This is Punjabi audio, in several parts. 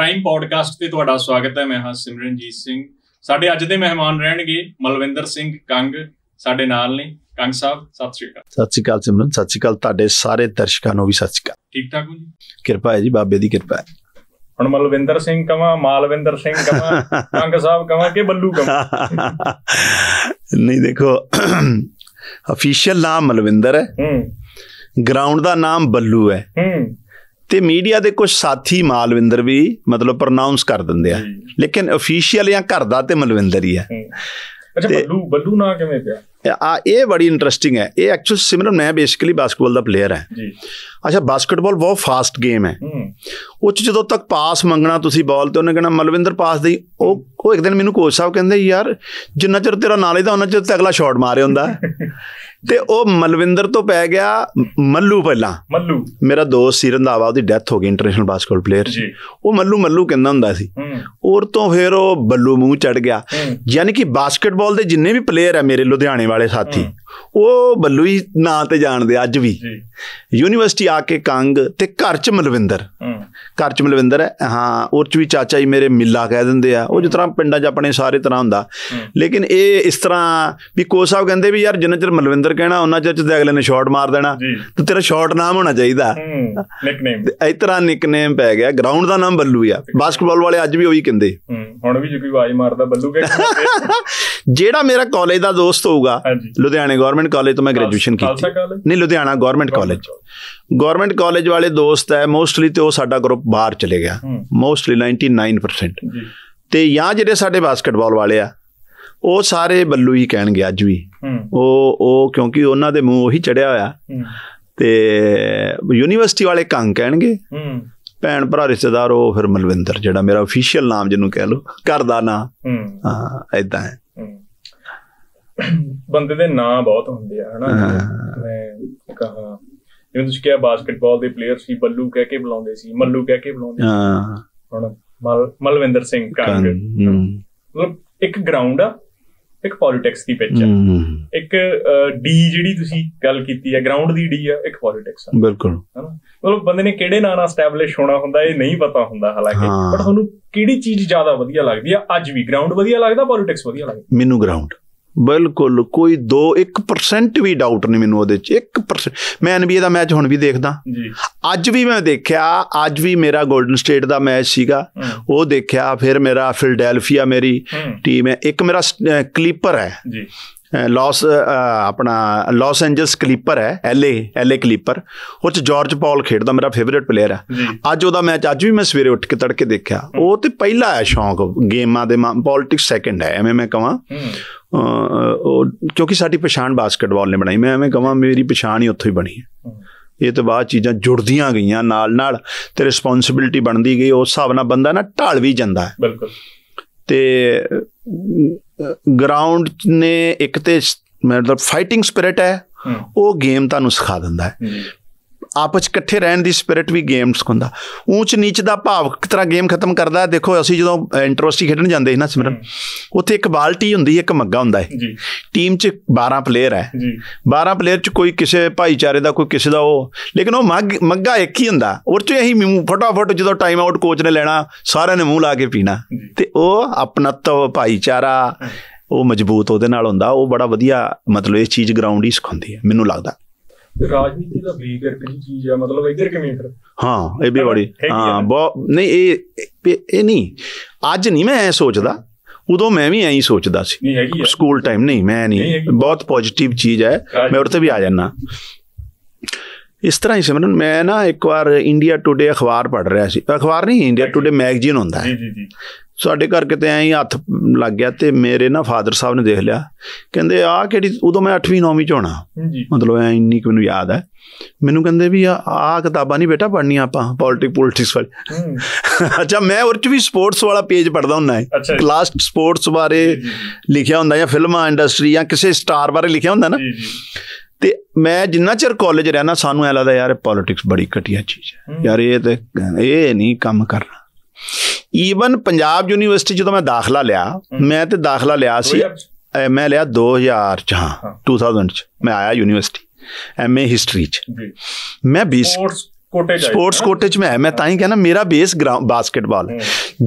ਪ੍ਰਾਈਮ ਪੋਡਕਾਸਟ ਤੇ ਤੁਹਾਡਾ ਸਵਾਗਤ ਹੈ ਮੈਂ ਹਾਂ ਸਿਮਰਨਜੀਤ ਸਿੰਘ ਸਾਡੇ ਅੱਜ ਦੇ ਮਹਿਮਾਨ ਰਹਿਣਗੇ ਮਲਵਿੰਦਰ ਸਿੰਘ ਕੰਗ ਸਾਡੇ ਨਾਲ ਨੇ ਕੰਗ ਸਾਹਿਬ ਸਤਿ ਸ਼੍ਰੀ ਅਕਾਲ ਸਤਿ ਸ਼੍ਰੀ ਅਕਾਲ ਸਿਮਰਨ ਸਤਿ ਸ਼੍ਰੀ ਅਕਾਲ ਤੁਹਾਡੇ ਸਾਰੇ ਦਰਸ਼ਕਾਂ ਨੂੰ ਵੀ ਸਤਿ ਸ਼੍ਰੀ ਅਕਾਲ ਠੀਕ ਠਾਕ ਹੋ ਜੀ ਕਿਰਪਾ ਹੈ ਜੀ ਬਾਬੇ ਦੀ ਕਿਰਪਾ ਹੈ ਹੁਣ ਮਲਵਿੰਦਰ ਸਿੰਘ ਕਵਾਂ ਮਾਲਵਿੰਦਰ ਸਿੰਘ ਕਵਾਂ ਕੰਗ ਸਾਹਿਬ ਕਵਾਂ ਕਿ ਬੱਲੂ ਕਵਾਂ ਨਹੀਂ ਦੇਖੋ ਅਫੀਸ਼ੀਅਲ ਨਾਮ ਮਲਵਿੰਦਰ ਹੈ ਹੂੰ ਗਰਾਊਂਡ ਦਾ ਨਾਮ ਬੱਲੂ ਹੈ ਹੂੰ ਤੇ ਮੀਡੀਆ ਦੇ ਕੁਝ ਸਾਥੀ ਮਾਲਵਿੰਦਰ ਵੀ ਮਤਲਬ ਪ੍ਰੋਨਾਂਸ ਕਰ ਦਿੰਦੇ ਆ ਲੇਕਿਨ ਅਫੀਸ਼ੀਅਲ ਜਾਂ ਘਰ ਦਾ ਤੇ ਮਲਵਿੰਦਰ ਹੀ ਆ ਅੱਛਾ ਬੱਲੂ ਬੱਲੂ ਨਾ ਕਿਵੇਂ ਪਿਆ ਆ ਇਹ ਬੜੀ ਇੰਟਰਸਟਿੰਗ ਹੈ ਇਹ ਐਕਚੁਅਲ ਸਿਮਰਨ ਮੈਂ ਬੇਸਿਕਲੀ ਬਾਸਕਟਬਾਲ ਦਾ ਪਲੇਅਰ ਹੈ ਜੀ ਅੱਛਾ ਬਾਸਕਟਬਾਲ ਬਹੁਤ ਫਾਸਟ ਗੇਮ ਹੈ ਉਹ ਚ ਜਦੋਂ ਤੱਕ ਪਾਸ ਮੰਗਣਾ ਤੁਸੀਂ ਬਾਲ ਤੇ ਉਹਨੇ ਕਹਿਣਾ ਮਲਵਿੰਦਰ ਪਾਸ ਦੇ ਉਹ ਉਹ ਇੱਕ ਦਿਨ ਮੈਨੂੰ ਕੋਚ ਸਾਹਿਬ ਕਹਿੰਦੇ ਯਾਰ ਜਿੰਨਾ ਚਿਰ ਤੇਰਾ ਨਾਲੇ ਦਾ ਉਹਨਾਂ ਚਿਰ ਤੇ ਅਗਲਾ ਸ਼ਾਟ ਮਾਰੇ ਹੁੰਦਾ ਤੇ ਉਹ ਮਲਵਿੰਦਰ ਤੋਂ ਪੈ ਗਿਆ ਮੱਲੂ ਪਹਿਲਾਂ ਮੱਲੂ ਮੇਰਾ ਦੋਸਤ ਸੀ ਰੰਧਾਵਾ ਉਹਦੀ ਡੈਥ ਹੋ ਗਈ ਇੰਟਰਨੈਸ਼ਨਲ ਬਾਸਕਟਬਾਲ ਪਲੇਅਰ ਜੀ ਉਹ ਮੱਲੂ ਮੱਲੂ ਕਹਿੰਦਾ ਹੁੰਦਾ ਸੀ ਔਰ ਤੋਂ ਫਿਰ ਉਹ ਬੱਲੂ ਮੂੰਹ ਚੜ ਗਿਆ ਯਾਨੀ ਕਿ ਬਾਸਕਟਬਾਲ ਦੇ ਜਿੰਨੇ ਵੀ ਪਲੇਅਰ ਆ ਮੇਰੇ ਲੁਧਿਆਣੇ ਵਾਲੇ ਸਾਥੀ ਉਹ ਬੱਲੂ ਹੀ ਨਾਂ ਤੇ ਜਾਣਦੇ ਅੱਜ ਵੀ ਯੂਨੀਵਰਸਿਟੀ ਆ ਕੇ ਕੰਗ ਤੇ ਘਰ ਚ ਮਲਵਿੰਦਰ ਘਰ ਚ ਮਲਵਿੰਦਰ ਹੈ ਹਾਂ ਉਹ ਚ ਵੀ ਚਾਚਾ ਜੀ ਮੇਰੇ ਮਿੱਲਾ ਕਹਿ ਦਿੰਦੇ ਆ ਉਹ ਜਿਸ ਤਰ੍ਹਾਂ ਪਿੰਡਾਂ 'ਚ ਆਪਣੇ ਸਾਰੇ ਤਰ੍ਹਾਂ ਹੁੰਦਾ ਲੇਕਿਨ ਇਹ ਇਸ ਤਰ੍ਹਾਂ ਵੀ ਕੋ ਸਾਹਿਬ ਕਹਿੰਦੇ ਵੀ ਯਾਰ ਜਿੰਨਾ ਚਿਰ ਮਲਵਿੰਦਰ ਅੰਦਰ ਕਹਿਣਾ ਉਹਨਾਂ ਚਿਰ ਤੇ ਅਗਲੇ ਨੇ ਸ਼ਾਟ ਮਾਰ ਦੇਣਾ ਤੇ ਤੇਰਾ ਸ਼ਾਟ ਨਾਮ ਹੋਣਾ ਚਾਹੀਦਾ ਨਿਕਨੇਮ ਇਸ ਤਰ੍ਹਾਂ ਨਿਕਨੇਮ ਪੈ ਗਿਆ ਗਰਾਊਂਡ ਦਾ ਨਾਮ ਬੱਲੂ ਆ ਬਾਸਕਟਬਾਲ ਵਾਲੇ ਅੱਜ ਵੀ ਉਹੀ ਕਹਿੰਦੇ ਹੁਣ ਵੀ ਜੇ ਕੋਈ ਆਵਾਜ਼ ਮਾਰਦਾ ਬੱਲੂ ਕਹਿੰਦੇ ਜਿਹੜਾ ਮੇਰਾ ਕਾਲਜ ਦਾ ਦੋਸਤ ਹੋਊਗਾ ਲੁਧਿਆਣੇ ਗਵਰਨਮੈਂਟ ਕਾਲਜ ਤੋਂ ਮੈਂ ਗ੍ਰੈਜੂਏਸ਼ਨ ਕੀਤੀ ਨਹੀਂ Ludhiana government college government college ਵਾਲੇ ਦੋਸਤ ਹੈ ਮੋਸਟਲੀ ਤੇ ਉਹ ਸਾਡਾ ਗਰੁੱਪ ਬਾਹਰ ਚਲੇ ਗਿਆ ਮੋਸਟਲੀ 99% ਤੇ ਜਾਂ ਜਿਹੜੇ ਸਾਡੇ ਬਾਸਕਟਬਾਲ ਵਾਲੇ ਆ ਉਹ ਸਾਰੇ ਬੱਲੂ ਹੀ ਕਹਿਣਗੇ ਅੱਜ ਵੀ ਉਹ ਉਹ ਕਿਉਂਕਿ ਉਹਨਾਂ ਦੇ ਮੂੰਹ ਉਹੀ ਚੜਿਆ ਹੋਇਆ ਤੇ ਯੂਨੀਵਰਸਿਟੀ ਵਾਲੇ ਕੰਗ ਕਹਿਣਗੇ ਭੈਣ ਭਰਾ ਰਿਸ਼ਤੇਦਾਰ ਉਹ ਫਿਰ ਮਲਵਿੰਦਰ ਜਿਹੜਾ ਮੇਰਾ ਅਫੀਸ਼ੀਅਲ ਨਾਮ ਜਿਹਨੂੰ ਕਹਿ ਲੋ ਘਰ ਦਾ ਨਾਮ ਹਾਂ ਐਦਾਂ ਹੈ ਬੰਦੇ ਦੇ ਨਾਂ ਬਹੁਤ ਹੁੰਦੇ ਆ ਹਨਾ ਮੈਂ ਕਹਾ ਜਿਵੇਂ ਤੁਸੀਂ ਕਿਹਾ ਬਾਸਕਟਬਾਲ ਦੇ ਪਲੇਅਰ ਸੀ ਬੱਲੂ ਕਹਿ ਕੇ ਬੁਲਾਉਂਦੇ ਸੀ ਮੱਲੂ ਕਹਿ ਕੇ ਬੁਲਾਉਂਦੇ ਸੀ ਹਾਂ ਹੁਣ ਮਲਵਿੰਦਰ ਸਿੰਘ ਕੰਗ ਮਤਲਬ ਇੱਕ ਗਰਾਊਂਡ ਆ ਇੱਕ ਪੋਲਿਟਿਕਸ ਦੀ ਪਿੱਚ ਹੈ ਇੱਕ ਡੀ ਜਿਹੜੀ ਤੁਸੀਂ ਗੱਲ ਕੀਤੀ ਹੈ ਗਰਾਊਂਡ ਦੀ ਡੀ ਹੈ ਇੱਕ ਪੋਲਿਟਿਕਸ ਹੈ ਬਿਲਕੁਲ ਹੈਨਾ ਮਤਲਬ ਬੰਦੇ ਨੇ ਕਿਹੜੇ ਨਾਂ ਨਾਲ ਸਟੈਬਲਿਸ਼ ਹੋਣਾ ਹੁੰਦਾ ਇਹ ਨਹੀਂ ਪਤਾ ਹੁੰਦਾ ਹਾਲਾਂਕਿ ਪਰ ਤੁਹਾਨੂੰ ਕਿਹੜੀ ਚੀਜ਼ ਜ਼ਿਆਦਾ ਵਧੀਆ ਲੱਗਦੀ ਹੈ ਅੱਜ ਵੀ ਗਰਾਊਂਡ ਵਧੀਆ ਲੱਗਦਾ ਪੋਲਿਟਿਕਸ ਵਧੀਆ ਲੱਗਦਾ ਮੈਨੂੰ ਗਰਾਊਂਡ ਬਿਲਕੁਲ ਕੋਈ 2 1% ਵੀ ਡਾਊਟ ਨਹੀਂ ਮੈਨੂੰ ਉਹਦੇ 'ਚ 1% ਮੈਂ ਐਨਬੀਏ ਦਾ ਮੈਚ ਹੁਣ ਵੀ ਦੇਖਦਾ ਜੀ ਅੱਜ ਵੀ ਮੈਂ ਦੇਖਿਆ ਅੱਜ ਵੀ ਮੇਰਾ 골ਡਨ ਸਟੇਟ ਦਾ ਮੈਚ ਸੀਗਾ ਉਹ ਦੇਖਿਆ ਫਿਰ ਮੇਰਾ ਫਿਲਡੈਲਫੀਆ ਮੇਰੀ ਟੀਮ ਹੈ ਇੱਕ ਮੇਰਾ ਕਲੀਪਰ ਹੈ ਜੀ ਲਾਸ ਆਪਣਾ ਲਾਸ ਐਂਜਲਸ ਕਲੀਪਰ ਹੈ ਐਲਏ ਐਲਏ ਕਲੀਪਰ ਉਹ ਚ ਜਾਰਜ ਪੌਲ ਖੇਡਦਾ ਮੇਰਾ ਫੇਵਰਿਟ ਪਲੇਅਰ ਹੈ ਅੱਜ ਉਹਦਾ ਮੈਚ ਅੱਜ ਵੀ ਮੈਂ ਸਵੇਰੇ ਉੱਠ ਕੇ ਤੜਕੇ ਦੇਖਿਆ ਉਹ ਤੇ ਪਹਿਲਾ ਹੈ ਸ਼ੌਂਕ ਗੇਮਾਂ ਦੇ ਪੋਲਿਟਿਕਸ ਸੈਕੰਡ ਹੈ ਐਵੇਂ ਮੈਂ ਕਹਾਂ ਕਿਉਂਕਿ ਸਾਡੀ ਪਛਾਣ ਬਾਸਕਟਬਾਲ ਨੇ ਬਣਾਈ ਮੈਂ ਐਵੇਂ ਕਹਾਂ ਮੇਰੀ ਪਛਾਣ ਹੀ ਉੱਥੋਂ ਹੀ ਬਣੀ ਹੈ ਇਹ ਤੇ ਬਾਅਦ ਚੀਜ਼ਾਂ ਜੁੜਦੀਆਂ ਗਈਆਂ ਨਾਲ ਨਾਲ ਤੇ ਰਿਸਪੌਂਸਿਬਿਲਟੀ ਬਣਦੀ ਗਈ ਉਸ ਹਿਸਾਬ ਨਾਲ ਬੰਦਾ ਨਾ ਢਾਲ ਵੀ ਜਾਂਦਾ ਹੈ ਬਿਲਕੁਲ ਤੇ ਗਰਾਊਂਡ ਨੇ ਇੱਕ ਤੇ ਮਤਲਬ ਫਾਈਟਿੰਗ ਸਪਿਰਿਟ ਹੈ ਉਹ ਗੇਮ ਤੁਹਾਨੂੰ ਸਿਖਾ ਦਿੰਦਾ ਹੈ ਆਪਸ ਇਕੱਠੇ ਰਹਿਣ ਦੀ ਸਪਿਰਿਟ ਵੀ ਗੇਮਸ ਹੁੰਦਾ ਉੱਚ ਨੀਚ ਦਾ ਭਾਵ ਇੱਕ ਤਰ੍ਹਾਂ ਗੇਮ ਖਤਮ ਕਰਦਾ ਦੇਖੋ ਅਸੀਂ ਜਦੋਂ ਇੰਟਰਸਟੀ ਖੇਡਣ ਜਾਂਦੇ ਸੀ ਨਾ ਸਿਮਰਨ ਉੱਥੇ ਇੱਕ ਬਾਲਟੀ ਹੁੰਦੀ ਹੈ ਇੱਕ ਮੱਗਾ ਹੁੰਦਾ ਹੈ ਜੀ ਟੀਮ 'ਚ 12 ਪਲੇਅਰ ਹੈ ਜੀ 12 ਪਲੇਅਰ 'ਚ ਕੋਈ ਕਿਸੇ ਭਾਈਚਾਰੇ ਦਾ ਕੋਈ ਕਿਸੇ ਦਾ ਉਹ ਲੇਕਿਨ ਉਹ ਮੱਗਾ ਇੱਕ ਹੀ ਹੁੰਦਾ ਉਹ 'ਚ ਇਹੀ ਫਟਾਫਟ ਜਦੋਂ ਟਾਈਮ ਆਊਟ ਕੋਚ ਨੇ ਲੈਣਾ ਸਾਰਿਆਂ ਨੇ ਮੂੰਹ ਲਾ ਕੇ ਪੀਣਾ ਤੇ ਉਹ ਆਪਣਤਵ ਭਾਈਚਾਰਾ ਉਹ ਮਜ਼ਬੂਤ ਉਹਦੇ ਨਾਲ ਹੁੰਦਾ ਉਹ ਬੜਾ ਵਧੀਆ ਮਤਲਬ ਇਹ ਚੀਜ਼ ਗਰਾਊਂਡ ਹੀ ਸਿਖਾਉਂਦੀ ਹੈ ਮੈਨੂੰ ਲੱਗਦਾ ਰਾਜਨੀਤੀ ਦਾ ਵੀ ਬਲੀਗਰ ਕਿਹੜੀ ਚੀਜ਼ ਆ ਮਤਲਬ ਇਧਰ ਕਿਵੇਂ ਫਿਰ ਹਾਂ ਇਹ ਵੀ ਬੜੀ ਹਾਂ ਬਹੁਤ ਨਹੀਂ ਇਹ ਇਹ ਨਹੀਂ ਅੱਜ ਨਹੀਂ ਮੈਂ ਐ ਸੋਚਦਾ ਉਦੋਂ ਮੈਂ ਵੀ ਐਂ ਸੋਚਦਾ ਸੀ ਸਕੂਲ ਟਾਈਮ ਨਹੀਂ ਮੈਂ ਨਹੀਂ ਬਹੁਤ ਪੋਜੀਟਿਵ ਚੀਜ਼ ਹੈ ਮੈਂ ਉਰਤੇ ਵੀ ਆ ਜਾਣਾ ਇਸ ਤਰ੍ਹਾਂ ਹੀ ਸਿਮਰਨ ਮੈਂ ਨਾ ਇੱਕ ਵਾਰ ਇੰਡੀਆ ਟੁਡੇ ਅਖਬਾਰ ਪੜ੍ਹ ਰਿਹਾ ਸੀ ਅਖਬਾਰ ਨਹੀਂ ਇੰਡੀਆ ਟੁਡੇ ਮੈਗਜ਼ੀਨ ਹੁੰਦਾ ਹੈ ਜੀ ਜੀ ਜੀ ਸਾਡੇ ਘਰ ਕਿਤੇ ਐਂ ਹੀ ਹੱਥ ਲੱਗ ਗਿਆ ਤੇ ਮੇਰੇ ਨਾ ਫਾਦਰ ਸਾਹਿਬ ਨੇ ਦੇਖ ਲਿਆ ਕਹਿੰਦੇ ਆ ਕਿਹੜੀ ਉਦੋਂ ਮੈਂ 8ਵੀਂ 9ਵੀਂ ਚ ਹੋਣਾ ਮਤਲਬ ਐ ਇੰਨੀ ਕਿ ਮੈਨੂੰ ਯਾਦ ਹੈ ਮੈਨੂੰ ਕਹਿੰਦੇ ਵੀ ਆ ਕਿਤਾਬਾਂ ਨਹੀਂ ਬੇਟਾ ਪੜ੍ਹਨੀ ਆਪਾਂ ਪੋਲਿਟਿਕ ਪੋਲਿਟਿਕਸ ਵਾਲੀ ਅੱਛਾ ਮੈਂ ਉਰਚ ਵੀ ਸਪੋਰਟਸ ਵਾਲਾ ਪੇਜ ਪੜਦਾ ਹੁੰਦਾ ਹੈ ਲਾਸਟ ਸਪੋਰਟਸ ਬਾਰੇ ਲਿਖਿਆ ਹੁੰਦਾ ਜਾਂ ਫਿਲਮਾਂ ਇੰਡਸਟਰੀ ਜਾਂ ਕਿਸੇ ਸਟਾਰ ਬਾਰੇ ਲਿਖਿਆ ਹੁੰਦਾ ਨਾ ਤੇ ਮੈਂ ਜਿੰਨਾ ਚਿਰ ਕਾਲਜ ਰਹਿਣਾ ਸਾਨੂੰ ਐ ਲੱਗਦਾ ਯਾਰ ਪੋਲਿਟਿਕਸ ਬੜੀ ਘਟੀਆ ਚੀਜ਼ ਹੈ ਯਾਰ ਇਹ ਤੇ ਇਹ ਨਹੀਂ ਕੰਮ ਕਰਨਾ ਈਵਨ ਪੰਜਾਬ ਯੂਨੀਵਰਸਿਟੀ ਜਦੋਂ ਮੈਂ ਦਾਖਲਾ ਲਿਆ ਮੈਂ ਤੇ ਦਾਖਲਾ ਲਿਆ ਸੀ ਮੈਂ ਲਿਆ 2000 ਚ ਹਾਂ 2000 ਚ ਮੈਂ ਆਇਆ ਯੂਨੀਵਰਸਿਟੀ ਐਮਏ ਹਿਸਟਰੀ ਚ ਮੈਂ 20 ਕੋਟੇ ਚ ਸਪੋਰਟਸ ਕੋਟੇ ਚ ਮੈਂ ਮੈਂ ਤਾਂ ਹੀ ਕਹਿੰਦਾ ਮੇਰਾ ਬੇਸ ਬਾਸਕਟਬਾਲ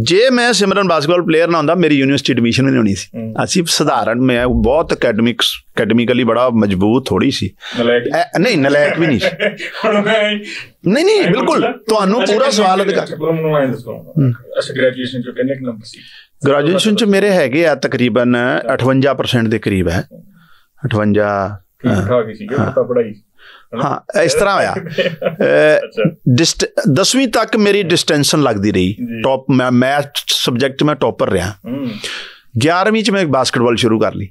ਜੇ ਮੈਂ ਸਿਮਰਨ ਬਾਸਕਟਬਾਲ ਪਲੇਅਰ ਨਾ ਹੁੰਦਾ ਮੇਰੀ ਯੂਨੀਵਰਸਿਟੀ ਐਡਮਿਸ਼ਨ ਨਹੀਂ ਹੋਣੀ ਸੀ ਅਸੀਂ ਸਧਾਰਨ ਮੈਂ ਬਹੁਤ ਅਕੈਡਮਿਕਸ ਅਕੈਡਮਿਕਲੀ ਬੜਾ ਮਜ਼ਬੂਤ ਥੋੜੀ ਸੀ ਨਹੀਂ ਨਲਾਇਕ ਵੀ ਨਹੀਂ ਨਹੀਂ ਨਹੀਂ ਬਿਲਕੁਲ ਤੁਹਾਨੂੰ ਪੂਰਾ ਸਵਾਲ ਅਧਿਕਾਰ ਅਸੀਂ ਗ੍ਰੈਜੂਏਸ਼ਨ ਚ ਕਿੰਨੇ ਨੰਬਰ ਸੀ ਗ੍ਰੈਜੂਏਸ਼ਨ ਚ ਮੇਰੇ ਹੈਗੇ ਆ ਤਕਰੀਬਨ 58% ਦੇ ਕਰੀਬ ਹੈ 58 ਠੀਕ ਠਾਕ ਸੀ ਕਿ ਪਤਾ ਪੜਾਈ ਹਾਂ ਇਸ ਤਰ੍ਹਾਂ ਹੋਇਆ 10ਵੀਂ ਤੱਕ ਮੇਰੀ ਡਿਸਟੈਂਸ਼ਨ ਲੱਗਦੀ ਰਹੀ ਟੌਪ ਮੈਂ ਮੈਥ ਸਬਜੈਕਟ ਮੈਂ ਟੌਪਰ ਰਿਹਾ 11ਵੀਂ ਚ ਮੈਂ ਬਾਸਕਟਬਾਲ ਸ਼ੁਰੂ ਕਰ ਲਈ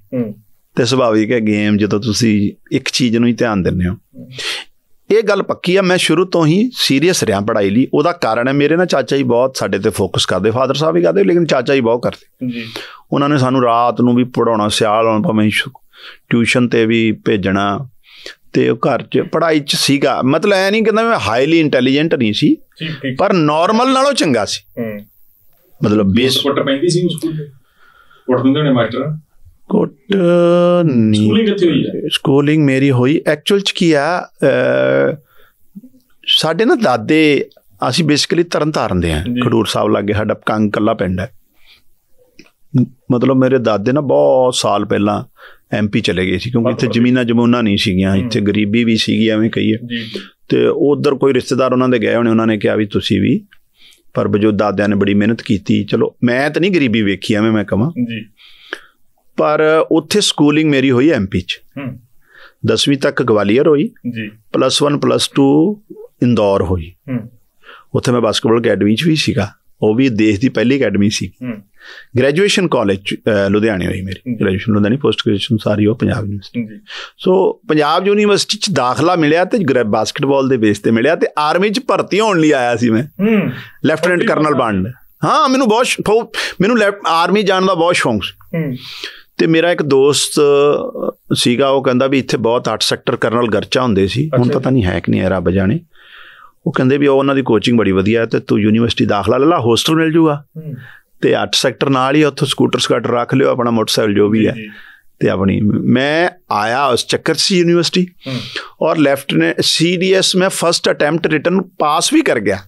ਤੇ ਸੁਭਾਵਿਕ ਹੈ ਗੇਮ ਜਦੋਂ ਤੁਸੀਂ ਇੱਕ ਚੀਜ਼ ਨੂੰ ਹੀ ਧਿਆਨ ਦਿੰਦੇ ਹੋ ਇਹ ਗੱਲ ਪੱਕੀ ਆ ਮੈਂ ਸ਼ੁਰੂ ਤੋਂ ਹੀ ਸੀਰੀਅਸ ਰਿਹਾ ਪੜਾਈ ਲਈ ਉਹਦਾ ਕਾਰਨ ਹੈ ਮੇਰੇ ਨਾਲ ਚਾਚਾ ਜੀ ਬਹੁਤ ਸਾਡੇ ਤੇ ਫੋਕਸ ਕਰਦੇ ਫਾਦਰ ਸਾਹਿਬ ਵੀ ਕਰਦੇ ਲੇਕਿਨ ਚਾਚਾ ਜੀ ਬਹੁਤ ਕਰਦੇ ਜੀ ਉਹਨਾਂ ਨੇ ਸਾਨੂੰ ਰਾਤ ਨੂੰ ਵੀ ਪੜਾਉਣਾ ਸਿਆਲ ਹੁਣ ਭਾਵੇਂ ਟਿਊਸ਼ਨ ਤੇ ਵੀ ਭੇਜਣਾ ਤੇ ਉਹ ਘਰ 'ਚ ਪੜਾਈ 'ਚ ਸੀਗਾ ਮਤਲਬ ਐ ਨਹੀਂ ਕਹਿੰਦਾ ਮੈਂ ਹਾਈਲੀ ਇੰਟੈਲੀਜੈਂਟ ਨਹੀਂ ਸੀ ਪਰ ਨਾਰਮਲ ਨਾਲੋਂ ਚੰਗਾ ਸੀ ਮਤਲਬ ਬੇਸ ਕੋਟ ਪੈਂਦੀ ਸੀ ਸਕੂਲ ਤੇ ਕੁੱਟ ਦਿੰਦੇ ਨੇ ਮਾਸਟਰ ਕੋਟ ਨਹੀਂ ਸਕੂਲਿੰਗ ਕਿੱਥੇ ਹੋਈ ਹੈ ਸਕੂਲਿੰਗ ਮੇਰੀ ਹੋਈ ਐਕਚੁਅਲ 'ਚ ਕੀ ਆ ਸਾਡੇ ਨਾ ਦਾਦੇ ਅਸੀਂ ਬੇਸਿਕਲੀ ਤਰਨਤਾਰਨ ਦੇ ਆ ਖਡੂਰ ਸਾਹਿਬ ਲਾਗੇ ਸਾਡਾ ਕੰਗ ਕੱਲਾ ਪਿੰਡ ਹੈ ਮਤਲਬ ਮੇਰੇ ਦਾਦੇ ਨਾ ਬਹੁਤ ਸਾਲ ਪਹਿਲਾਂ ਐਮਪੀ ਚਲੇ ਗਏ ਸੀ ਕਿਉਂਕਿ ਇੱਥੇ ਜ਼ਮੀਨਾਂ ਜਮੂਨਾ ਨਹੀਂ ਸੀਗੀਆਂ ਇੱਥੇ ਗਰੀਬੀ ਵੀ ਸੀਗੀ ਐਵੇਂ ਕਹੀਏ ਤੇ ਉਧਰ ਕੋਈ ਰਿਸ਼ਤੇਦਾਰ ਉਹਨਾਂ ਦੇ ਗਏ ਹੋਣੇ ਉਹਨਾਂ ਨੇ ਕਿਹਾ ਵੀ ਤੁਸੀਂ ਵੀ ਪਰ ਬਜੋ ਦਾਦਿਆਂ ਨੇ ਬੜੀ ਮਿਹਨਤ ਕੀਤੀ ਚਲੋ ਮੈਂ ਤਾਂ ਨਹੀਂ ਗਰੀਬੀ ਵੇਖੀ ਐਵੇਂ ਮੈਂ ਕਹਾਂ ਜੀ ਪਰ ਉੱਥੇ ਸਕੂਲਿੰਗ ਮੇਰੀ ਹੋਈ ਐਮਪੀ ਚ ਹੂੰ 10ਵੀਂ ਤੱਕ ਗਵਾਲੀਅਰ ਹੋਈ ਜੀ +1 +2 ਇੰਦੌਰ ਹੋਈ ਹੂੰ ਉੱਥੇ ਮੈਂ ਬਾਸਕਟਬਾਲ ਅਕੈਡਮੀ ਚ ਵੀ ਸੀਗਾ ਉਹ ਵੀ ਦੇਸ਼ ਦੀ ਪਹਿਲੀ ਅਕੈਡਮੀ ਸੀ ਗ੍ਰੈਜੂਏਸ਼ਨ ਕਾਲਜ ਲੁਧਿਆਣੇ ਹੋਈ ਮੇਰੀ ਗ੍ਰੈਜੂਏਸ਼ਨ ਲੁਧਿਆਣੇ ਪੋਸਟ ਗ੍ਰੈਜੂਏਸ਼ਨ ਸਾਰੀ ਉਹ ਪੰਜਾਬ ਯੂਨੀਵਰਸਿਟੀ ਜੀ ਸੋ ਪੰਜਾਬ ਯੂਨੀਵਰਸਿਟੀ ਚ ਦਾਖਲਾ ਮਿਲਿਆ ਤੇ ਗ੍ਰੈਬ ਬਾਸਕਟਬਾਲ ਦੇ ਬੇਸ ਤੇ ਮਿਲਿਆ ਤੇ ਆਰਮੀ ਚ ਭਰਤੀ ਹੋਣ ਲਈ ਆਇਆ ਸੀ ਮੈਂ ਲੈਫਟਨੈਂਟ ਕਰਨਲ ਬਣ ਹਾਂ ਮੈਨੂੰ ਬਹੁਤ ਮੈਨੂੰ ਆਰਮੀ ਜਾਣ ਦਾ ਬਹੁਤ ਸ਼ੌਂਕ ਸੀ ਤੇ ਮੇਰਾ ਇੱਕ ਦੋਸਤ ਸੀਗਾ ਉਹ ਕਹਿੰਦਾ ਵੀ ਇੱਥੇ ਬਹੁਤ 8 ਸੈਕਟਰ ਕਰਨਲ ਗਰਚਾ ਹੁੰਦੇ ਸੀ ਹੁਣ ਪਤਾ ਨਹੀਂ ਹੈ ਕਿ ਨਹੀਂ ਹੈ ਰੱਬ ਜਾਣੇ ਉਹ ਕਹਿੰਦੇ ਵੀ ਉਹ ਉਹਨਾਂ ਦੀ ਕੋਚਿੰਗ ਬੜੀ ਵਧੀਆ ਹੈ ਤੇ ਤੂੰ ਯੂਨੀਵਰਸਿਟੀ ਦਾਖਲਾ ਲੈ ਲੈ ਹੋਸਟਲ ਮਿਲ ਜੂਗਾ ਤੇ 8 ਸੈਕਟਰ ਨਾਲ ਹੀ ਉੱਥੇ ਸਕੂਟਰ ਸਕਟ ਰੱਖ ਲਿਓ ਆਪਣਾ ਮੋਟਰਸਾਈਕਲ ਜੋ ਵੀ ਹੈ ਤੇ ਆਪਣੀ ਮੈਂ ਆਇਆ ਉਸ ਚੱਕਰ ਸੀ ਯੂਨੀਵਰਸਿਟੀ ਔਰ ਲੈਫਟ ਨੇ ਸੀਡੀਐਸ ਮੈਂ ਫਰਸਟ ਅਟੈਂਪਟ ਰਿਟਨ ਪਾਸ ਵੀ ਕਰ ਗਿਆ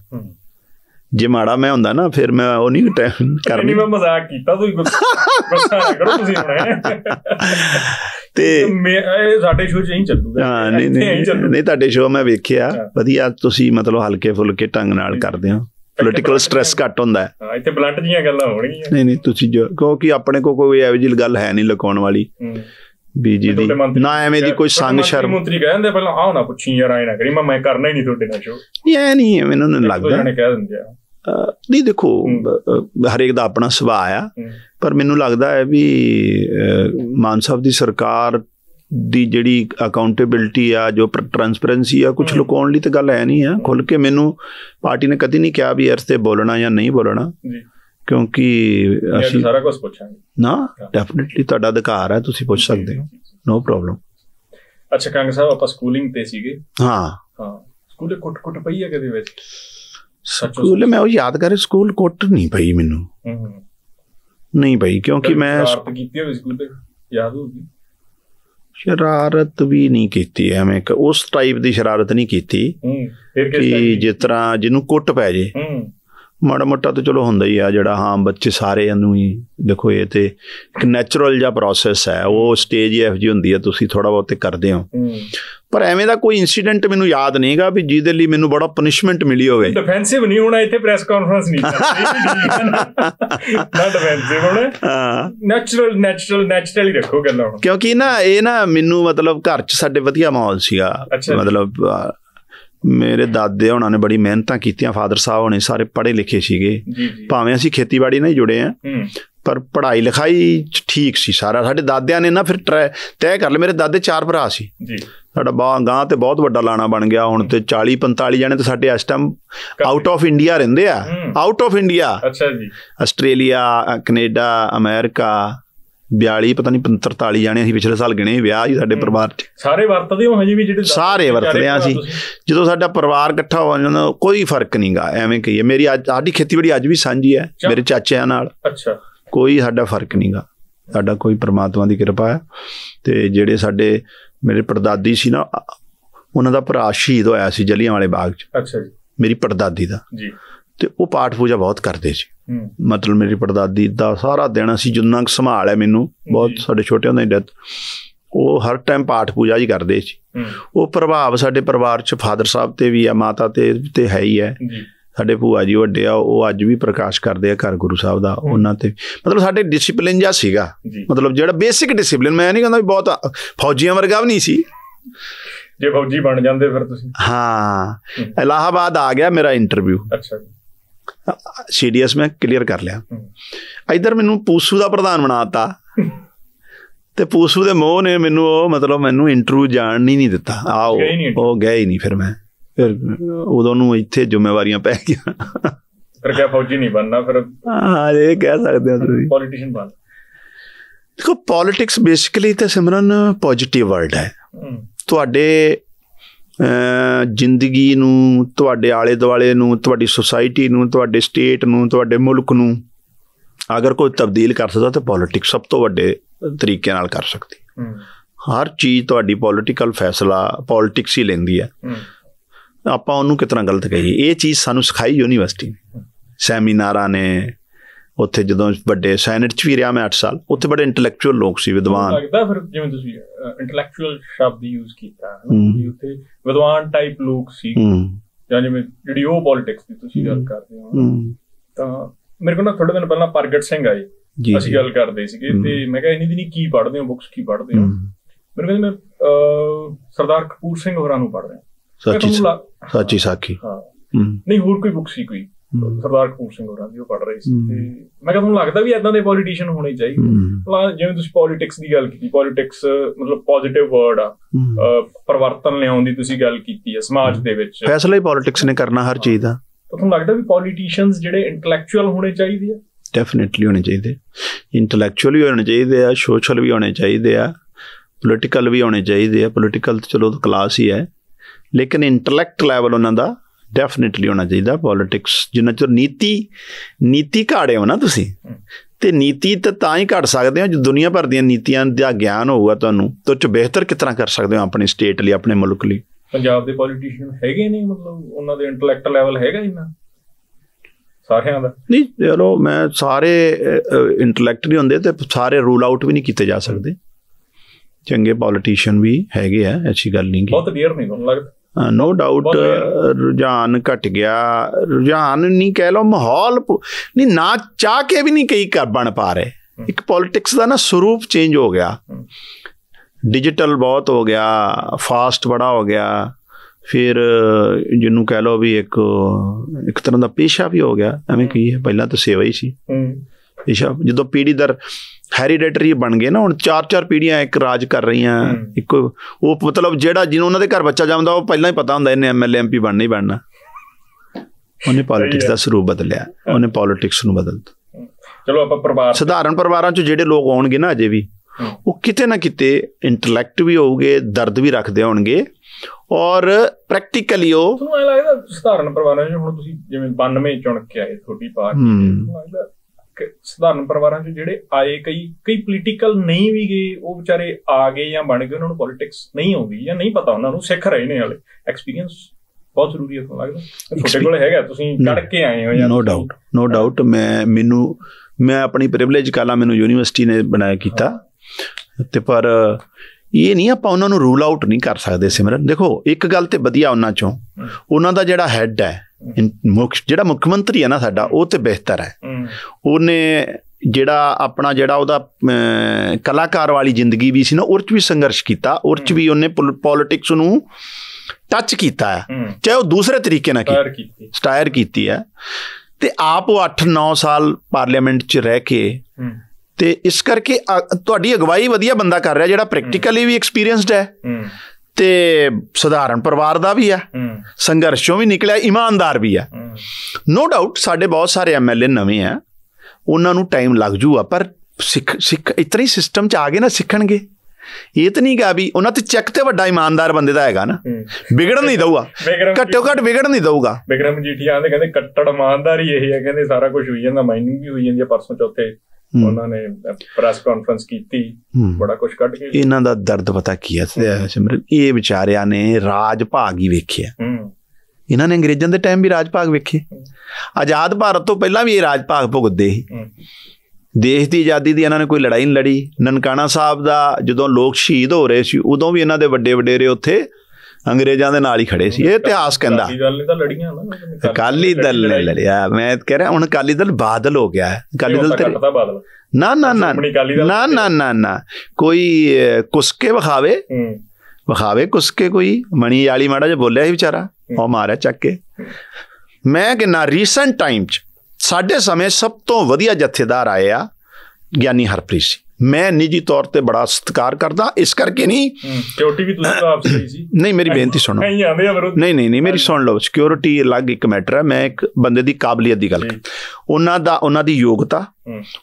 ਜੇ ਮਾੜਾ ਮੈਂ ਹੁੰਦਾ ਨਾ ਫਿਰ ਮੈਂ ਉਹ ਨਹੀਂ ਕਰਨੀ ਨਹੀਂ ਮੈਂ ਮਜ਼ਾਕ ਕੀਤਾ ਤੁਸੀਂ ਗੁੱਸਾ ਕਰੋ ਤੁਸੀਂ ਹੁਣ ਤੇ ਇਹ ਸਾਡੇ ਸ਼ੋਅ 'ਚ ਨਹੀਂ ਚੱਲੂਗਾ ਹਾਂ ਨਹੀਂ ਨਹੀਂ ਨਹੀਂ ਤੁਹਾਡੇ ਸ਼ੋਅ ਮੈਂ ਵੇਖਿਆ ਵਧੀਆ ਤੁਸੀਂ ਮਤਲਬ ਹਲਕੇ ਫੁਲਕੇ ਢੰਗ ਨਾਲ ਕਰਦੇ ਹੋ ਪੋਲਿਟੀਕਲ ਸਟ्रेस ਘੱਟ ਹੁੰਦਾ ਹੈ ਹਾਂ ਇੱਥੇ ਬਲੰਟ ਜੀਆਂ ਗੱਲਾਂ ਹੋਣਗੀਆਂ ਨਹੀਂ ਨਹੀਂ ਤੁਸੀਂ ਜੋ ਕਿਉਂਕਿ ਆਪਣੇ ਕੋ ਕੋਈ ਐਵੇਂ ਜੀ ਗੱਲ ਹੈ ਨਹੀਂ ਲਕਾਉਣ ਵਾਲੀ ਬੀਜੀ ਦੀ ਨਾ ਐਵੇਂ ਦੀ ਕੋਈ ਸੰਗ ਸ਼ਰਮ ਮੰਤਰੀ ਕਹਿੰਦੇ ਪਹਿਲਾਂ ਆਹ ਨਾ ਪੁੱਛੀ ਯਾਰ ਐ ਨਾ ਕਰੀ ਮੈਂ ਕਰਨਾ ਹੀ ਨਹੀਂ ਤੁਹਾਡੇ ਨਾਲ ਸ਼ੋਅ ਇਹ ਨਹੀਂ ਮੈਨੂੰ ਨਹੀਂ ਲੱਗਦਾ ਨਹੀਂ ਦੇਖੋ ਹਰੇਕ ਦਾ ਆਪਣਾ ਸੁਭਾਅ ਆ ਪਰ ਮੈਨੂੰ ਲੱਗਦਾ ਹੈ ਵੀ ਮਾਨ ਸਾਹਿਬ ਦੀ ਸਰਕਾਰ ਦੀ ਜਿਹੜੀ ਅਕਾਊਂਟੇਬਿਲਟੀ ਆ ਜੋ ਟ੍ਰਾਂਸਪੇਰੈਂਸੀ ਆ ਕੁਝ ਲੁਕਾਉਣ ਲਈ ਤਾਂ ਗੱਲ ਹੈ ਨਹੀਂ ਆ ਖੁੱਲ ਕੇ ਮੈਨੂੰ ਪਾਰਟੀ ਨੇ ਕਦੀ ਨਹੀਂ ਕਿਹਾ ਵੀ ਅਰਸ ਤੇ ਬੋਲਣਾ ਜਾਂ ਨਹੀਂ ਬੋਲਣਾ ਜੀ ਕਿਉਂਕਿ ਅਸੀਂ ਸਾਰਾ ਕੁਝ ਪੁੱਛਾਂਗੇ ਨਾ ਡੈਫੀਨਿਟਲੀ ਤੁਹਾਡਾ ਅਧਿਕਾਰ ਹੈ ਤੁਸੀਂ ਪੁੱਛ ਸਕਦੇ ਹੋ ਨੋ ਪ੍ਰੋਬਲਮ ਅੱਛਾ ਕੰਗ ਸਾਹਿਬ ਆਪਾਂ ਸਕੂਲਿੰਗ ਤੇ ਸੀਗੇ ਹਾਂ ਹਾਂ ਦੇ ਕੁੱਟ ਕੁੱਟ ਪਈ ਹੈ ਕਦੇ ਵਿੱਚ ਸਕੂਲ ਮੈਂ ਉਹ ਯਾਦ ਕਰੇ ਸਕੂਲ ਕੁੱਟ ਨਹੀਂ ਪਈ ਮੈਨੂੰ ਹੂੰ ਨਹੀਂ ਭਾਈ ਕਿਉਂਕਿ ਮੈਂ ਸ਼ਰਾਰਤ ਕੀਤੀ ਹੋਈ ਸਕੂਲ ਤੇ ਯਾਦ ਹੋਊਗੀ ਸ਼ਰਾਰਤ ਵੀ ਨਹੀਂ ਕੀਤੀ ਐਵੇਂ ਉਸ ਟਾਈਪ ਦੀ ਸ਼ਰਾਰਤ ਨਹੀਂ ਕੀਤੀ ਹੂੰ ਕਿ ਜਿਸ ਤਰ੍ਹਾਂ ਜਿਹਨੂੰ ਕੁੱਟ ਪੈ ਜੇ ਹੂੰ ਮਾੜਾ ਮੋਟਾ ਤਾਂ ਚਲੋ ਹੁੰਦਾ ਹੀ ਆ ਜਿਹੜਾ ਹਾਂ ਬੱਚੇ ਸਾਰੇ ਨੂੰ ਹੀ ਦੇਖੋ ਇਹ ਤੇ ਇੱਕ ਨੈਚੁਰਲ ਜਿਹਾ ਪ੍ਰੋਸੈਸ ਹੈ ਉਹ ਸਟੇਜ ਐਫ ਜੀ ਹੁੰਦੀ ਹੈ ਤੁਸੀਂ ਥੋੜਾ ਬਹੁਤ ਤੇ ਕਰਦੇ ਹੋ ਪਰ ਐਵੇਂ ਦਾ ਕੋਈ ਇਨਸੀਡੈਂਟ ਮੈਨੂੰ ਯਾਦ ਨਹੀਂਗਾ ਵੀ ਜਿਹਦੇ ਲਈ ਮੈਨੂੰ ਬੜਾ ਪਨਿਸ਼ਮੈਂਟ ਮਿਲੀ ਹੋਵੇ ਡਿਫੈਂਸਿਵ ਨਹੀਂ ਹੋਣਾ ਇੱਥੇ ਪ੍ਰੈਸ ਕਾਨਫਰੰਸ ਨਹੀਂ ਨਾ ਡਿਫੈਂਸਿਵ ਹੋਣਾ ਹਾਂ ਨੈਚੁਰਲ ਨੈਚੁਰਲ ਨੇਚਰਲੀ ਰੱਖੋ ਗੱਲਾਂ ਕਿਉਂਕਿ ਨਾ ਇਹ ਨਾ ਮੈਨੂੰ ਮਤਲਬ ਘਰ 'ਚ ਸਾਡੇ ਵਧੀਆ ਮਾਹੌਲ ਸੀਗਾ ਮਤਲਬ ਮੇਰੇ ਦਾਦੇ ਉਹਨਾਂ ਨੇ ਬੜੀ ਮਿਹਨਤਾਂ ਕੀਤੀਆਂ ਫਾਦਰ ਸਾਹਿਬ ਹੋਣੇ ਸਾਰੇ ਪੜ੍ਹੇ ਲਿਖੇ ਸੀਗੇ ਭਾਵੇਂ ਅਸੀਂ ਖੇਤੀਬਾੜੀ ਨਾਲ ਜੁੜੇ ਆ ਪਰ ਪੜ੍ਹਾਈ ਲਿਖਾਈ ਠੀਕ ਸੀ ਸਾਰਾ ਸਾਡੇ ਦਾਦਿਆਂ ਨੇ ਨਾ ਫਿਰ ਤੈਅ ਕਰ ਲਿਆ ਮੇਰੇ ਦਾਦੇ ਚਾਰ ਭਰਾ ਸੀ ਜੀ ਸਾਡਾ ਗਾਂ ਤੇ ਬਹੁਤ ਵੱਡਾ ਲਾਣਾ ਬਣ ਗਿਆ ਹੁਣ ਤੇ 40 45 ਜਣੇ ਤੇ ਸਾਡੇ ਇਸ ਟਾਈਮ ਆਊਟ ਆਫ ਇੰਡੀਆ ਰਹਿੰਦੇ ਆ ਆਊਟ ਆਫ ਇੰਡੀਆ ਅੱਛਾ ਜੀ ਆਸਟ੍ਰੇਲੀਆ ਕੈਨੇਡਾ ਅਮਰੀਕਾ 42 ਪਤਾ ਨਹੀਂ 43 ਜਾਣੇ ਅਸੀਂ ਪਿਛਲੇ ਸਾਲ ਗਿਣੇ ਵਿਆਹ ਹੀ ਸਾਡੇ ਪਰਿਵਾਰ 'ਚ ਸਾਰੇ ਵਰਤਦੇ ਹੋ ਹਜੇ ਵੀ ਜਿਹੜੇ ਸਾਰੇ ਵਰਤਦੇ ਆ ਸੀ ਜਦੋਂ ਸਾਡਾ ਪਰਿਵਾਰ ਇਕੱਠਾ ਹੋ ਜਾਂਦਾ ਕੋਈ ਫਰਕ ਨਹੀਂਗਾ ਐਵੇਂ ਕਹੀਏ ਮੇਰੀ ਅੱਜ ਸਾਡੀ ਖੇਤੀਬਾੜੀ ਅੱਜ ਵੀ ਸਾਂਝੀ ਹੈ ਮੇਰੇ ਚਾਚਿਆਂ ਨਾਲ ਅੱਛਾ ਕੋਈ ਸਾਡਾ ਫਰਕ ਨਹੀਂਗਾ ਸਾਡਾ ਕੋਈ ਪ੍ਰਮਾਤਮਾ ਦੀ ਕਿਰਪਾ ਹੈ ਤੇ ਜਿਹੜੇ ਸਾਡੇ ਮੇਰੇ ਪਰਦਾਦੀ ਸੀ ਨਾ ਉਹਨਾਂ ਦਾ ਭਰਾ ਸ਼ਹੀਦ ਹੋਇਆ ਸੀ ਜਲੀਆਂ ਵਾਲੇ ਬਾਗ 'ਚ ਅੱਛਾ ਜੀ ਮੇਰੀ ਪਰਦਾਦੀ ਦਾ ਜੀ ਤੇ ਉਹ ਪਾਠ ਪੂਜਾ ਬਹੁਤ ਕਰਦੇ ਸੀ ਮਤਲਬ ਮੇਰੀ ਪੜਦਾਦੀ ਦਾ ਸਾਰਾ ਦਿਨ ਅਸੀਂ ਜਿੰਨਾ ਕੁ ਸੰਭਾਲ ਹੈ ਮੈਨੂੰ ਬਹੁਤ ਸਾਡੇ ਛੋਟੇ ਹੁੰਦੇ ਡੈਥ ਉਹ ਹਰ ਟਾਈਮ ਪਾਠ ਪੂਜਾ ਹੀ ਕਰਦੇ ਸੀ ਉਹ ਪ੍ਰਭਾਵ ਸਾਡੇ ਪਰਿਵਾਰ ਚ ਫਾਦਰ ਸਾਹਿਬ ਤੇ ਵੀ ਆ ਮਾਤਾ ਤੇ ਤੇ ਹੈ ਹੀ ਹੈ ਸਾਡੇ ਭੂਆ ਜੀ ਵੱਡੇ ਆ ਉਹ ਅੱਜ ਵੀ ਪ੍ਰਕਾਸ਼ ਕਰਦੇ ਆ ਘਰ ਗੁਰੂ ਸਾਹਿਬ ਦਾ ਉਹਨਾਂ ਤੇ ਮਤਲਬ ਸਾਡੇ ਡਿਸਪਲਿਨ ਜਾਂ ਸੀਗਾ ਮਤਲਬ ਜਿਹੜਾ ਬੇਸਿਕ ਡਿਸਪਲਿਨ ਮੈਂ ਨਹੀਂ ਕਹਿੰਦਾ ਵੀ ਬਹੁਤ ਫੌਜੀਆਂ ਵਰਗਾ ਵੀ ਨਹੀਂ ਸੀ ਜੇ ਫੌਜੀ ਬਣ ਜਾਂਦੇ ਫਿਰ ਤੁਸੀਂ ਹਾਂ ਇਲਾਹਾਬਾਦ ਆ ਗਿਆ ਮੇਰਾ ਇੰਟਰਵਿਊ ਅੱਛਾ ਸੀਡੀਐਸ ਮੈਂ ਕਲੀਅਰ ਕਰ ਲਿਆ ਇਧਰ ਮੈਨੂੰ ਪੂਸੂ ਦਾ ਪ੍ਰਧਾਨ ਬਣਾਤਾ ਤੇ ਪੂਸੂ ਦੇ ਮੋਹ ਨੇ ਮੈਨੂੰ ਉਹ ਮਤਲਬ ਮੈਨੂੰ ਇੰਟਰਵਿਊ ਜਾਣ ਨਹੀਂ ਨਹੀਂ ਦਿੱਤਾ ਆ ਉਹ ਗਏ ਹੀ ਨਹੀਂ ਫਿਰ ਮੈਂ ਫਿਰ ਉਦੋਂ ਨੂੰ ਇੱਥੇ ਜ਼ਿੰਮੇਵਾਰੀਆਂ ਪੈ ਗਈਆਂ ਫਿਰ ਕਿਆ ਫੌਜੀ ਨਹੀਂ ਬੰਨਣਾ ਫਿਰ ਹਾਂ ਇਹ ਕਹਿ ਸਕਦੇ ਹੋ ਤੁਸੀਂ ਪੋਲੀਟੀਸ਼ੀਅਨ ਬਣ ਦੇਖੋ ਪੋਲਿਟਿਕਸ ਬੇਸਿਕਲੀ ਤੇ ਸਿਮਰਨ ਪੋਜ਼ਿਟਿਵ ਵਰਡ ਹੈ ਤੁਹਾਡੇ ਜ਼ਿੰਦਗੀ ਨੂੰ ਤੁਹਾਡੇ ਆਲੇ ਦੁਆਲੇ ਨੂੰ ਤੁਹਾਡੀ ਸੋਸਾਇਟੀ ਨੂੰ ਤੁਹਾਡੇ ਸਟੇਟ ਨੂੰ ਤੁਹਾਡੇ ਮੁਲਕ ਨੂੰ ਅਗਰ ਕੋਈ ਤਬਦੀਲ ਕਰ ਸਕਦਾ ਤਾਂ ਪੋਲਿਟਿਕਸ ਸਭ ਤੋਂ ਵੱਡੇ ਤਰੀਕੇ ਨਾਲ ਕਰ ਸਕਦੀ ਹਰ ਚੀਜ਼ ਤੁਹਾਡੀ ਪੋਲਿਟੀਕਲ ਫੈਸਲਾ ਪੋਲਿਟਿਕਸ ਹੀ ਲੈਂਦੀ ਹੈ ਆਪਾਂ ਉਹਨੂੰ ਕਿਤਨਾ ਗਲਤ ਕਹੀਏ ਇਹ ਚੀਜ਼ ਸਾਨੂੰ ਸਿਖਾਈ ਯੂਨੀਵਰਸਿਟੀ ਨੇ ਸੈਮੀਨਾਰਾਂ ਨੇ ਉੱਥੇ ਜਦੋਂ ਵੱਡੇ ਸੈਨੇਟ 'ਚ ਵੀ ਰਿਹਾ ਮੈਂ 8 ਸਾਲ ਉੱਥੇ ਬੜੇ ਇੰਟੈਲੈਕਚੁਅਲ ਲੋਕ ਸੀ ਵਿਦਵਾਨ ਲੱਗਦਾ ਫਿਰ ਜਿਵੇਂ ਤੁਸੀਂ ਇੰਟੈਲੈਕਚੁਅਲ ਸ਼ਬਦ ਯੂਜ਼ ਕੀਤਾ ਹੈ ਨਾ ਉੱਥੇ ਵਿਦਵਾਨ ਟਾਈਪ ਲੋਕ ਸੀ ਜਾਂ ਜਿਵੇਂ ਜਿਹੜੀ ਉਹ ਪੋਲਿਟਿਕਸ ਦੀ ਤੁਸੀਂ ਗੱਲ ਕਰਦੇ ਹੋ ਤਾਂ ਮੇਰੇ ਕੋਲ ਨਾ ਥੋੜੇ ਦਿਨ ਪਹਿਲਾਂ ਪ੍ਰਗਟ ਸਿੰਘ ਆਏ ਅਸੀਂ ਗੱਲ ਕਰਦੇ ਸੀਗੇ ਤੇ ਮੈਂ ਕਿਹਾ ਇਨੀ ਨਹੀਂ ਕੀ ਪੜ੍ਹਦੇ ਹੋ ਬੁੱਕਸ ਕੀ ਪੜ੍ਹਦੇ ਹੋ ਮੇਰੇ ਕੋਲ ਮੈਂ ਸਰਦਾਰ ਕਪੂਰ ਸਿੰਘ ਹੋਰਾਂ ਨੂੰ ਪੜ੍ਹ ਰਿਹਾ ਸੱਚੀ ਸੱਚੀ ਸਾਖੀ ਹਾਂ ਨਹੀਂ ਹੋਰ ਕੋਈ ਬੁੱਕ ਸੀ ਕੋਈ ਸਰਦਾਰ ਕਪੂਰ ਸਿੰਘ ਹੋਰਾਂ ਦੀ ਉਹ ਪੜ ਰਹੀ ਸੀ ਤੇ ਮੈਂ ਕਿਹਾ ਤੁਹਾਨੂੰ ਲੱਗਦਾ ਵੀ ਇਦਾਂ ਦੇ ਪੋਲੀਟੀਸ਼ੀਅਨ ਹੋਣੇ ਚਾਹੀਦੇ ਜਿਵੇਂ ਤੁਸੀਂ ਪੋਲਿਟਿਕਸ ਦੀ ਗੱਲ ਕੀਤੀ ਪੋਲਿਟਿਕਸ ਮਤਲਬ ਪੋਜ਼ਿਟਿਵ ਵਰਡ ਆ ਪਰਵਰਤਨ ਲਿਆਉਣ ਦੀ ਤੁਸੀਂ ਗੱਲ ਕੀਤੀ ਹੈ ਸਮਾਜ ਦੇ ਵਿੱਚ ਫੈਸਲਾ ਹੀ ਪੋਲਿਟਿਕਸ ਨੇ ਕਰਨਾ ਹਰ ਚੀਜ਼ ਦਾ ਤੁਹਾਨੂੰ ਲੱਗਦਾ ਵੀ ਪੋਲੀਟੀਸ਼ੀਅਨਸ ਜਿਹੜੇ ਇੰਟੈਲੈਕਚੁਅਲ ਹੋਣੇ ਚਾਹੀਦੇ ਆ ਡੈਫੀਨਿਟਲੀ ਹੋਣੇ ਚਾਹੀਦੇ ਇੰਟੈਲੈਕਚੁਅਲ ਵੀ ਹੋਣੇ ਚਾਹੀਦੇ ਆ ਸੋਸ਼ਲ ਵੀ ਹੋਣੇ ਚਾਹੀਦੇ ਆ ਪੋਲੀਟੀਕਲ ਵੀ ਹੋਣੇ ਚਾਹੀਦੇ ਆ ਪੋਲੀਟੀਕਲ ਤਾਂ ਚਲੋ ਕਲਾਸ ਹੀ ਹੈ ਲੇਕਿਨ ਇੰਟੈਲੈਕਟ ਲੈਵਲ ਉਹਨਾਂ ਦਾ ਡੈਫੀਨਿਟਲੀ ਹੋਣਾ ਚਾਹੀਦਾ ਪੋਲਿਟਿਕਸ ਜਿੰਨਾ ਚਿਰ ਨੀਤੀ ਨੀਤੀ ਘਾੜੇ ਹੋ ਨਾ ਤੁਸੀਂ ਤੇ ਨੀਤੀ ਤਾਂ ਤਾਂ ਹੀ ਘੜ ਸਕਦੇ ਹੋ ਜੇ ਦੁਨੀਆ ਭਰ ਦੀਆਂ ਨੀਤੀਆਂ ਦਾ ਗਿਆਨ ਹੋਊਗਾ ਤੁਹਾਨੂੰ ਤੋਂ ਚ ਬਿਹਤਰ ਕਿਤਨਾ ਕਰ ਸਕਦੇ ਹੋ ਆਪਣੀ ਸਟੇਟ ਲਈ ਆਪਣੇ ਮੁਲਕ ਲਈ ਪੰਜਾਬ ਦੇ ਪੋਲਿਟਿਸ਼ੀਅਨ ਹੈਗੇ ਨਹੀਂ ਮਤਲਬ ਉਹਨਾਂ ਦੇ ਇੰਟੈਲੈਕਟ ਲੈਵਲ ਹੈਗਾ ਇੰਨਾ ਸਾਰਿਆਂ ਦਾ ਨਹੀਂ ਚਲੋ ਮੈਂ ਸਾਰੇ ਇੰਟੈਲੈਕਟ ਨਹੀਂ ਹੁੰਦੇ ਤੇ ਸਾਰੇ ਰੂਲ ਆਊਟ ਵੀ ਨਹੀਂ ਕੀਤੇ ਜਾ ਸਕਦੇ ਚੰਗੇ ਪੋਲਿਟਿਸ਼ੀਅਨ ਵੀ ਹੈਗੇ ਆ ਐਸੀ ਗੱਲ ਨਹੀਂ ਕਿ ਬਹੁਤ ਡੀਅਰ ਨਹੀਂ ਮੈਨੂੰ ਲੱਗਦਾ ਨੋ ਡਾਊਟ ਰੁਝਾਨ ਘਟ ਗਿਆ ਰੁਝਾਨ ਨਹੀਂ ਕਹਿ ਲੋ ਮਾਹੌਲ ਨਹੀਂ ਨਾ ਚਾਹ ਕੇ ਵੀ ਨਹੀਂ ਕਈ ਕਰ ਬਣ ਪਾ ਰਹੇ ਇੱਕ ਪੋਲਿਟਿਕਸ ਦਾ ਨਾ ਸਰੂਪ ਚੇਂਜ ਹੋ ਗਿਆ ਡਿਜੀਟਲ ਬਹੁਤ ਹੋ ਗਿਆ ਫਾਸਟ ਬੜਾ ਹੋ ਗਿਆ ਫਿਰ ਜਿਹਨੂੰ ਕਹਿ ਲੋ ਵੀ ਇੱਕ ਇੱਕ ਤਰ੍ਹਾਂ ਦਾ ਪੇਸ਼ਾ ਵੀ ਹੋ ਗਿਆ ਐਵੇਂ ਕੀ ਹੈ ਪਹਿਲਾਂ ਤਾਂ ਸੇਵਾ ਹੀ ਸੀ ਜਦੋਂ ਪੀੜੀ ਦਰ ਹੈਰੀਡੇਟਰੀ ਬਣ ਗਏ ਨਾ ਹੁਣ ਚਾਰ ਚਾਰ ਪੀੜੀਆਂ ਇੱਕ ਰਾਜ ਕਰ ਰਹੀਆਂ ਇੱਕ ਉਹ ਮਤਲਬ ਜਿਹੜਾ ਜਿਹਨੂੰ ਉਹਨਾਂ ਦੇ ਘਰ ਬੱਚਾ ਜੰਮਦਾ ਉਹ ਪਹਿਲਾਂ ਹੀ ਪਤਾ ਹੁੰਦਾ ਇਹਨੇ ਐਮਐਲਏ ਐਮਪੀ ਬਣਨਾ ਹੀ ਬਣਨਾ ਉਹਨੇ ਪੋਲਿਟਿਕਸ ਦਾ ਸਰੂਪ ਬਦਲਿਆ ਉਹਨੇ ਪੋਲਿਟਿਕਸ ਨੂੰ ਬਦਲਤਾ ਚਲੋ ਆਪਾਂ ਪਰਿਵਾਰ ਸਧਾਰਨ ਪਰਿਵਾਰਾਂ ਚ ਜਿਹੜੇ ਲੋਕ ਆਉਣਗੇ ਨਾ ਅਜੇ ਵੀ ਉਹ ਕਿਤੇ ਨਾ ਕਿਤੇ ਇੰਟੈਲੈਕਟ ਵੀ ਹੋਊਗੇ ਦਰਦ ਵੀ ਰੱਖਦੇ ਹੋਣਗੇ ਔਰ ਪ੍ਰੈਕਟੀਕਲੀ ਉਹ ਤੁਹਾਨੂੰ ਐ ਲੱਗਦਾ ਸਧਾਰਨ ਪਰਿਵਾਰਾਂ ਚ ਹੁਣ ਤੁਸੀਂ ਜਿਵੇਂ 92 ਚੁਣ ਕੇ ਆਏ ਤੁਹਾਡੀ ਪਾਰਟੀ ਲੱਗਦਾ ਸਧਾਰਨ ਪਰਿਵਾਰਾਂ 'ਚ ਜਿਹੜੇ ਆਏ ਕਈ ਕਈ ਪੋਲੀਟੀਕਲ ਨਹੀਂ ਵੀ ਗਏ ਉਹ ਵਿਚਾਰੇ ਆ ਗਏ ਜਾਂ ਬਣ ਗਏ ਉਹਨਾਂ ਨੂੰ ਪੋਲਿਟਿਕਸ ਨਹੀਂ ਆਉਂਦੀ ਜਾਂ ਨਹੀਂ ਪਤਾ ਉਹਨਾਂ ਨੂੰ ਸਿੱਖ ਰਹੇ ਨੇ ਹਲੇ ਐਕਸਪੀਰੀਅੰਸ ਬਹੁਤ ਜ਼ਰੂਰੀ ਹੈ ਤੁਹਾਨੂੰ ਲੱਗਦਾ ਤੁਹਾਡੇ ਕੋਲ ਹੈਗਾ ਤੁਸੀਂ ਚੜ ਕੇ ਆਏ ਹੋ ਜਾਂ ਨੋ ਡਾਊਟ ਨੋ ਡਾਊਟ ਮੈਂ ਮੈਨੂੰ ਮੈਂ ਆਪਣੀ ਪ੍ਰਿਵਿਲੇਜ ਕਾਲਾ ਮੈਨੂੰ ਯੂਨੀਵਰਸਿਟੀ ਨੇ ਬਣਾਇਆ ਕੀਤਾ ਤੇ ਪਰ ਇਹ ਨਹੀਂ ਆਪਾਂ ਉਹਨਾਂ ਨੂੰ ਰੂਲ ਆਊਟ ਨਹੀਂ ਕਰ ਸਕਦੇ ਸਿਮਰਨ ਦੇਖੋ ਇੱਕ ਗੱਲ ਤੇ ਵਧੀਆ ਉਹਨਾਂ ਚੋਂ ਉਹਨਾਂ ਦਾ ਜਿਹੜਾ ਹੈੱਡ ਹੈ ਮੁੱਖ ਜਿਹੜਾ ਮੁੱਖ ਮੰਤਰੀ ਹੈ ਨਾ ਸਾਡਾ ਉਹ ਤੇ ਬਿਹਤਰ ਹੈ ਉਹਨੇ ਜਿਹੜਾ ਆਪਣਾ ਜਿਹੜਾ ਉਹਦਾ ਕਲਾਕਾਰ ਵਾਲੀ ਜ਼ਿੰਦਗੀ ਵੀ ਸੀ ਨਾ ਉਰਚ ਵੀ ਸੰਘਰਸ਼ ਕੀਤਾ ਉਰਚ ਵੀ ਉਹਨੇ ਪੋਲਿਟਿਕਸ ਨੂੰ ਟੱਚ ਕੀਤਾ ਹੈ ਚਾਹੇ ਉਹ ਦੂਸਰੇ ਤਰੀਕੇ ਨਾਲ ਕੀਤੀ ਸਟਾਇਰ ਕੀਤੀ ਹੈ ਤੇ ਆਪ ਉਹ 8-9 ਸਾਲ ਪਾਰਲੀਮੈਂਟ 'ਚ ਰਹਿ ਕੇ ਤੇ ਇਸ ਕਰਕੇ ਤੁਹਾਡੀ ਅਗਵਾਈ ਵਧੀਆ ਬੰਦਾ ਕਰ ਰਿਹਾ ਜਿਹੜਾ ਪ੍ਰੈਕਟੀਕਲੀ ਵੀ ਐਕਸਪੀਰੀਅੰਸਡ ਹੈ ਤੇ ਸਧਾਰਨ ਪਰਿਵਾਰ ਦਾ ਵੀ ਹੈ ਸੰਘਰਸ਼ੋਂ ਵੀ ਨਿਕਲਿਆ ਇਮਾਨਦਾਰ ਵੀ ਹੈ ਨੋ ਡਾਊਟ ਸਾਡੇ ਬਹੁਤ ਸਾਰੇ ਐਮਐਲਏ ਨਵੇਂ ਆ ਉਹਨਾਂ ਨੂੰ ਟਾਈਮ ਲੱਗ ਜੂਗਾ ਪਰ ਸਿੱਖ ਸਿੱਖ ਇਤਨੀ ਸਿਸਟਮ ਚ ਆ ਗਏ ਨਾ ਸਿੱਖਣਗੇ ਇਹ ਤਾਂ ਨਹੀਂ ਗਾ ਵੀ ਉਹਨਾਂ ਤੇ ਚੈੱਕ ਤੇ ਵੱਡਾ ਇਮਾਨਦਾਰ ਬੰਦੇ ਦਾ ਹੈਗਾ ਨਾ ਵਿਗੜਨ ਨਹੀਂ ਦਊਗਾ ਘੱਟੋ ਘੱਟ ਵਿਗੜਨ ਨਹੀਂ ਦਊਗਾ ਵਿਗਰਮ ਜੀਠੀਆ ਆਂਦੇ ਕਹਿੰਦੇ ਕੱਟੜ ਇਮਾਨਦਾਰੀ ਇਹ ਹੈ ਕਹਿੰਦੇ ਸਾਰਾ ਕੁਝ ਹੋਈ ਜਾਂਦਾ ਮਾਈਨਿੰਗ ਵੀ ਹੋਈ ਜਾਂਦੀ ਹੈ ਪਰਸੋਂ ਚੌਥੇ ਉਹਨਾਂ ਨੇ ਪ੍ਰੈਸ ਕਾਨਫਰੰਸ ਕੀਤੀ ਬੜਾ ਕੁਝ ਕੱਢ ਕੇ ਇਹਨਾਂ ਦਾ ਦਰਦ ਪਤਾ ਕੀ ਹੈ ਸਿਮਰਨ ਇਹ ਵਿਚਾਰਿਆਂ ਨੇ ਰਾਜ ਭਾਗ ਹੀ ਵੇਖਿਆ ਇਹਨਾਂ ਨੇ ਅੰਗਰੇਜ਼ਾਂ ਦੇ ਟਾਈਮ ਵੀ ਰਾਜ ਭਾਗ ਵੇਖੇ ਆਜ਼ਾਦ ਭਾਰਤ ਤੋਂ ਪਹਿਲਾਂ ਵੀ ਇਹ ਰਾਜ ਭਾਗ ਭੁਗਦੇ ਸੀ ਦੇਸ਼ ਦੀ ਆਜ਼ਾਦੀ ਦੀ ਇਹਨਾਂ ਨੇ ਕੋਈ ਲੜਾਈ ਨਹੀਂ ਲੜੀ ਨਨਕਾਣਾ ਸਾਹਿਬ ਦਾ ਜਦੋਂ ਲੋਕ ਸ਼ਹੀਦ ਹੋ ਰਹੇ ਸੀ ਉਦੋਂ ਵੀ ਇਹਨਾਂ ਦੇ ਵੱਡੇ ਵਡੇਰੇ ਉੱਥੇ ਅੰਗਰੇਜ਼ਾਂ ਦੇ ਨਾਲ ਹੀ ਖੜੇ ਸੀ ਇਹ ਇਤਿਹਾਸ ਕਹਿੰਦਾ ਦਲ ਨੇ ਤਾਂ ਲੜੀਆਂ ਨਾ ਅਕਾਲੀ ਦਲ ਨੇ ਲੜਿਆ ਮੈਂ ਕਹਿ ਰਿਹਾ ਹੁਣ ਅਕਾਲੀ ਦਲ ਬਾਦਲ ਹੋ ਗਿਆ ਹੈ ਅਕਾਲੀ ਦਲ ਤੇ ਨਾ ਨਾ ਨਾ ਨਾ ਨਾ ਨਾ ਨਾ ਕੋਈ ਕੁਸਕੇ ਵਖਾਵੇ ਵਖਾਵੇ ਕੁਸਕੇ ਕੋਈ ਮਣੀ ਵਾਲੀ ਮਾੜਾ ਜੇ ਬੋਲਿਆ ਸੀ ਵਿਚਾਰਾ ਉਹ ਮਾਰਿਆ ਚੱਕ ਕੇ ਮੈਂ ਕਿ ਨਾ ਰੀਸੈਂਟ ਟਾਈਮ ਚ ਸਾਡੇ ਸਮੇਂ ਸਭ ਤੋਂ ਵਧੀਆ ਜਥੇਦਾਰ ਆਏ ਆ ਗਿਆਨੀ ਹਰਪ੍ਰੀਤ ਸਿੰਘ ਮੈਂ ਨਿੱਜੀ ਤੌਰ ਤੇ ਬੜਾ ਸਤਿਕਾਰ ਕਰਦਾ ਇਸ ਕਰਕੇ ਨਹੀਂ ਸਿਕਿਉਰਿਟੀ ਵੀ ਤੁਸੀਂ ਆਪ ਸਹੀ ਸੀ ਨਹੀਂ ਮੇਰੀ ਬੇਨਤੀ ਸੁਣੋ ਨਹੀਂ ਨਹੀਂ ਨਹੀਂ ਮੇਰੀ ਸੁਣ ਲਓ ਸਿਕਿਉਰਿਟੀ ਅਲੱਗ ਇੱਕ ਮੈਟਰ ਹੈ ਮੈਂ ਇੱਕ ਬੰਦੇ ਦੀ ਕਾਬਲੀਅਤ ਦੀ ਗੱਲ ਕਰ ਉਹਨਾਂ ਦਾ ਉਹਨਾਂ ਦੀ ਯੋਗਤਾ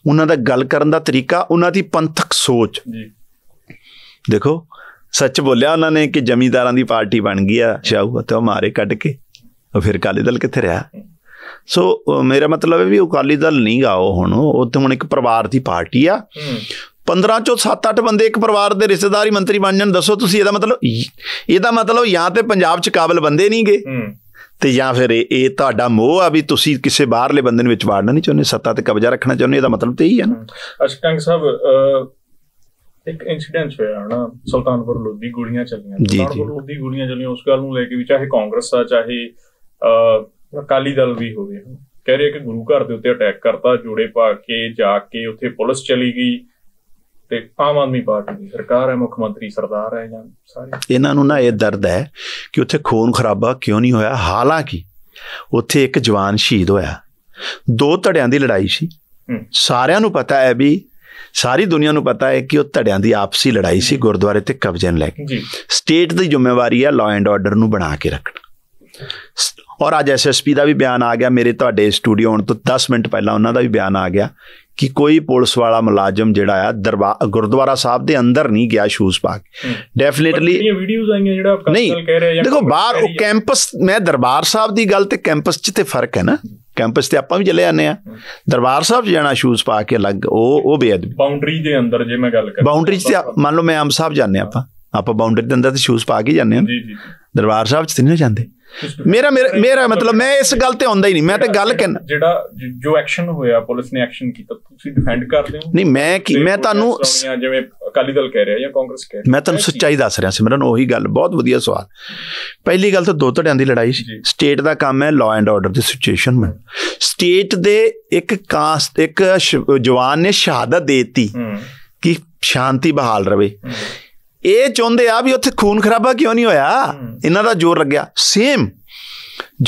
ਉਹਨਾਂ ਦਾ ਗੱਲ ਕਰਨ ਦਾ ਤਰੀਕਾ ਉਹਨਾਂ ਦੀ ਪੰਥਕ ਸੋਚ ਜੀ ਦੇਖੋ ਸੱਚ ਬੋਲਿਆ ਉਹਨਾਂ ਨੇ ਕਿ ਜ਼ਮੀਂਦਾਰਾਂ ਦੀ ਪਾਰਟੀ ਬਣ ਗਈ ਆ ਸ਼ਾਹੂ ਤੇ ਉਹ ਮਾਰੇ ਕੱਢ ਕੇ ਉਹ ਫਿਰ ਕਾਲੇ ਦਲ ਕਿੱਥੇ ਰਿਹਾ ਸੋ ਮੇਰਾ ਮਤਲਬ ਹੈ ਵੀ ਉਹ ਅਕਾਲੀ ਦਲ ਨਹੀਂ ਗਾ ਉਹ ਹੁਣ ਉਹ ਤੇ ਹੁਣ ਇੱਕ ਪਰਿਵਾਰ ਦੀ ਪਾਰਟੀ ਆ 15 ਚੋਂ 7-8 ਬੰਦੇ ਇੱਕ ਪਰਿਵਾਰ ਦੇ ਰਿਸ਼ਤੇਦਾਰ ਹੀ ਮੰਤਰੀ ਬਣ ਜਾਣ ਦੱਸੋ ਤੁਸੀਂ ਇਹਦਾ ਮਤਲਬ ਇਹਦਾ ਮਤਲਬ ਜਾਂ ਤੇ ਪੰਜਾਬ 'ਚ ਕਾਬਲ ਬੰਦੇ ਨਹੀਂ ਤੇ ਜਾਂ ਫਿਰ ਇਹ ਤੁਹਾਡਾ ਮੋਹ ਆ ਵੀ ਤੁਸੀਂ ਕਿਸੇ ਬਾਹਰਲੇ ਬੰਦੇ ਨੂੰ ਵਿੱਚ ਵਾੜਨਾ ਨਹੀਂ ਚਾਹੁੰਦੇ ਸੱਤਾ ਤੇ ਕਬਜ਼ਾ ਰੱਖਣਾ ਚਾਹੁੰਦੇ ਇਹਦਾ ਮਤਲਬ ਤੇ ਹੀ ਹੈ ਨਾ ਅਸ਼ਕੰਗ ਸਾਹਿਬ ਇੱਕ ਇਨਸੀਡੈਂਟ ਹੋਇਆ ਨਾ ਸੁਲਤਾਨਪੁਰ ਲੋਧੀ ਗੋਲੀਆਂ ਚੱਲੀਆਂ ਸੁਲਤਾਨਪੁਰ ਲੋਧੀ ਗੋਲੀਆਂ ਚੱਲੀਆਂ ਉਸ ਗੱਲ ਨੂੰ ਲੈ ਕੇ ਵੀ ਚਾਹੇ ਕਾਂਗਰਸ ਆ ਚਾਹੇ ਅਕਾਲੀ ਦਲ ਵੀ ਹੋਵੇ ਕਹਿ ਰਿਹਾ ਕਿ ਗੁਰੂ ਘਰ ਦੇ ਉੱਤੇ ਅਟੈਕ ਕਰਤਾ ਜੋੜੇ ਪਾ ਕੇ ਜਾ ਕੇ ਉੱਥੇ ਪੁਲਿਸ ਚਲੀ ਗਈ ਤੇ ਆਮ ਆਦਮੀ ਪਾਰਟੀ ਦੀ ਸਰਕਾਰ ਹੈ ਮੁੱਖ ਮੰਤਰੀ ਸਰਦਾਰ ਹੈ ਜਾਂ ਸਾਰੇ ਇਹਨਾਂ ਨੂੰ ਨਾ ਇਹ ਦਰਦ ਹੈ ਕਿ ਉੱਥੇ ਖੂਨ ਖਰਾਬਾ ਕਿਉਂ ਨਹੀਂ ਹੋਇਆ ਹਾਲਾਂਕਿ ਉੱਥੇ ਇੱਕ ਜਵਾਨ ਸ਼ਹੀਦ ਹੋਇਆ ਦੋ ਧੜਿਆਂ ਦੀ ਲੜਾਈ ਸੀ ਸਾਰਿਆਂ ਨੂੰ ਪਤਾ ਹੈ ਵੀ ਸਾਰੀ ਦੁਨੀਆ ਨੂੰ ਪਤਾ ਹੈ ਕਿ ਉਹ ਧੜਿਆਂ ਦੀ ਆਪਸੀ ਲੜਾਈ ਸੀ ਗੁਰਦੁਆਰੇ ਤੇ ਕਬਜ਼ੇ ਨੂੰ ਲੈ ਕੇ ਸਟੇਟ ਦੀ ਜ਼ਿੰਮੇਵਾਰੀ ਹੈ ਲਾਅ ਐਂਡ ਆਰਡਰ ਨੂੰ ਬਣਾ ਕੇ ਰੱਖਣਾ ਔਰ ਅੱਜ ਐਸਐਸਪੀ ਦਾ ਵੀ ਬਿਆਨ ਆ ਗਿਆ ਮੇਰੇ ਤੁਹਾਡੇ ਸਟੂਡੀਓ ਆਉਣ ਤੋਂ 10 ਮਿੰਟ ਪਹਿਲਾਂ ਉਹਨਾਂ ਦਾ ਵੀ ਬਿਆਨ ਆ ਗਿਆ ਕਿ ਕੋਈ ਪੁਲਿਸ ਵਾਲਾ ਮੁਲਾਜ਼ਮ ਜਿਹੜਾ ਆ ਦਰਬਾਰ ਗੁਰਦੁਆਰਾ ਸਾਹਿਬ ਦੇ ਅੰਦਰ ਨਹੀਂ ਗਿਆ ਸ਼ੂਜ਼ ਪਾ ਕੇ ਡੈਫੀਨਿਟਲੀ ਇਹ ਵੀਡੀਓਜ਼ ਆਈਆਂ ਜਿਹੜਾ ਆਪ ਕੱਲ ਕਹਿ ਰਹੇ ਆ ਦੇਖੋ ਬਾਹਰ ਉਹ ਕੈਂਪਸ ਮੈਂ ਦਰਬਾਰ ਸਾਹਿਬ ਦੀ ਗੱਲ ਤੇ ਕੈਂਪਸ 'ਚ ਤੇ ਫਰਕ ਹੈ ਨਾ ਕੈਂਪਸ ਤੇ ਆਪਾਂ ਵੀ ਚਲੇ ਜਾਂਦੇ ਆ ਦਰਬਾਰ ਸਾਹਿਬ ਜਾਣਾ ਸ਼ੂਜ਼ ਪਾ ਕੇ ਅਲੱਗ ਉਹ ਉਹ ਬੇਅਦਬ ਬਾਉਂਡਰੀ ਦੇ ਅੰਦਰ ਜੇ ਮੈਂ ਗੱਲ ਕਰਾਂ ਬਾਉਂਡਰੀ 'ਚ ਮੰਨ ਲਓ ਮੈਂ ਆਮ ਸਾਹਿਬ ਜਾਂਦੇ ਆਪਾਂ ਆਪਾਂ ਬਾਉਂਡਰੀ ਦੇ ਅੰਦਰ ਤੇ ਸ਼ੂਜ਼ ਪਾ ਕੇ ਜਾਂਦੇ ਆ ਜੀ ਜੀ ਦਰਬਾਰ ਸਾਹਿਬ 'ਚ ਤਿੰਨੇ ਜਾਂਦੇ ਮੇਰਾ ਮੇਰਾ ਮਤਲਬ ਮੈਂ ਇਸ ਗੱਲ ਤੇ ਆਉਂਦਾ ਹੀ ਨਹੀਂ ਮੈਂ ਤੇ ਗੱਲ ਕਹਿਣਾ ਜਿਹੜਾ ਜੋ ਐਕਸ਼ਨ ਹੋਇਆ ਪੁਲਿਸ ਨੇ ਐਕਸ਼ਨ ਕੀਤਾ ਤੁਸੀਂ ਡਿਫੈਂਡ ਕਰਦੇ ਹੋ ਨਹੀਂ ਮੈਂ ਕੀ ਮੈਂ ਤੁਹਾਨੂੰ ਜਿਵੇਂ ਅਕਾਲੀ ਦਲ ਕਹਿ ਰਿਹਾ ਜਾਂ ਕਾਂਗਰਸ ਕਹਿ ਰਿਹਾ ਮੈਂ ਤੁਹਾਨੂੰ ਸੱਚਾਈ ਦੱਸ ਰਿਹਾ ਸਿਮਰਨ ਉਹੀ ਗੱਲ ਬਹੁਤ ਵਧੀਆ ਸਵਾਲ ਪਹਿਲੀ ਗੱਲ ਤਾਂ ਦੋ ਧੜਿਆਂ ਦੀ ਲੜਾਈ ਸੀ ਸਟੇਟ ਦਾ ਕੰਮ ਹੈ ਲਾਅ ਐਂਡ ਆਰਡਰ ਦੀ ਸਿਚੁਏਸ਼ਨ ਮੈਂ ਸਟੇਟ ਦੇ ਇੱਕ ਕਾਸਟ ਇੱਕ ਜਵਾਨ ਨੇ ਸ਼ਹਾਦਤ ਦੇ ਦਿੱਤੀ ਕਿ ਸ਼ਾਂਤੀ ਬਹਾਲ ਰਵੇ ਇਹ ਚਾਹੁੰਦੇ ਆ ਵੀ ਉੱਥੇ ਖੂਨ ਖਰਾਬਾ ਕਿਉਂ ਨਹੀਂ ਹੋਇਆ ਇਹਨਾਂ ਦਾ ਜ਼ੋਰ ਲੱਗਿਆ ਸੇਮ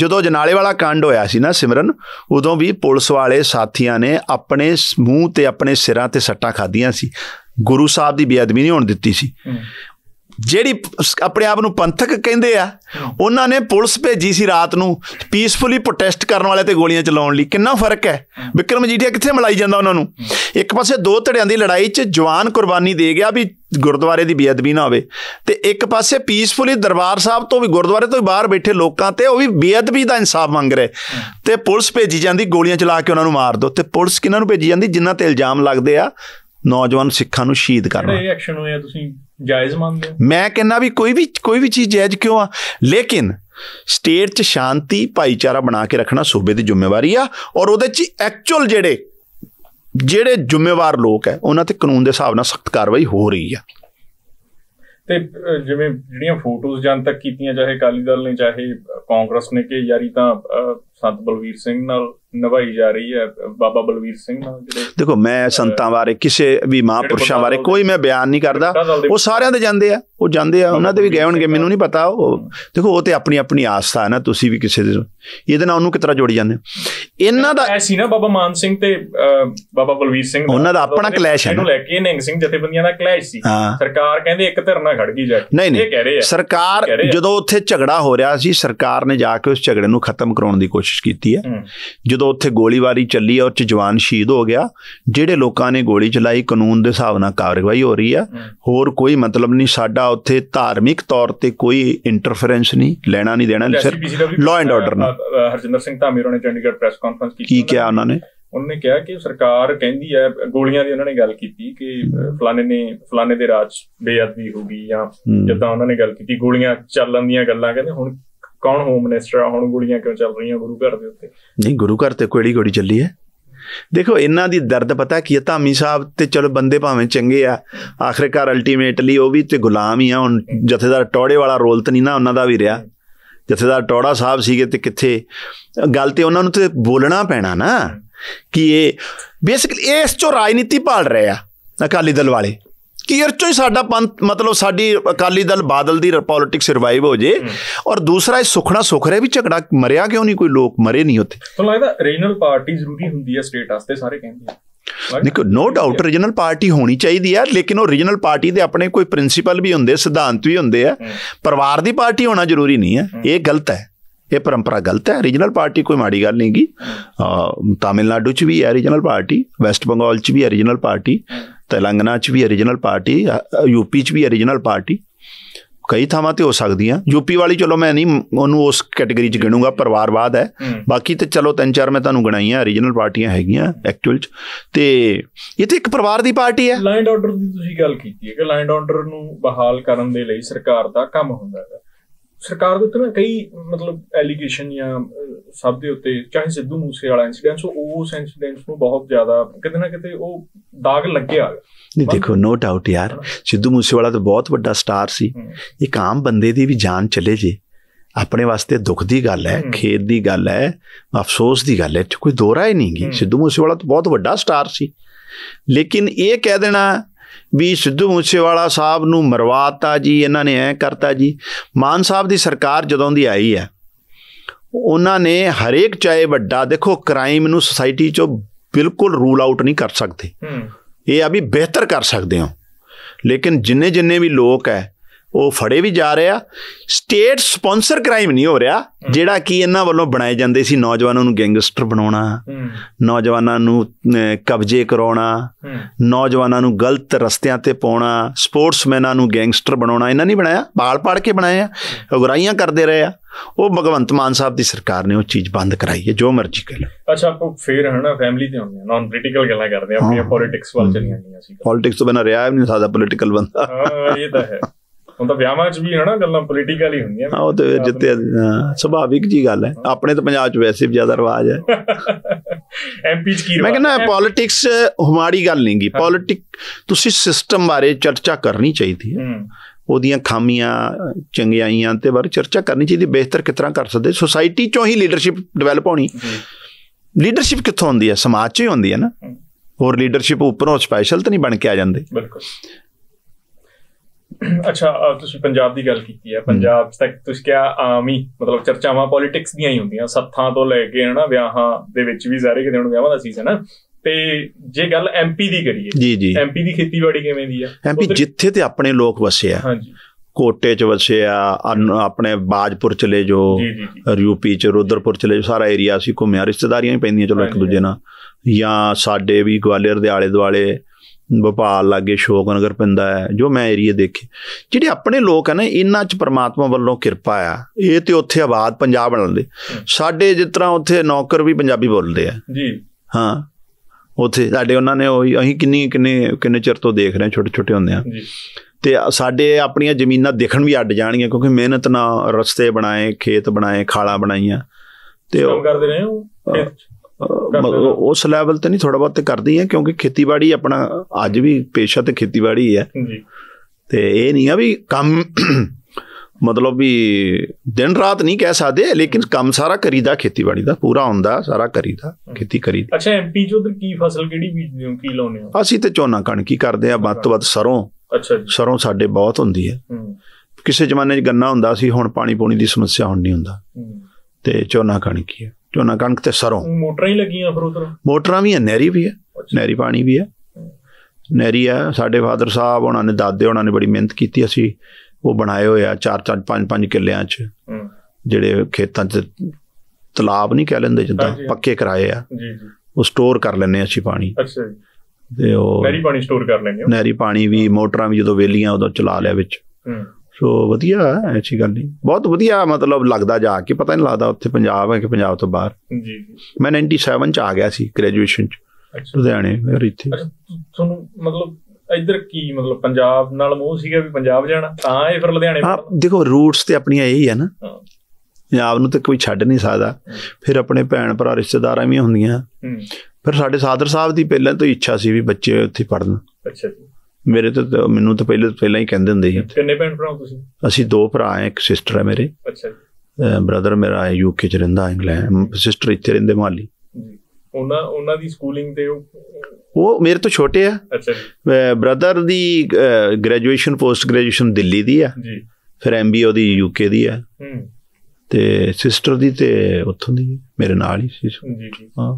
ਜਦੋਂ ਜਨਾਲੇ ਵਾਲਾ ਕਾਂਡ ਹੋਇਆ ਸੀ ਨਾ ਸਿਮਰਨ ਉਦੋਂ ਵੀ ਪੁਲਿਸ ਵਾਲੇ ਸਾਥੀਆਂ ਨੇ ਆਪਣੇ ਮੂੰਹ ਤੇ ਆਪਣੇ ਸਿਰਾਂ ਤੇ ਸੱਟਾਂ ਖਾਧੀਆਂ ਸੀ ਗੁਰੂ ਸਾਹਿਬ ਦੀ ਬੇਅਦਬੀ ਨਹੀਂ ਹੋਣ ਦਿੱਤੀ ਸੀ ਜਿਹੜੀ ਆਪਣੇ ਆਪ ਨੂੰ ਪੰਥਕ ਕਹਿੰਦੇ ਆ ਉਹਨਾਂ ਨੇ ਪੁਲਿਸ ਭੇਜੀ ਸੀ ਰਾਤ ਨੂੰ ਪੀਸਫੁਲੀ ਪ੍ਰੋਟੈਸਟ ਕਰਨ ਵਾਲੇ ਤੇ ਗੋਲੀਆਂ ਚਲਾਉਣ ਲਈ ਕਿੰਨਾ ਫਰਕ ਹੈ ਵਿਕਰਮਜੀਤਿਆ ਕਿੱਥੇ ਮਲਾਈ ਜਾਂਦਾ ਉਹਨਾਂ ਨੂੰ ਇੱਕ ਪਾਸੇ ਦੋ ਧੜਿਆਂ ਦੀ ਲੜਾਈ 'ਚ ਜਵਾਨ ਕੁਰਬਾਨੀ ਦੇ ਗਿਆ ਵੀ ਗੁਰਦੁਆਰੇ ਦੀ ਬੇਅਦਬੀ ਨਾ ਹੋਵੇ ਤੇ ਇੱਕ ਪਾਸੇ ਪੀਸਫੁਲੀ ਦਰਬਾਰ ਸਾਹਿਬ ਤੋਂ ਵੀ ਗੁਰਦੁਆਰੇ ਤੋਂ ਬਾਹਰ ਬੈਠੇ ਲੋਕਾਂ ਤੇ ਉਹ ਵੀ ਬੇਅਦਬੀ ਦਾ ਇਨਸਾਫ ਮੰਗ ਰਹੇ ਤੇ ਪੁਲਿਸ ਭੇਜੀ ਜਾਂਦੀ ਗੋਲੀਆਂ ਚਲਾ ਕੇ ਉਹਨਾਂ ਨੂੰ ਮਾਰ ਦੋ ਤੇ ਪੁਲਿਸ ਕਿਹਨਾਂ ਨੂੰ ਭੇਜੀ ਜਾਂਦੀ ਜਿਨ੍ਹਾਂ ਤੇ ਇਲਜ਼ਾਮ ਲੱਗਦੇ ਆ ਨੌਜਵਾਨ ਸਿੱਖਾਂ ਨੂੰ ਸ਼ਹੀਦ ਕਰਨਾ ਇਹ ਰਿਐਕਸ਼ਨ ਹੋਇਆ ਤੁਸੀਂ ਜਾਇਜ਼ ਮੰਨਦੇ ਹੋ ਮੈਂ ਕਹਿੰਦਾ ਵੀ ਕੋਈ ਵੀ ਕੋਈ ਵੀ ਚੀਜ਼ ਜਾਇਜ਼ ਕਿਉਂ ਆ ਲੇਕਿਨ ਸਟੇਟ 'ਚ ਸ਼ਾਂਤੀ ਭਾਈਚਾਰਾ ਬਣਾ ਕੇ ਰੱਖਣਾ ਸੂਬੇ ਦੀ ਜ਼ਿੰਮੇਵਾਰੀ ਆ ਔਰ ਉਹਦੇ 'ਚ ਐਕਚੁਅਲ ਜਿਹੜੇ ਜਿਹੜੇ ਜ਼ਿੰਮੇਵਾਰ ਲੋਕ ਐ ਉਹਨਾਂ ਤੇ ਕਾਨੂੰਨ ਦੇ ਹਿਸਾਬ ਨਾਲ ਸਖਤ ਕਾਰਵਾਈ ਹੋ ਰਹੀ ਆ ਤੇ ਜਿਵੇਂ ਜਿਹੜੀਆਂ ਫੋਟੋਜ਼ ਜਨ ਤੱਕ ਕੀਤੀਆਂ ਚਾਹੇ ਕਾਲੀ ਦਲ ਨੇ ਚਾਹੇ ਕਾਂਗਰਸ ਨੇ ਕਿ ਯਾਰੀ ਤਾਂ ਸੰਤ ਬਲਵੀਰ ਸਿੰਘ ਨਾਲ ਨਵਾਈ ਜਾ ਰਹੀ ਹੈ ਬਾਬਾ ਬਲਵੀਰ ਸਿੰਘ ਨਾਲ ਜਿਹੜੇ ਦੇਖੋ ਮੈਂ ਸੰਤਾਂ ਬਾਰੇ ਕਿਸੇ ਵੀ ਮਹਾਪੁਰਸ਼ਾਂ ਬਾਰੇ ਕੋਈ ਮੈਂ ਬਿਆਨ ਨਹੀਂ ਕਰਦਾ ਉਹ ਸਾਰਿਆਂ ਦੇ ਜਾਂਦੇ ਆ ਉਹ ਜਾਂਦੇ ਆ ਉਹਨਾਂ ਦੇ ਵੀ ਗਏ ਹੋਣਗੇ ਮੈਨੂੰ ਨਹੀਂ ਪਤਾ ਉਹ ਦੇਖੋ ਉਹ ਤੇ ਆਪਣੀ ਆਪਣੀ ਆਸਥਾ ਹੈ ਨਾ ਤੁਸੀਂ ਵੀ ਕਿਸੇ ਦੇ ਇਹਦੇ ਨਾਲ ਉਹਨੂੰ ਕਿਤਰਾ ਜੋੜੀ ਜਾਂਦੇ ਇਹਨਾਂ ਦਾ ਐਸੀ ਨਾ ਬਾਬਾ ਮਾਨ ਸਿੰਘ ਤੇ ਬਾਬਾ ਬਲਵੀਰ ਸਿੰਘ ਉਹਨਾਂ ਦਾ ਆਪਣਾ ਕਲੈਸ਼ ਹੈ ਇਹਨੂੰ ਲੈ ਕੇ ਨਿੰਗ ਸਿੰਘ ਜਥੇਬੰਦੀਆਂ ਦਾ ਕਲੈਸ਼ ਸੀ ਸਰਕਾਰ ਕਹਿੰਦੇ ਇੱਕ ਧਿਰ ਨਾਲ ਖੜ ਗਈ ਜਾ ਕੇ ਇਹ ਕਹਿ ਰਹੇ ਆ ਸਰਕਾਰ ਜਦੋਂ ਉੱਥੇ ਝਗੜਾ ਹੋ ਰਿਹਾ ਸੀ ਸਰਕਾਰ ਨੇ ਜਾ ਕੇ ਉਸ ਝਗੜੇ ਨੂੰ ਖਤਮ ਕਰਾਉਣ ਦੀ ਕੋਸ਼ਿਸ਼ ਕੀਤੀ ਹੈ ਜਦੋਂ ਜਦੋਂ ਉੱਥੇ ਗੋਲੀਬਾਰੀ ਚੱਲੀ ਆ ਉਹ ਚ ਜਵਾਨ ਸ਼ਹੀਦ ਹੋ ਗਿਆ ਜਿਹੜੇ ਲੋਕਾਂ ਨੇ ਗੋਲੀ ਚਲਾਈ ਕਾਨੂੰਨ ਦੇ ਹਿਸਾਬ ਨਾਲ ਕਾਰਵਾਈ ਹੋ ਰਹੀ ਆ ਹੋਰ ਕੋਈ ਮਤਲਬ ਨਹੀਂ ਸਾਡਾ ਉੱਥੇ ਧਾਰਮਿਕ ਤੌਰ ਤੇ ਕੋਈ ਇੰਟਰਫੇਰੈਂਸ ਨਹੀਂ ਲੈਣਾ ਨਹੀਂ ਦੇਣਾ ਸਿਰਫ ਲਾਅ ਐਂਡ ਆਰਡਰ ਨਾਲ ਹਰਜਿੰਦਰ ਸਿੰਘ ਧਾਮੀ ਨੇ ਚੰਡੀਗੜ੍ਹ ਪ੍ਰੈਸ ਕਾਨਫਰੰਸ ਕੀਤੀ ਕੀ ਕਿਹਾ ਉਹਨਾਂ ਨੇ ਉਹਨੇ ਕਿਹਾ ਕਿ ਸਰਕਾਰ ਕਹਿੰਦੀ ਹੈ ਗੋਲੀਆਂ ਦੀ ਉਹਨਾਂ ਨੇ ਗੱਲ ਕੀਤੀ ਕਿ ਫਲਾਣੇ ਨੇ ਫਲਾਣੇ ਦੇ ਰਾਜ ਬੇਅਦਬੀ ਹੋ ਗਈ ਜਾਂ ਜਿੱਦਾਂ ਉਹਨਾਂ ਨੇ ਗੱਲ ਕੀਤੀ ਗੋਲੀਆਂ ਚੱਲਣ ਦੀਆਂ ਗੱਲਾਂ ਕਹਿੰਦੇ ਹੁਣ ਕੌਣ ਹੋਮ ਮਿਨਿਸਟਰ ਆ ਹੁਣ ਗੋਲੀਆਂ ਕਿਉਂ ਚੱਲ ਰਹੀਆਂ ਗੁਰੂ ਘਰ ਦੇ ਉੱਤੇ ਨਹੀਂ ਗੁਰੂ ਘਰ ਤੇ ਕੋਈ ਗੋਲੀ ਚੱਲੀ ਹੈ ਦੇਖੋ ਇਹਨਾਂ ਦੀ ਦਰਦ ਪਤਾ ਕੀ ਹੈ ਧਾਮੀ ਸਾਹਿਬ ਤੇ ਚਲੋ ਬੰਦੇ ਭਾਵੇਂ ਚੰਗੇ ਆ ਆਖਰਕਾਰ ਅਲਟੀਮੇਟਲੀ ਉਹ ਵੀ ਤੇ ਗੁਲਾਮ ਹੀ ਆ ਹੁਣ ਜਥੇਦਾਰ ਟੋੜੇ ਵਾਲਾ ਰੋਲ ਤਾਂ ਨਹੀਂ ਨਾ ਉਹਨਾਂ ਦਾ ਵੀ ਰਿਹਾ ਜਥੇਦਾਰ ਟੋੜਾ ਸਾਹਿਬ ਸੀਗੇ ਤੇ ਕਿੱਥੇ ਗੱਲ ਤੇ ਉਹਨਾਂ ਨੂੰ ਤੇ ਬੋਲਣਾ ਪੈਣਾ ਨਾ ਕਿ ਇਹ ਬੇਸਿਕਲੀ ਇਸ ਚੋਂ ਰਾਜਨੀਤੀ ਭਾਲ ਰਹੇ ਆ ਅਕਾਲੀ ਦਲ ਵਾਲੇ ਕਿ ਚੋਂ ਹੀ ਸਾਡਾ ਪੰਥ ਮਤਲਬ ਸਾਡੀ ਅਕਾਲੀ ਦਲ ਬਾਦਲ ਦੀ ਪੋਲਿਟਿਕਸ ਰਿਵਾਈਵ ਹੋ ਜੇ ਔਰ ਦੂਸਰਾ ਇਹ ਸੁਖਣਾ ਸੁਖ ਰਿਹਾ ਵੀ ਝਗੜਾ ਮਰਿਆ ਕਿਉਂ ਨਹੀਂ ਕੋਈ ਲੋਕ ਮਰੇ ਨਹੀਂ ਉੱਥੇ ਤੁਹਾਨੂੰ ਲੱਗਦਾ ਰੀਜਨਲ ਪਾਰਟੀ ਜ਼ਰੂਰੀ ਹੁੰਦੀ ਹੈ ਸਟੇਟ ਵਾਸਤੇ ਸਾਰੇ ਕਹਿੰਦੇ ਆ ਦੇਖੋ ਨੋ ਡਾਊਟ ਰੀਜਨਲ ਪਾਰਟੀ ਹੋਣੀ ਚਾਹੀਦੀ ਆ ਲੇਕਿਨ ਉਹ ਰੀਜਨਲ ਪਾਰਟੀ ਦੇ ਆਪਣੇ ਕੋਈ ਪ੍ਰਿੰਸੀਪਲ ਵੀ ਹੁੰਦੇ ਸਿਧਾਂਤ ਵੀ ਹੁੰਦੇ ਆ ਪਰਿਵਾਰ ਦੀ ਪਾਰਟੀ ਹੋਣਾ ਜ਼ਰੂਰੀ ਨਹੀਂ ਹੈ ਇਹ ਗਲਤ ਹੈ ਇਹ ਪਰੰਪਰਾ ਗਲਤ ਹੈ ਰੀਜਨਲ ਪਾਰਟੀ ਕੋਈ ਮਾੜੀ ਗੱਲ ਨਹੀਂਗੀ ਤਾਮਿਲਨਾਡੂ ਚ ਵੀ ਹੈ ਰੀਜਨਲ ਪਾਰਟੀ ਵੈਸਟ ਬੰਗਾਲ ਚ ਵੀ ਹੈ ਰੀਜਨਲ ਪਾਰਟੀ ਤੇਲੰਗਾਨਾ 'ਚ ਵੀ origignal ਪਾਰਟੀ ਯੂਪੀ 'ਚ ਵੀ origignal ਪਾਰਟੀ ਕਈ ਥਾਵਾਂ ਤੇ ਹੋ ਸਕਦੀਆਂ ਯੂਪੀ ਵਾਲੀ ਚਲੋ ਮੈਂ ਨਹੀਂ ਉਹਨੂੰ ਉਸ ਕੈਟਾਗਰੀ 'ਚ ਗਿਣੂੰਗਾ ਪਰਿਵਾਰਵਾਦ ਹੈ ਬਾਕੀ ਤੇ ਚਲੋ ਤਿੰਨ ਚਾਰ ਮੈਂ ਤੁਹਾਨੂੰ ਗਣਾਈਆਂ origignal ਪਾਰਟੀਆਂ ਹੈਗੀਆਂ ਐਕਚੁਅਲ 'ਚ ਤੇ ਇਹ ਤੇ ਇੱਕ ਪਰਿਵਾਰ ਦੀ ਪਾਰਟੀ ਹੈ ਲਾਈਨ ਆਰਡਰ ਦੀ ਤੁਸੀਂ ਗੱਲ ਕੀਤੀ ਹੈ ਕਿ ਲਾਈਨ ਆਰਡਰ ਨੂੰ ਬਹਾਲ ਕਰਨ ਦੇ ਲਈ ਸਰਕਾਰ ਦਾ ਕੰਮ ਹੁੰਦਾ ਹੈ ਸਰਕਾਰ ਦੇ ਉੱਤੇ ਨਾ ਕਈ ਮਤਲਬ ਐਲੀਗੇਸ਼ਨ ਜਾਂ ਸਭ ਦੇ ਉੱਤੇ ਚਾਹੇ ਸਿੱਧੂ ਮੂਸੇ ਵਾਲਾ ਇਨਸੀਡੈਂਟ ਉਹ ਸੈਂਸੀਡੈਂਟ ਇਨਸੀਡੈਂਟ ਨੂੰ ਬਹੁਤ ਜ਼ਿਆਦਾ ਕਿਤੇ ਨਾ ਕਿਤੇ ਉਹ ਦਾਗ ਲੱਗਿਆ ਨਹੀਂ ਦੇਖੋ ਨੋ ਡਾਊਟ ਯਾਰ ਸਿੱਧੂ ਮੂਸੇ ਵਾਲਾ ਤਾਂ ਬਹੁਤ ਵੱਡਾ ਸਟਾਰ ਸੀ ਇੱਕ ਆਮ ਬੰਦੇ ਦੀ ਵੀ ਜਾਨ ਚਲੇ ਜੇ ਆਪਣੇ ਵਾਸਤੇ ਦੁੱਖ ਦੀ ਗੱਲ ਹੈ ਖੇਦ ਦੀ ਗੱਲ ਹੈ ਅਫਸੋਸ ਦੀ ਗੱਲ ਹੈ ਕੋਈ ਦੋਰਾ ਹੀ ਨਹੀਂ ਗਈ ਸਿੱਧੂ ਮੂਸੇਵਾਲਾ ਤਾਂ ਬਹੁਤ ਵੱਡਾ ਸਟਾਰ ਸੀ ਲੇਕਿਨ ਇਹ ਕਹਿ ਦੇਣਾ ਵੀ ਸਿੱਧੂ ਮੂਸੇਵਾਲਾ ਸਾਹਿਬ ਨੂੰ ਮਰਵਾਤਾ ਜੀ ਇਹਨਾਂ ਨੇ ਐ ਕਰਤਾ ਜੀ ਮਾਨ ਸਾਹਿਬ ਦੀ ਸਰਕਾਰ ਜਦੋਂ ਦੀ ਆਈ ਹੈ ਉਹਨਾਂ ਨੇ ਹਰੇਕ ਚਾਹੇ ਵੱਡਾ ਦੇਖੋ ਕ੍ਰਾਈਮ ਨੂੰ ਸੋਸਾਇਟੀ ਚੋਂ ਬਿਲਕੁਲ ਰੂਲ ਆਊਟ ਨਹੀਂ ਕਰ ਸਕਦੇ ਇਹ ਆ ਵੀ ਬਿਹਤਰ ਕਰ ਸਕਦੇ ਹੋ ਲੇਕਿਨ ਜਿੰਨੇ ਜਿੰਨੇ ਵੀ ਲੋਕ ਹੈ ਉਹ ਫੜੇ ਵੀ ਜਾ ਰਹੇ ਆ ਸਟੇਟ ਸਪਾਂਸਰ ਕ੍ਰਾਈਮ ਨਹੀਂ ਹੋ ਰਿਹਾ ਜਿਹੜਾ ਕੀ ਇਹਨਾਂ ਵੱਲੋਂ ਬਣਾਏ ਜਾਂਦੇ ਸੀ ਨੌਜਵਾਨਾਂ ਨੂੰ ਗੈਂਗਸਟਰ ਬਣਾਉਣਾ ਨੌਜਵਾਨਾਂ ਨੂੰ ਕਬਜ਼ੇ ਕਰਾਉਣਾ ਨੌਜਵਾਨਾਂ ਨੂੰ ਗਲਤ ਰਸਤਿਆਂ ਤੇ ਪਾਉਣਾ ਸਪੋਰਟਸਮੈਨਾਂ ਨੂੰ ਗੈਂਗਸਟਰ ਬਣਾਉਣਾ ਇਹਨਾਂ ਨਹੀਂ ਬਣਾਇਆ ਬਾਲ ਪਾੜ ਕੇ ਬਣਾਏ ਆ ਉਗਰਾਈਆਂ ਕਰਦੇ ਰਹੇ ਆ ਉਹ ਭਗਵੰਤ ਮਾਨ ਸਾਹਿਬ ਦੀ ਸਰਕਾਰ ਨੇ ਉਹ ਚੀਜ਼ ਬੰਦ ਕਰਾਈ ਹੈ ਜੋ ਮਰਜ਼ੀ ਕਰ ਅੱਛਾ ਆਪਾਂ ਫੇਰ ਹਨਾ ਫੈਮਿਲੀ ਤੇ ਆਉਂਦੇ ਆ ਨਾਨ ਪੋਲਿਟਿਕਲ ਗੱਲਾਂ ਕਰਦੇ ਆ ਆਪਣੀਆਂ ਪੋਲਿਟਿਕਸ ਵੱਲ ਚਲੀਆਂ ਨਹੀਂ ਸੀ ਪੋਲਿਟਿਕਸ ਤੋਂ ਬਿਨਾ ਰਿਹਾ ਨਹੀਂ ਸਾਦਾ ਪੋਲਿਟਿਕਲ ਬੰਦਾ ਹਾਂ ਇਹ ਤਾਂ ਹੈ ਹੁਣ ਤਾਂ ਵਿਆਹਾਂ 'ਚ ਵੀ ਨਾ ਗੱਲਾਂ ਪੋਲੀਟੀਕਲ ਹੀ ਹੁੰਦੀਆਂ ਆ ਉਹ ਤੇ ਜਿੱਤੇ ਸੁਭਾਵਿਕ ਜੀ ਗੱਲ ਹੈ ਆਪਣੇ ਤਾਂ ਪੰਜਾਬ 'ਚ ਵੈਸੇ ਵੀ ਜ਼ਿਆਦਾ ਰਿਵਾਜ ਹੈ ਐਮਪੀ 'ਚ ਕੀ ਮੈਂ ਕਹਿੰਦਾ ਪੋਲਿਟਿਕਸ ਹਮਾਰੀ ਗੱਲ ਨਹੀਂਗੀ ਪੋਲਿਟਿਕ ਤੁਸੀਂ ਸਿਸਟਮ ਬਾਰੇ ਚਰਚਾ ਕਰਨੀ ਚਾਹੀਦੀ ਹੈ ਉਹਦੀਆਂ ਖਾਮੀਆਂ ਚੰਗਿਆਈਆਂ ਤੇ ਬਾਰੇ ਚਰਚਾ ਕਰਨੀ ਚਾਹੀਦੀ ਬਿਹਤਰ ਤਰ੍ਹਾਂ ਕਰ ਸਕਦੇ ਸੋਸਾਇਟੀ 'ਚੋਂ ਹੀ ਲੀਡਰਸ਼ਿਪ ਡਿਵੈਲਪ ਹੋਣੀ ਲੀਡਰਸ਼ਿਪ ਕਿੱਥੋਂ ਹੁੰਦੀ ਹੈ ਸਮਾਜ 'ਚੋਂ ਹੀ ਹੁੰਦੀ ਹੈ ਨਾ ਹੋਰ ਲੀਡਰਸ਼ਿਪ ਉੱਪਰੋਂ ਸਪੈਸ਼ਲ ਤਾਂ ਨਹੀਂ ਬਣ ਕੇ ਆ ਜਾਂਦੇ ਬਿਲਕੁਲ ਅੱਛਾ ਤੁਸੀਂ ਪੰਜਾਬ ਦੀ ਗੱਲ ਕੀਤੀ ਹੈ ਪੰਜਾਬ ਤੱਕ ਤੁਸੀਂ ਕਿਹਾ ਆਮ ਹੀ ਮਤਲਬ ਚਰਚਾਵਾਂ ਪੋਲਿਟਿਕਸ ਦੀਆਂ ਹੀ ਹੁੰਦੀਆਂ ਸੱਥਾਂ ਤੋਂ ਲੈ ਕੇ ਹਨਾ ਵਿਆਹਾਂ ਦੇ ਵਿੱਚ ਵੀ ਜ਼ਾਰੇ ਕਿਤੇ ਹੁਣ ਵਿਆਹਾਂ ਦਾ ਸੀਜ਼ਨ ਹੈ ਤੇ ਜੇ ਗੱਲ ਐਮਪੀ ਦੀ ਕਰੀਏ ਜੀ ਜੀ ਐਮਪੀ ਦੀ ਖੇਤੀਬਾੜੀ ਕਿਵੇਂ ਦੀ ਆ ਐਮਪੀ ਜਿੱਥੇ ਤੇ ਆਪਣੇ ਲੋਕ ਵਸੇ ਆ ਹਾਂਜੀ ਕੋਟੇ ਚ ਵਸੇ ਆ ਆਪਣੇ ਬਾਜਪੁਰ ਚਲੇ ਜੋ ਯੂਪੀ ਚ ਰੁਦਰਪੁਰ ਚਲੇ ਜੋ ਸਾਰਾ ਏਰੀਆ ਸੀ ਘੁੰਮਿਆ ਰਿਸ਼ਤੇਦਾਰੀਆਂ ਹੀ ਪੈਂਦੀਆਂ ਚਲੋ ਇੱਕ ਦੂਜੇ ਨਾਲ ਜਾਂ ਸਾਡੇ ਵੀ ਗਵਾਲੀਅਰ ਦੇ ਆਲੇ ਦੁਆਲੇ ਭੋਪਾਲ ਲਾਗੇ ਸ਼ੋਕਨਗਰ ਪਿੰਦਾ ਹੈ ਜੋ ਮੈਂ ਏਰੀਆ ਦੇਖੇ ਜਿਹੜੇ ਆਪਣੇ ਲੋਕ ਹਨ ਇਹਨਾਂ 'ਚ ਪ੍ਰਮਾਤਮਾ ਵੱਲੋਂ ਕਿਰਪਾ ਆ ਇਹ ਤੇ ਉੱਥੇ ਆਬਾਦ ਪੰਜਾਬ ਬਣਦੇ ਸਾਡੇ ਜਿਸ ਤਰ੍ਹਾਂ ਉੱਥੇ ਨੌਕਰ ਵੀ ਪੰਜਾਬੀ ਬੋਲਦੇ ਆ ਜੀ ਹਾਂ ਉੱਥੇ ਸਾਡੇ ਉਹਨਾਂ ਨੇ ਉਹੀ ਅਸੀਂ ਕਿੰਨੀ ਕਿੰਨੇ ਕਿੰਨੇ ਚਿਰ ਤੋਂ ਦੇਖ ਰਹੇ ਛੋਟੇ ਛੋਟੇ ਹੁੰਦੇ ਆ ਜੀ ਤੇ ਸਾਡੇ ਆਪਣੀਆਂ ਜ਼ਮੀਨਾਂ ਦੇਖਣ ਵੀ ਅੱਡ ਜਾਣਗੀਆਂ ਕਿਉਂਕਿ ਮਿਹਨਤ ਨਾਲ ਰਸਤੇ ਬਣਾਏ ਖੇਤ ਬਣਾਏ ਖਾਲਾ ਬਣਾਈਆਂ ਤੇ ਕੰਮ ਕਰਦੇ ਰਹੇ ਹੋ ਉਸ ਲੈਵਲ ਤੇ ਨਹੀਂ ਥੋੜਾ ਬਹੁਤ ਤੇ ਕਰਦੀ ਹੈ ਕਿਉਂਕਿ ਖੇਤੀਬਾੜੀ ਆਪਣਾ ਅੱਜ ਵੀ ਪੇਸ਼ਾ ਤੇ ਖੇਤੀਬਾੜੀ ਹੈ ਜੀ ਤੇ ਇਹ ਨਹੀਂ ਆ ਵੀ ਕੰਮ ਮਤਲਬ ਵੀ ਦਿਨ ਰਾਤ ਨਹੀਂ ਕਹਿ ਸਕਦੇ ਲੇਕਿਨ ਕੰਮ ਸਾਰਾ ਕਰੀਦਾ ਖੇਤੀਬਾੜੀ ਦਾ ਪੂਰਾ ਹੁੰਦਾ ਸਾਰਾ ਕਰੀਦਾ ਖੇਤੀ ਕਰੀਦੀ ਅੱਛਾ ਐਮਪੀ ਚ ਉਧਰ ਕੀ ਫਸਲ ਕਿਹੜੀ ਬੀਜਦੇ ਹੋ ਕੀ ਲਾਉਂਦੇ ਹੋ ਅਸੀਂ ਤੇ ਝੋਨਾ ਕਣਕ ਹੀ ਕਰਦੇ ਆ ਵੱਧ ਤੋਂ ਵੱਧ ਸਰੋਂ ਅੱਛਾ ਜੀ ਸਰੋਂ ਸਾਡੇ ਬਹੁਤ ਹੁੰਦੀ ਹੈ ਕਿਸੇ ਜ਼ਮਾਨੇ 'ਚ ਗੰਨਾ ਹੁੰਦਾ ਸੀ ਹੁਣ ਪਾਣੀ ਪੋਣੀ ਦੀ ਸਮੱਸਿਆ ਹੁਣ ਨਹੀਂ ਹੁੰਦਾ ਤੇ ਝੋਨਾ ਕਣਕ ਹੀ ਹੈ ਝੋਨਾ ਕਣਕ ਤੇ ਸਰੋਂ ਮੋਟਰਾਂ ਹੀ ਲੱਗੀਆਂ ਫਿਰ ਉਧਰ ਮੋਟਰਾਂ ਵੀ ਹੈ ਨਹਿਰੀ ਵੀ ਹੈ ਨਹਿਰੀ ਪਾਣੀ ਵੀ ਹੈ ਨਹਿਰੀ ਆ ਸਾਡੇ ਫਾਦਰ ਸਾਹਿਬ ਉਹਨਾਂ ਨੇ ਦਾਦੇ ਉਹਨਾਂ ਨੇ ਬੜੀ ਮਿਹਨਤ ਕੀਤੀ ਅਸੀਂ ਉਹ ਬਣਾਏ ਹੋਏ ਆ ਚਾਰ ਪੰਜ ਪੰਜ ਕਿੱਲਿਆਂ 'ਚ ਜਿਹੜੇ ਖੇਤਾਂ 'ਚ ਤਲਾਬ ਨਹੀਂ ਕਹਿ ਲੈਂਦੇ ਜਿੱਦਾਂ ਪੱਕੇ ਕਰਾਏ ਆ ਜੀ ਜੀ ਉਹ ਸਟੋਰ ਕਰ ਲੈਨੇ ਅਸੀਂ ਪਾਣੀ ਅੱਛਾ ਜੀ ਤੇ ਉਹ ਨਹਿਰੀ ਪਾਣੀ ਸਟੋਰ ਕਰ ਲੈਂਦੇ ਹੋ ਨਹਿਰੀ ਪਾਣੀ ਵੀ ਮੋਟਰਾਂ ਵੀ ਜਦੋਂ ਵੇਲੀਆਂ ਉਦੋਂ ਚਲਾ ਲਿਆ ਵਿੱਚ ਹੂੰ ਸੋ ਵਧੀਆ ਚੀ ਗੱਲ ਨਹੀਂ ਬਹੁਤ ਵਧੀਆ ਮਤਲਬ ਲੱਗਦਾ ਜਾ ਕੇ ਪਤਾ ਨਹੀਂ ਲੱਗਦਾ ਉੱਥੇ ਪੰਜਾਬ ਹੈ ਕਿ ਪੰਜਾਬ ਤੋਂ ਬਾਹਰ ਜੀ ਮੈਂ 97 ਚ ਆ ਗਿਆ ਸੀ ਗ੍ਰੈਜੂਏਸ਼ਨ ਚ ਲੁਧਿਆਣੇ ਮੇਰੀ ਇੱਥੇ ਤੁਹਾਨੂੰ ਮਤਲਬ ਇਧਰ ਕੀ ਮਤਲਬ ਪੰਜਾਬ ਨਾਲ ਮੋਹ ਸੀਗਾ ਵੀ ਪੰਜਾਬ ਜਾਣਾ ਤਾਂ ਇਹ ਫਿਰ ਲੁਧਿਆਣੇ ਆ ਦੇਖੋ ਰੂਟਸ ਤੇ ਆਪਣੀਆਂ ਇਹੀ ਹੈ ਨਾ ਪੰਜਾਬ ਨੂੰ ਤਾਂ ਕੋਈ ਛੱਡ ਨਹੀਂ ਸਕਦਾ ਫਿਰ ਆਪਣੇ ਭੈਣ ਭਰਾ ਰਿਸ਼ਤੇਦਾਰਾਂ ਵੀ ਹੁੰਦੀਆਂ ਫਿਰ ਸਾਡੇ ਸਾਦਰ ਸਾਹਿਬ ਦੀ ਪਹਿਲਾਂ ਤੋਂ ਇੱਛਾ ਸੀ ਵੀ ਬੱਚੇ ਉੱਥੇ ਪੜਨ ਅੱਛਾ ਜੀ ਮੇਰੇ ਤਾਂ ਮੈਨੂੰ ਤਾਂ ਪਹਿਲੇ ਪਹਿਲਾਂ ਹੀ ਕਹਿੰਦੇ ਹੁੰਦੇ ਸੀ ਕਿੰਨੇ ਭੈਣ ਭਰਾ ਤੁਸੀਂ ਅਸੀਂ ਦੋ ਭਰਾ ਆ ਇੱਕ ਸਿਸਟਰ ਹੈ ਮੇਰੇ ਅੱਛਾ ਜੀ ਬ੍ਰਦਰ ਮੇਰਾ ਹੈ ਯੂਕੇ ਚ ਰਹਿੰਦਾ ਇੰਗਲੈਂਡ ਸਿਸਟਰ ਇੱਥੇ ਰਹਿੰਦੇ ਮਾਲੀ ਉਹਨਾਂ ਉਹਨਾਂ ਦੀ ਸਕੂਲਿੰਗ ਤੇ ਉਹ ਮੇਰੇ ਤੋਂ ਛੋਟੇ ਆ ਅੱਛਾ ਜੀ ਬ੍ਰਦਰ ਦੀ ਗ੍ਰੈਜੂਏਸ਼ਨ ਪੋਸਟ ਗ੍ਰੈਜੂਏਸ਼ਨ ਦਿੱਲੀ ਦੀ ਆ ਜੀ ਫਿਰ ਐਮਬੀ ਉਹਦੀ ਯੂਕੇ ਦੀ ਆ ਹੂੰ ਤੇ ਸਿਸਟਰ ਦੀ ਤੇ ਉੱਥੋਂ ਦੀ ਮੇਰੇ ਨਾਲ ਹੀ ਸੀ ਜੀ ਜੀ ਹਾਂ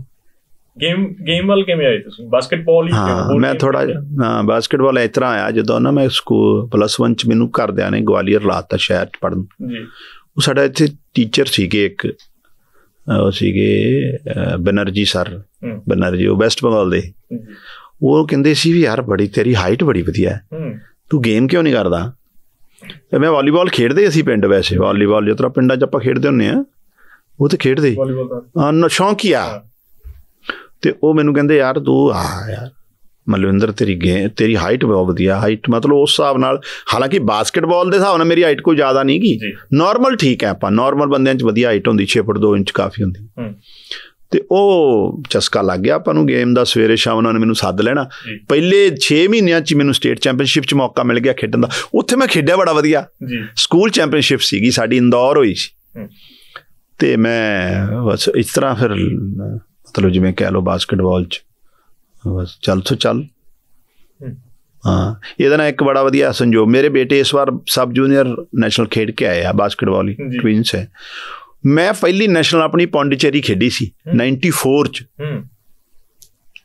ਗੇਮ ਗੇਮ ਵੱਲ ਕਿਵੇਂ ਆਏ ਤੁਸੀਂ ਬਾਸਕਟਬਾਲ ਹੀ ਕਿਉਂ ਮੈਂ ਥੋੜਾ ਹਾਂ ਬਾਸਕਟਬਾਲ ਇਸ ਤਰ੍ਹਾਂ ਆਇਆ ਜਦੋਂ ਨਾ ਮੈਂ ਸਕੂਲ ਪਲੱਸ 1 ਚ ਮੈਨੂੰ ਕਰਦਿਆ ਨੇ ਗਵਾਲੀਅਰ ਲਾਤਾ ਸ਼ਹਿਰ ਚ ਪੜਨ ਜੀ ਉਹ ਸਾਡਾ ਇੱਥੇ ਟੀਚਰ ਸੀਗੇ ਇੱਕ ਉਹ ਸੀਗੇ ਬਨਰਜੀ ਸਰ ਬਨਰਜੀ ਉਹ ਵੈਸਟ ਬੰਗਾਲ ਦੇ ਉਹ ਕਹਿੰਦੇ ਸੀ ਵੀ ਯਾਰ ਬੜੀ ਤੇਰੀ ਹਾਈਟ ਬੜੀ ਵਧੀਆ ਹੈ ਤੂੰ ਗੇਮ ਕਿਉਂ ਨਹੀਂ ਕਰਦਾ ਤੇ ਮੈਂ ਵਾਲੀਬਾਲ ਖੇਡਦੇ ਅਸੀਂ ਪਿੰਡ ਵੈਸੇ ਵਾਲੀਬਾਲ ਜਿਸ ਤਰ੍ਹਾਂ ਪਿੰਡਾਂ 'ਚ ਆਪਾਂ ਖੇਡਦੇ ਹੁੰਨੇ ਆ ਉਹ ਤੇ ਖੇਡਦੇ ਵਾਲੀਬਾਲ ਦਾ ਹਾਂ ਸ਼ੌਂਕੀਆ ਤੇ ਉਹ ਮੈਨੂੰ ਕਹਿੰਦੇ ਯਾਰ ਤੂੰ ਆ ਯਾਰ ਮਲਵਿੰਦਰ ਤੇਰੀ ਗੇ ਤੇਰੀ ਹਾਈਟ ਬਹੁਤ ਵਧੀਆ ਹਾਈਟ ਮਤਲਬ ਉਸ ਹਿਸਾਬ ਨਾਲ ਹਾਲਾਂਕਿ ਬਾਸਕਟਬਾਲ ਦੇ ਹਿਸਾਬ ਨਾਲ ਮੇਰੀ ਹਾਈਟ ਕੋਈ ਜ਼ਿਆਦਾ ਨਹੀਂ ਗਈ ਨਾਰਮਲ ਠੀਕ ਹੈ ਆਪਾਂ ਨਾਰਮਲ ਬੰਦਿਆਂ 'ਚ ਵਧੀਆ ਹਾਈਟ ਹੁੰਦੀ 6 ਫੁੱਟ 2 ਇੰਚ ਕਾਫੀ ਹੁੰਦੀ ਤੇ ਉਹ ਚਸਕਾ ਲੱਗ ਗਿਆ ਆਪਾਂ ਨੂੰ ਗੇਮ ਦਾ ਸਵੇਰੇ ਸ਼ਾਮ ਉਹਨਾਂ ਨੇ ਮੈਨੂੰ ਸੱਦ ਲੈਣਾ ਪਹਿਲੇ 6 ਮਹੀਨਿਆਂ 'ਚ ਮੈਨੂੰ ਸਟੇਟ ਚੈਂਪੀਅਨਸ਼ਿਪ 'ਚ ਮੌਕਾ ਮਿਲ ਗਿਆ ਖੇਡਣ ਦਾ ਉੱਥੇ ਮੈਂ ਖੇਡਿਆ ਬੜਾ ਵਧੀਆ ਸਕੂਲ ਚੈਂਪੀਅਨਸ਼ਿਪ ਸੀਗੀ ਸਾਡੀ ਇੰਦੌਰ ਹੋਈ ਸੀ ਤੇ ਮੈਂ ਬਸ ਇਸ ਤਰ੍ਹਾਂ ਫਿਰ ਮਤਲਬ ਜਿਵੇਂ ਕਹਿ ਲੋ ਬਾਸਕਟਬਾਲ 'ਚ ਬਸ ਚੱਲ ਸੋ ਚੱਲ ਹਾਂ ਇਹਦਾ ਨਾ ਇੱਕ ਬੜਾ ਵਧੀਆ ਸੰਜੋਗ ਮੇਰੇ ਬੇਟੇ ਇਸ ਵਾਰ ਸਬ ਜੂਨੀਅਰ ਨੈਸ਼ਨਲ ਖੇਡ ਕੇ ਆਏ ਆ ਬਾਸਕਟਬਾਲ ਹੀ ਟਵਿਨਸ ਹੈ ਮੈਂ ਪਹਿਲੀ ਨੈਸ਼ਨਲ ਆਪਣੀ ਪੌਂਡੀਚੇਰੀ ਖੇਡੀ ਸੀ 94 ਚ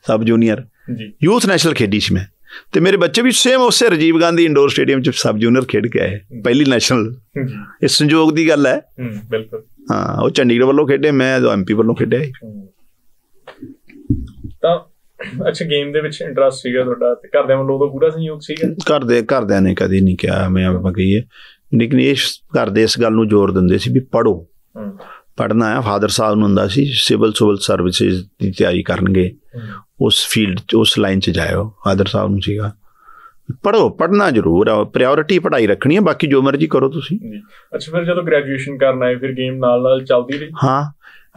ਸਬ ਜੂਨੀਅਰ ਜੀ ਯੂਥ ਨੈਸ਼ਨਲ ਖੇਡੀ ਸੀ ਮੈਂ ਤੇ ਮੇਰੇ ਬੱਚੇ ਵੀ ਸੇਮ ਉਸੇ ਰਜੀਵ ਗਾਂਧੀ ਇੰਡੋਰ ਸਟੇਡੀਅਮ ਚ ਸਬ ਜੂਨੀਅਰ ਖੇਡ ਕੇ ਆਏ ਪਹਿਲੀ ਨੈਸ਼ਨਲ ਇਹ ਸੰਜੋਗ ਦੀ ਗੱਲ ਹੈ ਬਿਲਕੁਲ ਹਾਂ ਉਹ ਚੰਡੀਗੜ੍ਹ ਵੱਲੋਂ ਖੇਡੇ ਮੈਂ ਐਮਪੀ ਵੱਲੋਂ ਖੇਡਿਆ ਤਾਂ ਅੱਛਾ ਗੇਮ ਦੇ ਵਿੱਚ ਇੰਟਰਸਟ ਸੀਗਾ ਤੁਹਾਡਾ ਤੇ ਘਰਦਿਆਂ ਵੱਲੋਂ ਉਹਦਾ ਪੂਰਾ ਸਹਿਯੋਗ ਸੀਗਾ ਘਰਦੇ ਘਰਦਿਆਂ ਨੇ ਕਦੀ ਨਹੀਂ ਕਿਹਾ ਮੈਂ ਆਪਾਂ ਕਹੀਏ ਲੇਕਿਨ ਇਹ ਘਰਦੇ ਇਸ ਗੱਲ ਨੂੰ ਜ਼ੋਰ ਦਿੰਦੇ ਸੀ ਵੀ ਪੜੋ ਪੜਨਾ ਹੈ ਫਾਦਰ ਸਾਹਿਬ ਨੂੰ ਹੁੰਦਾ ਸੀ ਸਿਵਲ ਸਿਵਲ ਸਰਵਿਸਿਜ਼ ਦੀ ਤਿਆਰੀ ਕਰਨਗੇ ਉਸ ਫੀਲਡ ਉਸ ਲਾਈਨ 'ਚ ਜਾਇਓ ਫਾਦਰ ਸਾਹਿਬ ਨੂੰ ਸੀਗਾ ਪੜੋ ਪੜਨਾ ਜ਼ਰੂਰ ਆ ਪ੍ਰਾਇੋਰਟੀ ਪੜਾਈ ਰੱਖਣੀ ਹੈ ਬਾਕੀ ਜੋ ਮਰਜ਼ੀ ਕਰੋ ਤੁਸੀਂ ਅੱਛਾ ਫਿਰ ਜਦੋਂ ਗ੍ਰੈਜੂਏਸ਼ਨ ਕਰਨ ਆਏ ਫਿਰ ਗੇਮ ਨਾਲ ਨਾਲ ਚੱਲਦੀ ਰਹੀ ਹਾਂ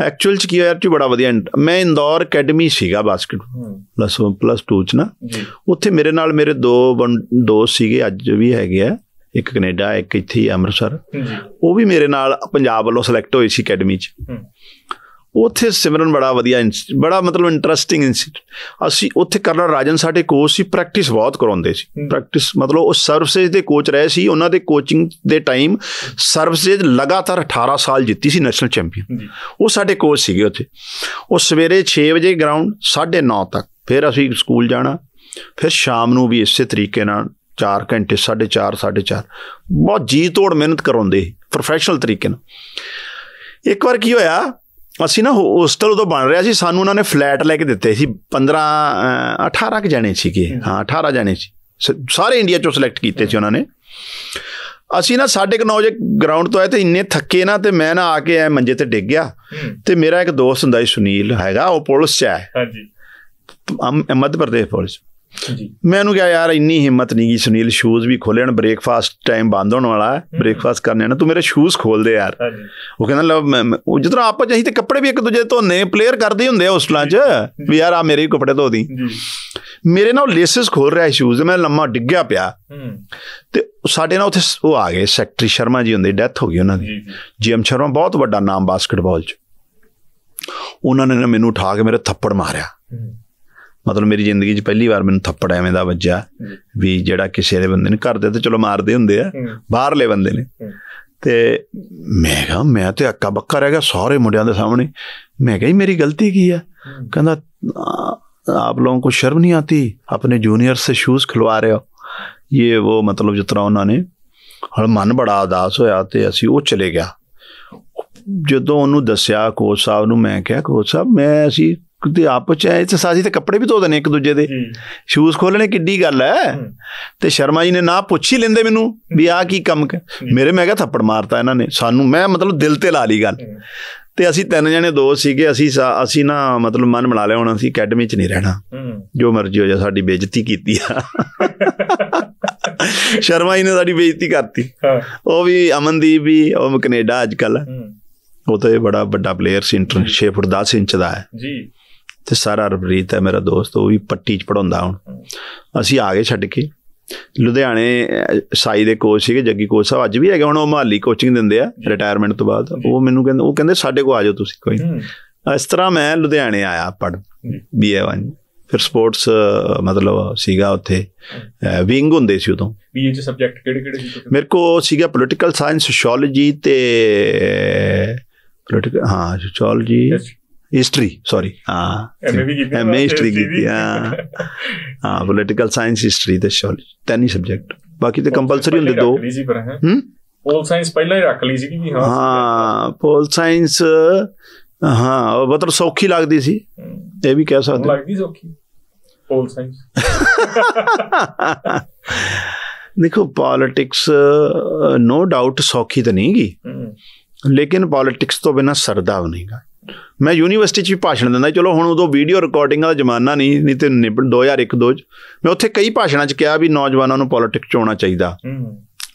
ਐਕਚੁਅਲ ਚ ਕੀ ਹੋਇਆ ਕਿ ਬੜਾ ਵਧੀਆ ਮੈਂ ਇੰਦੌਰ ਅਕੈਡਮੀ ਸੀਗਾ ਬਾਸਕਟ ਪਲੱਸ 1 ਪਲੱਸ 2 ਚ ਨਾ ਉੱਥੇ ਮੇਰੇ ਨਾਲ ਮੇਰੇ ਦੋ ਦੋਸਤ ਸੀਗੇ ਅੱਜ ਵੀ ਹੈਗੇ ਆ ਇੱਕ ਕੈਨੇਡਾ ਇੱਕ ਇੱਥੇ ਅੰਮ੍ਰਿਤਸਰ ਉਹ ਵੀ ਮੇਰੇ ਨਾਲ ਪੰਜਾਬ ਵੱਲੋਂ ਸਿਲੈਕਟ ਹੋਈ ਸੀ ਅਕੈਡਮੀ ਚ ਉੱਥੇ ਸਿਮਰਨ ਬੜਾ ਵਧੀਆ ਬੜਾ ਮਤਲਬ ਇੰਟਰਸਟਿੰਗ ਇੰਸਟੀਟਿਊਟ ਅਸੀਂ ਉੱਥੇ ਕਰਨਾ ਰਾਜਨ ਸਾਡੇ ਕੋਚ ਸੀ ਪ੍ਰੈਕਟਿਸ ਬਹੁਤ ਕਰਾਉਂਦੇ ਸੀ ਪ੍ਰੈਕਟਿਸ ਮਤਲਬ ਉਹ ਸਰਵਿਸਿਜ਼ ਦੇ ਕੋਚ ਰਹੇ ਸੀ ਉਹਨਾਂ ਦੇ ਕੋਚਿੰਗ ਦੇ ਟਾਈਮ ਸਰਵਿਸਿਜ਼ ਲਗਾਤਾਰ 18 ਸਾਲ ਜਿੱਤੀ ਸੀ ਨੈਸ਼ਨਲ ਚੈਂਪੀਅਨ ਉਹ ਸਾਡੇ ਕੋਚ ਸੀਗੇ ਉੱਥੇ ਉਹ ਸਵੇਰੇ 6 ਵਜੇ ਗਰਾਊਂਡ 9:30 ਤੱਕ ਫਿਰ ਅਸੀਂ ਸਕੂਲ ਜਾਣਾ ਫਿਰ ਸ਼ਾਮ ਨੂੰ ਵੀ ਇਸੇ ਤਰੀਕੇ ਨਾਲ 4 ਘੰਟੇ 4:30 4:30 ਬਹੁਤ ਜੀ ਤੋੜ ਮਿਹਨਤ ਕਰਾਉਂਦੇ ਪ੍ਰੋਫੈਸ਼ਨਲ ਤਰੀਕੇ ਨਾਲ ਇੱਕ ਵਾਰ ਕੀ ਹੋਇਆ ਅਸੀਂ ਨਾ ਹੋਸਟਲ ਉਦੋਂ ਬਣ ਰਿਹਾ ਸੀ ਸਾਨੂੰ ਉਹਨਾਂ ਨੇ ਫਲੈਟ ਲੈ ਕੇ ਦਿੱਤੇ ਸੀ 15 18 ਕ ਜਾਣੇ ਕਿ ਹਾਂ 18 ਜਾਣੇ ਸੀ ਸਾਰੇ ਇੰਡੀਆ ਚੋਂ ਸਿਲੈਕਟ ਕੀਤੇ ਸੀ ਉਹਨਾਂ ਨੇ ਅਸੀਂ ਨਾ 9:30 ਨੌਜੇ ਗਰਾਊਂਡ ਤੋਂ ਆਏ ਤੇ ਇੰਨੇ ਥੱਕੇ ਨਾ ਤੇ ਮੈਂ ਨਾ ਆ ਕੇ ਐ ਮੰਜੇ ਤੇ ਡਿੱਗ ਗਿਆ ਤੇ ਮੇਰਾ ਇੱਕ ਦੋਸਤ ਹੁੰਦਾ ਸੀ ਸੁਨੀਲ ਹੈਗਾ ਉਹ ਪੁਲਿਸ 'ਚ ਹੈ ਹਾਂਜੀ ਮੱਧ ਪ੍ਰਦੇਸ਼ ਪੁਲਿਸ ਮੈਂ ਉਹਨੂੰ ਕਿਹਾ ਯਾਰ ਇੰਨੀ ਹਿੰਮਤ ਨਹੀਂ ਗਈ ਸੁਨੀਲ ਸ਼ੂਜ਼ ਵੀ ਖੋਲਣ ਬ੍ਰੇਕਫਾਸਟ ਟਾਈਮ ਬੰਦ ਹੋਣ ਵਾਲਾ ਹੈ ਬ੍ਰੇਕਫਾਸਟ ਕਰਨੇ ਨਾ ਤੂੰ ਮੇਰੇ ਸ਼ੂਜ਼ ਖੋਲ ਦੇ ਯਾਰ ਉਹ ਕਹਿੰਦਾ ਲਵ ਉਹ ਜਦੋਂ ਆਪਾਂ ਜਹੀ ਤੇ ਕੱਪੜੇ ਵੀ ਇੱਕ ਦੂਜੇ ਧੋਨੇ ਪਲੇਅਰ ਕਰਦੇ ਹੁੰਦੇ ਆ ਹੋਸਟਲਾਂ 'ਚ ਵੀ ਯਾਰ ਆ ਮੇਰੇ ਕੱਪੜੇ ਧੋ ਦੀ ਮੇਰੇ ਨਾਲ ਲੇਸਸ ਖੋਲ ਰਿਹਾ ਸ਼ੂਜ਼ ਮੈਂ ਲੰਮਾ ਡਿੱਗਿਆ ਪਿਆ ਤੇ ਸਾਡੇ ਨਾਲ ਉੱਥੇ ਉਹ ਆ ਗਏ ਸੈਕਟਰੀ ਸ਼ਰਮਾ ਜੀ ਹੁੰਦੇ ਡੈਥ ਹੋ ਗਈ ਉਹਨਾਂ ਦੀ ਜੀਐਮ ਸ਼ਰਮਾ ਬਹੁਤ ਵੱਡਾ ਨਾਮ ਬਾਸਕਟਬਾਲ 'ਚ ਉਹਨਾਂ ਨੇ ਮੈਨੂੰ ਉਠਾ ਕੇ ਮੇਰੇ ਥੱਪੜ ਮਾਰਿਆ ਮਤਲਬ ਮੇਰੀ ਜ਼ਿੰਦਗੀ 'ਚ ਪਹਿਲੀ ਵਾਰ ਮੈਨੂੰ ਥੱਪੜ ਐਵੇਂ ਦਾ ਵੱਜਿਆ ਵੀ ਜਿਹੜਾ ਕਿਸੇ ਦੇ ਬੰਦੇ ਨੇ ਕਰਦੇ ਤੇ ਚਲੋ ਮਾਰਦੇ ਹੁੰਦੇ ਆ ਬਾਹਰਲੇ ਬੰਦੇ ਨੇ ਤੇ ਮੈਂ ਕਿਹਾ ਮੈਂ ਤੇ ਅੱਕਾ ਬੱਕਾ ਰਹਿ ਗਿਆ ਸਾਰੇ ਮੁੰਡਿਆਂ ਦੇ ਸਾਹਮਣੇ ਮੈਂ ਕਿਹਾ ਮੇਰੀ ਗਲਤੀ ਕੀ ਆ ਕਹਿੰਦਾ ਆਪ आप लोगों को शर्म नहीं आती अपने जूनियर से शूज़ खिलवा रहे हो ये वो मतलब ਉਹਨਾਂ ਨੇ ਹਰ ਮਨ ਬੜਾ ਆਦਾਸ ਹੋਇਆ ਤੇ ਅਸੀਂ ਉਹ ਚਲੇ ਗਿਆ ਜਦੋਂ ਉਹਨੂੰ ਦੱਸਿਆ ਕੋਚ ਸਾਹਿਬ ਨੂੰ ਮੈਂ ਕਿਹਾ ਕੋਚ ਸਾਹਿਬ ਮੈਂ ਅਸੀਂ ਕਿਤੇ ਆਪਸ ਤੇ ਸਾਜੀ ਤੇ ਕੱਪੜੇ ਵੀ ਧੋ ਦਨੇ ਇੱਕ ਦੂਜੇ ਦੇ ਸ਼ੂਜ਼ ਖੋਲਣੇ ਕਿੱਡੀ ਗੱਲ ਐ ਤੇ ਸ਼ਰਮਾ ਜੀ ਨੇ ਨਾ ਪੁੱਛ ਹੀ ਲੈਂਦੇ ਮੈਨੂੰ ਵੀ ਆ ਕੀ ਕੰਮ ਮੇਰੇ ਮੈਂ ਕਿਹਾ ਥੱਪੜ ਮਾਰਤਾ ਇਹਨਾਂ ਨੇ ਸਾਨੂੰ ਮੈਂ ਮਤਲਬ ਦਿਲ ਤੇ ਲਾ ਲਈ ਗੱਲ ਤੇ ਅਸੀਂ ਤਿੰਨ ਜਣੇ ਦੋਸਤ ਸੀਗੇ ਅਸੀਂ ਅਸੀਂ ਨਾ ਮਤਲਬ ਮਨ ਬਣਾ ਲਿਆ ਹੋਣਾ ਅਸੀਂ ਅਕੈਡਮੀ 'ਚ ਨਹੀਂ ਰਹਿਣਾ ਜੋ ਮਰਜ਼ੀ ਹੋ ਜਾ ਸਾਡੀ ਬੇਇੱਜ਼ਤੀ ਕੀਤੀ ਆ ਸ਼ਰਮਾ ਜੀ ਨੇ ਸਾਡੀ ਬੇਇੱਜ਼ਤੀ ਕਰਤੀ ਉਹ ਵੀ ਅਮਨਦੀਪ ਵੀ ਉਹ ਕੈਨੇਡਾ ਅੱਜ ਕੱਲ ਉਹ ਤਾਂ ਇਹ ਬੜਾ ਵੱਡਾ ਪਲੇਅਰ ਸੀ 6 ਫੁੱਟ 10 ਇੰਚ ਦਾ ਹੈ ਜੀ ਤੇ ਸਾਰਾ ਰਵਰੀਤ ਹੈ ਮੇਰਾ ਦੋਸਤ ਉਹ ਵੀ ਪੱਟੀ 'ਚ ਪੜਾਉਂਦਾ ਹੁਣ ਅਸੀਂ ਆ ਗਏ ਛੱਡ ਕੇ ਲੁਧਿਆਣੇ ਸਾਈ ਦੇ ਕੋਚ ਸੀਗੇ ਜੱਗੀ ਕੋਚ ਸਾਹਿਬ ਅੱਜ ਵੀ ਹੈਗੇ ਹੁਣ ਉਹ ਮਹਾਲੀ ਕੋਚਿੰਗ ਦਿੰਦੇ ਆ ਰਿਟਾਇਰਮੈਂਟ ਤੋਂ ਬਾਅਦ ਉਹ ਮੈਨੂੰ ਕਹਿੰਦੇ ਉਹ ਕਹਿੰਦੇ ਸਾਡੇ ਕੋ ਆ ਜਾਓ ਤੁਸੀਂ ਕੋਈ ਇਸ ਤਰ੍ਹਾਂ ਮੈਂ ਲੁਧਿਆਣੇ ਆਇਆ ਪੜ ਬੀਏ ਵਨ ਫਿਰ ਸਪੋਰਟਸ ਮਤਲਬ ਸੀਗਾ ਉੱਥੇ ਵਿੰਗ ਹੁੰਦੇ ਸੀ ਉਦੋਂ ਬੀਏ ਚ ਸਬਜੈਕਟ ਕਿਹੜੇ ਕਿਹੜੇ ਸੀ ਮੇਰੇ ਕੋ ਸੀਗਾ ਪੋਲਿਟੀਕਲ ਸਾਇੰਸ ਸੋਸ਼ੀਓਲੋਜੀ ਤੇ ਪੋਲਿਟੀਕਲ ਹਾਂ sociology history sorry M A history की थी हाँ पोलिटिकल साइंस हिस्ट्री तो सॉरी तेन ही सब्जेक्ट बाकी तो कंपलसरी होंगे दो पोल साइंस हाँ, हाँ मतलब सौखी लगती सी हम्म। ये भी कह सकते देखो पॉलिटिक्स नो डाउट सौखी तो नहीं गी हम्म। लेकिन पॉलिटिक्स तो बिना सरदा नहीं गा ਮੈਂ ਯੂਨੀਵਰਸਿਟੀ 'ਚ ਵੀ ਭਾਸ਼ਣ ਦਿੰਦਾ ਚਲੋ ਹੁਣ ਉਦੋਂ ਵੀਡੀਓ ਰਿਕਾਰਡਿੰਗਾਂ ਦਾ ਜ਼ਮਾਨਾ ਨਹੀਂ ਨਹੀਂ ਤੇ 2001-2 'ਚ ਮੈਂ ਉੱਥੇ ਕਈ ਭਾਸ਼ਣਾਂ 'ਚ ਕਿਹਾ ਵੀ ਨੌਜਵਾਨਾਂ ਨੂੰ ਪੋਲਿਟਿਕਸ 'ਚ ਆਉਣਾ ਚਾਹੀਦਾ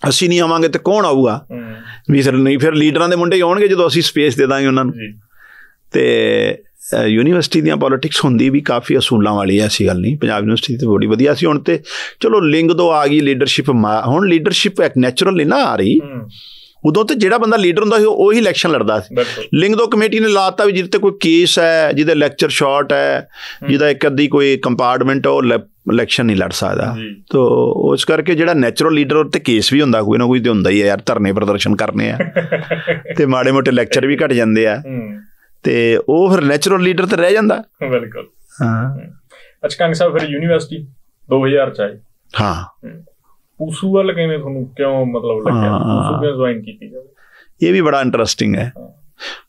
ਅਸੀਂ ਨਹੀਂ ਆਵਾਂਗੇ ਤੇ ਕੌਣ ਆਊਗਾ ਵੀ ਸਰ ਨਹੀਂ ਫਿਰ ਲੀਡਰਾਂ ਦੇ ਮੁੰਡੇ ਆਉਣਗੇ ਜਦੋਂ ਅਸੀਂ ਸਪੇਸ ਦੇ ਦਾਂਗੇ ਉਹਨਾਂ ਨੂੰ ਤੇ ਯੂਨੀਵਰਸਿਟੀ ਦੀਆਂ ਪੋਲਿਟਿਕਸ ਹੁੰਦੀ ਵੀ ਕਾਫੀ ਅਸੂਲਾਂ ਵਾਲੀ ਐ ਸੀ ਗੱਲ ਨਹੀਂ ਪੰਜਾਬ ਯੂਨੀਵਰਸਿਟੀ ਤੇ ਬੜੀ ਵਧੀਆ ਸੀ ਹੁਣ ਤੇ ਚਲੋ ਲਿੰਗ ਤੋਂ ਆ ਗਈ ਲੀਡਰਸ਼ਿਪ ਹੁਣ ਲੀਡਰਸ਼ਿਪ ਇੱਕ ਨੇਚਰਲ ਨਹੀਂ ਨਾ ਆ ਰਹੀ ਉਦੋਂ ਤੇ ਜਿਹੜਾ ਬੰਦਾ ਲੀਡਰ ਹੁੰਦਾ ਸੀ ਉਹ ਹੀ ਇਲੈਕਸ਼ਨ ਲੜਦਾ ਸੀ ਲਿੰਗ ਦੋ ਕਮੇਟੀ ਨੇ ਲਾਤਾ ਵੀ ਜਿਹਦੇ ਤੇ ਕੋਈ ਕੇਸ ਹੈ ਜਿਹਦਾ ਲੈਕਚਰ ਸ਼ਾਰਟ ਹੈ ਜਿਹਦਾ ਇੱਕ ਅੱਧੀ ਕੋਈ ਕੰਪਾਰਟਮੈਂਟ ਉਹ ਇਲੈਕਸ਼ਨ ਨਹੀਂ ਲੜ ਸਕਦਾ ਤੋਂ ਉਸ ਕਰਕੇ ਜਿਹੜਾ ਨੇਚਰਲ ਲੀਡਰ ਉਹ ਤੇ ਕੇਸ ਵੀ ਹੁੰਦਾ ਕੋਈ ਨਾ ਕੋਈ ਤੇ ਹੁੰਦਾ ਹੀ ਹੈ ਯਾਰ ਧਰਨੇ ਪ੍ਰਦਰਸ਼ਨ ਕਰਨੇ ਆ ਤੇ ਮਾੜੇ ਮੋਟੇ ਲੈਕਚਰ ਵੀ ਘਟ ਜਾਂਦੇ ਆ ਤੇ ਉਹ ਫਿਰ ਨੇਚਰਲ ਲੀਡਰ ਤੇ ਰਹਿ ਜਾਂਦਾ ਬਿਲਕੁਲ ਹਾਂ ਅਚਕਾਂਗ ਸਾਹਿਬ ਫਿਰ ਯੂਨੀਵਰਸਿਟੀ 2000 ਚ ਆਏ ਹਾਂ ਉਸੂ ਵੱਲ ਕਿਵੇਂ ਤੁਹਾਨੂੰ ਕਿਉਂ ਮਤਲਬ ਲੱਗਿਆ ਉਸੂ ਕਿਉਂ ਜੁਆਇਨ ਕੀਤੀ ਜਾਵੇ ਇਹ ਵੀ ਬੜਾ ਇੰਟਰਸਟਿੰਗ ਹੈ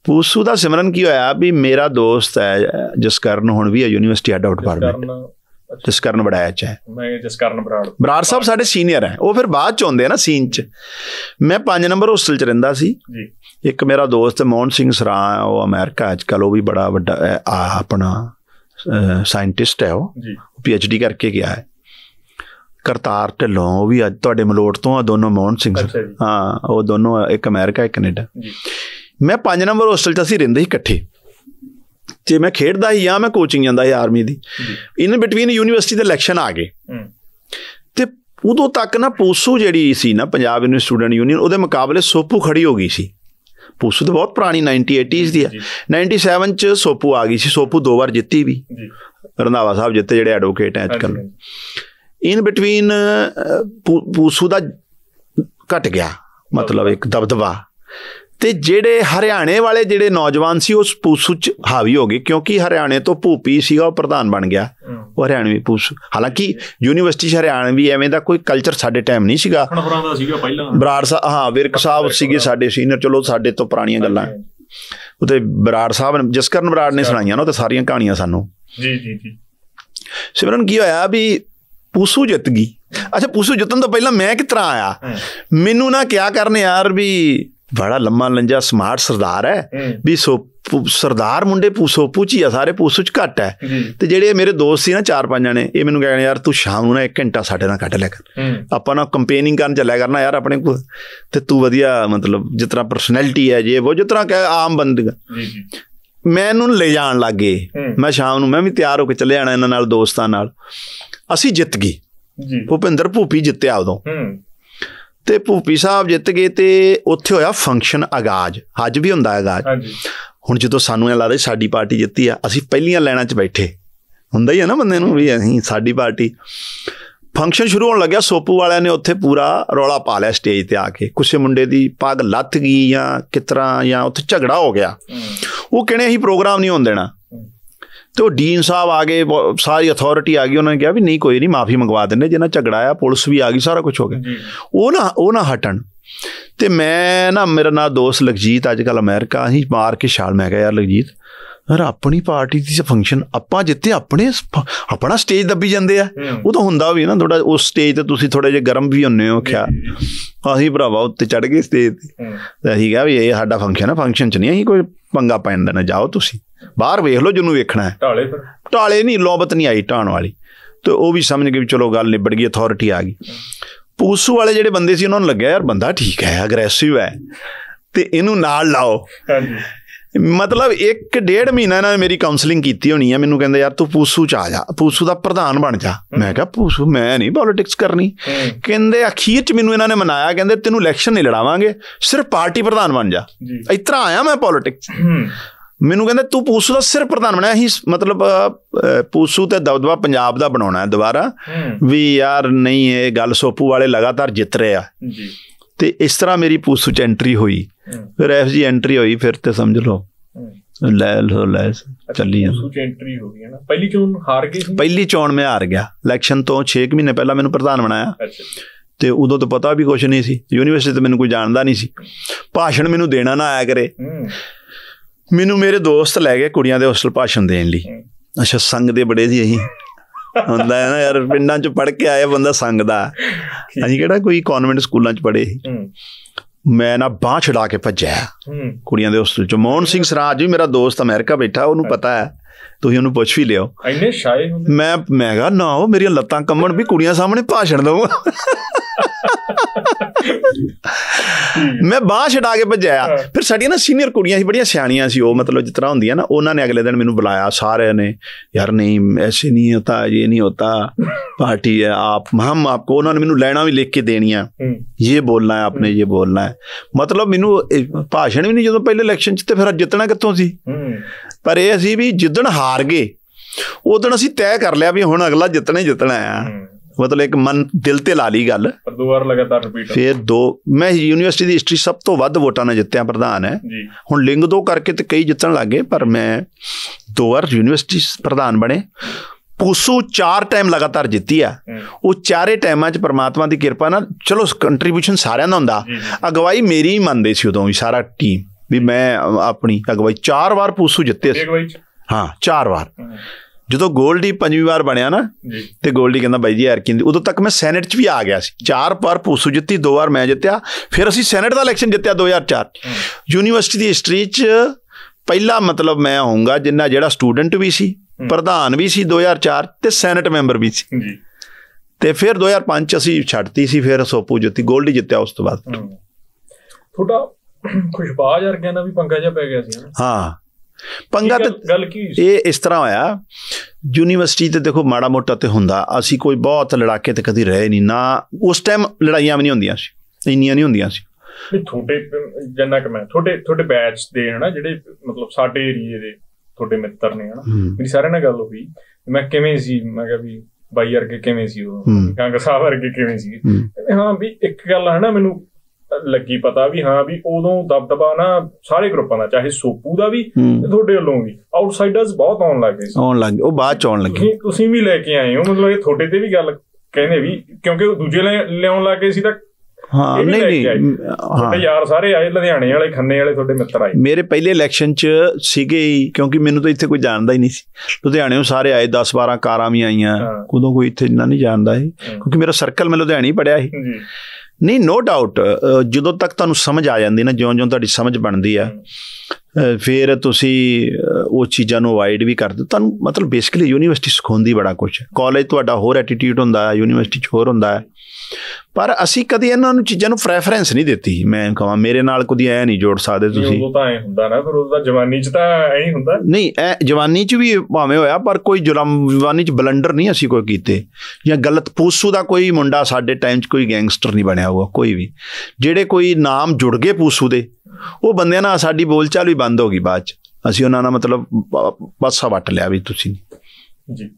ਪੂਸੂ ਦਾ ਸਿਮਰਨ ਕੀ ਹੋਇਆ ਵੀ ਮੇਰਾ ਦੋਸਤ ਹੈ ਜਸਕਰਨ ਹੁਣ ਵੀ ਹੈ university head of department Jaskaran ਬੜਾਇਆ ਚ ਹੈ ਮੈਂ ਜਸਕਰਨ ਬਰਾੜ ਬਰਾੜ ਸਾਹਿਬ ਸਾਡੇ ਸੀਨੀਅਰ ਹੈ ਉਹ ਫਿਰ ਬਾਅਦ ਚ ਹੁੰਦੇ ਆ ਨਾ ਸੀਨ ਚ ਮੈਂ ਪੰਜ ਨੰਬਰ ਹੋਸਟਲ ਚ ਰਹਿੰਦਾ ਸੀ ਜੀ ਇੱਕ ਮੇਰਾ ਦੋਸਤ ਮੋਹਨ ਸਿੰਘ ਸਰਾ ਉਹ ਅਮਰੀਕਾ ਅੱਜ ਕੱਲ ਉਹ ਵੀ ਬੜਾ ਵੱਡਾ ਆਪਣਾ ਸਾਇੰਟਿਸਟ ਹੈ ਉਹ ਜੀ ਪੀਐਚਡੀ ਕਰਕੇ ਗਿਆ ਹੈ ਕਰਤਾਰ ਢਿੱਲੋਂ ਉਹ ਵੀ ਅੱਜ ਤੁਹਾਡੇ ਮਲੋਟ ਤੋਂ ਆ ਦੋਨੋਂ ਮੋਹਨ ਸਿੰਘ ਹਾਂ ਉਹ ਦੋਨੋਂ ਇੱਕ ਅਮਰੀਕਾ ਇੱਕ ਕੈਨੇਡਾ ਮੈਂ 5 ਨੰਬਰ ਹੋਸਟਲ 'ਚ ਅਸੀਂ ਰਹਿੰਦੇ ਸੀ ਇਕੱਠੇ ਤੇ ਮੈਂ ਖੇਡਦਾ ਸੀ ਜਾਂ ਮੈਂ ਕੋਚਿੰਗ ਜਾਂਦਾ ਸੀ ਆਰਮੀ ਦੀ ਇਨ ਬਿਟਵੀਨ ਯੂਨੀਵਰਸਿਟੀ ਦੇ ਇਲੈਕਸ਼ਨ ਆ ਗਏ ਤੇ ਉਦੋਂ ਤੱਕ ਨਾ ਪੂਸੂ ਜਿਹੜੀ ਸੀ ਨਾ ਪੰਜਾਬ ਯੂਨੀਵਰਸਿਟੀ ਸਟੂਡੈਂਟ ਯੂਨੀਅਨ ਉਹਦੇ ਮੁਕਾਬਲੇ ਸੋਪੂ ਖੜੀ ਹੋ ਗਈ ਸੀ ਪੂਸੂ ਤਾਂ ਬਹੁਤ ਪੁਰਾਣੀ 1980s ਦੀ ਆ 97 ਚ ਸੋਪੂ ਆ ਗਈ ਸੀ ਸੋਪੂ ਦੋ ਵਾਰ ਜਿੱਤੀ ਵੀ ਰੰਧਾਵਾ ਸਾਹਿਬ ਜਿੱਤੇ ਜਿਹੜੇ ਐਡਵੋਕੇਟ ਐ ਅੱਜ ਕੱਲ ਇਨ ਬਿਟਵੀਨ uh, ਪੂਸੂ ਦਾ ਘਟ ਗਿਆ ਮਤਲਬ ਇੱਕ ਦਬਦਬਾ ਤੇ ਜਿਹੜੇ ਹਰਿਆਣੇ ਵਾਲੇ ਜਿਹੜੇ ਨੌਜਵਾਨ ਸੀ ਉਸ ਪੂਸੂ ਚ ਹਾਵੀ ਹੋ ਗਏ ਕਿਉਂਕਿ ਹਰਿਆਣੇ ਤੋਂ ਭੂਪੀ ਸੀਗਾ ਉਹ ਪ੍ਰਧਾਨ ਬਣ ਗਿਆ ਉਹ ਹਰਿਆਣਵੀ ਪੂਸੂ ਹਾਲਾਂਕਿ ਯੂਨੀਵਰਸਿਟੀ ਹਰਿਆਣਵੀ ਐਵੇਂ ਦਾ ਕੋਈ ਕਲਚਰ ਸਾਡੇ ਟਾਈਮ ਨਹੀਂ ਸੀਗਾ ਹਣਪੁਰਾਂ ਦਾ ਸੀਗਾ ਪਹਿਲਾਂ ਬਰਾੜ ਸਾਹਿਬ ਹਾਂ ਵਿਰਕ ਸਾਹਿਬ ਸੀਗੇ ਸਾਡੇ ਸੀਨੀਅਰ ਚਲੋ ਸਾਡੇ ਤੋਂ ਪੁਰਾਣੀਆਂ ਗੱਲਾਂ ਉਤੇ ਬਰਾੜ ਸਾਹਿਬ ਨੇ ਜਸਕਰਨ ਬਰਾੜ ਨੇ ਸੁਣਾਈਆਂ ਨਾ ਉਹ ਤੇ ਸਾਰੀਆਂ ਕਹਾਣੀਆਂ ਸਾਨੂੰ ਜੀ ਜੀ ਜੀ ਸਿਮਰਨ ਕੀ ਹੋਇਆ ਵੀ ਪੂਸੂ ਜਿੱਤ ਗਈ ਅੱਛਾ ਪੂਸੂ ਜਿੱਤਣ ਤੋਂ ਪਹਿਲਾਂ ਮੈਂ ਕਿ ਤਰਾ ਆਇਆ ਮੈਨੂੰ ਨਾ ਕਿਹਾ ਕਰਨ ਯਾਰ ਵੀ ਬੜਾ ਲੰਮਾ ਲੰਜਾ ਸਮਾਰਟ ਸਰਦਾਰ ਹੈ ਵੀ ਸੋ ਸਰਦਾਰ ਮੁੰਡੇ ਪੂਸੋ ਪੂਚੀ ਆ ਸਾਰੇ ਪੂਸੋ ਚ ਘਟ ਹੈ ਤੇ ਜਿਹੜੇ ਮੇਰੇ ਦੋਸਤ ਸੀ ਨਾ ਚਾਰ ਪੰਜ ਜਣੇ ਇਹ ਮੈਨੂੰ ਕਹਿੰਦੇ ਯਾਰ ਤੂੰ ਸ਼ਾਮ ਨੂੰ ਨਾ 1 ਘੰਟਾ ਸਾਡੇ ਨਾਲ ਕੱਢ ਲੈ ਕਰ ਆਪਾਂ ਨਾ ਕੰਪੇਨਿੰਗ ਕਰਨ ਚੱਲਿਆ ਕਰਨਾ ਯਾਰ ਆਪਣੇ ਕੋਲ ਤੇ ਤੂੰ ਵਧੀਆ ਮਤਲਬ ਜਿਤਨਾ ਪਰਸਨੈਲਿਟੀ ਹੈ ਜੇ ਉਹ ਜਿਤਨਾ ਕਿ ਆਮ ਬੰਦੇ ਉਹਨੂੰ ਲੈ ਜਾਣ ਲੱਗੇ ਮੈਂ ਸ਼ਾਮ ਨੂੰ ਮੈਂ ਵੀ ਤਿਆਰ ਹੋ ਕੇ ਚੱਲੇ ਜਾਣਾ ਇਹਨਾਂ ਨਾਲ ਦੋਸਤਾਂ ਨਾਲ ਅਸੀਂ ਜਿੱਤ ਗਏ ਜੀ ਭੁਪਿੰਦਰ ਭੂਪੀ ਜਿੱਤਿਆ ਉਦੋਂ ਹੂੰ ਤੇ ਭੂਪੀ ਸਾਹਿਬ ਜਿੱਤ ਗਏ ਤੇ ਉੱਥੇ ਹੋਇਆ ਫੰਕਸ਼ਨ ਆਗਾਜ਼ ਅੱਜ ਵੀ ਹੁੰਦਾ ਹੈ ਆਗਾਜ਼ ਹਾਂਜੀ ਹੁਣ ਜਦੋਂ ਸਾਨੂੰ ਇਹ ਲੱਗਦਾ ਸਾਡੀ ਪਾਰਟੀ ਜਿੱਤੀ ਆ ਅਸੀਂ ਪਹਿਲੀਆਂ ਲਾਈਨਾਂ 'ਚ ਬੈਠੇ ਹੁੰਦਾ ਹੀ ਆ ਨਾ ਬੰਦੇ ਨੂੰ ਵੀ ਅਸੀਂ ਸਾਡੀ ਪਾਰਟੀ ਫੰਕਸ਼ਨ ਸ਼ੁਰੂ ਹੋਣ ਲੱਗਿਆ ਸੋਪੂ ਵਾਲਿਆਂ ਨੇ ਉੱਥੇ ਪੂਰਾ ਰੌਲਾ ਪਾ ਲਿਆ ਸਟੇਜ ਤੇ ਆ ਕੇ ਕਿਸੇ ਮੁੰਡੇ ਦੀ ਪੱਗ ਲੱਥ ਗਈ ਜਾਂ ਕਿਤਰਾ ਜਾਂ ਉੱਥੇ ਝਗੜਾ ਹੋ ਗਿਆ ਉਹ ਕਹਿੰਦੇ ਅਸੀਂ ਪ੍ਰੋਗਰਾਮ ਨਹੀਂ ਹੋਣ ਦੇਣਾ ਤੇ ਉਹ ਡੀਨ ਸਾਹਿਬ ਆ ਗਏ ਸਾਰੀ ਅਥਾਰਟੀ ਆ ਗਈ ਉਹਨਾਂ ਨੇ ਕਿਹਾ ਵੀ ਨਹੀਂ ਕੋਈ ਨਹੀਂ ਮਾਫੀ ਮੰਗਵਾ ਦਿੰਨੇ ਜਿਹਨਾਂ ਝਗੜਾ ਆ ਪੁਲਿਸ ਵੀ ਆ ਗਈ ਸਾਰਾ ਕੁਝ ਹੋ ਗਿਆ ਉਹ ਨਾ ਉਹ ਨਾ ਹਟਣ ਤੇ ਮੈਂ ਨਾ ਮੇਰਾ ਨਾ ਦੋਸਤ ਲਖਜੀਤ ਅੱਜ ਕੱਲ ਅਮਰੀਕਾ ਹੀ ਮਾਰ ਕੇ ਛਾਲ ਮੈਂ ਕਿਹਾ ਯਾਰ ਲਖਜੀਤ ਪਰ ਆਪਣੀ ਪਾਰਟੀ ਦੀ ਫੰਕਸ਼ਨ ਆਪਾਂ ਜਿੱਤੇ ਆਪਣੇ ਆਪਣਾ ਸਟੇਜ ਦੱਬੀ ਜਾਂਦੇ ਆ ਉਹ ਤਾਂ ਹੁੰਦਾ ਵੀ ਨਾ ਥੋੜਾ ਉਸ ਸਟੇਜ ਤੇ ਤੁਸੀਂ ਥੋੜੇ ਜਿਹਾ ਗਰਮ ਵੀ ਹੁੰਨੇ ਹੋ ਖਿਆ ਅਸੀਂ ਭਰਾਵਾ ਉੱਤੇ ਚੜ ਗਏ ਸਟੇਜ ਤੇ ਤੇ ਅਸੀਂ ਕਿਹਾ ਵੀ ਇਹ ਸਾਡਾ ਫੰਕਸ਼ਨ ਆ ਫੰਕਸ਼ਨ ਚ ਨਹੀਂ ਅਸੀਂ ਕੋਈ ਪੰਗਾ ਪੈਣ ਦੇਣਾ ਜਾਓ ਤੁਸੀਂ ਬਾਹਰ ਵੇਖ ਲਓ ਜਿਹਨੂੰ ਵੇਖਣਾ ਹੈ ਟਾਲੇ ਫਿਰ ਟਾਲੇ ਨਹੀਂ ਲੋਬਤ ਨਹੀਂ ਆਈ ਟਾਣ ਵਾਲੀ ਤੇ ਉਹ ਵੀ ਸਮਝ ਗਏ ਵੀ ਚਲੋ ਗੱਲ ਨਿਬੜ ਗਈ ਅਥਾਰਟੀ ਆ ਗਈ ਪੂਸੂ ਵਾਲੇ ਜਿਹੜੇ ਬੰਦੇ ਸੀ ਉਹਨਾਂ ਨੂੰ ਲੱਗਿਆ ਯਾਰ ਬੰਦਾ ਠੀਕ ਹੈ ਐਗਰੈਸਿਵ ਹੈ ਤੇ ਇਹਨੂੰ ਨਾਲ ਲਾਓ ਹਾਂਜੀ ਮਤਲਬ 1.5 ਮਹੀਨਾ ਇਹਨਾਂ ਨੇ ਮੇਰੀ ਕਾਉਂਸਲਿੰਗ ਕੀਤੀ ਹੋਣੀ ਆ ਮੈਨੂੰ ਕਹਿੰਦੇ ਯਾਰ ਤੂੰ ਪੂਸੂ ਚ ਆ ਜਾ ਪੂਸੂ ਦਾ ਪ੍ਰਧਾਨ ਬਣ ਜਾ ਮੈਂ ਕਿਹਾ ਪੂਸੂ ਮੈਂ ਨਹੀਂ ਪੋਲਿਟਿਕਸ ਕਰਨੀ ਕਹਿੰਦੇ ਅਖੀਰ ਚ ਮੈਨੂੰ ਇਹਨਾਂ ਨੇ ਮਨਾਇਆ ਕਹਿੰਦੇ ਤੈਨੂੰ ਇਲੈਕਸ਼ਨ ਨਹੀਂ ਲੜਾਵਾਂਗੇ ਸਿਰਫ ਪਾਰਟੀ ਪ੍ਰਧਾਨ ਬਣ ਜਾ ਇਤਰਾ ਆਇਆ ਮੈਂ ਪੋਲਿਟਿਕਸ ਮੈਨੂੰ ਕਹਿੰਦੇ ਤੂੰ ਪੂਸੂ ਦਾ ਸਿਰ ਪ੍ਰਧਾਨ ਬਣਿਆ ਹੀ ਮਤਲਬ ਪੂਸੂ ਤੇ ਦਬਦਬਾ ਪੰਜਾਬ ਦਾ ਬਣਾਉਣਾ ਹੈ ਦੁਬਾਰਾ ਵੀ ਯਾਰ ਨਹੀਂ ਇਹ ਗੱਲ ਸੋਪੂ ਵਾਲੇ ਲਗਾਤਾਰ ਜਿੱਤ ਰਹੇ ਆ ਜੀ ਤੇ ਇਸ ਤਰ੍ਹਾਂ ਮੇਰੀ ਪੂਸ ਵਿੱਚ ਐਂਟਰੀ ਹੋਈ ਫਿਰ ਐਫ ਜੀ ਐਂਟਰੀ ਹੋਈ ਫਿਰ ਤੇ ਸਮਝ ਲਓ ਲੈ ਲੋ ਲੈ ਚੱਲੀ ਆ ਸੂਚ ਐਂਟਰੀ ਹੋ ਗਈ ਨਾ ਪਹਿਲੀ ਚੋਣ ਹਾਰ ਗਈ ਸੀ ਪਹਿਲੀ ਚੋਣ ਮੈਂ ਹਾਰ ਗਿਆ ਇਲੈਕਸ਼ਨ ਤੋਂ 6 ਮਹੀਨੇ ਪਹਿਲਾਂ ਮੈਨੂੰ ਪ੍ਰਧਾਨ ਬਣਾਇਆ ਅੱਛਾ ਤੇ ਉਦੋਂ ਤਾਂ ਪਤਾ ਵੀ ਕੁਝ ਨਹੀਂ ਸੀ ਯੂਨੀਵਰਸਿਟੀ ਤੇ ਮੈਨੂੰ ਕੋਈ ਜਾਣਦਾ ਨਹੀਂ ਸੀ ਭਾਸ਼ਣ ਮੈਨੂੰ ਦੇਣਾ ਨਾ ਆਇਆ ਕਰੇ ਮੈਨੂੰ ਮੇਰੇ ਦੋਸਤ ਲੈ ਗਏ ਕੁੜੀਆਂ ਦੇ ਹੋਸਟਲ ਭਾਸ਼ਣ ਦੇਣ ਲਈ ਅੱਛਾ ਸੰਗ ਦੇ ਬੜੇ ਸੀ ਅਸੀਂ ਹੁੰਦਾ ਹੈ ਨਾ ਯਾਰ ਪਿੰਡਾਂ 'ਚ ਪੜ ਕੇ ਆਇਆ ਬੰਦਾ ਸੰਗਦਾ ਅਸੀਂ ਕਿਹੜਾ ਕੋਈ ਕਨਵੈਂਟ ਸਕੂਲਾਂ 'ਚ ਪੜੇ ਮੈਂ ਨਾ ਬਾਹ ਛਡਾ ਕੇ ਭੱਜਿਆ ਕੁੜੀਆਂ ਦੇ ਹੋਸਟਲ 'ਚ ਮੋਹਨ ਸਿੰਘ ਸਰਾਜ ਵੀ ਮੇਰਾ ਦੋਸਤ ਅਮਰੀਕਾ ਬੈਠਾ ਉਹਨੂੰ ਪਤਾ ਹੈ ਤੁਸੀਂ ਉਹਨੂੰ ਪੁੱਛ ਵੀ ਲਿਓ ਐਨੇ ਸ਼ਾਇ ਹੁੰਦੇ ਮੈਂ ਮੈਂ ਕਹਾ ਨਾ ਉਹ ਮੇਰੀਆਂ ਲੱਤਾਂ ਕੰਮਣ ਵੀ ਕੁੜੀਆਂ ਸਾਹਮਣੇ ਭਾਸ਼ਣ ਦਵਾਂ ਮੈਂ ਬਾਹ ਛਡਾ ਕੇ ਭਜਾਇਆ ਫਿਰ ਸਾਡੀਆਂ ਨਾ ਸੀਨੀਅਰ ਕੁੜੀਆਂ ਸੀ ਬੜੀਆਂ ਸਿਆਣੀਆਂ ਸੀ ਉਹ ਮਤਲਬ ਜਿਤਨਾ ਹੁੰਦੀਆਂ ਨਾ ਉਹਨਾਂ ਨੇ ਅਗਲੇ ਦਿਨ ਮੈਨੂੰ ਬੁਲਾਇਆ ਸਾਰਿਆਂ ਨੇ ਯਾਰ ਨਹੀਂ ਐਸੇ ਨਹੀਂ ਹੁੰਦਾ ਇਹ ਨਹੀਂ ਹੁੰਦਾ ਪਾਰਟੀ ਹੈ ਆਪ ਹਮ ਆਪਕੋ ਉਹਨਾਂ ਨੇ ਮੈਨੂੰ ਲੈਣਾ ਵੀ ਲਿਖ ਕੇ ਦੇਣੀਆਂ ਇਹ ਬੋਲਣਾ ਹੈ ਆਪਨੇ ਇਹ ਬੋਲਣਾ ਹੈ ਮਤਲਬ ਮੈਨੂੰ ਭਾਸ਼ਣ ਵੀ ਨਹੀਂ ਜਦੋਂ ਪਹਿਲੇ ਇਲੈਕਸ਼ਨ 'ਚ ਤੇ ਫਿਰ ਜਿੱਤਣਾ ਕਿੱਥੋਂ ਸੀ ਪਰ ਇਹ ਅਸੀਂ ਵੀ ਜਿੱਦਣ ਹਾਰ ਗਏ ਉਦੋਂ ਅਸੀਂ ਤੈਅ ਕਰ ਲਿਆ ਵੀ ਹੁਣ ਅਗਲਾ ਜਿੱਤਣੇ ਜਿੱਤਣਾ ਆ ਮਤਲਬ ਇੱਕ ਮਨ ਦਿਲ ਤੇ ਲਾ ਲਈ ਗੱਲ ਪਰ ਦੋ ਵਾਰ ਲਗਾਤਾਰ ਰਿਪੀਟ ਫਿਰ ਦੋ ਮੈਂ ਯੂਨੀਵਰਸਿਟੀ ਦੀ ਹਿਸਟਰੀ ਸਭ ਤੋਂ ਵੱਧ ਵੋਟਾਂ ਨਾਲ ਜਿੱਤਿਆ ਪ੍ਰਧਾਨ ਹੈ ਹੁਣ ਲਿੰਗ ਦੋ ਕਰਕੇ ਤੇ ਕਈ ਜਿੱਤਣ ਲੱਗੇ ਪਰ ਮੈਂ ਦੋ ਵਾਰ ਯੂਨੀਵਰਸਿਟੀ ਪ੍ਰਧਾਨ ਬਣੇ ਪੂਸੂ ਚਾਰ ਟਾਈਮ ਲਗਾਤਾਰ ਜਿੱਤੀ ਆ ਉਹ ਚਾਰੇ ਟਾਈਮਾਂ 'ਚ ਪ੍ਰਮਾਤਮਾ ਦੀ ਕਿਰਪਾ ਨਾਲ ਚਲੋ ਕੰਟਰੀਬਿਊਸ਼ਨ ਸਾਰਿਆਂ ਦਾ ਹੁੰਦਾ ਅਗਵਾਈ ਮੇਰੀ ਹੀ ਮੰਨਦੇ ਸੀ ਉਦੋਂ ਵੀ ਸਾਰਾ ਟੀਮ ਵੀ ਮੈਂ ਆਪਣੀ ਅਗਵਾਈ ਚਾਰ ਵਾਰ ਪੂਸੂ ਜਿੱਤੇ ਸੀ ਚ ਹਾਂ ਚਾਰ ਵਾਰ ਜਦੋਂ ਗੋਲਡੀ ਪੰਜਵੀਂ ਵਾਰ ਬਣਿਆ ਨਾ ਤੇ ਗੋਲਡੀ ਕਹਿੰਦਾ ਬਾਈ ਜੀ ਯਾਰ ਕਿੰਦੀ ਉਦੋਂ ਤੱਕ ਮੈਂ ਸੈਨੇਟ 'ਚ ਵੀ ਆ ਗਿਆ ਸੀ ਚਾਰ ਵਾਰ ਪੂਸੂ ਜਿੱਤੀ ਦੋ ਵਾਰ ਮੈਂ ਜਿੱਤਿਆ ਫਿਰ ਅਸੀਂ ਸੈਨੇਟ ਦਾ ਇਲੈਕਸ਼ਨ ਜਿੱਤਿਆ 2004 ਯੂਨੀਵਰਸਿਟੀ ਦੀ ਹਿਸਟਰੀ 'ਚ ਪਹਿਲਾ ਮਤਲਬ ਮੈਂ ਹੋਊਂਗਾ ਜਿੰਨਾ ਜਿਹੜਾ ਸਟੂਡੈਂਟ ਵੀ ਸੀ ਪ੍ਰਧਾਨ ਵੀ ਸੀ 2004 ਤੇ ਸੈਨੇਟ ਮੈਂਬਰ ਵੀ ਸੀ ਜੀ ਤੇ ਫਿਰ 2005 ਅਸੀਂ ਛੱਡਤੀ ਸੀ ਫਿਰ ਸੋਪੂ ਜਿੱਤੀ ਗੋਲਡੀ ਜਿੱਤਿਆ ਉਸ ਤੋਂ ਬਾਅਦ ਥੋੜਾ ਖੁਸ਼ਬਾ ਵਰਗਿਆਂ ਦਾ ਵੀ ਪੰਗਾ ਜਿਹਾ ਪੈ ਗਿਆ ਸੀ ਹਾਂ ਪੰਗਾ ਤੇ ਗੱਲ ਕੀ ਇਹ ਇਸ ਤਰ੍ਹਾਂ ਹੋਇਆ ਯੂਨੀਵਰਸਿਟੀ ਤੇ ਦੇਖੋ ਮਾੜਾ ਮੋਟਾ ਤੇ ਹੁੰਦਾ ਅਸੀਂ ਕੋਈ ਬਹੁਤ ਲੜਾਕੇ ਤੇ ਕਦੀ ਰਹੇ ਨਹੀਂ ਨਾ ਉਸ ਟਾਈਮ ਲੜਾਈਆਂ ਵੀ ਨਹੀਂ ਹੁੰਦੀਆਂ ਸੀ ਇੰਨੀਆਂ ਨਹੀਂ ਹੁੰਦੀਆਂ ਸੀ ਵੀ ਤੁਹਾਡੇ ਜਨਨਕ ਮੈਂ ਤੁਹਾਡੇ ਤੁਹਾਡੇ ਬੈਚ ਦੇ ਹਨਾ ਜਿਹੜੇ ਮਤਲਬ ਸਾਡੇ ਏਰੀਏ ਦੇ ਤੁਹਾਡੇ ਮਿੱਤਰ ਨੇ ਹਨਾ ਮੇਰੀ ਸਾਰਿਆਂ ਨਾਲ ਗੱਲ ਹੋਈ ਮੈਂ ਕਿਵੇਂ ਸੀ ਮੈਂ ਕਿਹਾ ਵੀ ਬਾਈ ਵਰਗੇ ਕਿਵੇਂ ਸੀ ਉਹ ਕਾਂਗਰਸਾ ਵਰਗੇ ਕਿਵੇਂ ਸੀ ਹਾਂ ਵੀ ਇੱਕ ਗੱਲ ਹੈ ਨਾ ਮੈਨੂੰ ਲੱਗੀ ਪਤਾ ਵੀ ਹਾਂ ਵੀ ਉਦੋਂ ਦਬਦਬਾ ਨਾ ਸਾਰੇ ਗਰੁੱਪਾਂ ਦਾ ਚਾਹੇ ਸੋਪੂ ਦਾ ਵੀ ਤੇ ਤੁਹਾਡੇ ਵੱਲੋਂ ਵੀ ਆਊਟਸਾਈਡਰਸ ਬਹੁਤ ਆਉਣ ਲੱਗ ਗਏ ਸੀ ਆਉਣ ਲੱਗ ਉਹ ਬਾਅਦ ਚ ਆਉਣ ਲੱਗੇ ਤੁਸੀਂ ਵੀ ਲੈ ਕੇ ਆਏ ਹੋ ਮਤਲਬ ਇਹ ਤੁਹਾਡੇ ਤੇ ਵੀ ਗੱਲ ਕਹਿੰਦੇ ਵੀ ਕਿਉਂਕਿ ਦੂਜੇ ਲਿਆਉਣ ਲੱਗ ਗਏ ਸੀ ਤਾਂ ਹਾਂ ਨਹੀਂ ਨਹੀਂ ਹਾਂ ਯਾਰ ਸਾਰੇ ਆਏ ਲੁਧਿਆਣੇ ਵਾਲੇ ਖੰਨੇ ਵਾਲੇ ਤੁਹਾਡੇ ਮਿੱਤਰ ਆਏ ਮੇਰੇ ਪਹਿਲੇ ਇਲੈਕਸ਼ਨ 'ਚ ਸੀਗੇ ਹੀ ਕਿਉਂਕਿ ਮੈਨੂੰ ਤਾਂ ਇੱਥੇ ਕੋਈ ਜਾਣਦਾ ਹੀ ਨਹੀਂ ਸੀ ਲੁਧਿਆਣੇੋਂ ਸਾਰੇ ਆਏ 10 12 ਕਾਰਾਂ ਵੀ ਆਈਆਂ ਉਦੋਂ ਕੋਈ ਇੱਥੇ ਇੰਨਾ ਨਹੀਂ ਜਾਣਦਾ ਸੀ ਕਿਉਂਕਿ ਮੇਰਾ ਸਰਕਲ ਮੈਂ ਲੁਧਿਆਣੇ ਹੀ ਪੜਿਆ ਸੀ ਜੀ ਨਹੀਂ ਨੋ ਡਾਊਟ ਜਦੋਂ ਤੱਕ ਤੁਹਾਨੂੰ ਸਮਝ ਆ ਜਾਂਦੀ ਨਾ ਜਿਉਂ-ਜਿਉਂ ਤੁਹਾਡੀ ਸਮਝ ਬਣਦੀ ਆ ਫਿਰ ਤੁਸੀਂ ਉਹ ਚੀਜ਼ਾਂ ਨੂੰ ਅਵਾਇਡ ਵੀ ਕਰਦੇ ਤੁਹਾਨੂੰ ਮਤਲਬ ਬੇਸਿਕਲੀ ਯੂਨੀਵਰਸਿਟੀ ਸਿਖਾਉਂਦੀ ਬੜਾ ਕੁਝ ਕਾਲਜ ਤੁਹਾਡਾ ਹੋਰ ਐਟੀਟਿਊਡ ਹੁੰਦਾ ਹੈ ਯੂਨੀਵਰਸਿਟੀ 'ਚ ਹੋਰ ਹੁੰਦਾ ਹੈ ਪਰ ਅਸੀਂ ਕਦੀ ਇਹਨਾਂ ਨੂੰ ਚੀਜ਼ਾਂ ਨੂੰ ਪ੍ਰੈਫਰੈਂਸ ਨਹੀਂ ਦਿੱਤੀ ਮੈਂ ਕਹਾਂ ਮੇਰੇ ਨਾਲ ਕੋਈ ਐ ਨਹੀਂ ਜੋੜ ਸਕਦੇ ਤੁਸੀਂ ਉਹ ਤਾਂ ਐ ਹੁੰਦਾ ਨਾ ਫਿਰ ਉਹਦਾ ਜਵਾਨੀ 'ਚ ਤਾਂ ਐ ਹੀ ਹੁੰਦਾ ਨਹੀਂ ਐ ਜਵਾਨੀ 'ਚ ਵੀ ਭਾਵੇਂ ਹੋਇਆ ਪਰ ਕੋਈ ਜ਼ੁਲਮ ਜਵਾਨੀ 'ਚ ਬਲੰਡਰ ਨਹੀਂ ਅਸੀਂ ਕੋਈ ਕੀਤੇ ਜਾਂ ਗਲਤ ਪੂਸੂ ਦਾ ਕੋਈ ਮੁੰਡਾ ਸਾਡੇ ਟਾਈਮ 'ਚ ਕੋਈ ਗੈਂਗਸਟਰ ਨਹੀਂ ਬਣਿਆ ਹੋਗਾ ਕੋਈ ਵੀ ਜਿਹੜੇ ਕੋਈ ਨਾਮ ਜੁੜ ਗਏ ਪੂਸੂ ਦੇ ਉਹ ਬੰਦਿਆਂ ਨਾਲ ਸਾਡੀ ਬੋਲਚਾਲ ਵੀ ਬੰਦ ਹੋ ਗਈ ਬਾਅਦ 'ਚ ਅਸੀਂ ਉਹਨਾਂ ਨਾਲ ਮਤਲਬ ਪਾਸਾ ਵੱਟ ਲਿਆ ਵੀ ਤੁਸੀਂ ਜੀ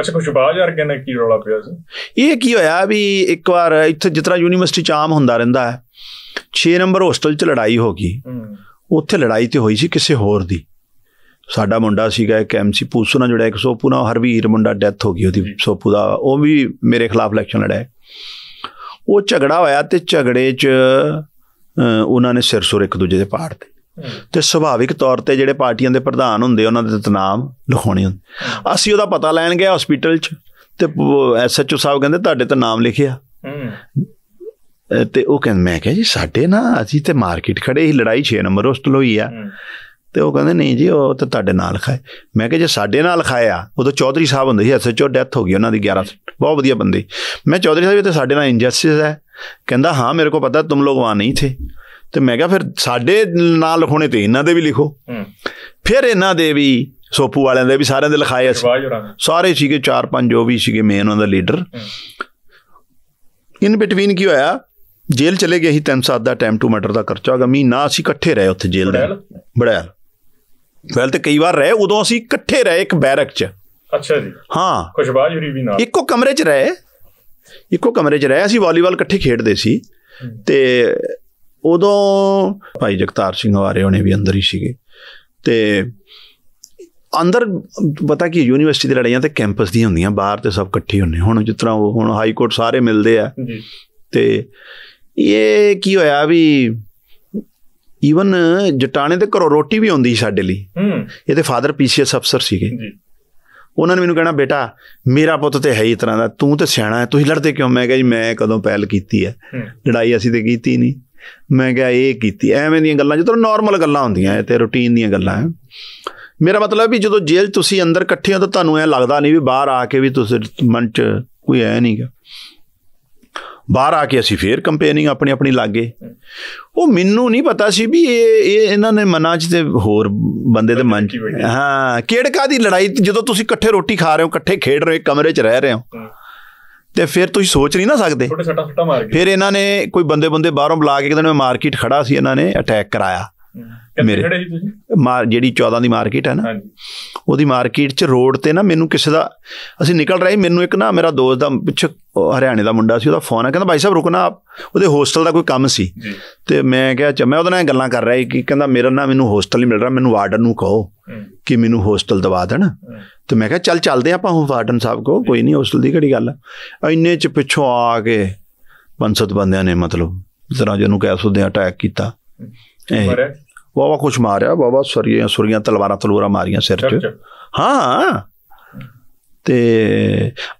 ਅੱਛਾ ਕੁਝ ਬਾਜ ਆਰਗਨ ਨੇ ਕੀ ਰੌਲਾ ਪਿਆ ਸੀ ਇਹ ਕੀ ਹੋਇਆ ਵੀ ਇੱਕ ਵਾਰ ਇੱਥੇ ਜਿਤਨਾ ਯੂਨੀਵਰਸਿਟੀ ਚਾਮ ਹੁੰਦਾ ਰਹਿੰਦਾ ਹੈ 6 ਨੰਬਰ ਹੋਸਟਲ 'ਚ ਲੜਾਈ ਹੋ ਗਈ ਉੱਥੇ ਲੜਾਈ ਤੇ ਹੋਈ ਸੀ ਕਿਸੇ ਹੋਰ ਦੀ ਸਾਡਾ ਮੁੰਡਾ ਸੀਗਾ ਇੱਕ ਐਮਸੀ ਪੂਸੂ ਨਾਲ ਜੁੜਿਆ ਇੱਕ ਸੋਪੂ ਨਾਲ ਹਰਵੀਰ ਮੁੰਡਾ ਡੈਥ ਹੋ ਗਈ ਉਹਦੀ ਸੋਪੂ ਦਾ ਉਹ ਵੀ ਮੇਰੇ ਖਿਲਾਫ ਇਲੈਕਸ਼ਨ ਲੜਿਆ ਉਹ ਝਗੜਾ ਹੋਇਆ ਤੇ ਝਗੜੇ 'ਚ ਉਹਨਾਂ ਨੇ ਸਿਰ ਸੁਰ ਇੱਕ ਦੂਜੇ ਦੇ ਪਾੜਤੇ ਤੇ ਸੁਭਾਵਿਕ ਤੌਰ ਤੇ ਜਿਹੜੇ ਪਾਰਟੀਆਂ ਦੇ ਪ੍ਰਧਾਨ ਹੁੰਦੇ ਉਹਨਾਂ ਦੇ ਨਾਮ ਲਿਖਾਉਣੇ ਹੁੰਦੇ ਅਸੀਂ ਉਹਦਾ ਪਤਾ ਲੈਣ ਗਏ ਹਸਪੀਟਲ 'ਚ ਤੇ ਐਸਐਚਓ ਸਾਹਿਬ ਕਹਿੰਦੇ ਤੁਹਾਡੇ ਤੇ ਨਾਮ ਲਿਖਿਆ ਤੇ ਉਹ ਕਹਿੰਦੇ ਮੈਂ ਕਿਹਾ ਜੀ ਸਾਡੇ ਨਾ ਅਸੀਂ ਤੇ ਮਾਰਕੀਟ ਖੜੇ ਹੀ ਲੜਾਈ 6 ਨੰਬਰ ਹੋਸਟਲ ਹੋਈ ਆ ਤੇ ਉਹ ਕਹਿੰਦੇ ਨਹੀਂ ਜੀ ਉਹ ਤਾਂ ਤੁਹਾਡੇ ਨਾਲ ਖਾਏ ਮੈਂ ਕਿਹਾ ਜੇ ਸਾਡੇ ਨਾਲ ਖਾਇਆ ਉਦੋਂ ਚੌਧਰੀ ਸਾਹਿਬ ਹੁੰਦੇ ਸੀ ਐਸਐਚਓ ਡੈਥ ਹੋ ਗਈ ਉਹਨਾਂ ਦੀ 11 ਬਹੁਤ ਵਧੀਆ ਬੰਦੇ ਮੈਂ ਚੌਧਰੀ ਸਾਹਿਬ ਤੇ ਸਾਡੇ ਨਾਲ ਇੰਜਸਟਿਸ ਹੈ ਕਹਿੰਦਾ ਹਾਂ ਮੇਰੇ ਕੋ ਪਤਾ ਤੁਮ ਲੋਗ ਵਾ ਨਹੀਂ ਥੇ ਤੇ ਮੈਂ ਕਿਹਾ ਫਿਰ ਸਾਡੇ ਨਾਂ ਲਿਖੋਣੇ ਤੇ ਇਹਨਾਂ ਦੇ ਵੀ ਲਿਖੋ ਫਿਰ ਇਹਨਾਂ ਦੇ ਵੀ ਸੋਪੂ ਵਾਲਿਆਂ ਦੇ ਵੀ ਸਾਰਿਆਂ ਦੇ ਲਿਖਾਏ ਅਸੀਂ ਸਾਰੇ ਸੀਗੇ 4-5 ਜੋ ਵੀ ਸੀਗੇ ਮੇਨ ਉਹਨਾਂ ਦਾ ਲੀਡਰ ਇਨ ਬਿਟਵੀਨ ਕੀ ਹੋਇਆ ਜੇਲ੍ਹ ਚਲੇ ਗਏ ਸੀ 3-7 ਦਾ ਟਾਈਮ ਟੂ ਮਰਡਰ ਦਾ ਖਰਚਾ ਗਾ ਨਾ ਅਸੀਂ ਇਕੱਠੇ ਰਹੇ ਉੱਥੇ ਜੇਲ੍ਹ ਦੇ ਬੜਿਆਲ ਬੜਿਆਲ ਤੇ ਕਈ ਵਾਰ ਰਹੇ ਉਦੋਂ ਅਸੀਂ ਇਕੱਠੇ ਰਹੇ ਇੱਕ ਬੈਰਕ 'ਚ ਅੱਛਾ ਜੀ ਹਾਂ ਖੁਸ਼ਬਾਜ ਹੁਰੀ ਵੀ ਨਾਲ ਇੱਕੋ ਕਮਰੇ 'ਚ ਰਹੇ ਇੱਕੋ ਕਮਰੇ 'ਚ ਰਹੇ ਅਸੀਂ ਵਾਲੀਬਾਲ ਇਕੱਠੇ ਖੇਡਦੇ ਸੀ ਤੇ ਉਦੋਂ ਭਾਈ ਜਗਤਾਰ ਸਿੰਘ ਵਾਰੇ ਉਹਨੇ ਵੀ ਅੰਦਰ ਹੀ ਸੀਗੇ ਤੇ ਅੰਦਰ ਪਤਾ ਕਿ ਯੂਨੀਵਰਸਿਟੀ ਦੇ ਲੜਾਈਆਂ ਤੇ ਕੈਂਪਸ ਦੀਆਂ ਹੁੰਦੀਆਂ ਬਾਹਰ ਤੇ ਸਭ ਇਕੱਠੇ ਹੁੰਨੇ ਹੁਣ ਜਿਸ ਤਰ੍ਹਾਂ ਉਹ ਹੁਣ ਹਾਈ ਕੋਰਟ ਸਾਰੇ ਮਿਲਦੇ ਆ ਜੀ ਤੇ ਇਹ ਕੀ ਹੋਇਆ ਵੀ ਈਵਨ ਜਟਾਣੇ ਦੇ ਘਰੋਂ ਰੋਟੀ ਵੀ ਆਉਂਦੀ ਸਾਡੇ ਲਈ ਹੂੰ ਇਹਦੇ ਫਾਦਰ ਪੀਸੀਐਸ ਅਫਸਰ ਸੀਗੇ ਜੀ ਉਹਨਾਂ ਨੇ ਮੈਨੂੰ ਕਹਿਣਾ ਬੇਟਾ ਮੇਰਾ ਪੁੱਤ ਤੇ ਹੈ ਹੀ ਤਰ੍ਹਾਂ ਦਾ ਤੂੰ ਤੇ ਸਿਆਣਾ ਹੈ ਤੁਸੀਂ ਲੜਦੇ ਕਿਉਂ ਮੈਂ ਕਿਹਾ ਜੀ ਮੈਂ ਕਦੋਂ ਪਹਿਲ ਕੀਤੀ ਹੈ ਲੜਾਈ ਅਸੀਂ ਤੇ ਕੀਤੀ ਨਹੀਂ ਮੈਂ ਕਿਹਾ ਇਹ ਕੀਤੀ ਐਵੇਂ ਦੀਆਂ ਗੱਲਾਂ ਜਦੋਂ ਨਾਰਮਲ ਗੱਲਾਂ ਹੁੰਦੀਆਂ ਤੇ ਰੁਟੀਨ ਦੀਆਂ ਗੱਲਾਂ ਹੈ ਮੇਰਾ ਮਤਲਬ ਵੀ ਜਦੋਂ ਜੇਲ੍ਹ ਤੁਸੀਂ ਅੰਦਰ ਇਕੱਠੇ ਹੋ ਤਾਂ ਤੁਹਾਨੂੰ ਐ ਲੱਗਦਾ ਨਹੀਂ ਵੀ ਬਾਹਰ ਆ ਕੇ ਵੀ ਤੁਸੀਂ ਮਨ 'ਚ ਕੋਈ ਐ ਨਹੀਂਗਾ ਬਾਹਰ ਆ ਕੇ ਅਸੀਂ ਫੇਰ ਕੰਪੇਨਿੰਗ ਆਪਣੀ ਆਪਣੀ ਲੱਗੇ ਉਹ ਮੈਨੂੰ ਨਹੀਂ ਪਤਾ ਸੀ ਵੀ ਇਹ ਇਹ ਇਹਨਾਂ ਨੇ ਮਨਾਂ 'ਚ ਤੇ ਹੋਰ ਬੰਦੇ ਦੇ ਮਨ 'ਚ ਹਾਂ ਕਿਹੜਕਾ ਦੀ ਲੜਾਈ ਜਦੋਂ ਤੁਸੀਂ ਇਕੱਠੇ ਰੋਟੀ ਖਾ ਰਹੇ ਹੋ ਇਕੱਠੇ ਖੇਡ ਰਹੇ ਹੋ ਕਮਰੇ 'ਚ ਰਹਿ ਰਹੇ ਹੋ ਤੇ ਫਿਰ ਤੁਸੀਂ ਸੋਚ ਨਹੀਂ ਨਾ ਸਕਦੇ ਛੋਟੇ ਛੱਟਾ ਛੱਟਾ ਮਾਰ ਗਏ ਫਿਰ ਇਹਨਾਂ ਨੇ ਕੋਈ ਬੰਦੇ ਬੰਦੇ ਬਾਹਰੋਂ ਬੁਲਾ ਕੇ ਇੱਕ ਦਿਨ ਮੈਂ ਮਾਰਕੀਟ ਖੜਾ ਸੀ ਇਹਨਾਂ ਨੇ ਅਟੈਕ ਕਰਾਇਆ ਮੇਰੇ ਖੜੇ ਸੀ ਤੁਸੀਂ ਮਾਰ ਜਿਹੜੀ 14 ਦੀ ਮਾਰਕੀਟ ਹੈ ਨਾ ਉਹਦੀ ਮਾਰਕੀਟ 'ਚ ਰੋਡ ਤੇ ਨਾ ਮੈਨੂੰ ਕਿਸੇ ਦਾ ਅਸੀਂ ਨਿਕਲ ਰਹੇ ਮੈਨੂੰ ਇੱਕ ਨਾ ਮੇਰਾ ਦੋਸਤ ਦਾ ਪਿੱਛੇ ਹਰਿਆਣੇ ਦਾ ਮੁੰਡਾ ਸੀ ਉਹਦਾ ਫੋਨ ਆ ਕਹਿੰਦਾ ਭਾਈ ਸਾਹਿਬ ਰੁਕਣਾ ਆਪ ਉਹਦੇ ਹੋਸਟਲ ਦਾ ਕੋਈ ਕੰਮ ਸੀ ਤੇ ਮੈਂ ਕਿਹਾ ਮੈਂ ਉਹਦੇ ਨਾਲ ਗੱਲਾਂ ਕਰ ਰਿਹਾ ਕਿ ਕਹਿੰਦਾ ਮੇਰਾ ਨਾ ਮੈਨੂੰ ਹੋਸਟਲ ਨਹੀਂ ਮਿਲ ਰਿਹਾ ਮੈਨੂੰ ਵਾਰਡਨ ਨੂੰ ਕਹੋ ਕਿ ਮੈਨੂੰ ਹੋਸਟਲ ਦਵਾ ਦੇਣ ਤੇ ਮੈਂ ਕਿਹਾ ਚੱਲ ਚੱਲਦੇ ਆਪਾਂ ਹੁਣ ਵਾਰਡਨ ਸਾਹਿਬ ਕੋ ਕੋਈ ਨਹੀਂ ਹੋਸਟਲ ਦੀ ਕਿਹੜੀ ਗੱਲ ਐ ਇੰਨੇ ਚ ਪਿੱਛੋਂ ਆ ਕੇ ਪੰਸਤ ਬੰਦਿਆਂ ਨੇ ਮਤਲਬ ਜ਼ਰਾ ਜਿਹਨੂੰ ਕਹਿ ਸਕਦੇ ਅਟੈਕ ਕੀਤਾ ਬਾਬਾ ਕੁਛ ਮਾਰਿਆ ਬਾਬਾ ਸੁਰੀਆਂ ਸੁਰੀਆਂ ਤਲਵਾਰਾਂ ਤਲੂਰਾ ਮਾਰੀਆਂ ਸਿਰ 'ਚ ਹਾਂ ਤੇ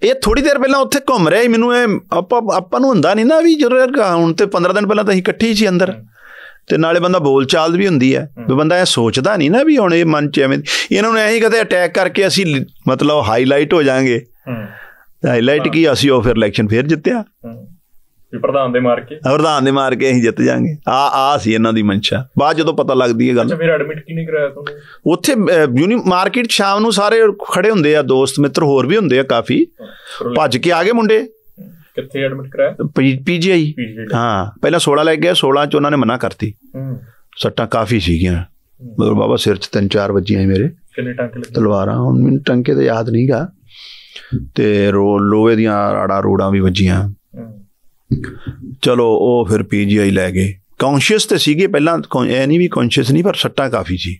ਇਹ ਥੋੜੀ ਦੇਰ ਪਹਿਲਾਂ ਉੱਥੇ ਘੁੰਮ ਰਿਹਾ ਮੈਨੂੰ ਇਹ ਆਪਾਂ ਆਪਾਂ ਨੂੰ ਹੁੰਦਾ ਨਹੀਂ ਨਾ ਵੀ ਜਦੋਂ ਹੁਣ ਤੇ 15 ਦਿਨ ਪਹਿਲਾਂ ਤਾਂ ਅਸੀਂ ਇਕੱਠੇ ਹੀ ਸੀ ਅੰਦਰ ਤੇ ਨਾਲੇ ਬੰਦਾ ਬੋਲਚਾਲ ਵੀ ਹੁੰਦੀ ਹੈ ਵੀ ਬੰਦਾ ਇਹ ਸੋਚਦਾ ਨਹੀਂ ਨਾ ਵੀ ਹੁਣ ਇਹ ਮਨ ਚ ਐਵੇਂ ਇਹਨਾਂ ਨੂੰ ਐਂ ਕਦੇ ਅਟੈਕ ਕਰਕੇ ਅਸੀਂ ਮਤਲਬ ਹਾਈਲਾਈਟ ਹੋ ਜਾਾਂਗੇ ਹਾਈਲਾਈਟ ਕੀ ਅਸੀਂ ਉਹ ਫਿਰ ਇਲੈਕਸ਼ਨ ਫੇਰ ਜਿੱਤਿਆ ਵੀ ਪ੍ਰਧਾਨ ਦੇ ਮਾਰ ਕੇ ਪ੍ਰਧਾਨ ਦੇ ਮਾਰ ਕੇ ਅਸੀਂ ਜਿੱਤ ਜਾਾਂਗੇ ਆ ਆ ਸੀ ਇਹਨਾਂ ਦੀ ਮਨਸ਼ਾ ਬਾਅਦ ਜਦੋਂ ਪਤਾ ਲੱਗਦੀ ਹੈ ਗੱਲ ਅੱਛਾ ਫਿਰ ਐਡਮਿਟ ਕੀ ਨਹੀਂ ਕਰਾਇਆ ਤੁਹਾਨੂੰ ਉੱਥੇ ਯੂਨੀ ਮਾਰਕੀਟ ਸ਼ਾਮ ਨੂੰ ਸਾਰੇ ਖੜੇ ਹੁੰਦੇ ਆ ਦੋਸਤ ਮਿੱਤਰ ਹੋਰ ਵੀ ਹੁੰਦੇ ਆ ਕਾਫੀ ਭੱਜ ਕੇ ਆ ਗਏ ਮੁੰਡੇ ਕਿੱਥੇ ਐਡਮਿਟ ਕਰਾਇਆ ਪੀਜੀਆਈ ਹਾਂ ਪਹਿਲਾਂ 16 ਲੈ ਗਿਆ 16 ਚ ਉਹਨਾਂ ਨੇ ਮਨਾ ਕਰਤੀ ਸੱਟਾਂ ਕਾਫੀ ਸੀਗੀਆਂ ਮਤਲਬ ਬਾਬਾ ਸਿਰ ਚ ਤਿੰਨ ਚਾਰ ਵੱਜੀਆਂ ਮੇਰੇ ਕਿੰਨੇ ਟੰਕੇ ਲੱਗੇ ਤਲਵਾਰਾਂ ਹੁਣ ਮੈਨੂੰ ਟੰਕੇ ਤੇ ਯਾਦ ਨਹੀਂਗਾ ਤੇ ਲੋਹੇ ਦੀਆਂ ਆੜਾ ਰੋੜਾਂ ਵੀ ਵੱਜੀਆਂ ਚਲੋ ਉਹ ਫਿਰ ਪੀਜੀਆਈ ਲੈ ਗਏ ਕੌਂਸ਼ੀਅਸ ਤੇ ਸੀਗੇ ਪਹਿਲਾਂ ਐ ਨਹੀਂ ਵੀ ਕੌਂਸ਼ੀਅਸ ਨਹੀਂ ਪਰ ਸੱਟਾਂ ਕਾਫੀ ਸੀ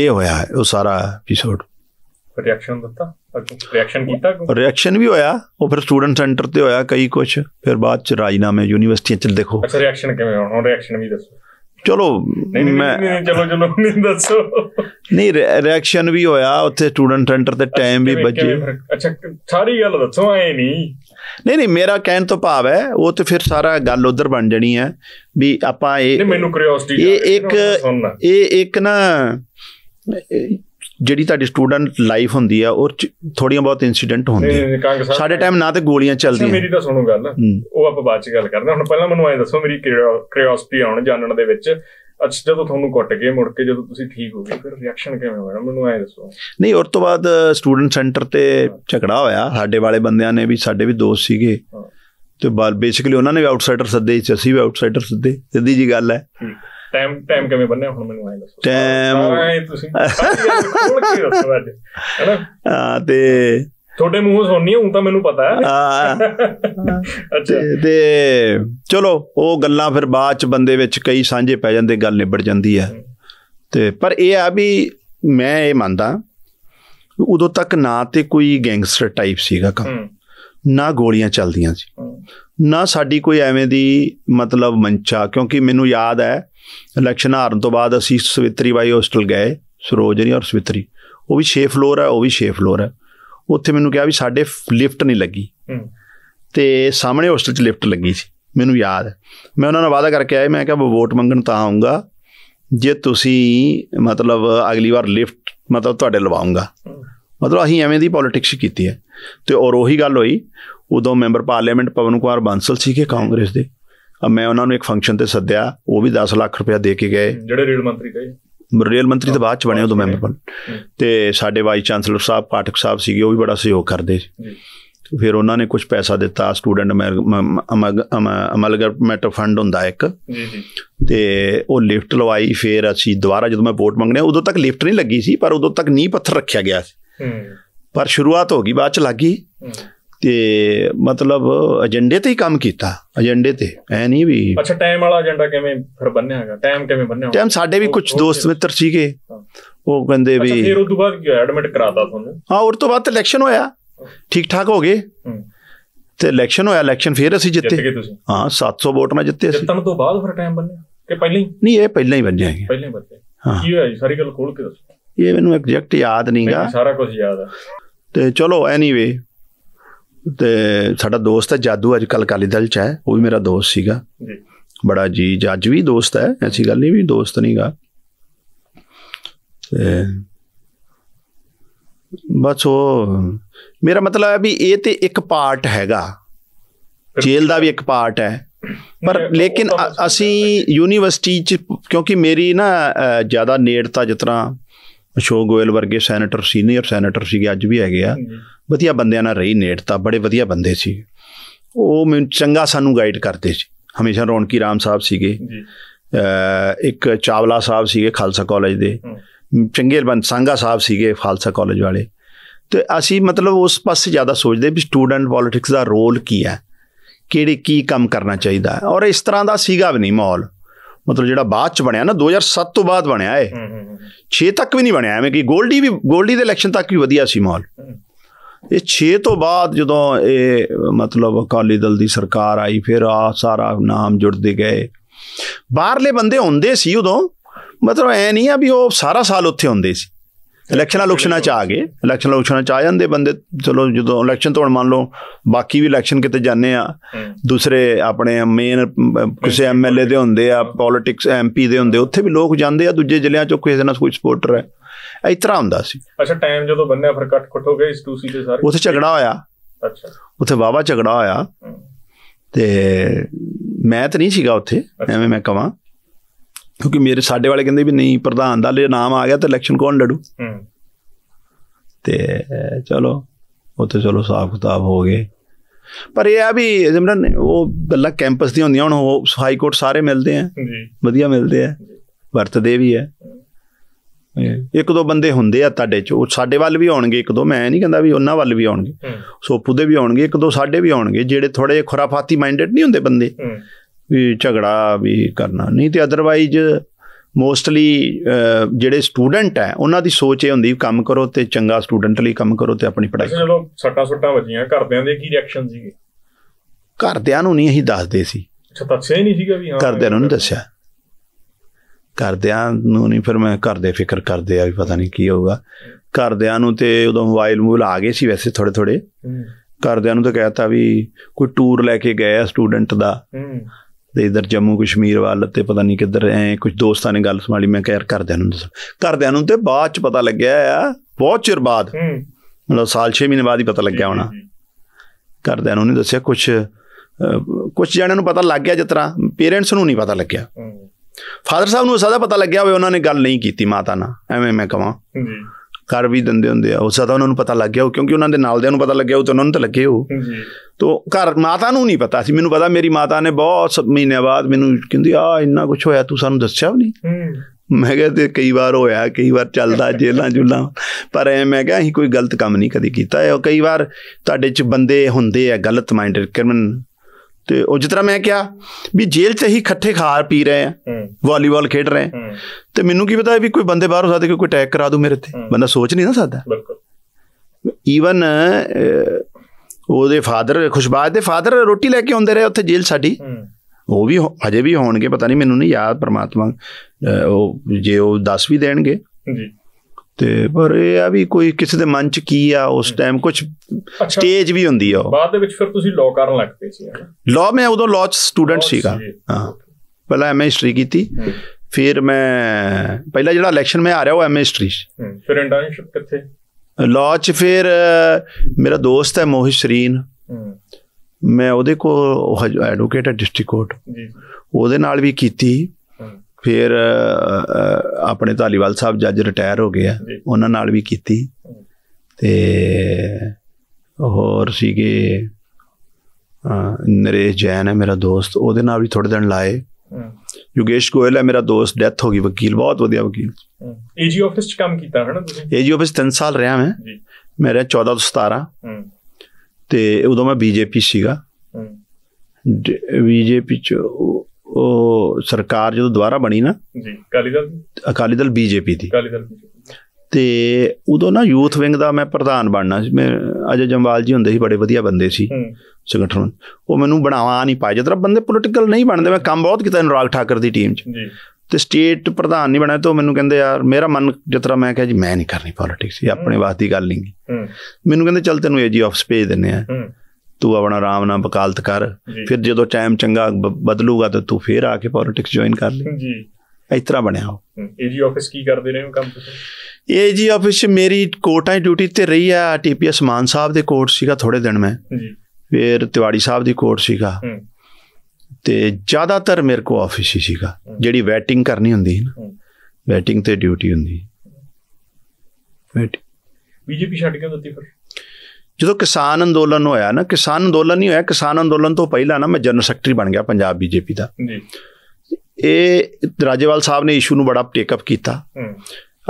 ਇਹ ਹੋਇਆ ਉਹ ਸਾਰਾ ਐਪੀਸੋਡ ਰਿਐਕਸ਼ਨ ਦਿੱਤਾ ਰਿਐਕਸ਼ਨ ਕੀਤਾ ਰਿਐਕਸ਼ਨ ਵੀ ਹੋਇਆ ਉਹ ਫਿਰ ਸਟੂਡੈਂਟ ਸੈਂਟਰ ਤੇ ਹੋਇਆ ਕਈ ਕੁਝ ਫਿਰ ਬਾਅਦ ਚ ਰਾਜਨਾਮੇ ਯੂਨੀਵਰਸਿਟੀਆਂ ਚ ਦੇਖੋ ਅੱਛਾ ਰਿਐਕਸ਼ਨ ਕਿਵੇਂ ਹੋਣਾ ਹੁਣ ਰਿਐਕਸ਼ਨ ਵੀ ਦੱਸੋ ਚਲੋ ਮੈਂ ਚਲੋ ਚਲੋ ਨਹੀਂ ਦੱਸੋ ਨਹੀਂ ਰਿਐਕਸ਼ਨ ਵੀ ਹੋਇਆ ਉੱਥੇ ਸਟੂਡੈਂਟ ਸੈਂਟਰ ਤੇ ਟਾਈਮ ਵੀ ਬੱਜੇ ਅੱਛਾ ਸਾਰੀ ਗੱਲ ਦੱਸੋ ਐ ਨਹੀਂ ਨਹੀਂ ਨਹੀਂ ਮੇਰਾ ਕਹਿਣ ਤੋਂ ਭਾਵ ਹੈ ਉਹ ਤੇ ਫਿਰ ਸਾਰਾ ਗੱਲ ਉਧਰ ਬਣ ਜਣੀ ਹੈ ਵੀ ਆਪਾਂ ਇਹ ਨਹੀਂ ਮੈਨੂੰ ਕਿਉਰਿਓਸਿਟੀ ਇਹ ਇੱਕ ਇਹ ਇੱਕ ਨਾ ਜਿਹੜੀ ਤੁਹਾਡੀ ਸਟੂਡੈਂਟ ਲਾਈਫ ਹੁੰਦੀ ਆ ਉਹ ਥੋੜੀਆਂ ਬਹੁਤ ਇਨਸੀਡੈਂਟ ਹੁੰਦੇ ਸਾਡੇ ਟਾਈਮ ਨਾ ਤੇ ਗੋਲੀਆਂ ਚੱਲਦੀਆਂ ਮੇਰੀ ਤਾਂ ਸੁਣੋ ਗੱਲ ਉਹ ਆਪਾਂ ਬਾਅਦ ਚ ਗੱਲ ਕਰਦੇ ਹੁਣ ਪਹਿਲਾਂ ਮੈਨੂੰ ਐ ਦੱਸੋ ਮੇਰੀ ਕਿਉਰਿਓਸਿਟੀ ਆਉਣ ਜਾਣਨ ਦੇ ਵਿੱਚ ਅੱਛਾ ਜਦੋਂ ਤੁਹਾਨੂੰ ਕੁੱਟ ਗਏ ਮੁੜ ਕੇ ਜਦੋਂ ਤੁਸੀਂ ਠੀਕ ਹੋ ਗਏ ਫਿਰ ਰਿਐਕਸ਼ਨ ਕਿਵੇਂ ਹੋਇਆ ਮੈਨੂੰ ਐ ਦੱਸੋ ਨਹੀਂ ਉਸ ਤੋਂ ਬਾਅਦ ਸਟੂਡੈਂਟ ਸੈਂਟਰ ਤੇ ਝਗੜਾ ਹੋਇਆ ਸਾਡੇ ਵਾਲੇ ਬੰਦਿਆਂ ਨੇ ਵੀ ਸਾਡੇ ਵੀ ਦੋਸਤ ਸੀਗੇ ਤੇ ਬੇਸਿਕਲੀ ਉਹਨਾਂ ਨੇ ਵੀ ਆਊਟਸਾਈਡਰ ਸੱਦੇ ਸੀ ਅਸੀਂ ਵੀ ਆਊਟਸਾਈਡਰ ਸੱਦੇ ਸਿੱਧੀ ਜੀ ਗੱਲ ਹੈ ਠੀਕ ਟਾਈਮ ਟਾਈਮ ਕਿਵੇਂ ਬੰਨੇ ਹੁਣ ਮੈਨੂੰ ਐ ਦੱਸੋ ਟਾਈਮ ਹਾਂ ਤੁਸੀਂ ਖੋਲ ਕੇ ਦੱਸੋ ਅੱਜ ਹੈਨਾ ਹਾਂ ਤੇ ਤੁਹਾਡੇ ਮੂੰਹੋਂ ਸੁਣਨੀ ਹੂੰ ਤਾਂ ਮੈਨੂੰ ਪਤਾ ਹੈ ਅੱਛਾ ਤੇ ਚਲੋ ਉਹ ਗੱਲਾਂ ਫਿਰ ਬਾਅਦ ਚ ਬੰਦੇ ਵਿੱਚ ਕਈ ਸਾਂਝੇ ਪੈ ਜਾਂਦੇ ਗੱਲ ਨਿਬੜ ਜਾਂਦੀ ਹੈ ਤੇ ਪਰ ਇਹ ਆ ਵੀ ਮੈਂ ਇਹ ਮੰਨਦਾ ਉਦੋਂ ਤੱਕ ਨਾ ਤੇ ਕੋਈ ਗੈਂਗਸਟਰ ਟਾਈਪ ਸੀਗਾ ਕੰਮ ਨਾ ਗੋਲੀਆਂ ਚੱਲਦੀਆਂ ਸੀ ਨਾ ਸਾਡੀ ਕੋਈ ਐਵੇਂ ਦੀ ਮਤਲਬ ਮੰਚਾ ਕਿਉਂਕਿ ਮੈਨੂੰ ਯਾਦ ਹੈ ਇਲੈਕਸ਼ਨ ਹਾਰਨ ਤੋਂ ਬਾਅਦ ਅਸੀਂ ਸਵਿਤਰੀ ਬਾਈ ਹੋਸਟਲ ਗਏ ਸਰੋਜਨੀ ਔਰ ਸਵਿਤਰੀ ਉਹ ਵੀ 6 ਫਲੋਰ ਹੈ ਉਹ ਵੀ 6 ਫਲੋਰ ਹੈ ਉੱਥੇ ਮੈਨੂੰ ਕਿਹਾ ਵੀ ਸਾਡੇ ਲਿਫਟ ਨਹੀਂ ਲੱਗੀ ਤੇ ਸਾਹਮਣੇ ਹੋਸਟਲ 'ਚ ਲਿਫਟ ਲੱਗੀ ਸੀ ਮੈਨੂੰ ਯਾਦ ਹੈ ਮੈਂ ਉਹਨਾਂ ਨਾਲ ਵਾਅਦਾ ਕਰਕੇ ਆਇਆ ਮੈਂ ਕਿਹਾ ਵੋਟ ਮੰਗਣ ਤਾਂ ਆਉਂਗਾ ਜੇ ਤੁਸੀਂ ਮਤਲਬ ਅਗਲੀ ਵਾਰ ਲਿਫਟ ਮਤਲਬ ਤੁਹਾਡੇ ਲਵਾਉਂਗਾ ਮਤਲਬ ਅਸੀਂ ਐਵੇਂ ਦੀ ਪੋਲਿਟਿਕਸ ਕੀਤੀ ਹੈ ਤੇ ਔਰ ਉਹੀ ਗੱਲ ਹੋਈ ਉਦੋਂ ਮੈਂਬਰ ਪਾਰਲੀਮੈਂਟ ਪਵਨ ਕੁਮਾਰ ਬਾਂਸਲ ਸੀ ਕਿ ਕਾਂਗਰਸ ਦੇ ਮੈਂ ਉਹਨਾਂ ਨੂੰ ਇੱਕ ਫੰਕਸ਼ਨ ਤੇ ਸੱਦਿਆ ਉਹ ਵੀ 10 ਲੱਖ ਰੁਪਏ ਦੇ ਕੇ ਗਏ ਜਿਹੜੇ ਰੇਲ ਮੰਤਰੀ ਗਏ ਰੇਲ ਮੰਤਰੀ ਤੇ ਬਾਅਦ ਚ ਬਣੇ ਉਹ ਦੋ ਮੈਂਬਰ ਬਣ ਤੇ ਸਾਡੇ ਵਾਈਸ ਚਾਂਸਲਰ ਸਾਹਿਬ ਪਾਠਕ ਸਾਹਿਬ ਸੀਗੇ ਉਹ ਵੀ ਬੜਾ ਸਹਿਯੋਗ ਕਰਦੇ ਜੀ ਫਿਰ ਉਹਨਾਂ ਨੇ ਕੁਝ ਪੈਸਾ ਦਿੱਤਾ ਸਟੂਡੈਂਟ ਅਮਲਗਰ ਮੈਟਰ ਫੰਡ ਹੁੰਦਾ ਇੱਕ ਜੀ ਜੀ ਤੇ ਉਹ ਲਿਫਟ ਲਵਾਈ ਫਿਰ ਅਸੀਂ ਦੁਬਾਰਾ ਜਦੋਂ ਮੈਂ ਵੋਟ ਮੰਗਣੇ ਉਦੋਂ ਤੱਕ ਲਿਫਟ ਨਹੀਂ ਲੱਗੀ ਸੀ ਪਰ ਉਦੋਂ ਤੱਕ ਨੀਂ ਪੱਥਰ ਰੱਖਿਆ ਗਿਆ ਸੀ ਪਰ ਸ਼ੁਰੂਆਤ ਹੋ ਗਈ ਬਾਅਦ ਚ ਲੱਗੀ ਤੇ ਮਤਲਬ ਏਜੰਡੇ ਤੇ ਹੀ ਕੰਮ ਕੀਤਾ ਏਜੰਡੇ ਤੇ ਐ ਨਹੀਂ ਵੀ ਅੱਛਾ ਟਾਈਮ ਵਾਲਾ ਏਜੰਡਾ ਕਿਵੇਂ ਫਿਰ ਬੰਨਿਆਗਾ ਟਾਈਮ ਕਿਵੇਂ ਬੰਨਿਆ ਟਾਈਮ ਸਾਡੇ ਵੀ ਕੁਝ ਦੋਸਤ ਮਿੱਤਰ ਸੀਗੇ ਉਹ ਕਹਿੰਦੇ ਵੀ ਅੱਛਾ ਫਿਰ ਉਸ ਤੋਂ ਬਾਅਦ ਕੀ ਹੋਇਆ ਐਡਮਿਟ ਕਰਾਤਾ ਤੁਹਾਨੂੰ ਹਾਂ ਉਸ ਤੋਂ ਬਾਅਦ ਇਲੈਕਸ਼ਨ ਹੋਇਆ ਠੀਕ ਠਾਕ ਹੋ ਗਏ ਤੇ ਇਲੈਕਸ਼ਨ ਹੋਇਆ ਇਲੈਕਸ਼ਨ ਫਿਰ ਅਸੀਂ ਜਿੱਤੇ ਹਾਂ 700 ਵੋਟ ਨਾਲ ਜਿੱਤੇ ਅਸੀਂ ਜਿੱਤਣ ਤੋਂ ਬਾਅਦ ਫਿਰ ਟਾਈਮ ਬੰਨਿਆ ਕਿ ਪਹਿਲਾਂ ਹੀ ਨਹੀਂ ਇਹ ਪਹਿਲਾਂ ਹੀ ਬੰਨਿਆ ਹੈ ਪਹਿਲਾਂ ਹੀ ਬੰਨਿਆ ਕੀ ਹੋਇਆ ਜੀ ਸਾਰੀ ਗੱਲ ਖੋਲ ਕੇ ਦੱਸੋ ਇਹ ਮੈਨੂੰ ਐਗਜ਼ੈਕਟ ਯਾਦ ਨਹੀਂਗਾ ਸਾਰਾ ਕੁਝ ਯਾਦ ਆ ਤੇ ਚਲੋ ਐਨੀਵੇ ਤੇ ਸਾਡਾ ਦੋਸਤ ਹੈ ਜਾਦੂ ਅੱਜ ਕੱਲ ਕਾਲੀ ਦਲ ਚ ਹੈ ਉਹ ਵੀ ਮੇਰਾ ਦੋਸਤ ਸੀਗਾ ਜੀ ਬੜਾ ਜੀ ਅੱਜ ਵੀ ਦੋਸਤ ਹੈ ਐਸੀ ਗੱਲ ਨਹੀਂ ਵੀ ਦੋਸਤ ਨਹੀਂਗਾ ਤੇ ਬਸ ਉਹ ਮੇਰਾ ਮਤਲਬ ਹੈ ਵੀ ਇਹ ਤੇ ਇੱਕ ਪਾਰਟ ਹੈਗਾ ਜੇਲ ਦਾ ਵੀ ਇੱਕ ਪਾਰਟ ਹੈ ਪਰ ਲੇਕਿਨ ਅਸੀਂ ਯੂਨੀਵਰਸਿਟੀ ਚ ਕਿਉਂਕਿ ਮੇਰੀ ਨਾ ਜ਼ਿਆਦਾ ਨੇੜਤਾ ਜਿਤਨਾ ਅਸ਼ੋਕ ਗੋਇਲ ਵਰਗੇ ਸੈਨੇਟਰ ਸੀਨੀਅਰ ਸੈਨੇਟਰ ਸੀਗੇ ਅੱਜ ਵੀ ਹੈਗੇ ਆ ਵਧੀਆ ਬੰਦਿਆਂ ਨਾਲ ਰਹੀ ਨੇੜਤਾ ਬੜੇ ਵਧੀਆ ਬੰਦੇ ਸੀ ਉਹ ਮੈਨੂੰ ਚੰਗਾ ਸਾਨੂੰ ਗਾਈਡ ਕਰਦੇ ਸੀ ਹਮੇਸ਼ਾ ਰੌਣਕੀ ਰਾਮ ਸਾਹਿਬ ਸੀਗੇ ਜੀ ਇੱਕ ਚਾਵਲਾ ਸਾਹਿਬ ਸੀਗੇ ਖਾਲਸਾ ਕਾਲਜ ਦੇ ਚੰਗੇ ਬੰਦ ਸੰਗਾ ਸਾਹਿਬ ਸੀਗੇ ਖਾਲਸਾ ਕਾਲਜ ਵਾਲੇ ਤੇ ਅਸੀਂ ਮਤਲਬ ਉਸ ਪਾਸੇ ਜ਼ਿਆਦਾ ਸੋਚਦੇ ਵੀ ਸਟੂਡੈਂਟ ਪੋਲਿਟਿਕਸ ਦਾ ਰੋਲ ਕੀ ਹੈ ਕਿਹੜੇ ਕੀ ਕੰਮ ਕਰਨਾ ਚਾਹੀਦਾ ਹੈ ਔਰ ਇਸ ਤਰ੍ਹਾਂ ਦਾ ਸੀਗਾ ਵੀ ਨਹੀਂ ਮਾਹੌਲ ਮਤਲਬ ਜਿਹੜਾ ਬਾਅਦ ਚ ਬਣਿਆ ਨਾ 2007 ਤੋਂ ਬਾਅਦ ਬਣਿਆ ਏ 6 ਤੱਕ ਵੀ ਨਹੀਂ ਬਣਿਆ ਐਵੇਂ ਕਿ 골ਡੀ ਵੀ 골ਡੀ ਦੇ ਇਲੈਕਸ਼ਨ ਤੱਕ ਵੀ ਵਧੀਆ ਸੀ ਮਾਹੌਲ ਇਹ 6 ਤੋਂ ਬਾਅਦ ਜਦੋਂ ਇਹ ਮਤਲਬ ਅਕਾਲੀ ਦਲ ਦੀ ਸਰਕਾਰ ਆਈ ਫਿਰ ਆ ਸਾਰਾ ਨਾਮ ਜੁੜਦੇ ਗਏ ਬਾਹਰਲੇ ਬੰਦੇ ਹੁੰਦੇ ਸੀ ਉਦੋਂ ਮਤਲਬ ਐ ਨਹੀਂ ਆ ਵੀ ਉਹ ਸਾਰਾ ਸਾਲ ਉੱਥੇ ਹੁੰਦੇ ਸੀ ਇਲੈਕਸ਼ਨਾਂ ਲੋਕਸ਼ਨਾਂ ਚ ਆ ਗਏ ਇਲੈਕਸ਼ਨ ਲੋਕਸ਼ਨਾਂ ਚ ਆ ਜਾਂਦੇ ਬੰਦੇ ਚਲੋ ਜਦੋਂ ਇਲੈਕਸ਼ਨ ਤੋਂ ਮੰਨ ਲਓ ਬਾਕੀ ਵੀ ਇਲੈਕਸ਼ਨ ਕਿਤੇ ਜਾਂਦੇ ਆ ਦੂਸਰੇ ਆਪਣੇ ਮੇਨ ਕਿਸੇ ਐਮਐਲਏ ਦੇ ਹੁੰਦੇ ਆ ਪੋਲਿਟਿਕਸ ਐਮਪੀ ਦੇ ਹੁੰਦੇ ਉੱਥੇ ਵੀ ਲੋਕ ਜਾਂਦੇ ਆ ਦੂਜੇ ਜ਼ਿਲ੍ਹਿਆਂ ਚੋਂ ਕਿਸੇ ਨਾਲ ਕੋਈ ਸਪੋਰਟਰ ਹੈ ਇਤਰਾ ਹੁੰਦਾ ਸੀ ਅੱਛਾ ਟਾਈਮ ਜਦੋਂ ਬੰਨਿਆ ਫਿਰ ਕੱਟ ਖਟ ਹੋ ਗਏ ਇਸ ਟੂਸੀ ਦੇ ਸਾਰੇ ਉੱਥੇ ਝਗੜਾ ਹੋਇਆ ਅੱਛਾ ਉੱਥੇ ਵਾਵਾ ਝਗੜਾ ਹੋਇਆ ਤੇ ਮੈਂ ਤਾਂ ਨਹੀਂ ਸੀਗਾ ਉੱਥੇ ਐਵੇਂ ਮੈਂ ਕਹਾਂ ਕਿਉਂਕਿ ਮੇਰੇ ਸਾਡੇ ਵਾਲੇ ਕਹਿੰਦੇ ਵੀ ਨਹੀਂ ਪ੍ਰਧਾਨ ਦਾ ਲੈ ਨਾਮ ਆ ਗਿਆ ਤਾਂ ਇਲੈਕਸ਼ਨ ਕੌਣ ਲੜੂ ਤੇ ਚਲੋ ਉੱਥੇ ਚਲੋ ਸਾਫ ਕਿਤਾਬ ਹੋ ਗਏ ਪਰ ਇਹ ਆ ਵੀ ਜਿਮਰਨ ਉਹ ਬੱਲਾ ਕੈਂਪਸ ਦੀ ਹੁੰਦੀਆਂ ਹੁਣ ਉਹ ਹਾਈ ਕੋਰਟ ਸਾਰੇ ਮਿਲਦੇ ਆ ਜੀ ਵਧੀਆ ਮਿਲਦੇ ਆ ਵਰਤਦੇ ਵੀ ਆ ਇੱਕ ਦੋ ਬੰਦੇ ਹੁੰਦੇ ਆ ਤੁਹਾਡੇ ਚ ਉਹ ਸਾਡੇ ਵੱਲ ਵੀ ਆਉਣਗੇ ਇੱਕ ਦੋ ਮੈਂ ਨਹੀਂ ਕਹਿੰਦਾ ਵੀ ਉਹਨਾਂ ਵੱਲ ਵੀ ਆਉਣਗੇ ਸੋਪੂ ਦੇ ਵੀ ਆਉਣਗੇ ਇੱਕ ਦੋ ਸਾਡੇ ਵੀ ਆਉਣਗੇ ਜਿਹੜੇ ਥੋੜੇ ਜਿਹਾ ਮਾਈਂਡਡ ਨਹੀਂ ਹੁੰਦੇ ਬੰਦੇ ਵੀ ਝਗੜਾ ਵੀ ਕਰਨਾ ਨਹੀਂ ਤੇ ਅਦਰਵਾਈਜ਼ ਮੋਸਟਲੀ ਜਿਹੜੇ ਸਟੂਡੈਂਟ ਹੈ ਉਹਨਾਂ ਦੀ ਸੋਚ ਇਹ ਹੁੰਦੀ ਕੰਮ ਕਰੋ ਤੇ ਚੰਗਾ ਸਟੂਡੈਂਟ ਲਈ ਕੰਮ ਕਰੋ ਤੇ ਆਪਣੀ ਪੜ੍ਹਾਈ ਚਲੋ ਸੱਟਾ ਸੱਟਾ ਵੱਜੀਆਂ ਘਰਦਿਆਂ ਦੇ ਕੀ ਰਿਐਕਸ਼ਨ ਸੀਗੇ ਘਰਦਿਆਂ ਨੂੰ ਨਹੀਂ ਅਸੀਂ ਦੱਸਦੇ ਸੀ ਅੱਛਾ ਦੱਸਿਆ ਨਹੀਂ ਸੀਗਾ ਵੀ ਹਾਂ ਘਰਦਿਆਂ ਨੂੰ ਨਹੀਂ ਦੱਸਿਆ ਕਰਦਿਆਂ ਨੂੰ ਨਹੀਂ ਫਿਰ ਮੈਂ ਘਰ ਦੇ ਫਿਕਰ ਕਰਦੇ ਆ ਵੀ ਪਤਾ ਨਹੀਂ ਕੀ ਹੋਊਗਾ ਕਰਦਿਆਂ ਨੂੰ ਤੇ ਉਦੋਂ ਮੋਬਾਈਲ ਮੂਲ ਆ ਗਏ ਸੀ ਵੈਸੇ ਥੋੜੇ ਥੋੜੇ ਕਰਦਿਆਂ ਨੂੰ ਤਾਂ ਕਹਿਤਾ ਵੀ ਕੋਈ ਟੂਰ ਲੈ ਕੇ ਗਏ ਆ ਸਟੂਡੈਂਟ ਦਾ ਤੇ ਇਧਰ ਜੰਮੂ ਕਸ਼ਮੀਰ ਵੱਲ ਤੇ ਪਤਾ ਨਹੀਂ ਕਿੱਧਰ ਐ ਕੁਝ ਦੋਸਤਾਂ ਨੇ ਗੱਲ ਸੁਣਾਈ ਮੈਂ ਕਹਿਰ ਕਰਦਿਆਂ ਨੂੰ ਦੱਸ ਕਰਦਿਆਂ ਨੂੰ ਤੇ ਬਾਅਦ ਚ ਪਤਾ ਲੱਗਿਆ ਆ ਬਹੁਤ ਚਿਰ ਬਾਅਦ ਮਤਲਬ ਸਾਲ 6 ਮਹੀਨੇ ਬਾਅਦ ਹੀ ਪਤਾ ਲੱਗਿਆ ਹੋਣਾ ਕਰਦਿਆਂ ਨੂੰ ਨਹੀਂ ਦੱਸਿਆ ਕੁਝ ਕੁਝ ਜਣਿਆਂ ਨੂੰ ਪਤਾ ਲੱਗ ਗਿਆ ਜਿਤਨਾ ਪੇਰੈਂਟਸ ਨੂੰ ਨਹੀਂ ਪਤਾ ਲੱਗਿਆ ਫਾਦਰ ਸਾਹਿਬ ਨੂੰ ਸਦਾ ਪਤਾ ਲੱਗਿਆ ਹੋਵੇ ਉਹਨਾਂ ਨੇ ਗੱਲ ਨਹੀਂ ਕੀਤੀ ਮਾਤਾ ਨਾਲ ਐਵੇਂ ਮੈਂ ਕਹਾਂ ਜੀ ਕਰ ਵੀ ਦਿੰਦੇ ਹੁੰਦੇ ਆ ਉਹ ਸਦਾ ਉਹਨਾਂ ਨੂੰ ਪਤਾ ਲੱਗ ਗਿਆ ਕਿਉਂਕਿ ਉਹਨਾਂ ਦੇ ਨਾਲ ਦੇ ਨੂੰ ਪਤਾ ਲੱਗਿਆ ਉਹ ਤਾਂ ਉਹਨਾਂ ਨੂੰ ਤਾਂ ਲੱਗੇ ਹੋ ਜੀ ਤੋਂ ਘਰ ਮਾਤਾ ਨੂੰ ਨਹੀਂ ਪਤਾ ਸੀ ਮੈਨੂੰ ਪਤਾ ਮੇਰੀ ਮਾਤਾ ਨੇ ਬਹੁਤ ਮਹੀਨੇ ਬਾਅਦ ਮੈਨੂੰ ਕਹਿੰਦੀ ਆ ਇੰਨਾ ਕੁਝ ਹੋਇਆ ਤੂੰ ਸਾਨੂੰ ਦੱਸਿਆ ਵੀ ਨਹੀਂ ਮੈਂ ਕਿਹਾ ਤੇ ਕਈ ਵਾਰ ਹੋਇਆ ਕਈ ਵਾਰ ਚੱਲਦਾ ਜੇਲਾਂ ਜੁਲਾਂ ਪਰ ਐ ਮੈਂ ਕਿਹਾ ਅਸੀਂ ਕੋਈ ਗਲਤ ਕੰਮ ਨਹੀਂ ਕਦੀ ਕੀਤਾ ਕਈ ਵਾਰ ਤੁਹਾਡੇ ਚ ਬੰਦੇ ਹੁੰਦੇ ਆ ਗਲਤ ਮਾਈਂਡਡ ਕ੍ਰਿਮਨ ਤੇ ਉਹ ਜਿਤਨਾ ਮੈਂ ਕਿਹਾ ਵੀ ਜੇਲ੍ਹ 'ਚ ਹੀ ਖੱਠੇ ਖਾਰ ਪੀ ਰਹੇ ਆ ਵਾਲੀਬਾਲ ਖੇਡ ਰਹੇ ਆ ਤੇ ਮੈਨੂੰ ਕੀ ਪਤਾ ਵੀ ਕੋਈ ਬੰਦੇ ਬਾਹਰ ਹੋ ਸਕਦੇ ਕਿ ਕੋਈ ਅਟੈਕ ਕਰਾ ਦੂ ਮੇਰੇ ਤੇ ਬੰਦਾ ਸੋਚ ਨਹੀਂ ਨਾ ਸਕਦਾ ਬਿਲਕੁਲ ਈਵਨ ਉਹਦੇ ਫਾਦਰ ਖੁਸ਼ਬਾਜ ਦੇ ਫਾਦਰ ਰੋਟੀ ਲੈ ਕੇ ਆਉਂਦੇ ਰਹੇ ਉੱਥੇ ਜੇਲ੍ਹ ਸਾਡੀ ਉਹ ਵੀ ਅਜੇ ਵੀ ਹੋਣਗੇ ਪਤਾ ਨਹੀਂ ਮੈਨੂੰ ਨਹੀਂ ਯਾਦ ਪ੍ਰਮਾਤਮਾ ਉਹ ਜੇ ਉਹ 10 ਵੀ ਦੇਣਗੇ ਜੀ ਤੇ ਪਰ ਇਹ ਆ ਵੀ ਕੋਈ ਕਿਸੇ ਦੇ ਮਨ ਚ ਕੀ ਆ ਉਸ ਟਾਈਮ ਕੁਝ ਸਟੇਜ ਵੀ ਹੁੰਦੀ ਆ ਬਾਅਦ ਦੇ ਵਿੱਚ ਫਿਰ ਤੁਸੀਂ ਲਾਅ ਕਰਨ ਲੱਗ ਪਏ ਸੀ ਲਾਅ ਮੈਂ ਉਦੋਂ ਲਾਅ ਚ ਸਟੂਡੈਂਟ ਸੀਗਾ ਹਾਂ ਪਹਿਲਾਂ ਐਮਏ ਹਿਸਟਰੀ ਕੀਤੀ ਫਿਰ ਮੈਂ ਪਹਿਲਾ ਜਿਹੜਾ ਇਲੈਕਸ਼ਨ ਮੈਂ ਆ ਰਿਹਾ ਉਹ ਐਮਏ ਹਿਸਟਰੀ ਫਿਰ ਇੰਟਰਨਸ਼ਿਪ ਕਿੱਥੇ ਲਾਅ ਚ ਫਿਰ ਮੇਰਾ ਦੋਸਤ ਹੈ ਮੋਹਿਤ ਸ਼ਰੀਨ ਮੈਂ ਉਹਦੇ ਕੋਲ ਐਡਵੋਕੇਟ ਹੈ ਡਿਸਟ੍ਰਿਕਟ ਕੋਰਟ ਜੀ ਉਹਦੇ ਨਾਲ ਵੀ ਕੀਤੀ ਫਿਰ ਆਪਣੇ ਧਾਲੀਵਾਲ ਸਾਹਿਬ ਜੱਜ ਰਿਟਾਇਰ ਹੋ ਗਏ ਆ ਉਹਨਾਂ ਨਾਲ ਵੀ ਕੀਤੀ ਤੇ ਹੋਰ ਸੀਗੇ ਨਰੇਸ਼ ਜੈਨ ਹੈ ਮੇਰਾ ਦੋਸਤ ਉਹਦੇ ਨਾਲ ਵੀ ਥੋੜੇ ਦਿਨ ਲਾਏ ਯੋਗੇਸ਼ ਗੋਇਲ ਹੈ ਮੇਰਾ ਦੋਸਤ ਡੈਥ ਹੋ ਗਈ ਵਕੀਲ ਬਹੁਤ ਵਧੀਆ ਵਕੀਲ ਏਜੀ ਆਫਿਸ ਚ ਕੰਮ ਕੀਤਾ ਹੈ ਨਾ ਤੁਸੀਂ ਏਜੀ ਆਫਿਸ 3 ਸਾਲ ਰਿਹਾ ਮੈਂ ਮੇਰੇ 14 ਤੋਂ 17 ਤੇ ਉਦੋਂ ਮੈਂ ਬੀਜੇਪੀ ਸੀਗਾ ਬੀਜੇਪੀ ਚ ਉਹ ਸਰਕਾਰ ਜਦੋਂ ਦੁਬਾਰਾ ਬਣੀ ਨਾ ਜੀ ਅਕਾਲੀ ਦਲ ਅਕਾਲੀ ਦਲ ਬੀਜੇਪੀ ਦੀ ਅਕਾਲੀ ਦਲ ਤੇ ਉਦੋਂ ਨਾ ਯੂਥ ਵਿੰਗ ਦਾ ਮੈਂ ਪ੍ਰਧਾਨ ਬਣਨਾ ਸੀ ਮੈਂ ਅਜੇ ਜੰਵਾਲ ਜੀ ਹੁੰਦੇ ਸੀ ਬੜੇ ਵਧੀਆ ਬੰਦੇ ਸੀ ਸੰਗਠਨ ਉਹ ਮੈਨੂੰ ਬਣਾਵਾ ਨਹੀਂ ਪਾਇਆ ਜਦੋਂ ਬੰਦੇ ਪੋਲੀਟੀਕਲ ਨਹੀਂ ਬਣਦੇ ਮੈਂ ਕੰਮ ਬਹੁਤ ਕੀਤਾ ਅਨੁਰਾਗ ਠਾਕਰ ਦੀ ਟੀਮ 'ਚ ਜੀ ਤੇ ਸਟੇਟ ਪ੍ਰਧਾਨ ਨਹੀਂ ਬਣਾਇਆ ਤਾਂ ਮੈਨੂੰ ਕਹਿੰਦੇ ਯਾਰ ਮੇਰਾ ਮਨ ਜਿਤਰਾ ਮੈਂ ਕਿਹਾ ਜੀ ਮੈਂ ਨਹੀਂ ਕਰਨੀ ਪੋਲਿਟਿਕਸ ਇਹ ਆਪਣੇ ਵਾਸਤੇ ਦੀ ਗੱਲ ਨਹੀਂ ਮੈਨੂੰ ਕਹਿੰਦੇ ਚੱਲ ਤੈਨੂੰ ਏਜੀ ਆਫਿਸ ਭੇਜ ਦਿੰਨੇ ਆ ਤੂੰ ਆਪਣਾ ਆਰਾਮ ਨਾਲ ਵਕਾਲਤ ਕਰ ਫਿਰ ਜਦੋਂ ਟਾਈਮ ਚੰਗਾ ਬਦਲੂਗਾ ਤਾਂ ਤੂੰ ਫੇਰ ਆ ਕੇ ਪੋਲਿਟਿਕਸ ਜੁਆਇਨ ਕਰ ਲੈ ਜੀ ਇਸ ਤਰ੍ਹਾਂ ਬਣਿਆ ਹੋ ਏਜੀ ਆਫਿਸ ਕੀ ਕਰਦੇ ਰਹੇ ਹੋ ਕੰਮ ਤੁਸੀਂ ਏਜੀ ਆਫਿਸ ਮੇਰੀ ਕੋਟਾਂ ਡਿਊਟੀ ਤੇ ਰਹੀ ਆ ਟੀਪੀਐਸ ਮਾਨ ਸਾਹਿਬ ਦੇ ਕੋਰਟ ਸੀਗਾ ਥੋੜੇ ਦਿਨ ਮੈਂ ਜੀ ਫਿਰ ਤਿਵਾੜੀ ਸਾਹਿਬ ਦੀ ਕੋਰਟ ਸੀਗਾ ਤੇ ਜ਼ਿਆਦਾਤਰ ਮੇਰੇ ਕੋ ਆਫਿਸ ਹੀ ਸੀਗਾ ਜਿਹੜੀ ਵੈਟਿੰਗ ਕਰਨੀ ਹੁੰਦੀ ਹੈ ਨਾ ਵੈਟਿੰਗ ਤੇ ਡਿਊਟੀ ਹੁੰਦੀ ਹੈ ਵੈਟ ਬੀਜੇਪੀ ਛੱਡ ਕੇ ਦਿੱਤੀ ਫਿਰ ਜਦੋਂ ਕਿਸਾਨ ਅੰਦੋਲਨ ਹੋਇਆ ਨਾ ਕਿਸਾਨ ਅੰਦੋਲਨ ਨਹੀਂ ਹੋਇਆ ਕਿਸਾਨ ਅੰਦੋਲਨ ਤੋਂ ਪਹਿਲਾਂ ਨਾ ਮੈਂ ਜਨਰਲ ਸੈਕਟਰੀ ਬਣ ਗਿਆ ਪੰਜਾਬ ਬੀਜੇਪੀ ਦਾ ਜੀ ਇਹ ਰਾਜੇਵਾਲ ਸਾਹਿਬ ਨੇ ਇਸ਼ੂ ਨੂੰ ਬੜਾ ਟੇਕ ਅਪ ਕੀਤਾ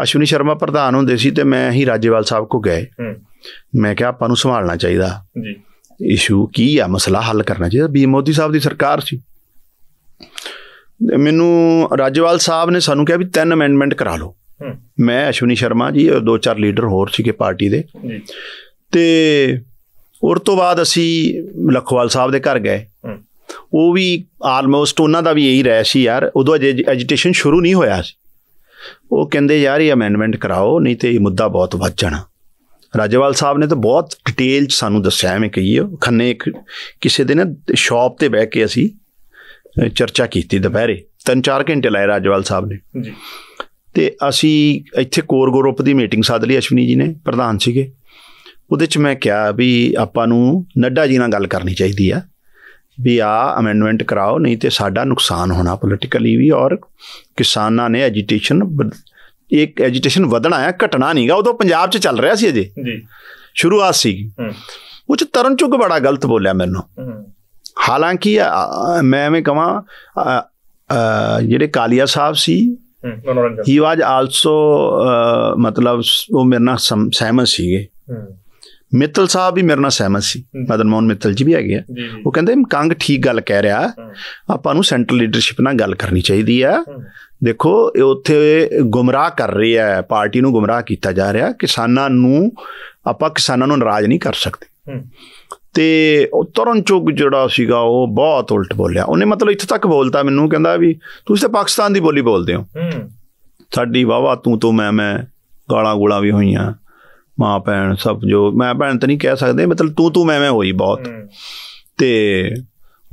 ਅਸ਼ਵਨੀ ਸ਼ਰਮਾ ਪ੍ਰਧਾਨ ਹੁੰਦੇ ਸੀ ਤੇ ਮੈਂ ਹੀ ਰਾਜੇਵਾਲ ਸਾਹਿਬ ਕੋ ਗਏ ਮੈਂ ਕਿਹਾ ਆਪਾਂ ਨੂੰ ਸੰਭਾਲਣਾ ਚਾਹੀਦਾ ਜੀ ਇਸ਼ੂ ਕੀ ਆ ਮਸਲਾ ਹੱਲ ਕਰਨਾ ਚਾਹੀਦਾ ਬੀ ਮੋਦੀ ਸਾਹਿਬ ਦੀ ਸਰਕਾਰ ਸੀ ਮੈਨੂੰ ਰਾਜੇਵਾਲ ਸਾਹਿਬ ਨੇ ਸਾਨੂੰ ਕਿਹਾ ਵੀ ਤਿੰਨ ਅਮੈਂਡਮੈਂਟ ਕਰਾ ਲਓ ਮੈਂ ਅਸ਼ਵਨੀ ਸ਼ਰਮਾ ਜੀ ਦੋ ਚਾਰ ਲੀਡਰ ਹੋਰ ਸੀਗੇ ਪਾਰਟੀ ਦੇ ਜੀ ਤੇ ਉਰ ਤੋਂ ਬਾਅਦ ਅਸੀਂ ਲਖਵਾਲ ਸਾਹਿਬ ਦੇ ਘਰ ਗਏ ਉਹ ਵੀ ਆਲਮੋਸਟ ਉਹਨਾਂ ਦਾ ਵੀ ਇਹੀ ਰਹਿ ਸੀ ਯਾਰ ਉਦੋਂ ਅਜੇ ਐਜੀਟੇਸ਼ਨ ਸ਼ੁਰੂ ਨਹੀਂ ਹੋਇਆ ਸੀ ਉਹ ਕਹਿੰਦੇ ਯਾਰ ਇਹ ਅਮੈਂਡਮੈਂਟ ਕਰਾਓ ਨਹੀਂ ਤੇ ਇਹ ਮੁੱਦਾ ਬਹੁਤ ਵੱਧ ਜਾਣਾ ਰਾਜੇਵਾਲ ਸਾਹਿਬ ਨੇ ਤਾਂ ਬਹੁਤ ਡਿਟੇਲ ਚ ਸਾਨੂੰ ਦੱਸਿਆ ਐਵੇਂ ਕਹੀਏ ਖੰਨੇ ਇੱਕ ਕਿਸੇ ਦਿਨ ਸ਼ਾਪ ਤੇ ਬਹਿ ਕੇ ਅਸੀਂ ਚਰਚਾ ਕੀਤੀ ਦੁਪਹਿਰੇ ਤਿੰਨ ਚਾਰ ਘੰਟੇ ਲਾਏ ਰਾਜਵਾਲ ਸਾਹਿਬ ਨੇ ਜੀ ਤੇ ਅਸੀਂ ਇੱਥੇ ਕੋਰ ਗਰੁੱਪ ਦੀ ਮੀਟਿੰਗ ਸੱਦ ਲਈ ਅਸ਼ਵਨੀ ਜੀ ਨੇ ਪ੍ਰਧਾਨ ਸੀਗੇ ਉਹਦੇ 'ਚ ਮੈਂ ਕਿਹਾ ਵੀ ਆਪਾਂ ਨੂੰ ਨੱਡਾ ਜੀ ਨਾਲ ਗੱਲ ਕਰਨੀ ਚਾਹੀਦੀ ਆ ਵੀ ਆ ਅਮੈਂਡਮੈਂਟ ਕਰਾਓ ਨਹੀਂ ਤੇ ਸਾਡਾ ਨੁਕਸਾਨ ਹੋਣਾ ਪੋਲੀਟੀਕਲੀ ਵੀ ਔਰ ਕਿਸਾਨਾਂ ਨੇ ਐਜੀਟੇਸ਼ਨ ਇੱਕ ਐਜੀਟੇਸ਼ਨ ਵਧਣਾ ਆ ਘਟਣਾ ਨਹੀਂਗਾ ਉਦੋਂ ਪੰਜਾਬ 'ਚ ਚੱਲ ਰਿਹਾ ਸੀ ਅਜੇ ਜੀ ਸ਼ੁਰੂਆਤ ਸੀ ਉਹ ਚ ਤਰਨ ਚੁੱਕ ਬੜਾ ਗਲਤ ਬੋਲਿਆ ਮੈਨੂੰ ਹਾਲਾਂਕਿ ਮੈਂ ਐਵੇਂ ਕਹਾਂ ਜਿਹੜੇ ਕਾਲੀਆ ਸਾਹਿਬ ਸੀ ਹੀ ਵਾਜ ਆਲਸੋ ਮਤਲਬ ਉਹ ਮੇਰੇ ਨਾਲ ਸਹਿਮਤ ਸੀਗੇ ਮਿੱਤਲ ਸਾਹਿਬ ਵੀ ਮੇਰੇ ਨਾਲ ਸਹਿਮਤ ਸੀ ਮਦਨ ਮੋਹਨ ਮਿੱਤਲ ਜੀ ਵੀ ਹੈਗੇ ਆ ਉਹ ਕਹਿੰਦੇ ਕੰਗ ਠੀਕ ਗੱਲ ਕਹਿ ਰਿਹਾ ਆਪਾਂ ਨੂੰ ਸੈਂਟਰਲ ਲੀਡਰਸ਼ਿਪ ਨਾਲ ਗੱਲ ਕਰਨੀ ਚਾਹੀਦੀ ਆ ਦੇਖੋ ਇਹ ਉੱਥੇ ਗੁੰਮਰਾਹ ਕਰ ਰਹੀ ਹੈ ਪਾਰਟੀ ਨੂੰ ਗੁੰਮਰਾਹ ਕੀਤਾ ਜਾ ਰਿਹਾ ਕਿਸਾਨਾਂ ਨੂੰ ਆਪਾਂ ਕਿਸਾਨਾਂ ਨੂੰ ਨਾਰਾਜ਼ ਨਹੀਂ ਕਰ ਸਕਦੇ ਤੇ ਉਤਰਨ ਚੋਕ ਜਿਹੜਾ ਸੀਗਾ ਉਹ ਬਹੁਤ ਉਲਟ ਬੋਲਿਆ ਉਹਨੇ ਮਤਲਬ ਇੱਥੇ ਤੱਕ ਬੋਲਤਾ ਮੈਨੂੰ ਕਹਿੰਦਾ ਵੀ ਤੁਸੀਂ ਤਾਂ ਪਾਕਿਸਤਾਨ ਦੀ ਬੋਲੀ ਬੋਲਦੇ ਹੋ ਸਾਡੀ ਵਾਵਾ ਤੂੰ ਤੋਂ ਮੈਂ ਮੈਂ ਗਾਲਾਂ ਗੋਲਾਂ ਵੀ ਹੋਈਆਂ ਮਾਂ ਭੈਣ ਸਭ ਜੋ ਮੈਂ ਭੈਣ ਤਾਂ ਨਹੀਂ ਕਹਿ ਸਕਦੇ ਮਤਲਬ ਤੂੰ ਤੂੰ ਮੈਂ ਮੈਂ ਹੋਈ ਬਹੁਤ ਤੇ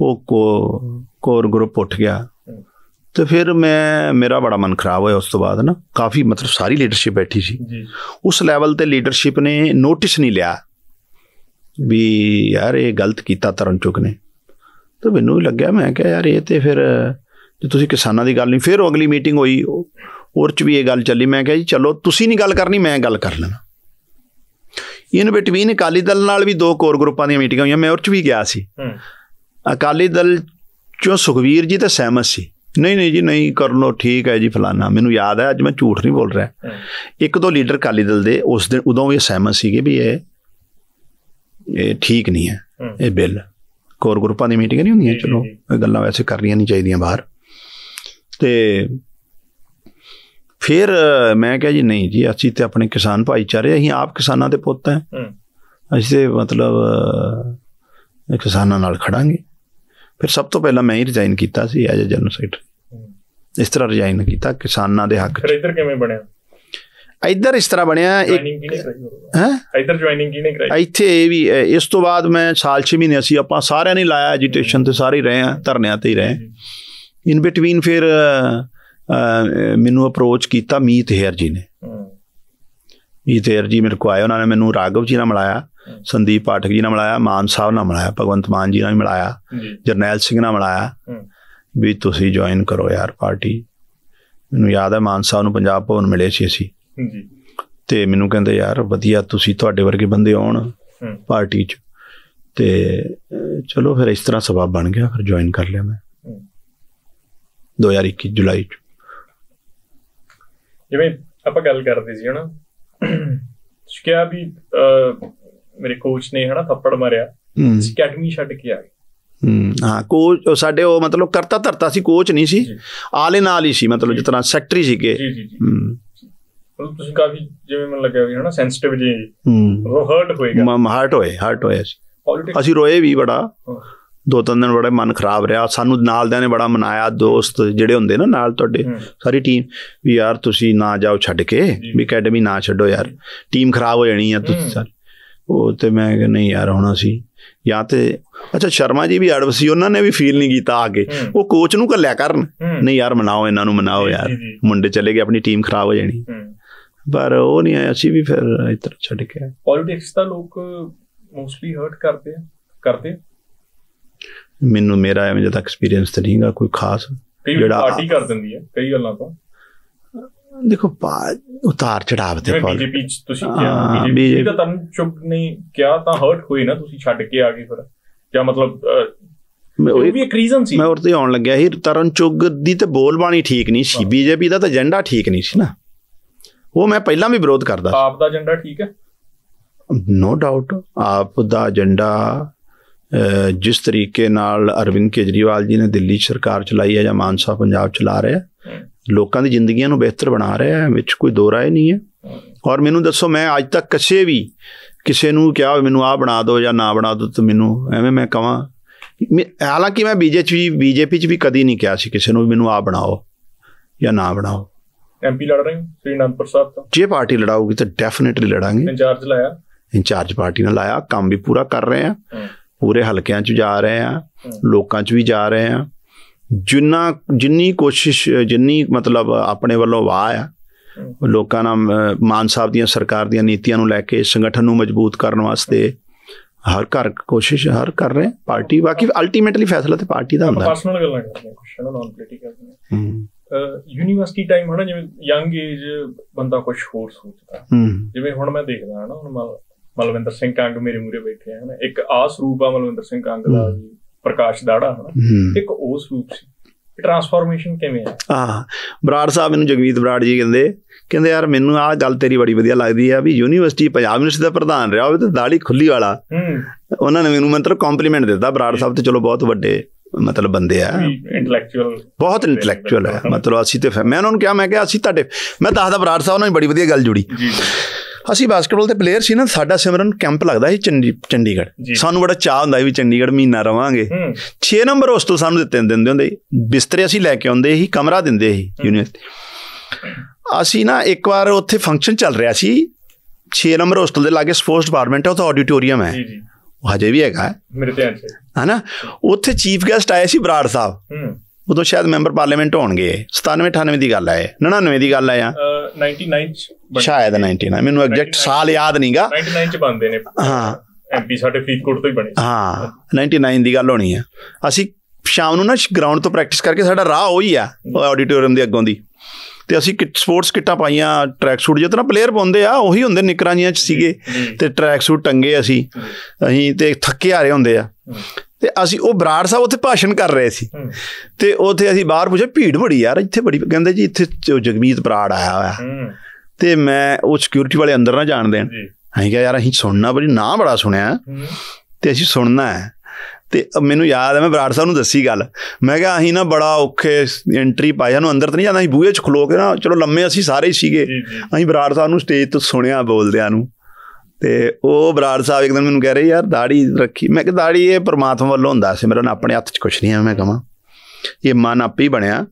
ਉਹ ਕੋ ਕੋਰ ਗਰੁੱਪ ਉੱਠ ਗਿਆ ਤੇ ਫਿਰ ਮੈਂ ਮੇਰਾ ਬੜਾ ਮਨ ਖਰਾਬ ਹੋਇਆ ਉਸ ਤੋਂ ਬਾਅਦ ਨਾ ਕਾਫੀ ਮਤਲਬ ਸਾਰੀ ਲੀਡਰਸ਼ਿਪ ਬੈਠੀ ਸੀ ਉਸ ਲੈਵਲ ਤੇ ਲੀਡਰਸ਼ਿਪ ਨੇ ਨੋਟਿਸ ਨਹੀਂ ਲਿਆ ਵੀ ਯਾਰ ਇਹ ਗਲਤ ਕੀਤਾ ਤਰਨ ਚੁੱਕ ਨੇ ਤਾਂ ਮੈਨੂੰ ਵੀ ਲੱਗਿਆ ਮੈਂ ਕਿਹਾ ਯਾਰ ਇਹ ਤੇ ਫਿਰ ਜੇ ਤੁਸੀਂ ਕਿਸਾਨਾਂ ਦੀ ਗੱਲ ਨਹੀਂ ਫਿਰ ਉਹ ਅਗਲੀ ਮੀਟਿੰਗ ਹੋਈ ਉਹ ਚ ਵੀ ਇਹ ਗੱਲ ਚੱਲੀ ਮੈਂ ਕਿਹਾ ਜੀ ਚਲੋ ਤੁਸੀਂ ਨਹੀਂ ਗੱਲ ਕਰਨੀ ਮੈਂ ਗੱਲ ਕਰ ਲੈਣਾ ਇਨ ਬਿਟਵੀਨ ਅਕਾਲੀ ਦਲ ਨਾਲ ਵੀ ਦੋ ਕੋਰ ਗਰੁੱਪਾਂ ਦੀਆਂ ਮੀਟਿੰਗਾਂ ਹੋਈਆਂ ਮੈਂ ਉਹ 'ਚ ਵੀ ਗਿਆ ਸੀ ਅਕਾਲੀ ਦਲ ਚੋਂ ਸੁਖਵੀਰ ਜੀ ਤਾਂ ਸਹਿਮਤ ਸੀ ਨਹੀਂ ਨਹੀਂ ਜੀ ਨਹੀਂ ਕਰ ਲੋ ਠੀਕ ਹੈ ਜੀ ਫਲਾਨਾ ਮੈਨੂੰ ਯਾਦ ਹੈ ਅੱਜ ਮੈਂ ਝੂਠ ਨਹੀਂ ਬੋਲ ਰਿਹਾ ਇੱਕ ਦੋ ਲੀਡਰ ਅਕਾਲੀ ਦਲ ਦੇ ਉਸ ਦਿਨ ਉਦੋਂ ਵੀ ਸਹਿਮਤ ਸੀਗੇ ਵੀ ਇਹ ਇਹ ਠੀਕ ਨਹੀਂ ਹੈ ਇਹ ਬਿੱਲ ਕੋਰ ਗਰੁੱਪਾਂ ਦੀ ਮੀਟਿੰਗ ਨਹੀਂ ਹੁੰਦੀਆਂ ਚਲੋ ਇਹ ਗੱਲਾਂ ਵੈਸੇ ਕਰਨੀਆਂ ਨਹੀਂ ਚਾਹੀਦੀਆਂ ਬਾਹਰ ਤੇ ਫਿਰ ਮੈਂ ਕਿਹਾ ਜੀ ਨਹੀਂ ਜੀ ਅਸੀਂ ਤੇ ਆਪਣੇ ਕਿਸਾਨ ਭਾਈਚਾਰੇ ਅਸੀਂ ਆਪ ਕਿਸਾਨਾਂ ਦੇ ਪੁੱਤ ਹਾਂ ਅਸੀਂ ਤੇ ਮਤਲਬ ਕਿਸਾਨਾਂ ਨਾਲ ਖੜਾਂਗੇ ਫਿਰ ਸਭ ਤੋਂ ਪਹਿਲਾਂ ਮੈਂ ਹੀ ਰਿਜ਼ਾਈਨ ਕੀਤਾ ਸੀ ਐਜ ਅ ਜਨਰਲ ਸੈਕਟਰ ਇਸ ਤਰ੍ਹਾਂ ਰਿਜ਼ਾਈਨ ਕੀਤਾ ਕਿਸਾਨਾਂ ਦੇ ਹੱਕ ਚ ਇੱਧਰ ਕਿਵੇਂ ਬਣਿਆ ਇੱਧਰ ਇਸ ਤਰ੍ਹਾਂ ਬਣਿਆ ਇੱਕ ਹੈ ਇੱਧਰ ਜੁਆਇਨਿੰਗ ਕਿਹਨੇ ਕਰਾਈ ਇੱਥੇ ਇਹ ਵੀ ਇਸ ਤੋਂ ਬਾਅਦ ਮੈਂ ਸਾਲ 6 ਮਹੀਨੇ ਅਸੀਂ ਆਪਾਂ ਸਾਰਿਆਂ ਨੇ ਲਾਇਆ ਐਜੀਟੇਸ਼ਨ ਤੇ ਸਾਰੇ ਰਹੇ ਆ ਧਰਨਿਆਂ ਤੇ ਹੀ ਰਹੇ ਇਨ ਬਿਟਵੀਨ ਫਿਰ ਮੈਨੂੰ ਅਪਰੋਚ ਕੀਤਾ ਮੀਤ ਹੇਰ ਜੀ ਨੇ ਮੀਤ ਹੇਰ ਜੀ ਮੇਰੇ ਕੋ ਆਏ ਉਹਨਾਂ ਨੇ ਮੈਨੂੰ ਰਾਗਵ ਜੀ ਨਾਲ ਮਿਲਾਇਆ ਸੰਦੀਪ ਪਾਠਕ ਜੀ ਨਾਲ ਮਿਲਾਇਆ ਮਾਨ ਸਾਹਿਬ ਨਾਲ ਮਿਲਾਇਆ ਭਗਵੰਤ ਮਾਨ ਜੀ ਨਾਲ ਮਿਲਾਇਆ ਜਰਨੈਲ ਸਿੰਘ ਨਾਲ ਮਿਲਾਇਆ ਵੀ ਤੁਸੀਂ ਜੁਆਇਨ ਕਰੋ ਯਾਰ ਪਾਰਟੀ ਮੈਨੂੰ ਯਾਦ ਹੈ ਮਾਨ ਸਾਹਿਬ ਨੂੰ ਪੰਜਾਬ ਭਵਨ ਮਿਲੇ ਸੀ ਅਸੀਂ ਜੀ ਤੇ ਮੈਨੂੰ ਕਹਿੰਦੇ ਯਾਰ ਵਧੀਆ ਤੁਸੀਂ ਤੁਹਾਡੇ ਵਰਗੇ ਬੰਦੇ ਆਉਣ ਪਾਰਟੀ 'ਚ ਤੇ ਚਲੋ ਫਿਰ ਇਸ ਤਰ੍ਹਾਂ ਸਬਾਬ ਬਣ ਗਿਆ ਫਿਰ ਜੁਆਇਨ ਕਰ ਲਿਆ ਮੈਂ 2021 ਜੁਲਾਈ 'ਚ ਜਿਵੇਂ ਆਪਾਂ ਗੱਲ ਕਰਦੇ ਸੀ ਹਨਾ ਕਿਹਾ ਵੀ ਮੇਰੇ ਕੋਚ ਨੇ ਹਨਾ ਥੱਪੜ ਮਾਰਿਆ ਅਕੈਡਮੀ ਛੱਡ ਕੇ ਆ ਗਏ ਹੂੰ ਹਾਂ ਕੋਚ ਸਾਡੇ ਉਹ ਮਤਲਬ ਕਰਤਾ ਧਰਤਾ ਸੀ ਕੋਚ ਨਹੀਂ ਸੀ ਆਲੇ ਨਾਲ ਹੀ ਸੀ ਮਤਲਬ ਜਿਤਨਾ ਸੈਕਟਰੀ ਸੀਗੇ ਜੀ ਜੀ ਜੀ ਹੂੰ ਉਹ ਤੁਸੀਂ ਕਾਫੀ ਜਿਵੇਂ ਮਨ ਲੱਗਿਆ ਵੀ ਹਨਾ ਸੈਂਸਿਟਿਵ ਜੀ ਹੂੰ ਉਹ ਹਰਟ ਹੋਏਗਾ ਮਮ ਹਰਟ ਹੋਏ ਹਰਟ ਹੋਏ ਅਸੀਂ ਰੋਏ ਵੀ ਬੜਾ ਦੋ ਤਿੰਨ ਦਿਨ ਬੜਾ ਮਨ ਖਰਾਬ ਰਿਹਾ ਸਾਨੂੰ ਨਾਲ ਦਿਆਂ ਨੇ ਬੜਾ ਮਨਾਇਆ ਦੋਸਤ ਜਿਹੜੇ ਹੁੰਦੇ ਨਾ ਨਾਲ ਤੁਹਾਡੇ ਸਾਰੀ ਟੀਮ ਵੀ ਯਾਰ ਤੁਸੀਂ ਨਾ ਜਾਓ ਛੱਡ ਕੇ ਵੀ ਅਕੈਡਮੀ ਨਾ ਛੱਡੋ ਯਾਰ ਟੀਮ ਖਰਾਬ ਹੋ ਜਾਣੀ ਆ ਤੁਸੀਂ ਸਾਰੇ ਉਹ ਤੇ ਮੈਂ ਕਿ ਨਹੀਂ ਯਾਰ ਹੋਣਾ ਸੀ ਜਾਂ ਤੇ ਅੱਛਾ ਸ਼ਰਮਾ ਜੀ ਵੀ ਅੜਵ ਸੀ ਉਹਨਾਂ ਨੇ ਵੀ ਫੀਲ ਨਹੀਂ ਕੀਤਾ ਆ ਕੇ ਉਹ ਕੋਚ ਨੂੰ ਕੱਲਿਆ ਕਰਨ ਨਹੀਂ ਯਾਰ ਮਨਾਓ ਇਹਨਾਂ ਨੂੰ ਮਨਾਓ ਯਾਰ ਮੁੰਡੇ ਚਲੇ ਗਏ ਆਪਣੀ ਟੀਮ ਖਰਾਬ ਹੋ ਜਾਣੀ ਪਰ ਉਹ ਨਹੀਂ ਆਇਆ ਅਸੀਂ ਵੀ ਫਿਰ ਇੱਧਰ ਛੱਡ ਕੇ ਪੋਲਿਟਿਕਸ ਦਾ ਲੋਕ ਮੋਸਟਲੀ ਹਰਟ ਕਰਦੇ ਕਰਦੇ ਮੈਨੂੰ ਮੇਰਾ ਐਵੇਂ ਜਿਹਾ ਐਕਸਪੀਰੀਅੰਸ ਤਾਂ ਨਹੀਂਗਾ ਕੋਈ ਖਾਸ ਜਿਹੜਾ ਪਾਰਟੀ ਕਰ ਦਿੰਦੀ ਹੈ ਕਈ ਗੱਲਾਂ ਤੋਂ ਦੇਖੋ ਉਤਾਰ ਚੜਾਵ ਤੇ ਪਾ ਬੀਜੇਪੀ ਚ ਤੁਸੀਂ ਕਿਹਾ ਬੀਜੇਪੀ ਦਾ ਤੁਹਾਨੂੰ ਚੁੱਪ ਨਹੀਂ ਕਿਹਾ ਤਾਂ ਹਰਟ ਹੋਈ ਨਾ ਤੁਸੀਂ ਛੱਡ ਕੇ ਆ ਗਏ ਫਿਰ ਜਾਂ ਮਤਲਬ ਮੈਂ ਉਹ ਵੀ ਇੱਕ ਰੀਜ਼ਨ ਸੀ ਮੈਂ ਉਰਤੇ ਆਉਣ ਲੱਗਿਆ ਸੀ ਤਰਨ ਚੁੱਗ ਦੀ ਤੇ ਬੋਲਬਾਣੀ ਠੀਕ ਨਹੀਂ ਸੀ ਬੀਜੇਪੀ ਦਾ ਤਾਂ ਏਜੰਡਾ ਠੀਕ ਨਹੀਂ ਸੀ ਨਾ ਉਹ ਮੈਂ ਪਹਿਲਾਂ ਵੀ ਵਿਰੋਧ ਕਰਦਾ ਆਪ ਦਾ ਏਜੰਡਾ ਠੀਕ ਹੈ ਨੋ ਡਾਊਟ ਆਪ ਦਾ ਏਜੰਡਾ ਜਿਸ ਤਰੀਕੇ ਨਾਲ ਅਰਵਿੰਦ ਕੇਜਰੀਵਾਲ ਜੀ ਨੇ ਦਿੱਲੀ ਸਰਕਾਰ ਚਲਾਈ ਹੈ ਜਾਂ ਮਾਨਸਾ ਪੰਜਾਬ ਚਲਾ ਰਿਹਾ ਲੋਕਾਂ ਦੀ ਜ਼ਿੰਦਗੀਆਂ ਨੂੰ ਬਿਹਤਰ ਬਣਾ ਰਿਹਾ ਹੈ ਵਿੱਚ ਕੋਈ ਦੋ ਰਾਏ ਨਹੀਂ ਹੈ ਔਰ ਮੈਨੂੰ ਦੱਸੋ ਮੈਂ ਅੱਜ ਤੱਕ ਕਿਸੇ ਵੀ ਕਿਸੇ ਨੂੰ ਕਿਹਾ ਮੈਨੂੰ ਆ ਬਣਾ ਦਿਓ ਜਾਂ ਨਾ ਬਣਾ ਦਿਓ ਤੇ ਮੈਨੂੰ ਐਵੇਂ ਮੈਂ ਕਹਾਂ ਹਾਲਾਂਕਿ ਮੈਂ ਬੀਜੇਪੀ ਬੀਜੇਪੀ ਚ ਵੀ ਕਦੀ ਨਹੀਂ ਕਿਹਾ ਸੀ ਕਿਸੇ ਨੂੰ ਮੈਨੂੰ ਆ ਬਣਾਓ ਜਾਂ ਨਾ ਬਣਾਓ ਐਮਪੀ ਲੜ ਰਹੇ ਹੋ ਸ੍ਰੀ ਨੰਦਪੁਰ ਸਾਹਿਬ ਤੋਂ ਜੇ ਪਾਰਟੀ ਲੜਾਉਗੀ ਤਾਂ ਡੈਫੀਨਿਟਲੀ ਲੜਾਂਗੇ ਇੰਚਾਰਜ ਲਾਇਆ ਇੰਚਾਰਜ ਪਾਰਟੀ ਨਾਲ ਲਾਇਆ ਕੰਮ ਵੀ ਪੂਰਾ ਕਰ ਰਹੇ ਆ ਪੂਰੇ ਹਲਕਿਆਂ 'ਚ ਜਾ ਰਹੇ ਆ ਲੋਕਾਂ 'ਚ ਵੀ ਜਾ ਰਹੇ ਆ ਜਿੰਨਾ ਜਿੰਨੀ ਕੋਸ਼ਿਸ਼ ਜਿੰਨੀ ਮਤਲਬ ਆਪਣੇ ਵੱਲੋਂ ਵਾਹ ਆ ਲੋਕਾਂ ਨਾਲ ਮਾਨ ਸਾਹਿਬ ਦੀਆਂ ਸਰਕਾਰ ਦੀਆਂ ਨੀਤੀਆਂ ਨੂੰ ਲੈ ਕੇ ਸੰਗਠਨ ਨੂੰ ਮਜ਼ਬੂਤ ਕਰਨ ਵਾਸਤੇ ਹਰ ਘਰ ਕੋਸ਼ਿਸ਼ ਹਰ ਕਰ ਰਹੇ ਪਾਰਟੀ ਬਾਕੀ ਅਲਟੀਮੇਟਲੀ ਫੈਸਲਾ ਤੇ ਪਾਰਟੀ ਦਾ ਹੁੰਦਾ ਪਰਸਨਲ ਗੱਲਾਂ ਕਰਦੇ ਕੁਝ ਨਾ ਨਾਨ ਪੋਲੀਟੀਕਲ ਹੂੰ ਯੂਨੀਵਰਸਿਟੀ ਟਾਈਮ ਹਨਾ ਜਿਵੇਂ ਯੰਗ ਏਜ ਬੰਦਾ ਕੁਝ ਹੋਰ ਸੋਚਦਾ ਜਿਵੇਂ ਹੁਣ ਮੈਂ ਦੇਖਦਾ ਹਨਾ ਹੁਣ ਮਲਵਿੰਦਰ ਸਿੰਘ ਕੰਗ ਮੇਰੇ ਮੂਰੇ ਬੈਠੇ ਹਨ ਇੱਕ ਆਸ ਰੂਪ ਆ ਮਲਵਿੰਦਰ ਸਿੰਘ ਕੰਗ ਦਾ ਜੀ ਪ੍ਰਕਾਸ਼ ਦਾੜਾ ਹਨਾ ਇੱਕ ਉਹ ਰੂਪ ਸੀ ਟਰਾਂਸਫਾਰਮੇਸ਼ਨ ਕਿਵੇਂ ਆ ਹਾਂ ਬਰਾੜ ਸਾਹਿਬ ਮੈਨੂੰ ਜਗਮੀਤ ਬਰਾੜ ਜੀ ਕਹਿੰਦੇ ਕਹਿੰਦੇ ਯਾਰ ਮੈਨੂੰ ਆ ਗੱਲ ਤੇਰੀ ਬੜੀ ਵਧੀਆ ਲੱਗਦੀ ਆ ਵੀ ਯੂਨੀਵਰਸਿਟੀ ਪੰਜਾਬ ਯੂਨੀਵਰਸਿਟੀ ਦਾ ਪ੍ਰਧਾਨ ਰਿਹਾ ਹੋਵੇ ਤੇ ਦਾੜੀ ਖੁੱਲੀ ਵਾਲਾ ਉਹਨਾਂ ਨੇ ਮੈਨੂੰ ਮੰਤਰ ਕੰਪਲੀਮੈਂਟ ਦਿੱਤਾ ਬਰਾੜ ਸਾਹਿਬ ਤੇ ਚਲੋ ਬਹੁਤ ਵੱਡੇ ਮਤਲਬ ਬੰਦੇ ਆ ਇੰਟੈਲੈਕਚੁਅਲ ਬਹੁਤ ਇੰਟੈਲੈਕਚੁਅਲ ਹੈ ਮਤਲਬ ਅਸੀਂ ਤੇ ਮੈਂ ਉਹਨਾਂ ਨੂੰ ਕਿਹਾ ਮੈਂ ਕਿਹਾ ਅਸੀਂ ਤੁਹਾਡੇ ਮੈਂ ਦੱਸਦਾ ਬਰਾੜ ਸਾਹਿਬ ਨਾਲ ਬੜੀ ਵਧੀਆ ਗੱਲ ਜੁੜੀ ਜੀ ਅਸੀਂ ਬਾਸਕਟਬਾਲ ਦੇ ਪਲੇਅਰ ਸੀ ਨਾ ਸਾਡਾ ਸਿਮਰਨ ਕੈਂਪ ਲੱਗਦਾ ਸੀ ਚੰਡੀਗੜ੍ਹ ਸਾਨੂੰ ਬੜਾ ਚਾਹ ਹੁੰਦਾ ਸੀ ਵੀ ਚੰਡੀਗੜ੍ਹ ਮਹੀਨਾ ਰਵਾਂਗੇ 6 ਨੰਬਰ ਹੋਸਟਲ ਸਾਨੂੰ ਦਿੱਤੇ ਦਿੰਦੇ ਹੁੰਦੇ ਬਿਸਤਰੇ ਅਸੀਂ ਲੈ ਕੇ ਆਉਂਦੇ ਸੀ ਕਮਰਾ ਦਿੰਦੇ ਸੀ ਯੂਨੀਵਰਸਿਟੀ ਅਸੀਂ ਨਾ ਇੱਕ ਵਾਰ ਉੱਥੇ ਫੰਕਸ਼ਨ ਚੱਲ ਰਿਹਾ ਸੀ 6 ਨੰਬਰ ਹੋਸਟਲ ਦੇ ਲਾਗੇ ਸਪੋਰਟਸ ਡਿਪਾਰਟਮੈਂਟ ਹੈ ਉਹ ਤਾਂ ਆਡੀਟੋਰੀਅਮ ਹੈ ਜੀ ਜੀ ਉਹ ਹਜੇ ਵੀ ਹੈਗਾ ਮੇਰੇ ਧਿਆਨ 'ਚ ਹਨਾ ਉੱਥੇ ਚੀਫ ਗੈਸਟ ਆਏ ਸੀ ਬਰਾੜ ਸਾਹਿਬ ਹੂੰ ਉਦੋਂ ਸ਼ਾਇਦ ਮੈਂਬਰ ਪਾਰਲੀਮੈਂਟ ਹੋਣਗੇ 97 98 ਦੀ ਗੱਲ ਹੈ 99 ਦੀ ਗੱਲ ਹੈ ਆ 99 ਚ ਸ਼ਾਇਦ 99 ਮੈਨੂੰ ਐਗਜ਼ੈਕਟ ਸਾਲ ਯਾਦ ਨਹੀਂਗਾ 99 ਚ ਬੰਦੇ ਨੇ ਹਾਂ ਐਮਪੀ ਸਾਡੇ ਫੀਕੋਟ ਤੋਂ ਹੀ ਬਣੇ ਹਾਂ 99 ਦੀ ਗੱਲ ਹੋਣੀ ਆ ਅਸੀਂ ਸ਼ਾਮ ਨੂੰ ਨਾ ਗਰਾਊਂਡ ਤੋਂ ਪ੍ਰੈਕਟਿਸ ਕਰਕੇ ਸਾਡਾ ਰਾਹ ਉਹੀ ਆ ਆਡੀਟੋਰੀਅਮ ਦੇ ਅੱਗੋਂ ਦੀ ਤੇ ਅਸੀਂ ਕਿ ਸਪੋਰਟਸ ਕਿੱਟਾਂ ਪਾਈਆਂ ਟਰੈਕ ਸੂਟ ਜਿਸ ਪਲੇਅਰ ਪਾਉਂਦੇ ਆ ਉਹੀ ਹੁੰਦੇ ਨਿਕਰਾਂ ਜੀਆਂ ਚ ਸੀਗੇ ਤੇ ਟਰੈਕ ਸੂਟ ਟੰਗੇ ਅਸੀਂ ਅਸੀਂ ਤੇ ਥੱਕੇ ਹਾਰੇ ਹੁੰਦੇ ਆ ਤੇ ਅਸੀਂ ਉਹ ਬਰਾੜ ਸਾਹਿਬ ਉੱਥੇ ਭਾਸ਼ਣ ਕਰ ਰਹੇ ਸੀ ਤੇ ਉੱਥੇ ਅਸੀਂ ਬਾਹਰ ਪੁੱਛਿਆ ਭੀੜ ਬੜੀ ਯਾਰ ਇੱਥੇ ਬੜੀ ਕਹਿੰਦੇ ਜੀ ਇੱਥੇ ਜਗਮੀਤ ਬਰਾੜ ਆਇਆ ਹੋਇਆ ਤੇ ਮੈਂ ਉਹ ਸਿਕਿਉਰਿਟੀ ਵਾਲੇ ਅੰਦਰ ਨਾ ਜਾਣ ਦੇਣ ਅਸੀਂ ਕਿਹਾ ਯਾਰ ਅਸੀਂ ਸੁਣਨਾ ਬੜੀ ਨਾ ਬੜਾ ਸੁਣਿਆ ਤੇ ਅਸੀਂ ਸੁਣਨਾ ਹੈ ਤੇ ਮੈਨੂੰ ਯਾਦ ਹੈ ਮੈਂ ਬਰਾੜ ਸਾਹਿਬ ਨੂੰ ਦੱਸੀ ਗੱਲ ਮੈਂ ਕਿਹਾ ਅਸੀਂ ਨਾ ਬੜਾ ਔਖੇ ਐਂਟਰੀ ਪਾਈ ਨੂੰ ਅੰਦਰ ਤਾਂ ਨਹੀਂ ਜਾਂਦਾ ਅਸੀਂ ਬੂਹੇ 'ਚ ਖਲੋ ਕੇ ਨਾ ਚਲੋ ਲੰਮੇ ਅਸੀਂ ਸਾਰੇ ਸੀਗੇ ਅਸੀਂ ਬਰਾੜ ਸਾਹਿਬ ਨੂੰ ਸਟੇਜ ਤੋਂ ਸੁਣਿਆ ਬੋਲਦਿਆਂ ਨੂੰ ਤੇ ਉਹ ਬਰਾੜ ਸਾਹਿਬ ਇੱਕ ਦਿਨ ਮੈਨੂੰ ਕਹਿ ਰਹੇ ਯਾਰ ਦਾੜੀ ਰੱਖੀ ਮੈਂ ਕਿ ਦਾੜੀ ਇਹ ਪਰਮਾਤਮਾ ਵੱਲੋਂ ਹੁੰਦਾ ਸੀ ਮੇਰੇ ਨਾਲ ਆਪਣੇ ਹੱਥ 'ਚ ਕੁਝ ਨਹੀਂ ਆ ਮੈਂ ਕਹਾਂ ਇਹ ਮਨ ਆਪੇ ਹੀ ਬਣਿਆ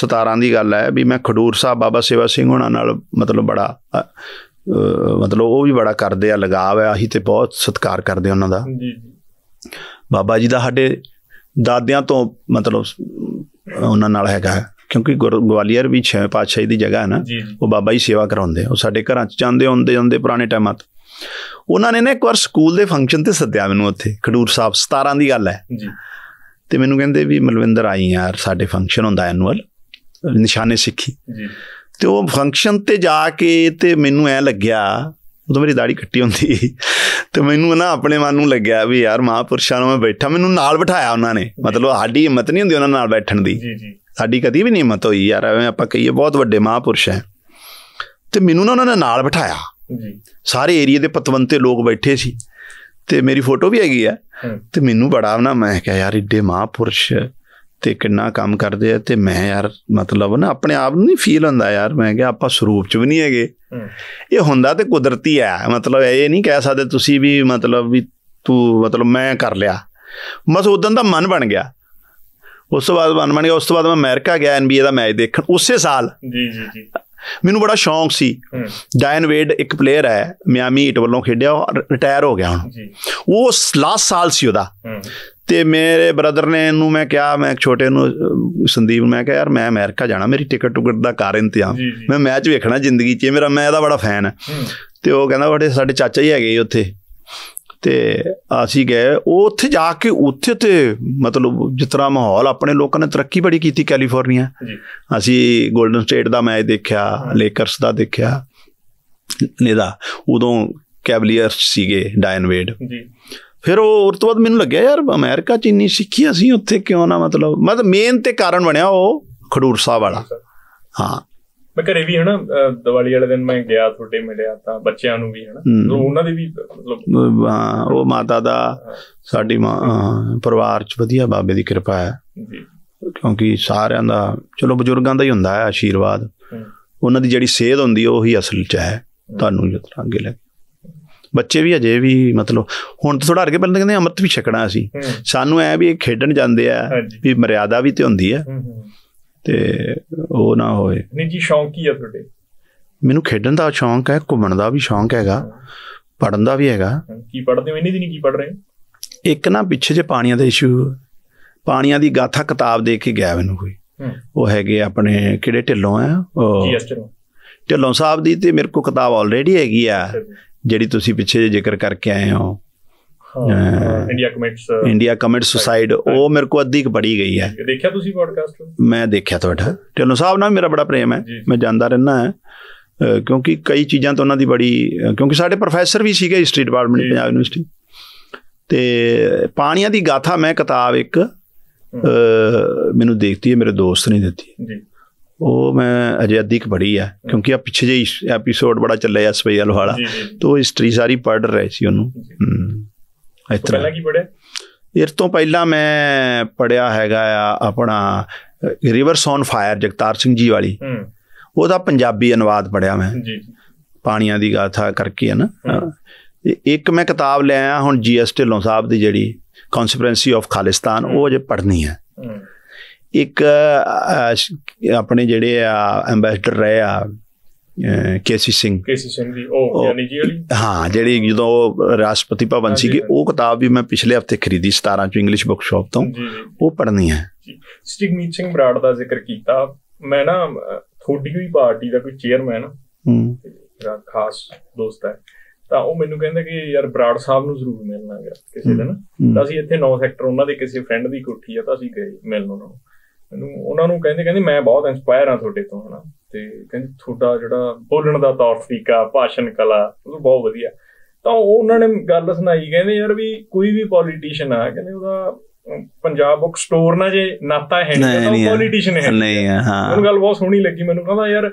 ਸਤਾਰਾਂ ਦੀ ਗੱਲ ਹੈ ਵੀ ਮੈਂ ਖਡੂਰ ਸਾਹਿਬ ਬਾਬਾ ਸੇਵਾ ਸਿੰਘ ਉਹਨਾਂ ਨਾਲ ਮਤਲਬ ਬੜਾ ਮਤਲਬ ਉਹ ਵੀ ਬੜਾ ਕਰਦੇ ਆ ਲਗਾਵ ਹੈ ਅਸੀਂ ਤੇ ਬਹੁਤ ਸਤਿਕਾਰ ਕਰਦੇ ਉਹਨਾਂ ਦਾ ਜੀ ਜੀ ਬਾਬਾ ਜੀ ਦਾ ਸਾਡੇ ਦਾਦਿਆਂ ਤੋਂ ਮਤਲਬ ਉਹਨਾਂ ਨਾਲ ਹੈਗਾ ਕਿਉਂਕਿ ਗਵਾਲੀਅਰ ਵੀ ਛੇ ਪਾਛਾਈ ਦੀ ਜਗ੍ਹਾ ਹੈ ਨਾ ਉਹ ਬਾਬਾ ਜੀ ਸੇਵਾ ਕਰਾਉਂਦੇ ਉਹ ਸਾਡੇ ਘਰਾਂ ਚ ਜਾਂਦੇ ਹੁੰਦੇ ਜਾਂਦੇ ਪੁਰਾਣੇ ਟਾਈਮਾਂ ਤੋਂ ਉਹਨਾਂ ਨੇ ਨਾ ਇੱਕ ਵਾਰ ਸਕੂਲ ਦੇ ਫੰਕਸ਼ਨ ਤੇ ਸੱਦਿਆ ਮੈਨੂੰ ਉੱਥੇ ਖਡੂਰ ਸਾਹਿਬ 17 ਦੀ ਗੱਲ ਹੈ ਜੀ ਤੇ ਮੈਨੂੰ ਕਹਿੰਦੇ ਵੀ ਮਲਵਿੰਦਰ ਆਈ ਯਾਰ ਸਾਡੇ ਫੰਕਸ਼ਨ ਹੁੰਦਾ ਐਨੂਅਲ ਨਿਸ਼ਾਨੇ ਸਿੱਖੀ ਜੀ ਤੇ ਉਹ ਫੰਕਸ਼ਨ ਤੇ ਜਾ ਕੇ ਤੇ ਮੈਨੂੰ ਐ ਲੱਗਿਆ ਉਦੋਂ ਮੇਰੀ ਦਾੜੀ ਕੱਟੀ ਹੁੰਦੀ ਤੇ ਮੈਨੂੰ ਨਾ ਆਪਣੇ ਮਨ ਨੂੰ ਲੱਗਿਆ ਵੀ ਯਾਰ ਮਹਾਪੁਰਸ਼ਾਂ ਨੂੰ ਮੈਂ ਬੈਠਾ ਮੈਨੂੰ ਨਾਲ ਬਿਠਾਇਆ ਉਹਨਾਂ ਨੇ ਮਤਲਬ ਸਾਡੀ ਹਿੰਮਤ ਨਹੀਂ ਹੁੰਦੀ ਉਹਨਾਂ ਨਾਲ ਬੈਠਣ ਦੀ ਜੀ ਜੀ ਸਾਡੀ ਕਦੀ ਵੀ ਨਹੀਂ ਹਿੰਮਤ ਹੋਈ ਯਾਰ ਐਵੇਂ ਆਪਾਂ ਕਹੀਏ ਬਹੁਤ ਵੱਡੇ ਮਹਾਪੁਰਸ਼ ਹੈ ਤੇ ਮੈਨੂੰ ਨਾ ਉਹਨਾਂ ਨੇ ਨਾਲ ਬਿਠਾਇਆ ਜੀ ਸਾਰੇ ਏਰੀਆ ਦੇ ਪਤਵੰਤੇ ਲੋਕ ਬੈਠੇ ਸੀ ਤੇ ਮੇਰੀ ਫੋਟੋ ਵੀ ਹੈਗੀ ਆ ਤੇ ਮੈਨੂੰ ਬੜਾ ਨਾ ਮੈਂ ਕਿਹਾ ਯਾਰ ਏਡੇ ਮਹਾਪੁਰਸ਼ ਤੇ ਕਿੰਨਾ ਕੰਮ ਕਰਦੇ ਆ ਤੇ ਮੈਂ ਯਾਰ ਮਤਲਬ ਨਾ ਆਪਣੇ ਆਪ ਨੂੰ ਨਹੀਂ ਫੀਲ ਹੁੰਦਾ ਯਾਰ ਮੈਂ ਕਿਹਾ ਆਪਾਂ ਸਰੂਪ ਚ ਵੀ ਨਹੀਂ ਹੈਗੇ ਇਹ ਹੁੰਦਾ ਤੇ ਕੁਦਰਤੀ ਆ ਮਤਲਬ ਇਹ ਨਹੀਂ ਕਹਿ ਸਕਦੇ ਤੁਸੀਂ ਵੀ ਮਤਲਬ ਵੀ ਤੂੰ ਮਤਲਬ ਮੈਂ ਕਰ ਲਿਆ ਮਸ ਉਦੋਂ ਦਾ ਮਨ ਬਣ ਗਿਆ ਉਸ ਤੋਂ ਬਾਅਦ ਮਨ ਬਣ ਗਿਆ ਉਸ ਤੋਂ ਬਾਅਦ ਮੈਂ ਅਮਰੀਕਾ ਗਿਆ ਐਨਬੀਏ ਦਾ ਮੈਚ ਦੇਖਣ ਉਸੇ ਸਾਲ ਜੀ ਜੀ ਜੀ ਮੈਨੂੰ ਬੜਾ ਸ਼ੌਂਕ ਸੀ ਡਾਇਨ ਵੇਡ ਇੱਕ ਪਲੇਅਰ ਹੈ ਮਿਆਮੀ ਹੀਟ ਵੱਲੋਂ ਖੇਡਿਆ ਰਿਟਾਇਰ ਹੋ ਗਿਆ ਹੁਣ ਉਹ ਲਾਸਟ ਸਾਲ ਸੀ ਉਹਦਾ ਤੇ ਮੇਰੇ ਬ੍ਰਦਰ ਨੇ ਇਹਨੂੰ ਮੈਂ ਕਿਹਾ ਮੈਂ ਛੋਟੇ ਨੂੰ ਸੰਦੀਪ ਨੂੰ ਮੈਂ ਕਿਹਾ ਯਾਰ ਮੈਂ ਅਮਰੀਕਾ ਜਾਣਾ ਮੇਰੀ ਟਿਕਟ ਟੁਕਟ ਦਾ ਕਾਰ ਇੰਤਜ਼ਾਮ ਮੈਂ ਮੈਚ ਵੇਖਣਾ ਜ਼ਿੰਦਗੀ 'ਚ ਮੇਰਾ ਮੈਂ ਇਹਦਾ ਬੜਾ ਫੈਨ ਹੈ ਤੇ ਉਹ ਕਹਿੰਦਾ ਬੜੇ ਸਾਡੇ ਚਾਚਾ ਹੀ ਹੈਗੇ ਉੱਥੇ ਤੇ ਅਸੀਂ ਗਏ ਉਹ ਉੱਥੇ ਜਾ ਕੇ ਉੱਥੇ ਤੇ ਮਤਲਬ ਜਿਤਰਾ ਮਾਹੌਲ ਆਪਣੇ ਲੋਕਾਂ ਨੇ ਤਰੱਕੀ ਬੜੀ ਕੀਤੀ ਕੈਲੀਫੋਰਨੀਆ ਅਸੀਂ 골ਡਨ ਸਟੇਟ ਦਾ ਮੈਚ ਦੇਖਿਆ ਲੇਕਰਸ ਦਾ ਦੇਖਿਆ ਨੇਦਾ ਉਦੋਂ ਕੈਵਲੀਅਰ ਸੀਗੇ ਡਾਇਨ ਵੇਡ ਜੀ ਫਿਰ ਉਹ ਉਸ ਤੋਂ ਬਾਅਦ ਮੈਨੂੰ ਲੱਗਿਆ ਯਾਰ ਅਮਰੀਕਾ ਚ ਇੰਨੀ ਸਿੱਖੀ ਅਸੀਂ ਉੱਥੇ ਕਿਉਂ ਨਾ ਮਤਲਬ ਮਤਲਬ ਮੇਨ ਤੇ ਕਾਰਨ ਬਣਿਆ ਉਹ ਖਡੂਰ ਸਾਹਿਬ ਵਾਲਾ ਹਾਂ ਮੈਂ ਘਰੇ ਵੀ ਹਨਾ ਦੀਵਾਲੀ ਵਾਲੇ ਦਿਨ ਮੈਂ ਗਿਆ ਤੁਹਾਡੇ ਮਿਲਿਆ ਤਾਂ ਬੱਚਿਆਂ ਨੂੰ ਵੀ ਹਨਾ ਉਹਨਾਂ ਦੇ ਵੀ ਮਤਲਬ ਹਾਂ ਉਹ ਮਾਤਾ ਦਾ ਸਾਡੀ ਮਾਂ ਪਰਿਵਾਰ 'ਚ ਵਧੀਆ ਬਾਬੇ ਦੀ ਕਿਰਪਾ ਹੈ ਜੀ ਕਿਉਂਕਿ ਸਾਰਿਆਂ ਦਾ ਚਲੋ ਬਜ਼ੁਰਗਾਂ ਦਾ ਹੀ ਹੁੰਦਾ ਹੈ ਆਸ਼ੀਰਵਾਦ ਉਹਨਾਂ ਦੀ ਜਿਹੜੀ ਸੇਧ ਹੁੰਦੀ ਉਹ ਹੀ ਅਸਲ 'ਚ ਹੈ ਤੁਹਾਨੂੰ ਜਿਸ ਤਰ੍ਹਾਂ ਅੱਗੇ ਲੈ ਬੱਚੇ ਵੀ ਅਜੇ ਵੀ ਮਤਲਬ ਹੁਣ ਤਾਂ ਥੋੜਾ ਅਰਗੇ ਪਹਿਲਾਂ ਕਹਿੰਦੇ ਅਮਰਤ ਵੀ ਛਕਣਾ ਸੀ ਸਾਨੂੰ ਐ ਵੀ ਇਹ ਖੇਡਣ ਜਾਂਦੇ ਆ ਵੀ ਮਰਿਆਦਾ ਵੀ ਤੇ ਹੁੰਦੀ ਹੈ ਤੇ ਉਹ ਨਾ ਹੋਵੇ ਨਹੀਂ ਜੀ ਸ਼ੌਂਕ ਹੀ ਆ ਤੁਹਾਡੇ ਮੈਨੂੰ ਖੇਡਣ ਦਾ ਸ਼ੌਂਕ ਹੈ ਘੁੰਮਣ ਦਾ ਵੀ ਸ਼ੌਂਕ ਹੈਗਾ ਪੜਨ ਦਾ ਵੀ ਹੈਗਾ ਕੀ ਪੜਦੇ ਹੋ ਦੀ ਦਿਨ ਕੀ ਪੜ ਰਹੇ ਇੱਕ ਨਾ ਪਿੱਛੇ ਜੇ ਪਾਣੀਆਂ ਦਾ ਇਸ਼ੂ ਪਾਣੀਆਂ ਦੀ ਗਾਥਾ ਕਿਤਾਬ ਦੇ ਕੇ ਗਿਆ ਮੈਨੂੰ ਕੋਈ ਉਹ ਹੈਗੇ ਆਪਣੇ ਕਿਹੜੇ ਢਿੱਲੋਂ ਆ ਜੀ ਢਿੱਲੋਂ ਸਾਹਿਬ ਦੀ ਤੇ ਮੇਰੇ ਕੋਲ ਕਿਤਾਬ ਆਲਰੇਡੀ ਹੈਗੀ ਆ ਜਿਹੜੀ ਤੁਸੀਂ ਪਿੱਛੇ ਜੇ ਜ਼ਿਕਰ ਕਰਕੇ ਆਏ ਹੋ India commits India commit suicide ਉਹ ਮੇਰੇ ਕੋ ਅੱਧੀ ਕੁ ਪੜੀ ਗਈ ਹੈ ਦੇਖਿਆ ਤੁਸੀਂ ਪੋਡਕਾਸਟ ਮੈਂ ਦੇਖਿਆ ਤੁਹਾਡਾ ਢਿੱਲੋਂ ਸਾਹਿਬ ਨਾਲ ਮੇਰਾ ਬੜਾ ਪ੍ਰੇਮ ਹੈ ਮੈਂ ਜਾਂਦਾ ਰਹਿਣਾ ਹੈ ਕਿਉਂਕਿ ਕਈ ਚੀਜ਼ਾਂ ਤਾਂ ਉਹਨਾਂ ਦੀ ਬੜੀ ਕਿਉਂਕਿ ਸਾਡੇ ਪ੍ਰੋਫੈਸਰ ਵੀ ਸੀਗੇ ਹਿਸਟਰੀ ਡਿਪਾਰਟਮੈਂਟ ਪੰਜਾਬ ਯੂਨੀਵਰਸਿਟੀ ਤੇ ਪਾਣੀਆਂ ਦੀ ਗਾਥਾ ਮੈਂ ਕਿਤਾਬ ਇੱਕ ਮੈਨੂੰ ਦੇਖਤੀ ਹੈ ਮੇਰੇ ਦੋਸਤ ਨੇ ਦਿੱਤੀ ਜੀ ਉਹ ਮੈਂ ਅਜੇ ਅਧਿਕ ਪੜ੍ਹੀ ਆ ਕਿਉਂਕਿ ਆ ਪਿੱਛੇ ਜੇ ਐਪੀਸੋਡ ਬੜਾ ਚੱਲਿਆ ਸਪੈਸ਼ਲ ਵਾਲਾ ਤੋਂ ਹਿਸਟਰੀ ਸਾਰੀ ਪੜ ਰਹੀ ਸੀ ਉਹਨੂੰ ਇਸ ਤਰ੍ਹਾਂ ਪਹਿਲਾਂ ਕੀ ਪੜਿਆ ਇਸ ਤੋਂ ਪਹਿਲਾਂ ਮੈਂ ਪੜਿਆ ਹੈਗਾ ਆ ਆਪਣਾ rivers on fire Jagtar Singh ji ਵਾਲੀ ਉਹਦਾ ਪੰਜਾਬੀ ਅਨੁਵਾਦ ਪੜਿਆ ਮੈਂ ਜੀ ਪਾਣੀਆਂ ਦੀ ਗਾਥਾ ਕਰਕੇ ਹੈ ਨਾ ਇੱਕ ਮੈਂ ਕਿਤਾਬ ਲੈ ਆਇਆ ਹੁਣ ਜੀਐਸ ਢਿੱਲੋਂ ਸਾਹਿਬ ਦੀ ਜਿਹੜੀ ਕਨਸਪੀਰੈਂਸੀ ਆਫ ਖਾਲਿਸਤਾਨ ਉਹ ਜੇ ਪੜ੍ਹਨੀ ਹੈ ਇੱਕ ਆਪਣੇ ਜਿਹੜੇ ਆ ਐਮਬੈਸਡਰ ਰਹੇ ਆ ਕੇਸੀ ਸਿੰਘ ਕੇਸੀ ਸਿੰਘ ਦੀ ਉਹ ਯਾਨੀ ਜੀ ਵਾਲੀ ਹਾਂ ਜਿਹੜੀ ਜਦੋਂ ਰਾਸ਼ਟਰਪਤੀ ਭਵਨ ਸੀ ਕਿ ਉਹ ਕਿਤਾਬ ਵੀ ਮੈਂ ਪਿਛਲੇ ਹਫਤੇ ਖਰੀਦੀ 17 ਚ ਇੰਗਲਿਸ਼ ਬੁੱਕ ਸ਼ਾਪ ਤੋਂ ਉਹ ਪੜ੍ਹਨੀ ਹੈ ਸਟਿਕ ਸਿੰਘ ਬਰਾੜ ਦਾ ਜ਼ਿਕਰ ਕੀਤਾ ਮੈਂ ਨਾ ਥੋੜੀ ਹੀ ਪਾਰਟੀ ਦਾ ਕੋਈ ਚੇਅਰਮੈਨ ਹੂੰ ਮੇਰਾ ਖਾਸ ਦੋਸਤ ਹੈ ਤਾਂ ਉਹ ਮੈਨੂੰ ਕਹਿੰਦਾ ਕਿ ਯਾਰ ਬਰਾੜ ਸਾਹਿਬ ਨੂੰ ਜ਼ਰੂਰ ਮਿਲਣਾ ਹੈ ਕਿਸੇ ਦਿਨ ਤਾਂ ਅਸੀਂ ਇੱਥੇ 9 ਸੈਕਟਰ ਉਹਨਾਂ ਦੇ ਕਿਸੇ ਫਰੈਂਡ ਦੀ ਕੋਠੀ ਆ ਤਾਂ ਅਸੀਂ ਗਏ ਮਿਲਣ ਉਹਨਾਂ ਨੂੰ ਮੈਨੂੰ ਉਹਨਾਂ ਨੂੰ ਕਹਿੰਦੇ ਕਹਿੰਦੇ ਮੈਂ ਬਹੁਤ ਇਨਸਪਾਇਰ ਹਾਂ ਤੁਹਾਡੇ ਤੋਂ ਹਨਾ ਤੇ ਕਹਿੰਦੇ ਤੁਹਾਡਾ ਜਿਹੜਾ ਬੋਲਣ ਦਾ ਤੌਰ ਤਰੀਕਾ ਭਾਸ਼ਣ ਕਲਾ ਉਹ ਬਹੁਤ ਵਧੀਆ ਤਾਂ ਉਹਨਾਂ ਨੇ ਗੱਲ ਸੁਣਾਈ ਕਹਿੰਦੇ ਯਾਰ ਵੀ ਕੋਈ ਵੀ ਪੋਲੀਟੀਸ਼ੀਅਨ ਆ ਕਹਿੰਦੇ ਉਹਦਾ ਪੰਜਾਬ ਬੁੱਕ ਸਟੋਰ ਨਾਲ ਜੇ ਨਾਤਾ ਹੈ ਨਹੀਂ ਉਹ ਪੋਲੀਟੀਸ਼ੀਅਨ ਹੈ ਨਹੀਂ ਹਾਂ ਉਹਨਾਂ ਗੱਲ ਬਹੁਤ ਸੋਹਣੀ ਲੱਗੀ ਮੈਨੂੰ ਕਹਿੰਦਾ ਯਾਰ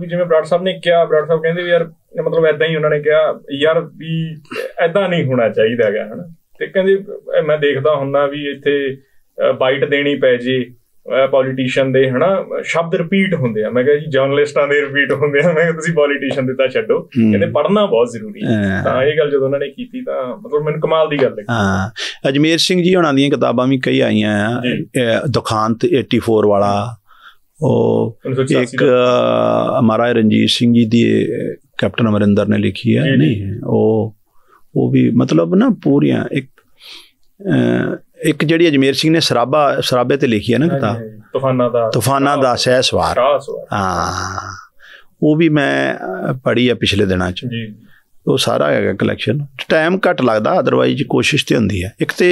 ਵੀ ਜਿਵੇਂ ਬਰਾੜ ਸਾਹਿਬ ਨੇ ਕਿਹਾ ਬਰਾੜ ਸਾਹਿਬ ਕਹਿੰਦੇ ਵੀ ਯਾਰ ਮਤਲਬ ਐਦਾਂ ਹੀ ਉਹਨਾਂ ਨੇ ਕਿਹਾ ਯਾਰ ਵੀ ਐਦਾਂ ਨਹੀਂ ਹੋਣਾ ਚਾਹੀਦਾ ਹੈਗਾ ਹਨਾ ਤੇ ਕਹਿੰਦੇ ਮੈਂ ਦੇਖਦਾ ਹੁੰਦਾ ਵੀ ਇੱਥੇ ਬਾਈਟ ਦੇਣੀ ਪੈ ਜੇ ਪੋਲੀਟੀਸ਼ੀਅਨ ਦੇ ਹਨਾ ਸ਼ਬਦ ਰਿਪੀਟ ਹੁੰਦੇ ਆ ਮੈਂ ਕਿਹਾ ਜੀ ਜਰਨਲਿਸਟਾਂ ਦੇ ਰਿਪੀਟ ਹੁੰਦੇ ਆ ਮੈਂ ਕਿਹਾ ਤੁਸੀਂ ਪੋਲੀਟੀਸ਼ੀਅਨ ਦੇ ਤਾਂ ਛੱਡੋ ਕਹਿੰਦੇ ਪੜ੍ਹਨਾ ਬਹੁਤ ਜ਼ਰੂਰੀ ਹੈ ਤਾਂ ਇਹ ਗੱਲ ਜਦੋਂ ਉਹਨਾਂ ਨੇ ਕੀਤੀ ਤਾਂ ਮਤਲਬ ਮੈਨੂੰ ਕਮਾਲ ਦੀ ਗੱਲ ਲੱਗੀ ਹਾਂ ਅਜਮੇਰ ਸਿੰਘ ਜੀ ਹੁਣਾਂ ਦੀਆਂ ਕਿਤਾਬਾਂ ਵੀ ਕਈ ਆਈਆਂ ਆ ਦੁਕਾਨ 84 ਵਾਲਾ ਉਹ ਇੱਕ ਮਹਾਰਾਜ ਰਣਜੀਤ ਸਿੰਘ ਜੀ ਦੀ ਕੈਪਟਨ ਅਮਰਿੰਦਰ ਨੇ ਲਿਖੀ ਹੈ ਨਹੀਂ ਉਹ ਉਹ ਵੀ ਮਤਲਬ ਨਾ ਪੂਰੀਆਂ ਇੱਕ ਇੱਕ ਜਿਹੜੀ ਅਜਮੇਰ ਸਿੰਘ ਨੇ ਸਰਾਬਾ ਸਰਾਬੇ ਤੇ ਲਿਖੀ ਹੈ ਨਾ ਕਿਤਾਬ ਤੂਫਾਨਾਂ ਦਾ ਤੂਫਾਨਾਂ ਦਾ ਸਹਿ ਸਵਾਰ ਹਾਂ ਉਹ ਵੀ ਮੈਂ ਪੜ੍ਹੀ ਆ ਪਿਛਲੇ ਦਿਨਾਂ 'ਚ ਜੀ ਉਹ ਸਾਰਾ ਹੈਗਾ ਕਲੈਕਸ਼ਨ ਟਾਈਮ ਘੱਟ ਲੱਗਦਾ ਅਦਰਵਾਈਜ਼ ਕੋਸ਼ਿਸ਼ ਤੇ ਹੁੰਦੀ ਹੈ ਇੱਕ ਤੇ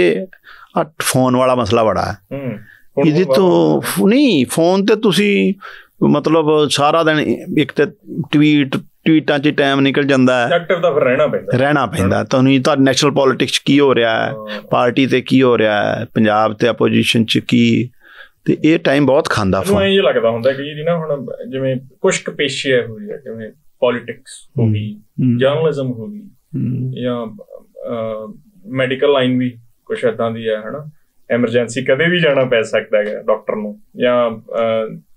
ਆ ਫੋਨ ਵਾਲਾ ਮਸਲਾ ਬੜਾ ਹੈ ਹੂੰ ਜੀ ਤੋਂ ਨਹੀਂ ਫੋਨ ਤੇ ਤੁਸੀਂ ਮਤਲਬ ਸਾਰਾ ਦਿਨ ਇੱਕ ਤੇ ਟਵੀਟ ਟਵੀਟਾਂ 'ਚ ਟਾਈਮ ਨਿਕਲ ਜਾਂਦਾ ਹੈ ਐਕਟਿਵ ਤਾਂ ਫਿਰ ਰਹਿਣਾ ਪੈਂਦਾ ਰਹਿਣਾ ਪੈਂਦਾ ਤੁਹਾਨੂੰ ਇਹ ਤਾਂ ਨੈਸ਼ਨਲ ਪੋਲਿਟਿਕਸ 'ਚ ਕੀ ਹੋ ਰਿਹਾ ਹੈ ਪਾਰਟੀ ਤੇ ਕੀ ਹੋ ਰਿਹਾ ਹੈ ਪੰਜਾਬ ਤੇ ਆਪੋਜੀਸ਼ਨ 'ਚ ਕੀ ਤੇ ਇਹ ਟਾਈਮ ਬਹੁਤ ਖਾਂਦਾ ਫੋਨ ਮੈਨੂੰ ਇਹ ਲੱਗਦਾ ਹੁੰਦਾ ਕਿ ਜੀ ਨਾ ਹੁਣ ਜਿਵੇਂ ਕੁਸ਼ਕ ਪੇਸ਼ੀ ਹੈ ਹੋਈ ਹੈ ਜਿਵੇਂ ਪੋਲਿਟਿਕਸ ਹੋ ਗਈ ਜਰਨਲਿਜ਼ਮ ਹੋ ਗਈ ਜਾਂ ਮੈਡੀਕਲ ਲਾਈਨ ਵੀ ਕੁਝ ਇਦਾਂ ਦੀ ਹੈ ਹਨਾ ਐਮਰਜੈਂਸੀ ਕਦੇ ਵੀ ਜਾਣਾ ਪੈ ਸਕਦਾ ਹੈ ਡਾਕਟਰ ਨੂੰ ਜਾਂ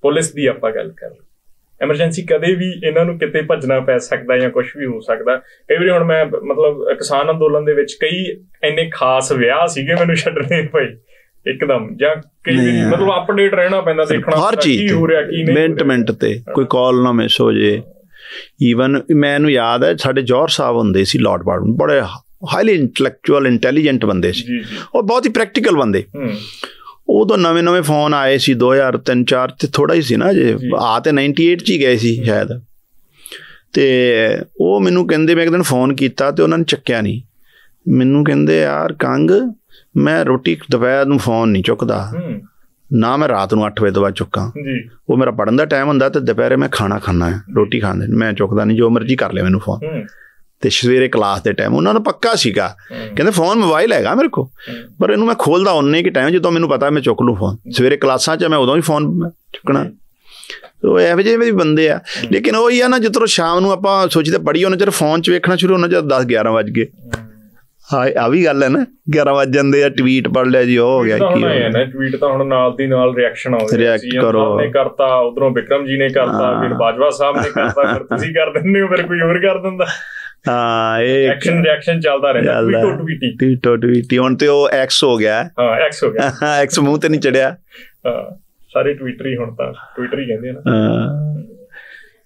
ਪੁਲਿਸ ਦੀ ਆਪਾਂ ਗੱਲ ਕਰ ਐਮਰਜੈਂਸੀ ਕਦੇ ਵੀ ਇਹਨਾਂ ਨੂੰ ਕਿਤੇ ਭੱਜਣਾ ਪੈ ਸਕਦਾ ਜਾਂ ਕੁਝ ਵੀ ਹੋ ਸਕਦਾ ਕਈ ਵਾਰੀ ਹੁਣ ਮੈਂ ਮਤਲਬ ਕਿਸਾਨ ਅੰਦੋਲਨ ਦੇ ਵਿੱਚ ਕਈ ਐਨੇ ਖਾਸ ਵਿਆਹ ਸੀਗੇ ਮੈਨੂੰ ਛੱਡਣੇ ਪਏ ਇੱਕਦਮ ਜਾਂ ਕਈ ਵਾਰੀ ਮਤਲਬ ਅਪਡੇਟ ਰਹਿਣਾ ਪੈਂਦਾ ਦੇਖਣਾ ਕੀ ਹੋ ਰਿਹਾ ਕੀ ਨਹੀਂ ਮਿੰਟ ਮਿੰਟ ਤੇ ਕੋਈ ਕਾਲ ਨਾ ਮਿਸ ਹੋ ਜੇ ਈਵਨ ਮੈਨੂੰ ਯਾਦ ਹੈ ਸਾਡੇ ਜੋਰ ਸਾਹਿਬ ਹੁੰਦੇ ਸੀ ਲਾਰਡ ਬਾਰਡਨ ਬੜੇ ਹਾਈਲੀ ਇੰਟੈਲੈਕਚੁਅਲ ਇੰਟੈਲੀਜੈਂਟ ਬੰਦੇ ਸੀ ਉਹ ਬਹੁਤ ਹੀ ਪ੍ਰੈਕਟੀਕਲ ਬੰਦੇ ਉਹ ਤਾਂ ਨਵੇਂ-ਨਵੇਂ ਫੋਨ ਆਏ ਸੀ 2003-4 ਤੇ ਥੋੜਾ ਹੀ ਸੀ ਨਾ ਜੇ ਆ ਤੇ 98 ਚ ਹੀ ਗਏ ਸੀ ਸ਼ਾਇਦ ਤੇ ਉਹ ਮੈਨੂੰ ਕਹਿੰਦੇ ਮੈਂ ਇੱਕ ਦਿਨ ਫੋਨ ਕੀਤਾ ਤੇ ਉਹਨਾਂ ਨੇ ਚੱਕਿਆ ਨਹੀਂ ਮੈਨੂੰ ਕਹਿੰਦੇ ਯਾਰ ਕੰਗ ਮੈਂ ਰੋਟੀ ਦੁਪਹਿਰ ਨੂੰ ਫੋਨ ਨਹੀਂ ਚੁੱਕਦਾ ਨਾ ਮੈਂ ਰਾਤ ਨੂੰ 8 ਵਜੇ ਤੋਂ ਬਾਅਦ ਚੁੱਕਾਂ ਜੀ ਉਹ ਮੇਰਾ ਪੜਨ ਦਾ ਟਾਈਮ ਹੁੰਦਾ ਤੇ ਦੁਪਹਿਰੇ ਮੈਂ ਖਾਣਾ ਖਾਣਾ ਹੈ ਰੋਟੀ ਖਾਣ ਦੇ ਮੈਂ ਚੁੱਕਦਾ ਨਹੀਂ ਜੋ ਮਰਜ਼ੀ ਕਰ ਲਿਆ ਮੈਨੂੰ ਫੋਨ ਤੇ ਸਵੇਰੇ ਕਲਾਸ ਦੇ ਟਾਈਮ ਉਹਨਾਂ ਨੂੰ ਪੱਕਾ ਸੀਗਾ ਕਹਿੰਦੇ ਫੋਨ ਮੋਬਾਈਲ ਹੈਗਾ ਮੇਰੇ ਕੋ ਪਰ ਇਹਨੂੰ ਮੈਂ ਖੋਲਦਾ ਉਹਨੇ ਕਿ ਟਾਈਮ ਜਦੋਂ ਮੈਨੂੰ ਪਤਾ ਮੈਂ ਚੁੱਕ ਲੂ ਫੋਨ ਸਵੇਰੇ ਕਲਾਸਾਂ 'ਚ ਮੈਂ ਉਦੋਂ ਹੀ ਫੋਨ ਚੁੱਕਣਾ ਉਹ ਐਵੇਂ ਜਿਹੇ ਵੀ ਬੰਦੇ ਆ ਲੇਕਿਨ ਉਹ ਹੀ ਆ ਨਾ ਜਦੋਂ ਸ਼ਾਮ ਨੂੰ ਆਪਾਂ ਸੋਚੀਦਾ ਬੜੀ ਉਹਨਾਂ ਚਿਰ ਫੋਨ 'ਚ ਵੇਖਣਾ ਸ਼ੁਰੂ ਹੋਣਾ ਜਦ 10 11 ਵਜ ਗਏ ਹਾਂ ਆ ਵੀ ਗੱਲ ਹੈ ਨਾ 11 ਵਜ ਜਾਂਦੇ ਆ ਟਵੀਟ ਪੜ ਲਿਆ ਜੀ ਉਹ ਹੋ ਗਿਆ ਕੀ ਹੋਇਆ ਨਾ ਟਵੀਟ ਤਾਂ ਹੁਣ ਨਾਲ ਦੀ ਨਾਲ ਰਿਐਕਸ਼ਨ ਆਉਂਦੇ ਰਿਐਕਟ ਕਰੋ ਨੇ ਕਰਤਾ ਉਧਰੋਂ ਵਿਕਰਮ ਜੀ ਨੇ ਕਰਤਾ ਫਿਰ ਬਾਜਵਾ ਸਾਹਿਬ ਨੇ ਕਰਤਾ ਫਿਰ ਤੁਸੀਂ ਕਰ ਦਿੰਦੇ ਹੋ ਫਿਰ ਕੋਈ ਹੋਰ ਕਰ ਦਿੰਦਾ ਹਾਂ ਇਹ ਐਕਸ਼ਨ ਰਿਐਕਸ਼ਨ ਚੱਲਦਾ ਰਹਿੰਦਾ ਵੀ ਟੋਟ ਵੀ ਟੀ ਟੀ ਟੋਟ ਵੀ ਟੀ ਹੁਣ ਤੇ ਉਹ ਐਕਸ ਹੋ ਗਿਆ ਹਾਂ ਐਕਸ ਹੋ ਗਿਆ ਹਾਂ ਐਕਸ ਮੂੰਹ ਤੇ ਨਹੀਂ ਚੜਿਆ ਹਾਂ ਸਾਰੇ ਟਵਿੱਟਰ ਹੀ ਹੁਣ ਤਾਂ ਟਵਿੱਟਰ ਹੀ ਕਹਿੰਦੇ ਆ ਨਾ ਹਾਂ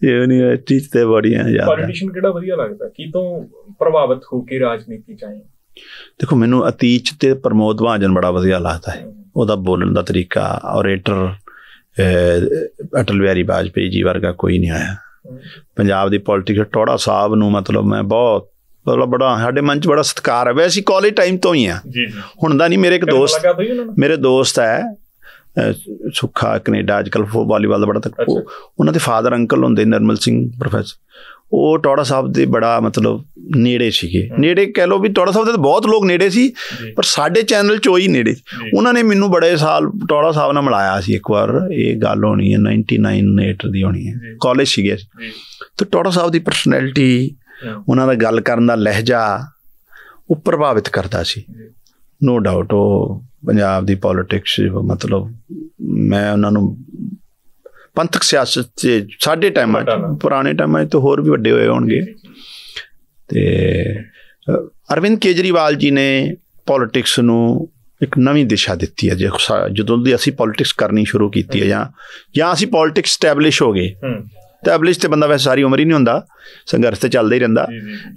ਯੂਨੀਵਰਸਿਟੀ ਤੇ ਬੜੀਆਂ ਯਾਰ ਪੋਲੀਟੀਸ਼ੀਅਨ ਕਿਹੜਾ ਵਧੀਆ ਲੱਗਦਾ ਕੀ ਤੋਂ ਪ੍ਰਭਾਵਿਤ ਹੋ ਕੇ ਰਾਜਨੀਤੀ ਚਾਹੀਂ ਦੇਖੋ ਮੈਨੂੰ ਅਤੀਚ ਤੇ ਪ੍ਰਮੋਦ ਬਾਜਨ ਬੜਾ ਵਧੀਆ ਲੱਗਦਾ ਹੈ ਉਹਦਾ ਬੋਲਣ ਦਾ ਤਰੀਕਾ ਔਰੇਟਰ ਅਟਲ ਬਿਹਾਰੀ ਵਾਜਪੇਈ ਜੀ ਵਰਗਾ ਕੋਈ ਨਹੀਂ ਆਇਆ ਪੰਜਾਬ ਦੀ ਪੋਲਿਟਿਕਸ ਟੋੜਾ ਸਾਹਿਬ ਨੂੰ ਮਤਲਬ ਮੈਂ ਬਹੁਤ ਮਤਲਬ ਬੜਾ ਸਾਡੇ ਮਨ 'ਚ ਬੜਾ ਸਤਿਕਾਰ ਹੈ ਵੈਸੀ ਕਾਲਜ ਟਾਈਮ ਤੋਂ ਹੀ ਆ ਜੀ ਜੀ ਹੁਣ ਦਾ ਨਹੀਂ ਮੇਰੇ ਇੱਕ ਦੋਸਤ ਮੇਰੇ ਦੋਸਤ ਹੈ ਸੁੱਖਾ ਕੈਨੇਡਾ ਅੱਜਕੱਲ ਫੁੱਟਬਾਲ ਵਾਲਾ ਬੜਾ ਤੱਕ ਉਹਨਾਂ ਦੇ ਫਾਦਰ ਅੰਕਲ ਹੁੰਦੇ ਨਰਮਲ ਸਿੰਘ ਪ੍ਰੋਫੈਸਰ ਉਹ ਟੋੜਾ ਸਾਹਿਬ ਦੇ ਬੜਾ ਮਤਲਬ ਨੇੜੇ ਸੀਗੇ ਨੇੜੇ ਕਹਿ ਲੋ ਵੀ ਟੋੜਾ ਸਾਹਿਬ ਦੇ ਬਹੁਤ ਲੋਕ ਨੇੜੇ ਸੀ ਪਰ ਸਾਡੇ ਚੈਨਲ ਚੋਂ ਹੀ ਨੇੜੇ ਉਹਨਾਂ ਨੇ ਮੈਨੂੰ ਬੜੇ ਸਾਲ ਟੋੜਾ ਸਾਹਿਬ ਨਾਲ ਮਿਲਾਇਆ ਸੀ ਇੱਕ ਵਾਰ ਇਹ ਗੱਲ ਹੋਣੀ ਹੈ 99 ਨੇਟ ਦੀ ਹੋਣੀ ਹੈ ਕਾਲਜ ਸੀਗੇ ਤੇ ਟੋੜਾ ਸਾਹਿਬ ਦੀ ਪਰਸਨੈਲਿਟੀ ਉਹਨਾਂ ਦਾ ਗੱਲ ਕਰਨ ਦਾ ਲਹਿਜਾ ਉਹ ਪ੍ਰਭਾਵਿਤ ਕਰਦਾ ਸੀ ਨੋ ਡਾਊਟ ਉਹ ਪੰਜਾਬ ਦੀ ਪੋਲਿਟਿਕਸ ਮਤਲਬ ਮੈਂ ਉਹਨਾਂ ਨੂੰ ਪੰਥਕ ਸਿਆਸਤ ਤੇ ਸਾਡੇ ਟਾਈਮਾਂ ਪੁਰਾਣੇ ਟਾਈਮਾਂ 'ਚ ਤਾਂ ਹੋਰ ਵੀ ਵੱਡੇ ਹੋਏ ਹੋਣਗੇ ਤੇ ਅਰਵਿੰਦ ਕੇਜਰੀਵਾਲ ਜੀ ਨੇ ਪੋਲਿਟਿਕਸ ਨੂੰ ਇੱਕ ਨਵੀਂ ਦਿਸ਼ਾ ਦਿੱਤੀ ਹੈ ਜਦੋਂ ਦੀ ਅਸੀਂ ਪੋਲਿਟਿਕਸ ਕਰਨੀ ਸ਼ੁਰੂ ਕੀਤੀ ਹੈ ਜਾਂ ਜਾਂ ਅਸੀਂ ਪੋਲਿਟਿਕਸ ਸਟੈਬਲਿਸ਼ ਹੋ ਗਏ ਸਟੈਬਲਿਸ਼ ਤੇ ਬੰਦਾ ਵੈਸੇ ਸਾਰੀ ਉਮਰ ਹੀ ਨਹੀਂ ਹੁੰਦਾ ਸੰਘਰਸ਼ ਤੇ ਚੱਲਦਾ ਹੀ ਰਹਿੰਦਾ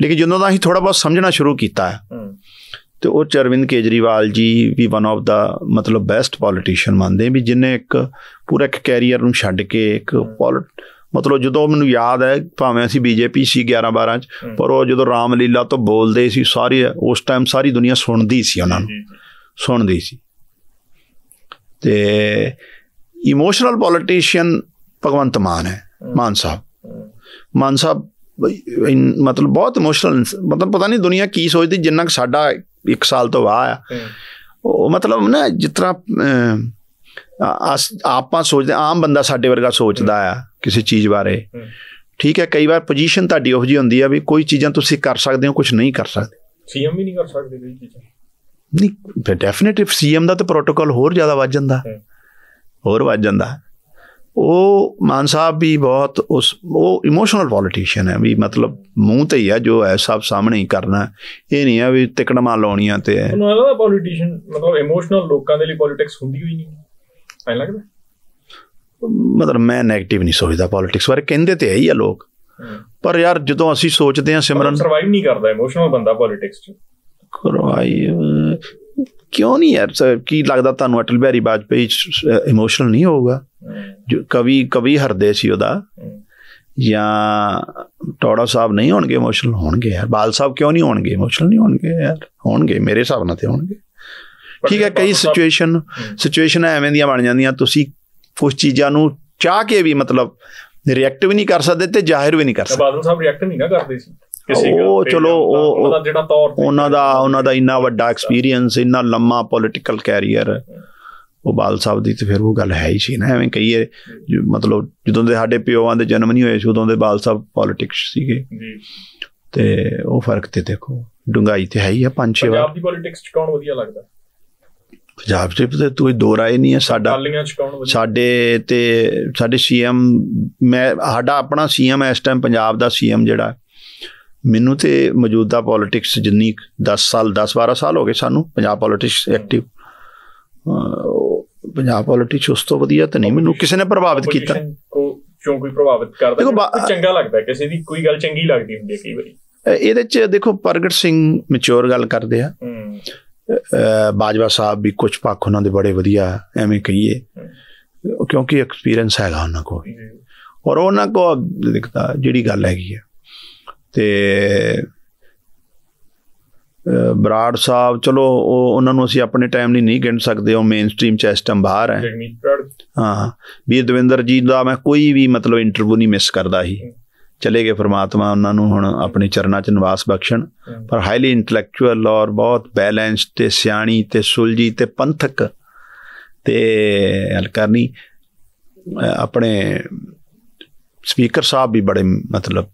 ਲੇਕਿਨ ਜਦੋਂ ਦਾ ਅਸੀਂ ਥੋੜਾ ਬਹੁਤ ਸਮਝਣਾ ਸ਼ੁਰੂ ਕੀਤਾ ਹੈ ਤੇ ਉਹ ਚਰਵਿੰਦ ਕੇਜਰੀਵਾਲ ਜੀ ਵੀ ਵਨ ਆਫ ਦਾ ਮਤਲਬ ਬੈਸਟ ਪੋਲੀਟੀਸ਼ੀਅਨ ਮੰਨਦੇ ਵੀ ਜਿਨੇ ਇੱਕ ਪੂਰਾ ਇੱਕ ਕੈਰੀਅਰ ਨੂੰ ਛੱਡ ਕੇ ਇੱਕ ਪੋਲਿਟ ਮਤਲਬ ਜਦੋਂ ਮੈਨੂੰ ਯਾਦ ਹੈ ਭਾਵੇਂ ਅਸੀਂ ਬੀਜੇਪੀ ਸੀ 11 12 ਚ ਪਰ ਉਹ ਜਦੋਂ ਰਾਮਲੀਲਾ ਤੋਂ ਬੋਲਦੇ ਸੀ ਸਾਰੇ ਉਸ ਟਾਈਮ ਸਾਰੀ ਦੁਨੀਆ ਸੁਣਦੀ ਸੀ ਉਹਨਾਂ ਨੂੰ ਸੁਣਦੀ ਸੀ ਤੇ ਇਮੋਸ਼ਨਲ ਪੋਲੀਟੀਸ਼ੀਅਨ ਭਗਵੰਤ ਮਾਨ ਹੈ ਮਾਨ ਸਾਹਿਬ ਮਾਨ ਸਾਹਿਬ ਮਤਲਬ ਬਹੁਤ ਇਮੋਸ਼ਨਲ ਮਤਲਬ ਪਤਾ ਨਹੀਂ ਦੁਨੀਆ ਕੀ ਸੋਚਦੀ ਜਿੰਨਾ ਕਿ ਸਾਡਾ ਇੱਕ ਸਾਲ ਤੋਂ ਬਾਅਦ ਆ ਉਹ ਮਤਲਬ ਨਾ ਜਿਸ ਤਰ੍ਹਾਂ ਆਪਾਂ ਸੋਚਦੇ ਆਮ ਬੰਦਾ ਸਾਡੇ ਵਰਗਾ ਸੋਚਦਾ ਆ ਕਿਸੇ ਚੀਜ਼ ਬਾਰੇ ਠੀਕ ਹੈ ਕਈ ਵਾਰ ਪੋਜੀਸ਼ਨ ਤੁਹਾਡੀ ਉਹ ਜੀ ਹੁੰਦੀ ਆ ਵੀ ਕੋਈ ਚੀਜ਼ਾਂ ਤੁਸੀਂ ਕਰ ਸਕਦੇ ਹੋ ਕੁਝ ਨਹੀਂ ਕਰ ਸਕਦੇ ਸੀਐਮ ਵੀ ਨਹੀਂ ਕਰ ਸਕਦੇ ਕੋਈ ਚੀਜ਼ ਨਹੀਂ ਡੈਫੀਨਿਟਿਵ ਸੀਐਮ ਦਾ ਤਾਂ ਪ੍ਰੋਟੋਕਾਲ ਹੋਰ ਜ਼ਿਆਦਾ ਵੱਜ ਜਾਂਦਾ ਹੋਰ ਵੱਜ ਜਾਂਦਾ ਉਹ ਮਾਨ ਸਾਹਿਬ ਵੀ ਬਹੁਤ ਉਸ ਉਹ ਇਮੋਸ਼ਨਲ ਪੋਲੀਟੀਸ਼ੀਅਨ ਹੈ ਵੀ ਮਤਲਬ ਮੂੰਹ ਤੇ ਹੀ ਆ ਜੋ ਐ ਸਭ ਸਾਹਮਣੇ ਹੀ ਕਰਨਾ ਇਹ ਨਹੀਂ ਆ ਵੀ ਟਿਕੜਮਾਂ ਲਾਉਣੀਆਂ ਤੇ ਹੈ ਉਹਨਾਂ ਦਾ ਪੋਲੀਟੀਸ਼ੀਅਨ ਮਤਲਬ ਇਮੋਸ਼ਨਲ ਲੋਕਾਂ ਦੇ ਲਈ ਪੋਲਿਟਿਕਸ ਹੁੰਦੀ ਹੋਈ ਨਹੀਂ ਐਂ ਲੱਗਦਾ ਮਤਲਬ ਮੈਂ 네ਗੇਟਿਵ ਨਹੀਂ ਸੋਚਦਾ ਪੋਲਿਟਿਕਸ ਬਾਰੇ ਕਹਿੰਦੇ ਤੇ ਹੈ ਹੀ ਆ ਲੋਕ ਪਰ ਯਾਰ ਜਦੋਂ ਅਸੀਂ ਸੋਚਦੇ ਹਾਂ ਸਿਮਰਨ ਸਰਵਾਈਵ ਨਹੀਂ ਕਰਦਾ ਇਮੋਸ਼ਨਲ ਬੰਦਾ ਪੋਲਿਟਿਕਸ ਚ ਕਰਵਾਈ ਕਿਉਂ ਨਹੀਂ ਯਾਰ ਕੀ ਲੱਗਦਾ ਤੁਹਾਨੂੰ ਅਟਲ ਬਿਹਾਰੀ ਵਾਜਪੇਈ ਇਮੋਸ਼ਨਲ ਨਹੀਂ ਹੋਊਗਾ ਕਵੀ ਕਵੀ ਹਰਦੇ ਸੀ ਉਹਦਾ ਜਾਂ ਟੋੜਾ ਸਾਹਿਬ ਨਹੀਂ ਹੋਣਗੇ ਇਮੋਸ਼ਨਲ ਹੋਣਗੇ ਯਾਰ ਬਾਲ ਸਾਹਿਬ ਕਿਉਂ ਨਹੀਂ ਹੋਣਗੇ ਇਮੋਸ਼ਨਲ ਨਹੀਂ ਹੋਣਗੇ ਯਾਰ ਹੋਣਗੇ ਮੇਰੇ ਹਿਸਾਬ ਨਾਲ ਤੇ ਹੋਣਗੇ ਠੀਕ ਹੈ ਕਈ ਸਿਚੁਏਸ਼ਨ ਸਿਚੁਏਸ਼ਨ ਐਵੇਂ ਦੀਆਂ ਬਣ ਜਾਂਦੀਆਂ ਤੁਸੀਂ ਕੁਝ ਚੀਜ਼ਾਂ ਨੂੰ ਚਾਹ ਕੇ ਵੀ ਮਤਲਬ ਰਿਐਕਟ ਵੀ ਨਹੀਂ ਕਰ ਸਕਦੇ ਤੇ ਜ਼ਾਹਿਰ ਵੀ ਨਹੀਂ ਕਰ ਸਕਦੇ ਬਾਦਲ ਸਾਹਿਬ ਰਿਐਕਟ ਨਹੀਂ ਨਾ ਕਰਦੇ ਸੀ ਉਹ ਚਲੋ ਉਹ ਉਹਨਾਂ ਜਿਹੜਾ ਤੌਰ ਉਹਨਾਂ ਦਾ ਉਹਨਾਂ ਦਾ ਇੰਨਾ ਵੱਡਾ ਐਕਸਪੀਰੀਅੰਸ ਇੰਨਾ ਲੰਮਾ ਪੋਲਿਟੀਕਲ ਕੈਰੀਅਰ ਉਹ ਬਾਲ ਸਾਹਿਬ ਦੀ ਤੇ ਫਿਰ ਉਹ ਗੱਲ ਹੈ ਹੀ ਸੀ ਨਾ ਐਵੇਂ ਕਹੀਏ ਮਤਲਬ ਜਦੋਂ ਦੇ ਸਾਡੇ ਪਿਓਾਂ ਦੇ ਜਨਮ ਨਹੀਂ ਹੋਏ ਸੀ ਉਦੋਂ ਦੇ ਬਾਲ ਸਾਹਿਬ ਪੋਲਿਟਿਕਸ ਸੀਗੇ ਜੀ ਤੇ ਉਹ ਫਰਕ ਤੇ ਦੇਖੋ ਡੁੰਗਾਈ ਤੇ ਹੈ ਹੀ ਆ ਪੰਜ ਛੇ ਵਾਰ ਪੰਜਾਬ ਦੀ ਪੋਲਿਟਿਕਸ ਚ ਕੌਣ ਵਧੀਆ ਲੱਗਦਾ ਪੰਜਾਬ ਦੇ ਤੇ ਕੋਈ ਦੋ ਰਾਏ ਨਹੀਂ ਹੈ ਸਾਡਾ ਸਾਡੇ ਤੇ ਸਾਡੇ ਸੀਐਮ ਮੈਂ ਸਾਡਾ ਆਪਣਾ ਸੀਐਮ ਇਸ ਟਾਈਮ ਪੰਜਾਬ ਦਾ ਸੀਐਮ ਜਿਹੜਾ ਮੈਨੂੰ ਤੇ ਮੌਜੂਦਾ ਪੋਲਿਟਿਕਸ ਜਿੰਨੀ 10 ਸਾਲ 10 12 ਸਾਲ ਹੋ ਗਏ ਸਾਨੂੰ Punjab politics active Punjab politics ਉਸ ਤੋਂ ਵਧੀਆ ਤਾਂ ਨਹੀਂ ਮੈਨੂੰ ਕਿਸੇ ਨੇ ਪ੍ਰਭਾਵਿਤ ਕੀਤਾ ਕਿਉਂ ਕੋਈ ਪ੍ਰਭਾਵਿਤ ਕਰਦਾ ਦੇਖੋ ਚੰਗਾ ਲੱਗਦਾ ਕਿਸੇ ਦੀ ਕੋਈ ਗੱਲ ਚੰਗੀ ਲੱਗਦੀ ਹੁੰਦੀ ਹੈ ਕਈ ਵਾਰੀ ਇਹਦੇ ਚ ਦੇਖੋ ਪ੍ਰਗਟ ਸਿੰਘ ਮੈਚੁਰ ਗੱਲ ਕਰਦੇ ਆ ਬਾਜਵਾ ਸਾਹਿਬ ਵੀ ਕੁਝ ਪੱਖ ਉਹਨਾਂ ਦੇ ਬੜੇ ਵਧੀਆ ਐਵੇਂ ਕਹੀਏ ਕਿਉਂਕਿ ਐਕਸਪੀਰੀਅੰਸ ਹੈਗਾ ਉਹਨਾਂ ਕੋਲ ਔਰ ਉਹਨਾਂ ਕੋ ਦਿਖਦਾ ਜਿਹੜੀ ਗੱਲ ਹੈਗੀ ਹੈ ਤੇ ਬਰਾੜ ਸਾਹਿਬ ਚਲੋ ਉਹ ਉਹਨਾਂ ਨੂੰ ਅਸੀਂ ਆਪਣੇ ਟਾਈਮ ਨਹੀਂ ਨਹੀਂ ਗਿਣ ਸਕਦੇ ਉਹ ਮੇਨ ਸਟ੍ਰੀਮ ਚ ਇਸ ਟਾਈਮ ਬਾਹਰ ਹੈ ਹਾਂ ਵੀਰ ਦਵਿੰਦਰ ਜੀ ਦਾ ਮੈਂ ਕੋਈ ਵੀ ਮਤਲਬ ਇੰਟਰਵਿਊ ਨਹੀਂ ਮਿਸ ਕਰਦਾ ਹੀ ਚਲੇ ਗਏ ਪ੍ਰਮਾਤਮਾ ਉਹਨਾਂ ਨੂੰ ਹੁਣ ਆਪਣੇ ਚਰਨਾਂ 'ਚ ਨਿਵਾਸ ਬਖਸ਼ਣ ਪਰ ਹਾਈਲੀ ਇੰਟੈਲੈਕਚੁਅਲ ਔਰ ਬਹੁਤ ਬੈਲੈਂਸਡ ਤੇ ਸਿਆਣੀ ਤੇ ਸੁਲਜੀ ਤੇ ਪੰਥਕ ਤੇ ਹਲਕਰਨੀ ਆਪਣੇ ਸਪੀਕਰ ਸਾਹਿਬ ਵੀ ਬੜੇ ਮਤਲਬ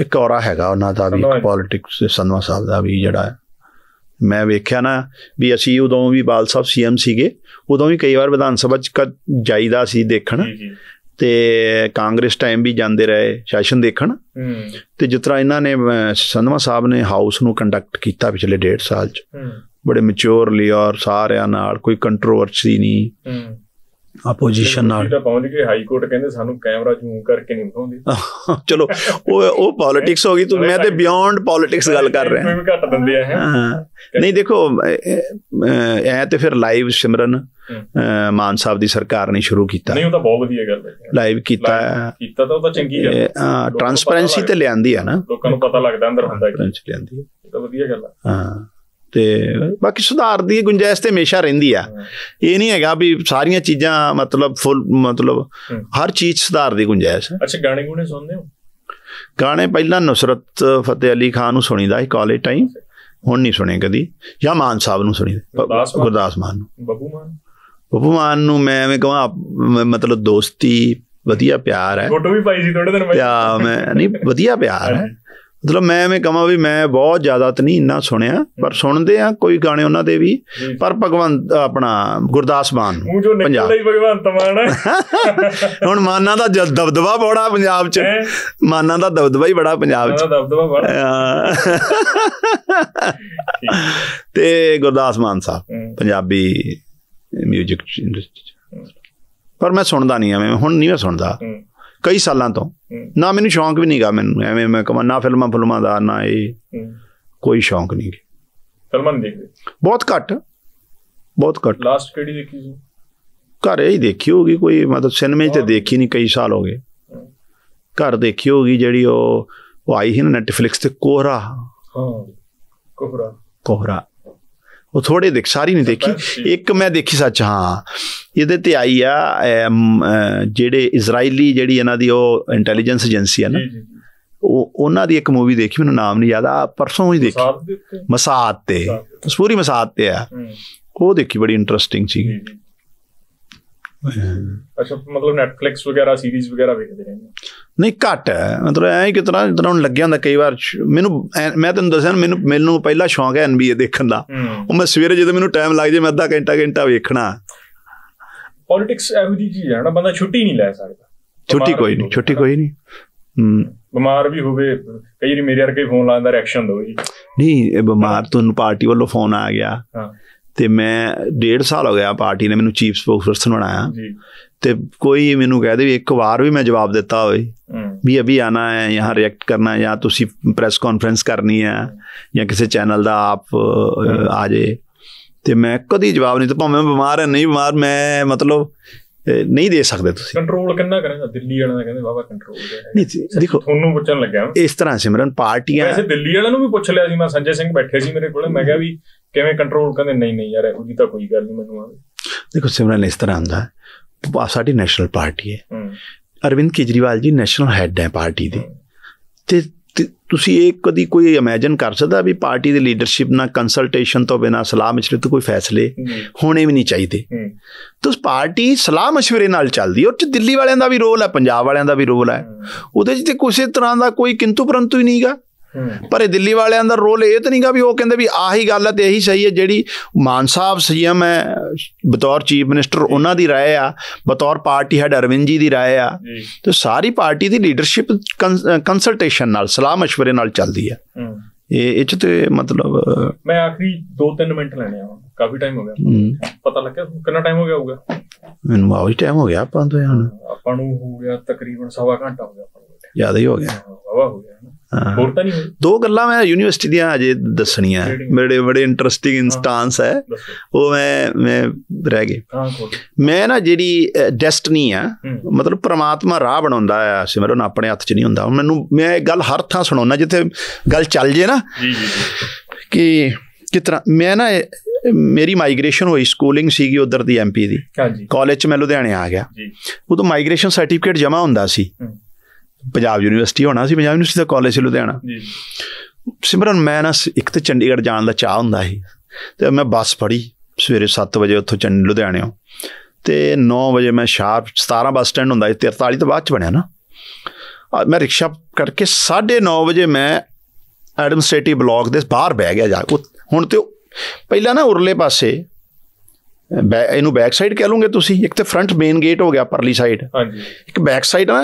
ਇੱਕ ਔਰਾ ਹੈਗਾ ਉਹਨਾਂ ਦਾ ਵੀ ਪੋਲਿਟਿਕਸ ਸੰਵਾ ਸਾਹਿਬ ਦਾ ਵੀ ਜਿਹੜਾ ਹੈ ਮੈਂ ਵੇਖਿਆ ਨਾ ਵੀ ਅਸੀਂ ਉਦੋਂ ਵੀ ਬਾਲ ਸਾਹਿਬ ਸੀਐਮ ਸੀਗੇ ਉਦੋਂ ਵੀ ਕਈ ਵਾਰ ਵਿਧਾਨ ਸਭਾ ਚ ਜਾਈਦਾ ਸੀ ਦੇਖਣ ਤੇ ਕਾਂਗਰਸ ਟਾਈਮ ਵੀ ਜਾਂਦੇ ਰਹੇ ਸੈਸ਼ਨ ਦੇਖਣ ਤੇ ਜਿਸ ਤਰ੍ਹਾਂ ਇਹਨਾਂ ਨੇ ਸੰਧਵਾ ਸਾਹਿਬ ਨੇ ਹਾਊਸ ਨੂੰ ਕੰਡਕਟ ਕੀਤਾ ਪਿਛਲੇ 1.5 ਸਾਲ ਚ ਬੜੇ ਮੈਚੁਰਲੀ ਔਰ ਸਾਰਿਆਂ ਨਾਲ ਕੋਈ ਕੰਟਰੋਵਰਸੀ ਨਹੀਂ ਆਪੋਜੀਸ਼ਨ ਨਾਲ ਜਿਹੜਾ ਪਹੁੰਚ ਗਏ ਹਾਈ ਕੋਰਟ ਕਹਿੰਦੇ ਸਾਨੂੰ ਕੈਮਰਾ ਜ਼ੂਮ ਕਰਕੇ ਨਹੀਂ ਬਿਠਾਉਂਦੇ ਚਲੋ ਉਹ ਉਹ ਪੋਲਿਟਿਕਸ ਹੋ ਗਈ ਤੂੰ ਮੈਂ ਤੇ ਬਿਯੋਂਡ ਪੋਲਿਟਿਕਸ ਗੱਲ ਕਰ ਰਿਹਾ ਮੈਂ ਵੀ ਘੱਟ ਦਿੰਦੇ ਆ ਹਾਂ ਨਹੀਂ ਦੇਖੋ ਐ ਤੇ ਫਿਰ ਲਾਈਵ ਸਿਮਰਨ ਮਾਨ ਸਾਹਿਬ ਦੀ ਸਰਕਾਰ ਨੇ ਸ਼ੁਰੂ ਕੀਤਾ ਨਹੀਂ ਉਹ ਤਾਂ ਬਹੁਤ ਵਧੀਆ ਗੱਲ ਹੈ ਲਾਈਵ ਕੀਤਾ ਕੀਤਾ ਤਾਂ ਉਹ ਤਾਂ ਚੰਗੀ ਗੱਲ ਹੈ ਹਾਂ ਟ੍ਰਾਂਸਪੈਰੈਂਸੀ ਤੇ ਲਿਆਂਦੀ ਆ ਨਾ ਲੋਕਾਂ ਨੂੰ ਪਤਾ ਲੱਗਦਾ ਅੰਦਰ ਹੁੰਦਾ ਕੀ ਕਿ ਲਿਆਂਦੀ ਇਹ ਤਾਂ ਵਧੀਆ ਗੱਲ ਹੈ ਹਾਂ ਤੇ ਬਾਕੀ ਸੁਧਾਰ ਦੀ ਗੁੰਜਾਇਸ਼ ਤੇ ਹਮੇਸ਼ਾ ਰਹਿੰਦੀ ਆ ਇਹ ਨਹੀਂ ਹੈਗਾ ਵੀ ਸਾਰੀਆਂ ਚੀਜ਼ਾਂ ਮਤਲਬ ਫੁੱਲ ਮਤਲਬ ਹਰ ਚੀਜ਼ ਸੁਧਾਰ ਦੀ ਗੁੰਜਾਇਸ਼ ਹੈ ਅੱਛਾ ਗਾਣੇ ਗੁਣੇ ਸੁਣਦੇ ਹੋ ਗਾਣੇ ਪਹਿਲਾਂ ਨੁਸਰਤ ਫਤਿਹ ਅਲੀ ਖਾਨ ਨੂੰ ਸੁਣੀਦਾ ਸੀ ਕਾਲਜ ਟਾਈਮ ਹੁਣ ਨਹੀਂ ਸੁਣੇ ਕਦੀ ਜਾਂ ਮਾਨ ਸਾਹਿਬ ਨੂੰ ਸੁਣੀ ਗੁਰਦਾਸ ਮਾਨ ਨੂੰ ਬੱਬੂ ਮਾਨ ਬੱਬੂ ਮਾਨ ਨੂੰ ਮੈਂ ਐਵੇਂ ਕਹਾਂ ਮਤਲਬ ਦੋਸਤੀ ਵਧੀਆ ਪਿਆਰ ਹੈ ਫੋਟੋ ਵੀ ਪਾਈ ਸੀ ਥੋੜੇ ਦਿਨ ਪਹਿਲਾਂ ਪਿਆਰ ਮੈਂ ਨਹੀਂ ਵਧੀਆ ਪਿਆਰ ਹੈ ਮਤਲਬ ਮੈਂ ਐਵੇਂ ਕਹਾਂ ਵੀ ਮੈਂ ਬਹੁਤ ਜ਼ਿਆਦਾ ਤਾਂ ਨਹੀਂ ਇੰਨਾ ਸੁਣਿਆ ਪਰ ਸੁਣਦੇ ਆ ਕੋਈ ਗਾਣੇ ਉਹਨਾਂ ਦੇ ਵੀ ਪਰ ਭਗਵੰਤ ਆਪਣਾ ਗੁਰਦਾਸ ਮਾਨ ਪੰਜਾਬ ਦਾ ਹੀ ਭਗਵੰਤ ਮਾਨ ਹੁਣ ਮਾਨਾਂ ਦਾ ਦਬਦਬਾ ਬੜਾ ਪੰਜਾਬ 'ਚ ਮਾਨਾਂ ਦਾ ਦਬਦਬਾ ਹੀ ਬੜਾ ਪੰਜਾਬ 'ਚ ਦਬਦਬਾ ਬੜਾ ਤੇ ਗੁਰਦਾਸ ਮਾਨ ਸਾਹਿਬ ਪੰਜਾਬੀ 뮤직 ਇੰਡਸਟਰੀ ਪਰ ਮੈਂ ਸੁਣਦਾ ਨਹੀਂ ਐਵੇਂ ਹੁਣ ਨਹੀਂ ਮੈਂ ਸੁਣਦਾ ਕਈ ਸਾਲਾਂ ਤੋਂ ਨਾ ਮੈਨੂੰ ਸ਼ੌਂਕ ਵੀ ਨਹੀਂਗਾ ਮੈਨੂੰ ਐਵੇਂ ਮੈਂ ਕਹਾਂ ਨਾ ਫਿਲਮਾਂ ਫਿਲਮਾਂ ਦਾ ਨਾ ਇਹ ਕੋਈ ਸ਼ੌਂਕ ਨਹੀਂ ਫਿਲਮਾਂ ਦੇਖਦੇ ਬਹੁਤ ਘੱਟ ਬਹੁਤ ਘੱਟ ਲਾਸਟ ਕਿਹੜੀ ਦੇਖੀ ਸੀ ਘਰੇ ਹੀ ਦੇਖੀ ਹੋਗੀ ਕੋਈ ਮਤਲਬ ਸਿਨੇਮੇ 'ਚ ਦੇਖੀ ਨਹੀਂ ਕਈ ਸਾਲ ਹੋ ਗਏ ਘਰ ਦੇਖੀ ਹੋਗੀ ਜਿਹੜੀ ਉਹ ਉਹ ਆਈ ਸੀ ਨਾ ਨੈਟਫਲਿਕਸ ਤੇ ਕੋਹਰਾ ਹਾਂ ਕੋਹਰਾ ਕੋਹਰਾ ਉਹ ਥੋੜੇ ਦੇਖ ਸਾਰੀ ਨਹੀਂ ਦੇਖੀ ਇੱਕ ਮੈਂ ਦੇਖੀ ਸੱਚ ਹਾਂ ਇਹਦੇ ਤੇ ਆਈ ਆ ਜਿਹੜੇ ਇਜ਼ਰਾਈਲੀ ਜਿਹੜੀ ਇਹਨਾਂ ਦੀ ਉਹ ਇੰਟੈਲੀਜੈਂਸ ਏਜੰਸੀ ਹੈ ਨਾ ਉਹ ਉਹਨਾਂ ਦੀ ਇੱਕ ਮੂਵੀ ਦੇਖੀ ਮੈਨੂੰ ਨਾਮ ਨਹੀਂ ਯਾਦ ਆ ਪਰਸੋਂ ਹੀ ਦੇਖੀ ਮਸਾਦ ਤੇ ਪੂਰੀ ਮਸਾਦ ਤੇ ਆ ਉਹ ਦੇਖੀ ਬੜੀ ਇੰਟਰਸਟਿੰਗ ਸੀ ਅੱਛਾ ਮਤਲਬ Netflix ਵਗੈਰਾ ਸੀਰੀਜ਼ ਵਗੈਰਾ ਵੇਖਦੇ ਰਹਿੰਦੇ ਨਹੀਂ ਘੱਟ ਹੈ ਮਤਲਬ ਐ ਕਿ ਤਰ੍ਹਾਂ ਜਿੱਦਾਂ ਹੁਣ ਲੱਗਿਆ ਹੁੰਦਾ ਕਈ ਵਾਰ ਮੈਨੂੰ ਮੈਂ ਤੈਨੂੰ ਦੱਸਿਆ ਮੈਨੂੰ ਮੈਨੂੰ ਪਹਿਲਾ ਸ਼ੌਂਕ ਹੈ NBA ਦੇਖਣ ਦਾ ਉਹ ਮੈਂ ਸਵੇਰੇ ਜਦੋਂ ਮੈਨੂੰ ਟਾਈਮ ਲੱਗ ਜੇ ਮੈਂ ਅੱਧਾ ਘੰਟਾ ਘੰਟਾ ਵੇਖਣਾ ਪੋਲਿਟਿਕਸ ਇਹੋ ਜੀ ਚੀਜ਼ ਹੈ ਨਾ ਬੰਦਾ ਛੁੱਟੀ ਨਹੀਂ ਲੈ ਸਕਦਾ ਛੁੱਟੀ ਕੋਈ ਨਹੀਂ ਛੁੱਟੀ ਕੋਈ ਨਹੀਂ ਹਮ ਬਿਮਾਰ ਵੀ ਹੋਵੇ ਕਈ ਵਾਰੀ ਮੇਰੇ ਵਰਗੇ ਫੋਨ ਲਾਉਂਦਾ ਰਿਐਕਸ਼ਨ ਦੋ ਜੀ ਨਹੀਂ ਇਹ ਬਿਮਾਰ ਤੁਹਾਨੂੰ ਪਾਰਟੀ ਵੱਲੋਂ ਫੋਨ ਆ ਗਿਆ ਹਾਂ ਤੇ ਮੈਂ ਡੇਢ ਸਾਲ ਹੋ ਗਿਆ ਪਾਰਟੀ ਨੇ ਮੈਨੂੰ ਚੀਫ ਸਪੋਕਸਪਰਸਨ ਬਣਾਇਆ ਜੀ ਤੇ ਕੋਈ ਮੈਨੂੰ ਕਹਦੇ ਵੀ ਇੱਕ ਵਾਰ ਵੀ ਮੈਂ ਜਵਾਬ ਦਿੱਤਾ ਹੋਵੇ ਵੀ ਅਭੀ ਆਣਾ ਹੈ ਯਹਾਂ ਰਿਐਕਟ ਕਰਨਾ ਹੈ ਜਾਂ ਤੁਸੀਂ ਪ੍ਰੈਸ ਕਾਨਫਰੰਸ ਕਰਨੀ ਹੈ ਜਾਂ ਕਿਸੇ ਚੈਨਲ ਦਾ ਆਪ ਆ ਜੇ ਤੇ ਮੈਂ ਕਦੀ ਜਵਾਬ ਨਹੀਂ ਤੇ ਭਾਵੇਂ ਬਿਮਾਰ ਹੈ ਨਹੀਂ ਬਿਮਾਰ ਮੈਂ ਮਤਲਬ ਨਹੀਂ ਦੇ ਸਕਦੇ ਤੁਸੀਂ ਕੰਟਰੋਲ ਕਿੰਨਾ ਕਰਾਂਗਾ ਦਿੱਲੀ ਵਾਲਿਆਂ ਦਾ ਕਹਿੰਦੇ ਬਾਬਾ ਕੰਟਰੋਲ ਨਹੀਂ ਦੇਖੋ ਤੁਹਾਨੂੰ ਪੁੱਛਣ ਲੱਗਿਆ ਇਸ ਤਰ੍ਹਾਂ ਸਿਮਰਨ ਪਾਰਟੀਆਂ ਵੈਸੇ ਦਿੱਲੀ ਵਾਲਿਆਂ ਨੂੰ ਵੀ ਪੁੱਛ ਲਿਆ ਸੀ ਮੈਂ ਸੰਜੇ ਸਿੰਘ ਬੈਠੇ ਸੀ ਮੇਰੇ ਕੋਲ ਮੈਂ ਕਿਹਾ ਵੀ ਕਿਵੇਂ ਕੰਟਰੋਲ ਕਹਿੰਦੇ ਨਹੀਂ ਨਹੀਂ ਯਾਰ ਉਹਦੀ ਤਾਂ ਕੋਈ ਗੱਲ ਨਹੀਂ ਮੈਨੂੰ ਆਵੇ ਦੇਖੋ ਸਿਮਰਨ ਇਸ ਤਰ੍ਹਾਂ ਹੁੰਦਾ ਆ ਸਾਡੀ ਨੈਸ਼ਨਲ ਪਾਰਟੀ ਹੈ ਅਰਵਿੰਦ ਕੇਜਰੀਵਾਲ ਜੀ ਨੈਸ਼ਨਲ ਹੈਡ ਹੈ ਪਾਰਟੀ ਦੇ ਤੇ ਤੁਸੀਂ ਇਹ ਕਦੀ ਕੋਈ ਇਮੇਜਿਨ ਕਰ ਸਕਦਾ ਵੀ ਪਾਰਟੀ ਦੇ ਲੀਡਰਸ਼ਿਪ ਨਾਲ ਕੰਸਲਟੇਸ਼ਨ ਤੋਂ ਬਿਨਾ ਸਲਾਹ ਮਸ਼ਵਰੇ ਤੋਂ ਕੋਈ ਫੈਸਲੇ ਹੋਣੇ ਵੀ ਨਹੀਂ ਚਾਹੀਦੇ ਤੁਸ ਪਾਰਟੀ ਸਲਾਹ ਮਸ਼ਵਰੇ ਨਾਲ ਚੱਲਦੀ ਔਰ ਚ ਦਿੱਲੀ ਵਾਲਿਆਂ ਦਾ ਵੀ ਰੋਲ ਹੈ ਪੰਜਾਬ ਵਾਲਿਆਂ ਦਾ ਵੀ ਰੋਲ ਹੈ ਉਹਦੇ 'ਚ ਤੇ ਕਿਸੇ ਤਰ੍ਹਾਂ ਦਾ ਕੋਈ ਕਿੰਤੂ ਪਰੰਤੂ ਹੀ ਨਹੀਂਗਾ ਪਰ ਇਹ ਦਿੱਲੀ ਵਾਲਿਆਂ ਦਾ ਰੋਲ ਇਹ ਤਾਂ ਨਹੀਂਗਾ ਵੀ ਉਹ ਕਹਿੰਦੇ ਵੀ ਆਹੀ ਗੱਲ ਹੈ ਤੇ ਇਹੀ ਸਹੀ ਹੈ ਜਿਹੜੀ ਮਾਨ ਸਾਹਿਬ ਸੀਐਮ ਹੈ ਬਤੌਰ ਚੀਫ ਮਿਨਿਸਟਰ ਉਹਨਾਂ ਦੀ رائے ਆ ਬਤੌਰ ਪਾਰਟੀ ਹੈਡ ਅਰਵਿੰਦ ਜੀ ਦੀ رائے ਆ ਤੇ ਸਾਰੀ ਪਾਰਟੀ ਦੀ ਲੀਡਰਸ਼ਿਪ ਕੰਸਲਟੇਸ਼ਨ ਨਾਲ ਸਲਾਹ مشਵਰੇ ਨਾਲ ਚੱਲਦੀ ਹੈ ਇਹ ਇਹ ਚ ਤੇ ਮਤਲਬ ਮੈਂ ਆਖਰੀ 2-3 ਮਿੰਟ ਲੈਣੇ ਆ ਕਾਫੀ ਟਾਈਮ ਹੋ ਗਿਆ ਪਤਾ ਲੱਗਿਆ ਕਿੰਨਾ ਟਾਈਮ ਹੋ ਗਿਆ ਹੋਊਗਾ ਮੈਨੂੰ ਆਉਂ ਟਾਈਮ ਹੋ ਗਿਆ ਆਪਾਂ ਤੋਂ ਹੁਣ ਆਪਾਂ ਨੂੰ ਹੋ ਗਿਆ ਤਕਰੀਬਨ ਸਵਾ ਘੰਟਾ ਹੋ ਗਿਆ ਆਪਾਂ ਨੂੰ ਜ਼ਿਆਦਾ ਹੀ ਹੋ ਗਿਆ ਵਾਵਾ ਹੋ ਗਿਆ ਹੋਰ ਤਾਂ ਨਹੀਂ ਦੋ ਗੱਲਾਂ ਮੈਂ ਯੂਨੀਵਰਸਿਟੀ ਦੀਆਂ ਅਜੇ ਦੱਸਣੀਆਂ ਮੇਰੇ ਬੜੇ ਇੰਟਰਸਟਿੰਗ ਇਨਸਟੈਂਸ ਹੈ ਉਹ ਮੈਂ ਮੈਂ ਰਹਿ ਗਏ ਮੈਂ ਨਾ ਜਿਹੜੀ ਡੈਸਟਨੀ ਆ ਮਤਲਬ ਪ੍ਰਮਾਤਮਾ ਰਾਹ ਬਣਾਉਂਦਾ ਆ ਸਿਮਰਨ ਆਪਣੇ ਹੱਥ 'ਚ ਨਹੀਂ ਹੁੰਦਾ ਮੈਨੂੰ ਮੈਂ ਇਹ ਗੱਲ ਹਰ ਥਾਂ ਸੁਣਾਉਣਾ ਜਿੱਥੇ ਗੱਲ ਚੱਲ ਜੇ ਨਾ ਜੀ ਜੀ ਕਿ ਕਿਤਨਾ ਮੈਂ ਨਾ ਮੇਰੀ ਮਾਈਗ੍ਰੇਸ਼ਨ ਹੋਈ ਸਕੂਲਿੰਗ ਸੀਗੀ ਉਧਰ ਦੀ ਐਮਪੀ ਦੀ ਕਾਲਜ 'ਚ ਮੈਂ ਲੁਧਿਆਣੇ ਆ ਗਿਆ ਉਹ ਉਦੋਂ ਮਾਈਗ੍ਰੇਸ਼ਨ ਸਰਟੀਫਿਕੇਟ ਜਮਾ ਹੁੰਦਾ ਸੀ ਪੰਜਾਬ ਯੂਨੀਵਰਸਿਟੀ ਹੋਣਾ ਸੀ ਪੰਜਾਬ ਯੂਨੀਵਰਸਿਟੀ ਦਾ ਕਾਲਜ ਸੀ ਲੁਧਿਆਣਾ ਜੀ ਸਿਮਰਨ ਮੈਂ ਨਾ ਇੱਕ ਤੇ ਚੰਡੀਗੜ੍ਹ ਜਾਣ ਦਾ ਚਾਹ ਹੁੰਦਾ ਸੀ ਤੇ ਮੈਂ ਬੱਸ ਫੜੀ ਸਵੇਰੇ 7 ਵਜੇ ਉੱਥੋਂ ਚੰਡੀ ਲੁਧਿਆਣਿਓਂ ਤੇ 9 ਵਜੇ ਮੈਂ ਸ਼ਾਰਪ 17 ਬੱਸ ਸਟੈਂਡ ਹੁੰਦਾ ਸੀ 43 ਤੋਂ ਬਾਅਦ ਚ ਬਣਿਆ ਨਾ ਮੈਂ ਰਿਕਸ਼ਾ ਕਰਕੇ 9:30 ਵਜੇ ਮੈਂ ਐਡਮਿਨਿਸਟ੍ਰੇਟਿਵ ਬਲਾਕ ਦੇ ਬਾਹਰ ਬਹਿ ਗਿਆ ਜਾ ਹੁਣ ਤੇ ਪਹਿਲਾਂ ਨਾ ਉਰਲੇ ਪਾਸੇ ਇਹਨੂੰ ਬੈਕ ਸਾਈਡ ਕਹ ਲੂਗੇ ਤੁਸੀਂ ਇੱਕ ਤੇ ਫਰੰਟ ਮੇਨ ਗੇਟ ਹੋ ਗਿਆ ਪਰਲੀ ਸਾਈਡ ਹਾਂਜੀ ਇੱਕ ਬੈਕ ਸਾਈਡ ਆ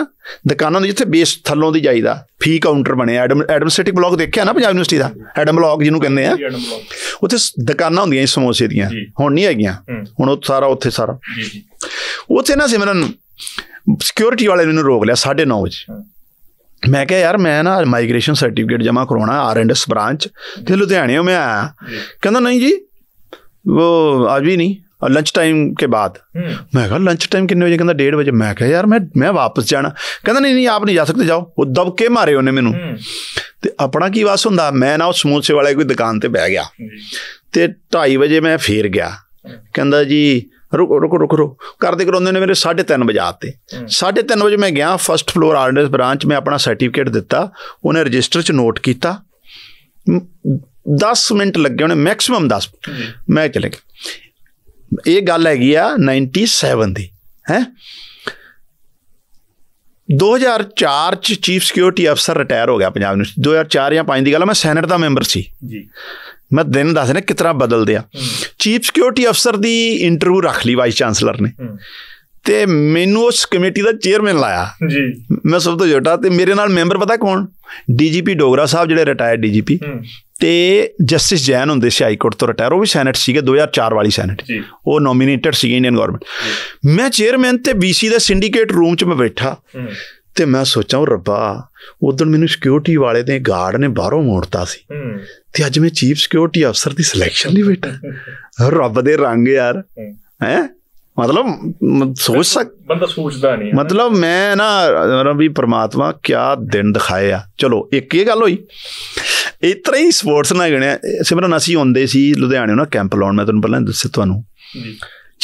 ਦੁਕਾਨਾਂ ਦੀ ਜਿੱਥੇ ਬੇਸ ਥੱਲੋਂ ਦੀ ਜਾਈਦਾ ਫੀ ਕਾਊਂਟਰ ਬਣਿਆ ਐਡਮ ਐਡਮਿਨਿਸਟ੍ਰੇਟਿਵ ਬਲਾਕ ਦੇਖਿਆ ਨਾ ਪੰਜਾਬ ਯੂਨੀਵਰਸਿਟੀ ਦਾ ਐਡਮ ਬਲਾਕ ਜਿਹਨੂੰ ਕਹਿੰਦੇ ਆ ਉੱਥੇ ਦੁਕਾਨਾਂ ਹੁੰਦੀਆਂ ਸਮੋਸੇ ਦੀਆਂ ਹੁਣ ਨਹੀਂ ਹੈਗੀਆਂ ਹੁਣ ਉਹ ਸਾਰਾ ਉੱਥੇ ਸਾਰਾ ਜੀ ਜੀ ਉੱਥੇ ਨਾ ਸਿਮਰਨ ਸਿਕਿਉਰਿਟੀ ਵਾਲੇ ਨੇ ਮੈਨੂੰ ਰੋਕ ਲਿਆ 9:30 ਵਜੇ ਮੈਂ ਕਿਹਾ ਯਾਰ ਮੈਂ ਨਾ ਮਾਈਗ੍ਰੇਸ਼ਨ ਸਰਟੀਫਿਕੇਟ ਜਮ੍ਹਾਂ ਕਰਾਉਣਾ ਆਰਐਨਐਸ ਬ੍ਰਾਂਚ ਤੇ ਲੁਧਿਆਣੇ ਮੈਂ ਆਇਆ ਕਹਿੰਦਾ ਨਹੀਂ ਜੀ ਉਹ ਅੱਜ ਵੀ ਨਹੀਂ ਲੰਚ ਟਾਈਮ ਕੇ ਬਾਅਦ ਮੈਂ ਕਿਹਾ ਲੰਚ ਟਾਈਮ ਕਿੰਨੇ ਵਜੇ ਕਹਿੰਦਾ 1:30 ਵਜੇ ਮੈਂ ਕਿਹਾ ਯਾਰ ਮੈਂ ਮੈਂ ਵਾਪਸ ਜਾਣਾ ਕਹਿੰਦਾ ਨਹੀਂ ਨਹੀਂ ਆਪ ਨਹੀਂ ਜਾ ਸਕਦੇ ਜਾਓ ਉਹ ਦਬਕੇ ਮਾਰੇ ਉਹਨੇ ਮੈਨੂੰ ਤੇ ਆਪਣਾ ਕੀ ਵਾਸ ਹੁੰਦਾ ਮੈਂ ਨਾ ਉਹ ਸਮੋਸੇ ਵਾਲੇ ਕੋਈ ਦੁਕਾਨ ਤੇ ਬਹਿ ਗਿਆ ਤੇ 2:30 ਵਜੇ ਮੈਂ ਫੇਰ ਗਿਆ ਕਹਿੰਦਾ ਜੀ ਰੁਕ ਰੁਕ ਰੁਕ ਰੁਕ ਕਰਦੇ ਕਰਾਉਂਦੇ ਨੇ ਮੇਰੇ 3:30 ਵਜਾ ਤੇ 3:30 ਵਜੇ ਮੈਂ ਗਿਆ ਫਰਸਟ ਫਲੋਰ ਆਰਡਰਸ ਬ੍ਰਾਂਚ ਮੈਂ ਆਪਣਾ ਸਰਟੀਫਿਕੇਟ ਦਿੱਤਾ ਉਹਨੇ ਰਜਿਸਟਰ 'ਚ ਨੋਟ ਕੀਤਾ 10 ਮਿੰਟ ਲੱਗੇ ਉਹਨੇ ਮੈਕਸਿਮਮ 10 ਮੈਂ ਚਲੇ ਗਿਆ ਇਹ ਗੱਲ ਹੈਗੀ ਆ 97 ਦੀ ਹੈ 2004 ਚ ਚੀਫ ਸਿਕਿਉਰਿਟੀ ਅਫਸਰ ਰਿਟਾਇਰ ਹੋ ਗਿਆ ਪੰਜਾਬ ਨੂੰ 2004 ਜਾਂ 5 ਦੀ ਗੱਲ ਮੈਂ ਸੈਨੇਟ ਦਾ ਮੈਂਬਰ ਸੀ ਜੀ ਮੈਂ ਦਿਨ ਦੱਸ ਰਿਹਾ ਕਿਤਨਾ ਬਦਲਦੇ ਆ ਚੀਫ ਸਿਕਿਉਰਿਟੀ ਅਫਸਰ ਦੀ ਇੰਟਰਵਿਊ ਰੱਖ ਲਈ ਵਾਈਸ ਚਾਂਸਲਰ ਨੇ ਤੇ ਮੈਨੂੰ ਉਸ ਕਮੇਟੀ ਦਾ ਚੇਅਰਮੈਨ ਲਾਇਆ ਜੀ ਮੈਂ ਸਭ ਤੋਂ ਛੋਟਾ ਤੇ ਮੇਰੇ ਨਾਲ ਮੈਂਬਰ ਪਤਾ ਕੌਣ ਡੀਜੀਪੀ ਡੋਗਰਾ ਸਾਹਿਬ ਜਿਹੜੇ ਰਿਟਾਇਰਡ ਡੀਜੀਪੀ ਤੇ ਜਸਟਿਸ ਜੈਨ ਹੁੰਦੇ ਸੀ ਹਾਈ ਕੋਰਟ ਤੋਂ ਰਿਟਾਇਰ ਉਹ ਵੀ ਸੈਨੇਟ ਸੀਗੇ 2004 ਵਾਲੀ ਸੈਨੇਟ ਉਹ ਨੋਮੀਨੇਟਡ ਸੀ ਇੰਡੀਅਨ ਗਵਰਨਮੈਂਟ ਮੈਂ ਚੇਅਰਮੈਨ ਤੇ ਵੀਸੀ ਦਾ ਸਿੰਡੀਕੇਟ ਰੂਮ 'ਚ ਮੈਂ ਬੈਠਾ ਤੇ ਮੈਂ ਸੋਚਾਂ ਉਹ ਰੱਬਾ ਉਦੋਂ ਮੈਨੂੰ ਸਿਕਿਉਰਿਟੀ ਵਾਲੇ ਦੇ ਗਾਰਡ ਨੇ ਬਾਹਰੋਂ ਮੋੜਤਾ ਸੀ ਤੇ ਅੱਜ ਮੈਂ ਚੀਫ ਸਿਕਿਉਰਿਟੀ ਅਫਸਰ ਦੀ ਸਿਲੈਕਸ਼ਨ ਲਈ ਬੈਠਾ ਰੱਬ ਦੇ ਰੰਗ ਯਾਰ ਹੈ मतलब सोच सक बंदा सोचता नहीं मतलब मैं ना रवि परमात्मा क्या दिन दिखाए आ चलो एक ये गल हुई ਇਹ ਹੀ ਸਪੋਰਟਸ ਨਾਲ ਗਣਿਆ ਸਿਮਰਨ ਅਸੀਂ ਹੁੰਦੇ ਸੀ ਲੁਧਿਆਣੇ ਉਹਨਾਂ ਕੈਂਪ ਲਾਉਣ ਮੈਂ ਤੁਹਾਨੂੰ ਪਹਿਲਾਂ ਦੱਸਿਆ ਤੁਹਾਨੂੰ ਜੀ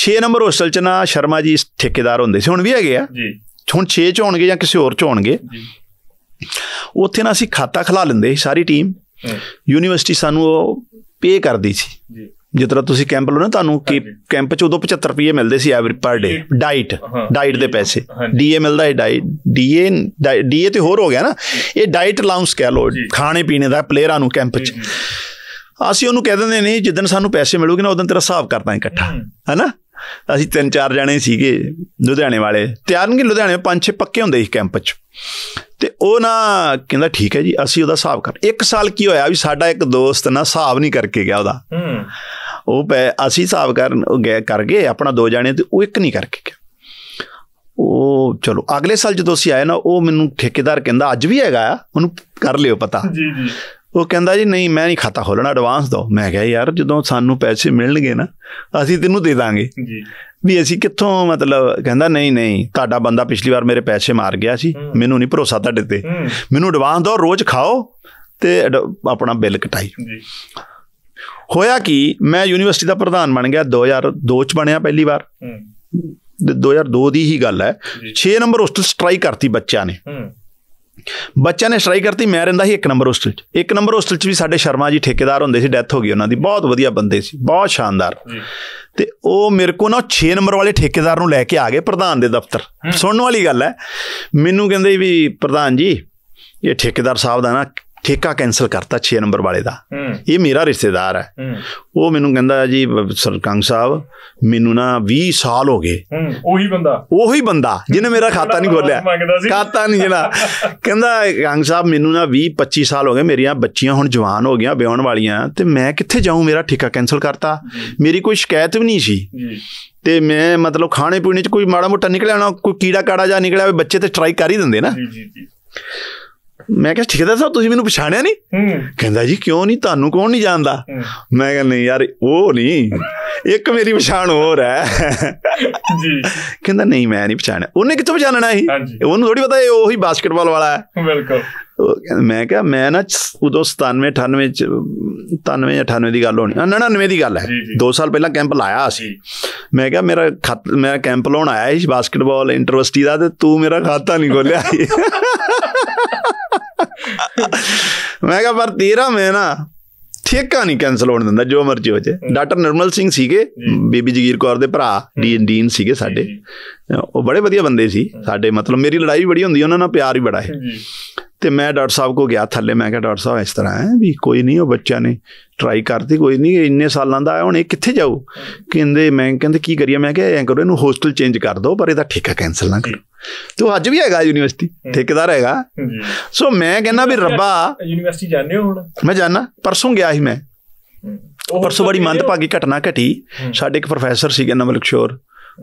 6 ਨੰਬਰ ਹੋਸਟਲ ਚ ਨਾ ਸ਼ਰਮਾ ਜੀ ਠੇਕੇਦਾਰ ਹੁੰਦੇ ਸੀ ਹੁਣ ਵੀ ਹੈਗੇ ਆ ਜੀ ਹੁਣ 6 ਚ ਹੋਣਗੇ ਜਾਂ ਕਿਸੇ ਹੋਰ ਚ ਹੋਣਗੇ ਜੀ ਉੱਥੇ ਨਾ ਅਸੀਂ ਖਾਤਾ ਖਲਾ ਲੈਂਦੇ ਸੀ ਸਾਰੀ ਟੀਮ ਯੂਨੀਵਰਸਿਟੀ ਸਾਨੂੰ ਉਹ ਪੇ ਕਰਦੀ ਸੀ ਜੀ ਜਿਸ ਤਰ੍ਹਾਂ ਤੁਸੀਂ ਕੈਂਪ ਲਓ ਨਾ ਤੁਹਾਨੂੰ ਕੈਂਪ 'ਚ ਉਦੋਂ 75 ਰੁਪਏ ਮਿਲਦੇ ਸੀ ਐਵਰੀ ਪਰ ਡੇ ਡਾਈਟ ਡਾਈਟ ਦੇ ਪੈਸੇ ਡੀਏ ਮਿਲਦਾ ਹੈ ਡਾਈਟ ਡੀਏ ਡੀਏ ਤੇ ਹੋਰ ਹੋ ਗਿਆ ਨਾ ਇਹ ਡਾਈਟ ਅਲਾਉਂਸ ਕਹਿ ਲੋ ਖਾਣੇ ਪੀਣੇ ਦਾ ਪਲੇਅਰਾਂ ਨੂੰ ਕੈਂਪ 'ਚ ਅਸੀਂ ਉਹਨੂੰ ਕਹਿ ਦਿੰਦੇ ਨਹੀਂ ਜਿੱਦਣ ਸਾਨੂੰ ਪੈਸੇ ਮਿਲੂਗੇ ਨਾ ਉਦੋਂ ਤੇਰਾ ਹਿਸਾਬ ਕਰਦਾ ਇਕੱਠਾ ਹੈਨਾ ਅਸੀਂ ਤਿੰਨ ਚਾਰ ਜਣੇ ਸੀਗੇ ਲੁਧਿਆਣੇ ਵਾਲੇ ਤਿਆਰਨ ਕਿ ਲੁਧਿਆਣੇ ਪੰਜ ਛੇ ਪੱਕੇ ਹੁੰਦੇ ਸੀ ਕੈਂਪ 'ਚ ਤੇ ਉਹ ਨਾ ਕਹਿੰਦਾ ਠੀਕ ਹੈ ਜੀ ਅਸੀਂ ਉਹਦਾ ਹਿਸਾਬ ਕਰ ਇੱਕ ਸਾਲ ਕੀ ਹੋਇਆ ਵੀ ਸਾਡਾ ਇੱਕ ਦੋਸਤ ਨਾ ਹਿਸਾਬ ਨਹੀਂ ਕਰਕੇ ਗਿਆ ਉਹਦਾ ਹੂੰ ਉਹ ਪੈ ਅਸੀਂ ਹਿਸਾਬ ਕਰਨ ਕਰ ਗਏ ਆਪਣਾ ਦੋ ਜਾਣੇ ਤੇ ਉਹ ਇੱਕ ਨਹੀਂ ਕਰਕੇ ਗਿਆ ਉਹ ਚਲੋ ਅਗਲੇ ਸਾਲ ਜਦੋਂ ਅਸੀਂ ਆਏ ਨਾ ਉਹ ਮੈਨੂੰ ਠੇਕੇਦਾਰ ਕਹਿੰਦਾ ਅੱਜ ਵੀ ਹੈਗਾ ਆ ਉਹਨੂੰ ਕਰ ਲਿਓ ਪਤਾ ਜੀ ਜੀ ਉਹ ਕਹਿੰਦਾ ਜੀ ਨਹੀਂ ਮੈਂ ਨਹੀਂ ਖਾਤਾ ਖੋਲਣਾ ਐਡਵਾਂਸ ਦੋ ਮੈਂ ਕਿਹਾ ਯਾਰ ਜਦੋਂ ਸਾਨੂੰ ਪੈਸੇ ਮਿਲਣਗੇ ਨਾ ਅਸੀਂ ਤੈਨੂੰ ਦੇ ਦਾਂਗੇ ਜੀ ਵੀ ਅਸੀਂ ਕਿੱਥੋਂ ਮਤਲਬ ਕਹਿੰਦਾ ਨਹੀਂ ਨਹੀਂ ਤੁਹਾਡਾ ਬੰਦਾ ਪਿਛਲੀ ਵਾਰ ਮੇਰੇ ਪੈਸੇ ਮਾਰ ਗਿਆ ਸੀ ਮੈਨੂੰ ਨਹੀਂ ਭਰੋਸਾ ਤੁਹਾਡੇ ਤੇ ਮੈਨੂੰ ਐਡਵਾਂਸ ਦੋ ਰੋਜ਼ ਖਾਓ ਤੇ ਆਪਣਾ ਬਿੱਲ ਕਟਾਈ ਜੀ ਹੋਇਆ ਕਿ ਮੈਂ ਯੂਨੀਵਰਸਿਟੀ ਦਾ ਪ੍ਰਧਾਨ ਬਣ ਗਿਆ 2002 ਚ ਬਣਿਆ ਪਹਿਲੀ ਵਾਰ 2002 ਦੀ ਹੀ ਗੱਲ ਹੈ 6 ਨੰਬਰ ਹੋਸਟਲ ਸਟ੍ਰਾਈਕ ਕਰਤੀ ਬੱਚਿਆਂ ਨੇ ਬੱਚਿਆਂ ਨੇ ਸਟ੍ਰਾਈਕ ਕਰਤੀ ਮੈਂ ਰਹਿੰਦਾ ਸੀ 1 ਨੰਬਰ ਹੋਸਟਲ 'ਚ 1 ਨੰਬਰ ਹੋਸਟਲ 'ਚ ਵੀ ਸਾਡੇ ਸ਼ਰਮਾ ਜੀ ਠੇਕੇਦਾਰ ਹੁੰਦੇ ਸੀ ਡੈਥ ਹੋ ਗਈ ਉਹਨਾਂ ਦੀ ਬਹੁਤ ਵਧੀਆ ਬੰਦੇ ਸੀ ਬਹੁਤ ਸ਼ਾਨਦਾਰ ਤੇ ਉਹ ਮੇਰੇ ਕੋ ਨਾ 6 ਨੰਬਰ ਵਾਲੇ ਠੇਕੇਦਾਰ ਨੂੰ ਲੈ ਕੇ ਆ ਗਏ ਪ੍ਰਧਾਨ ਦੇ ਦਫ਼ਤਰ ਸੁਣਨ ਵਾਲੀ ਗੱਲ ਹੈ ਮੈਨੂੰ ਕਹਿੰਦੇ ਵੀ ਪ੍ਰਧਾਨ ਜੀ ਇਹ ਠੇਕੇਦਾਰ ਸਾਹਿਬ ਦਾ ਨਾ ਠੇਕਾ ਕੈਨਸਲ ਕਰਤਾ 6 ਨੰਬਰ ਵਾਲੇ ਦਾ ਇਹ ਮੇਰਾ ਰਿਸ਼ਤੇਦਾਰ ਹੈ ਉਹ ਮੈਨੂੰ ਕਹਿੰਦਾ ਜੀ ਸਰਕੰਗ ਸਾਹਿਬ ਮੈਨੂੰ ਨਾ 20 ਸਾਲ ਹੋ ਗਏ ਉਹੀ ਬੰਦਾ ਉਹੀ ਬੰਦਾ ਜਿਹਨੇ ਮੇਰਾ ਖਾਤਾ ਨਹੀਂ ਖੋਲਿਆ ਖਾਤਾ ਨਹੀਂ ਜਿਹੜਾ ਕਹਿੰਦਾ ਕੰਗ ਸਾਹਿਬ ਮੈਨੂੰ ਨਾ 20 25 ਸਾਲ ਹੋ ਗਏ ਮੇਰੀਆਂ ਬੱਚੀਆਂ ਹੁਣ ਜਵਾਨ ਹੋ ਗਈਆਂ ਵਿਆਹਣ ਵਾਲੀਆਂ ਤੇ ਮੈਂ ਕਿੱਥੇ ਜਾਉਂ ਮੇਰਾ ਠੇਕਾ ਕੈਨਸਲ ਕਰਤਾ ਮੇਰੀ ਕੋਈ ਸ਼ਿਕਾਇਤ ਵੀ ਨਹੀਂ ਸੀ ਤੇ ਮੈਂ ਮਤਲਬ ਖਾਣੇ ਪੀਣੇ ਚ ਕੋਈ ਮਾੜਾ ਮੋਟਾ ਨਿਕਲਿਆ ਨਾ ਕੋਈ ਕੀੜਾ ਕਾੜਾ ਜਾਂ ਨਿਕਲਿਆ ਬੱਚੇ ਤੇ ਟਰਾਈ ਕਰ ਹੀ ਦਿੰਦੇ ਨਾ ਜੀ ਜੀ ਜੀ ਮੈਂ ਕਿਹਾ ਠੀਕ ਹੈ ਸਰ ਤੁਸੀਂ ਮੈਨੂੰ ਪਛਾਣਿਆ ਨਹੀਂ ਕਹਿੰਦਾ ਜੀ ਕਿਉਂ ਨਹੀਂ ਤੁਹਾਨੂੰ ਕੌਣ ਨਹੀਂ ਜਾਣਦਾ ਮੈਂ ਕਿਹਾ ਨਹੀਂ ਯਾਰ ਉਹ ਨਹੀਂ ਇੱਕ ਮੇਰੀ ਪਛਾਣ ਹੋਰ ਹੈ ਜੀ ਕਹਿੰਦਾ ਨਹੀਂ ਮੈਂ ਨਹੀਂ ਪਛਾਣਿਆ ਉਹਨੇ ਕਿੱਥੋਂ ਪਛਾਣਨਾ ਸੀ ਉਹਨੂੰ ਥੋੜੀ ਪਤਾ ਇਹ ਉਹੀ ਬਾਸਕਟਬਾਲ ਵਾਲਾ ਹੈ ਬਿਲਕੁਲ ਮੈਂ ਕਿਹਾ ਮੈਂ ਨਾ ਉਦੋਂ 97 98 ਚ 98 ਦੀ ਗੱਲ ਹੋਣੀ 99 ਦੀ ਗੱਲ ਹੈ 2 ਸਾਲ ਪਹਿਲਾਂ ਕੈਂਪ ਲਾਇਆ ਸੀ ਮੈਂ ਕਿਹਾ ਮੇਰਾ ਮੈਂ ਕੈਂਪ ਲਾਉਣ ਆਇਆ ਸੀ ਬਾਸਕਟਬਾਲ ਇੰਟਰਵਰਸਿਟੀ ਦਾ ਤੇ ਤੂੰ ਮੇਰਾ ਖਾਤਾ ਨਹੀਂ ਖੋਲਿਆ ਮੈਂ ਕਿਹਾ ਪਰ ਤੇਰਾ ਮੈਂ ਨਾ ਠੇਕਾ ਨਹੀਂ ਕੈਨਸਲ ਹੋਣ ਦਿੰਦਾ ਜੋ ਮਰਜ਼ੀ ਹੋ ਜਾਏ ਡਾਕਟਰ ਨਰਮਲ ਸਿੰਘ ਸੀਗੇ ਬੀਬੀ ਜਗੀਰ ਕੌਰ ਦੇ ਭਰਾ ਡੀਨ ਡੀਨ ਸੀਗੇ ਸਾਡੇ ਉਹ ਬੜੇ ਵਧੀਆ ਬੰਦੇ ਸੀ ਸਾਡੇ ਮਤਲਬ ਮੇਰੀ ਲੜਾਈ ਬੜੀ ਹੁੰਦੀ ਉਹਨਾਂ ਨਾਲ ਪਿਆਰ ਵੀ ਬੜਾ ਹੈ ਤੇ ਮੈਂ ਡਾਕਟਰ ਸਾਹਿਬ ਕੋ ਗਿਆ ਥੱਲੇ ਮੈਂ ਕਿਹਾ ਡਾਕਟਰ ਸਾਹਿਬ ਇਸ ਤਰ੍ਹਾਂ ਹੈ ਵੀ ਕੋਈ ਨਹੀਂ ਉਹ ਬੱਚਾ ਨੇ ਟਰਾਈ ਕਰਤੀ ਕੋਈ ਨਹੀਂ ਇੰਨੇ ਸਾਲਾਂ ਦਾ ਹੁਣ ਇਹ ਕਿੱਥੇ ਜਾਊ ਕਹਿੰਦੇ ਮੈਂ ਕਹਿੰਦੇ ਕੀ ਕਰੀਏ ਮੈਂ ਕਿਹਾ ਐਂ ਕਰੋ ਇਹਨੂੰ ਹੋਸਟਲ ਚੇਂਜ ਕਰ ਦਿਓ ਪਰ ਇਹਦਾ ਠੇਕਾ ਕੈਨਸਲ ਨਾ ਕਰੋ ਤੇ ਅੱਜ ਵੀ ਹੈਗਾ ਯੂਨੀਵਰਸਿਟੀ ਠੇਕੇਦਾਰ ਹੈਗਾ ਸੋ ਮੈਂ ਕਹਿੰਦਾ ਵੀ ਰੱਬਾ ਯੂਨੀਵਰਸਿਟੀ ਜਾਣੇ ਹੁਣ ਮੈਂ ਜਾਣਾ ਪਰਸੋਂ ਗਿਆ ਸੀ ਮੈਂ ਪਰਸੋਂ ਬੜੀ ਮੰਦਭਾਗੀ ਘਟਨਾ ਘਟੀ ਸਾਡੇ ਇੱਕ ਪ੍ਰੋਫੈਸਰ ਸੀਗੇ ਨਮਲਕਸ਼ੋਰ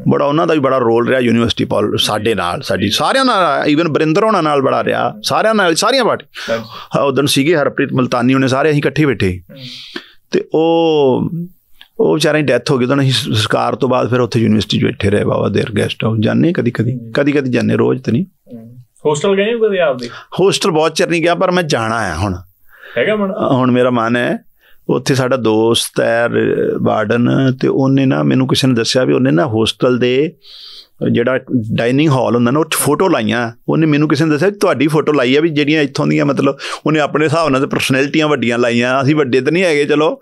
ਬੜਾ ਉਹਨਾਂ ਦਾ ਵੀ ਬੜਾ ਰੋਲ ਰਿਹਾ ਯੂਨੀਵਰਸਿਟੀ ਪਾਲ ਸਾਡੇ ਨਾਲ ਸਾਡੀ ਸਾਰਿਆਂ ਨਾਲ ਇਵਨ ਬਰਿੰਦਰ ਹੋਣਾ ਨਾਲ ਬੜਾ ਰਿਹਾ ਸਾਰਿਆਂ ਨਾਲ ਸਾਰੀਆਂ ਪਾਰਟੀ ਉਦੋਂ ਸੀਗੇ ਹਰਪ੍ਰੀਤ ਮਲਤਾਨੀ ਉਹਨੇ ਸਾਰੇ ਅਸੀਂ ਇਕੱਠੇ ਬੈਠੇ ਤੇ ਉਹ ਉਹ ਵਿਚਾਰੇ ਡੈਥ ਹੋ ਗਈ ਉਹਨਾਂ ਅਸੀਂ ਸਰਕਾਰ ਤੋਂ ਬਾਅਦ ਫਿਰ ਉੱਥੇ ਯੂਨੀਵਰਸਿਟੀ 'ਚ ਬੈਠੇ ਰਹੇ ਬਾਬਾ ਦੇਰ ਗੈਸਟ ਹਾਊਸ ਜਾਣੇ ਕਦੀ ਕਦੀ ਕਦੀ ਕਦੀ ਜਾਣੇ ਰੋਜ਼ ਤੇ ਨਹੀਂ ਹੋਸਟਲ ਗਏ ਕਦੇ ਆਪਦੇ ਹੋਸਟਲ ਬਹੁਤ ਚਿਰ ਨਹੀਂ ਗਿਆ ਪਰ ਮੈਂ ਜਾਣਾ ਆ ਹੁਣ ਹੈਗਾ ਹੁਣ ਮੇਰਾ ਮਨ ਹੈ ਉੱਥੇ ਸਾਡਾ ਦੋਸਤ ਹੈ ਵਾਰਡਨ ਤੇ ਉਹਨੇ ਨਾ ਮੈਨੂੰ ਕਿਸੇ ਨੇ ਦੱਸਿਆ ਵੀ ਉਹਨੇ ਨਾ ਹੋਸਟਲ ਦੇ ਜਿਹੜਾ ਡਾਈਨਿੰਗ ਹਾਲ ਹੁੰਦਾ ਨਾ ਉਹ ਫੋਟੋ ਲਾਈਆਂ ਉਹਨੇ ਮੈਨੂੰ ਕਿਸੇ ਨੇ ਦੱਸਿਆ ਤੁਹਾਡੀ ਫੋਟੋ ਲਾਈ ਆ ਵੀ ਜਿਹੜੀਆਂ ਇੱਥੋਂ ਦੀਆਂ ਮਤਲਬ ਉਹਨੇ ਆਪਣੇ ਹਿਸਾਬ ਨਾਲ ਤੇ ਪਰਸਨੈਲਿਟੀਆਂ ਵੱਡੀਆਂ ਲਾਈਆਂ ਅਸੀਂ ਵੱਡੇ ਤਾਂ ਨਹੀਂ ਹੈਗੇ ਚਲੋ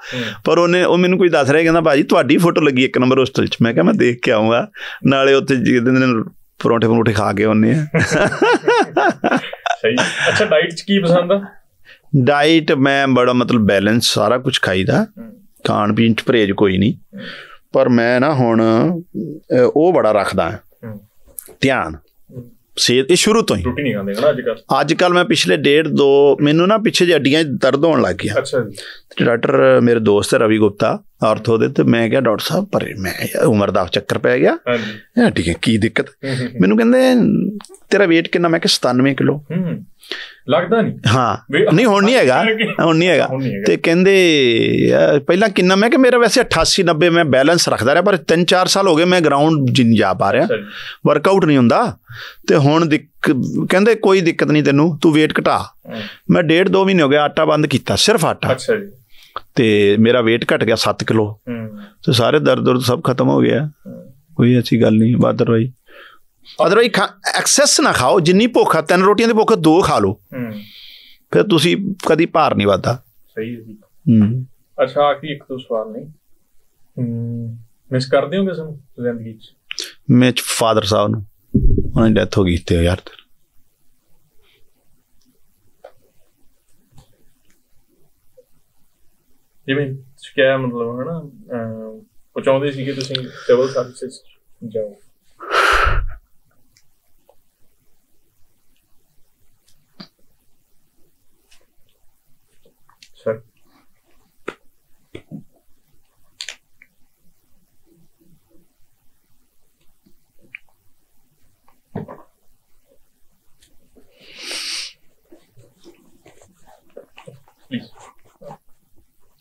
ਪਰ ਉਹਨੇ ਉਹ ਮੈਨੂੰ ਕੋਈ ਦੱਸ ਰਿਹਾ ਕਹਿੰਦਾ ਭਾਜੀ ਤੁਹਾਡੀ ਫੋਟੋ ਲੱਗੀ ਇੱਕ ਨੰਬਰ ਹੋਸਟਲ 'ਚ ਮੈਂ ਕਿਹਾ ਮੈਂ ਦੇਖ ਕੇ ਆਉਂਗਾ ਨਾਲੇ ਉੱਥੇ ਜਿਹਦੇ ਦਿਨ ਪਰੌਂਠੇ ਪਰੌਂਠੇ ਖਾ ਕੇ ਆਉਨੇ ਆ ਸਹੀ ਅੱਛਾ ਡਾਈਟ 'ਚ ਕੀ ਪਸੰਦ ਆ ਡਾਈਟ ਮੈਂ ਬੜਾ ਮਤਲਬ ਬੈਲੈਂਸ ਸਾਰਾ ਕੁਝ ਖਾਈਦਾ ਖਾਣ ਪੀਣ ਚ ਪਰੇਜ ਕੋਈ ਨਹੀਂ ਪਰ ਮੈਂ ਨਾ ਹੁਣ ਉਹ ਬੜਾ ਰੱਖਦਾ ਧਿਆਨ ਸੇ ਇਹ ਸ਼ੁਰੂ ਤੋਂ ਹੀ ਰੋਟੀ ਨਹੀਂ ਖਾਂਦੇ ਨਾ ਅੱਜ ਕੱਲ ਅੱਜ ਕੱਲ ਮੈਂ ਪਿਛਲੇ ਡੇਢ ਦੋ ਮੈਨੂੰ ਨਾ ਪਿੱਛੇ ਜਿਹੇ ਹੱਡੀਆਂ 'ਚ ਦਰਦ ਹੋਣ ਲੱਗ ਗਿਆ ਅੱਛਾ ਜੀ ਡਾਕਟਰ ਮੇਰੇ ਦੋਸਤ ਹੈ ਰਵੀ ਗੁਪਤਾ ਆਰਥੋ ਦੇ ਤੇ ਮੈਂ ਕਿਹਾ ਡਾਕਟਰ ਸਾਹਿਬ ਪਰ ਮੈਂ ਉਮਰ ਦਾ ਚੱਕਰ ਪੈ ਗਿਆ ਹਾਂਜੀ ਹਾਂ ਠੀਕ ਹੈ ਕੀ ਦਿੱਕਤ ਮੈਨੂੰ ਕਹਿੰਦੇ ਤੇਰਾ weight ਕਿੰਨਾ ਮੈਂ ਕਿ 97 ਕਿਲੋ ਹੂੰ ਲੱਗਦਾ ਨਹੀਂ ਹਾਂ ਨਹੀਂ ਹੁਣ ਨਹੀਂ ਹੈਗਾ ਹੁਣ ਨਹੀਂ ਹੈਗਾ ਤੇ ਕਹਿੰਦੇ ਪਹਿਲਾਂ ਕਿੰਨਾ ਮੈਂ ਕਿ ਮੇਰਾ ਵੈਸੇ 88 90 ਮੈਂ ਬੈਲੈਂਸ ਰੱਖਦਾ ਰਿਹਾ ਪਰ 3-4 ਸਾਲ ਹੋ ਗਏ ਮੈਂ ਗਰਾਊਂਡ ਜਿੰਨ ਜਾ ਪਾ ਰਿਹਾ ਵਰਕਆਊਟ ਨਹੀਂ ਹੁੰਦਾ ਤੇ ਹੁਣ ਕਹਿੰਦੇ ਕੋਈ ਦਿੱਕਤ ਨਹੀਂ ਤੈਨੂੰ ਤੂੰ weight ਘਟਾ ਮੈਂ 1.5 2 ਮਹੀਨੇ ਹੋ ਗਏ ਆਟਾ ਬੰਦ ਕੀਤਾ ਸਿਰਫ ਆਟਾ ਅੱਛਾ ਜੀ ਤੇ ਮੇਰਾ weight ਘਟ ਗਿਆ 7 ਕਿਲੋ ਤੇ ਸਾਰੇ ਦਰਦ ਦਰਦ ਸਭ ਖਤਮ ਹੋ ਗਿਆ ਕੋਈ ਐਸੀ ਗੱਲ ਨਹੀਂ ਭਾਈ ਅਦਰਵਾਈ ਐਕਸੈਸ ਨਾ ਖਾਓ ਜਿੰਨੀ ਭੁੱਖ ਆ ਤਿੰਨ ਰੋਟੀਆਂ ਦੀ ਭੁੱਖ ਦੋ ਖਾ ਲਓ ਹੂੰ ਫਿਰ ਤੁਸੀਂ ਕਦੀ ਭਾਰ ਨਹੀਂ ਵਧਦਾ ਸਹੀ ਹੈ ਜੀ ਹੂੰ ਅੱਛਾ ਕੀ ਇੱਕ ਤੋਂ ਸਵਾਲ ਨਹੀਂ ਹੂੰ ਮਿਸ ਕਰਦੇ ਹੋ ਕਿਸੇ ਨੂੰ ਜ਼ਿੰਦਗੀ 'ਚ ਮੈਂ ਫਾਦਰ ਸਾਹਿਬ ਨੂੰ ਉਹਨਾਂ ਦੀ ਡੈਥ ਹੋ ਗਈ ਤੇ ਯਾਰ ਜਿਵੇਂ ਸਕੇ ਮਤਲਬ ਹਨਾ ਪਹੁੰਚਾਉਂਦੇ ਕਿ ਤੁਸੀਂ ਟੇਬਲ ਸਰਵਿਸ ਜਾਓ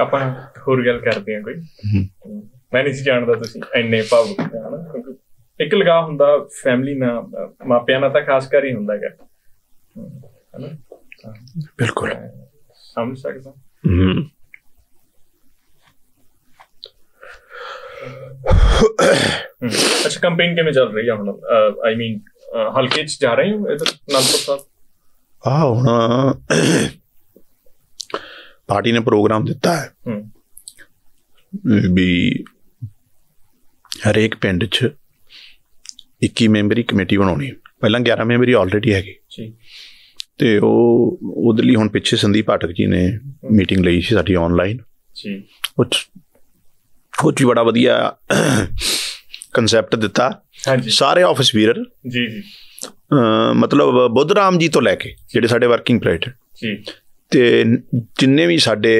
ਆਪਾਂ ਹੋਰ ਗੱਲ ਕਰਦੇ ਹਾਂ ਕੋਈ ਮੈਂ ਨਹੀਂ ਜਾਣਦਾ ਤੁਸੀਂ ਐਨੇ ਭਾਵੁਕ ਹਨ ਇੱਕ ਲਗਾ ਹੁੰਦਾ ਫੈਮਿਲੀ ਨਾਲ ਮਾਪਿਆਂ ਨਾਲ ਤਾਂ ਖਾਸ ਕਰ ਹੀ ਹੁੰਦਾ ਹੈ ਹਨਾ ਬਿਲਕੁਲ ਸਮਝ ਸਕਦਾ ਹੂੰ ਅੱਛਾ ਕੰਪੇਨ ਕਿਵੇਂ ਚੱਲ ਰਹੀ ਹੈ ਹੁਣ ਆਈ ਮੀਨ ਹਲਕੇ ਚ ਜਾ ਰਹੇ ਹੋ ਇਧਰ ਨਾਨਕਪੁਰ ਸਾਹਿਬ ਆ ਹੁਣ ਪਾਰਟੀ ਨੇ ਪ੍ਰੋਗਰਾਮ ਦਿੱਤਾ ਹੈ ਵੀ ਹਰੇਕ ਪਿੰਡ 'ਚ 21 ਮੈਂਬਰੀ ਕਮੇਟੀ ਬਣਾਉਣੀ ਪਹਿਲਾਂ 11 ਮੈਂਬਰੀ ਆਲਰੇਡੀ ਹੈਗੀ ਜੀ ਤੇ ਉਹ ਉਹਦੇ ਲਈ ਹੁਣ ਪਿੱਛੇ ਸੰਦੀਪ ਪਾਠਕ ਜੀ ਨੇ ਮੀਟਿੰਗ ਲਈ ਸੀ ਸਾਡੀ ਆਨਲਾਈਨ ਜੀ ਉਹ ਉਹ ਜੀ ਬੜਾ ਵਧੀਆ ਕਨਸੈਪਟ ਦਿੱਤਾ ਹਾਂਜੀ ਸਾਰੇ ਆਫਿਸ ਵੀਰ ਜੀ ਜੀ ਮਤਲਬ ਬੁੱਧਰਾਮ ਜੀ ਤੋਂ ਲੈ ਕੇ ਜਿਹੜੇ ਸਾਡੇ ਵਰਕਿੰਗ ਪਲੇਟ ਜੀ ਤੇ ਜਿੰਨੇ ਵੀ ਸਾਡੇ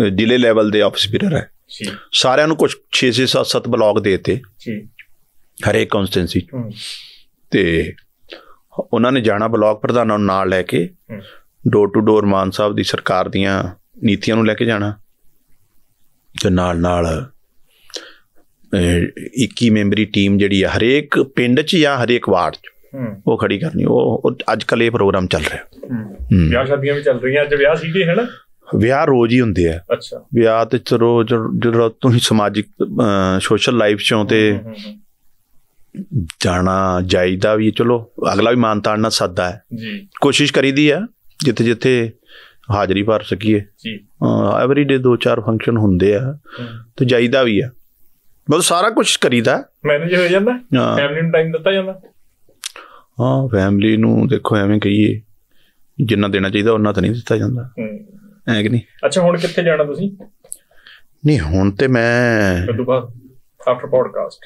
ਜ਼ਿਲ੍ਹੇ ਲੈਵਲ ਦੇ ਆਫਿਸ ਬਿਰਰ ਹੈ ਸਾਰਿਆਂ ਨੂੰ ਕੁਝ 6 6 7 7 ਬਲੌਗ ਦੇਤੇ ਜੀ ਹਰੇਕ ਕਨਸਟੈਂਸੀ ਤੇ ਉਹਨਾਂ ਨੇ ਜਾਣਾ ਬਲੌਗ ਪ੍ਰਧਾਨਾਂ ਨੂੰ ਨਾਲ ਲੈ ਕੇ ਡੋਰ ਟੂ ਡੋਰ ਮਾਨ ਸਾਹਿਬ ਦੀ ਸਰਕਾਰ ਦੀਆਂ ਨੀਤੀਆਂ ਨੂੰ ਲੈ ਕੇ ਜਾਣਾ ਤੇ ਨਾਲ ਨਾਲ 21 ਮੈਂਬਰੀ ਟੀਮ ਜਿਹੜੀ ਹਰੇਕ ਪਿੰਡ 'ਚ ਜਾਂ ਹਰੇਕ ਵਾਰਡ 'ਚ ਉਹ ਖੜੀ ਕਰਨੀ ਉਹ ਅੱਜ ਕੱਲ ਇਹ ਪ੍ਰੋਗਰਾਮ ਚੱਲ ਰਿਹਾ ਵਿਆਹ ਸ਼ਾਦੀਆਂ ਵੀ ਚੱਲ ਰਹੀਆਂ ਅੱਜ ਵਿਆਹ ਸੀਗੇ ਹਨਾ ਵਿਆਹ ਰੋਜ਼ ਹੀ ਹੁੰਦੇ ਆ ਅੱਛਾ ਵਿਆਹ ਤੇ ਰੋਜ਼ ਜਿਹੜਾ ਤੁਸੀਂ ਸਮਾਜਿਕ ਸੋਸ਼ਲ ਲਾਈਫ ਚੋਂ ਤੇ ਜਾਣਾ ਜਾਈਦਾ ਵੀ ਚਲੋ ਅਗਲਾ ਵੀ ਮਾਨ ਤਾਣ ਨਾਲ ਸੱਦਾ ਹੈ ਜੀ ਕੋਸ਼ਿਸ਼ ਕਰੀਦੀ ਆ ਜਿੱਥੇ ਜਿੱਥੇ ਹਾਜ਼ਰੀ ਭਰ ਸਕੀਏ ਜੀ ਐਵਰੀ ਡੇ ਦੋ ਚਾਰ ਫੰਕਸ਼ਨ ਹੁੰਦੇ ਆ ਤੇ ਜਾਈਦਾ ਵੀ ਆ ਮਤਲਬ ਸਾਰਾ ਕੁਝ ਕਰੀਦਾ ਮੈਨੇਜ ਹੋ ਜਾਂਦਾ ਫੈਮਿਲੀ ਨੂੰ ਟਾਈਮ ਦਿੱਤਾ ਜਾਂਦਾ ਹਾਂ ਫੈਮਿਲੀ ਨੂੰ ਦੇਖੋ ਐਵੇਂ ਕਹੀਏ ਜਿੰਨਾ ਦੇਣਾ ਚਾਹੀਦਾ ਉਹਨਾਂ ਤਾਂ ਨਹੀਂ ਦਿੱਤਾ ਜਾਂਦਾ ਐ ਕਿ ਨਹੀਂ ਅੱਛਾ ਹੁਣ ਕਿੱਥੇ ਜਾਣਾ ਤੁਸੀਂ ਨਹੀਂ ਹੁਣ ਤੇ ਮੈਂ ਬਾਅਦ ਆਫਟਰ ਪੋਡਕਾਸਟ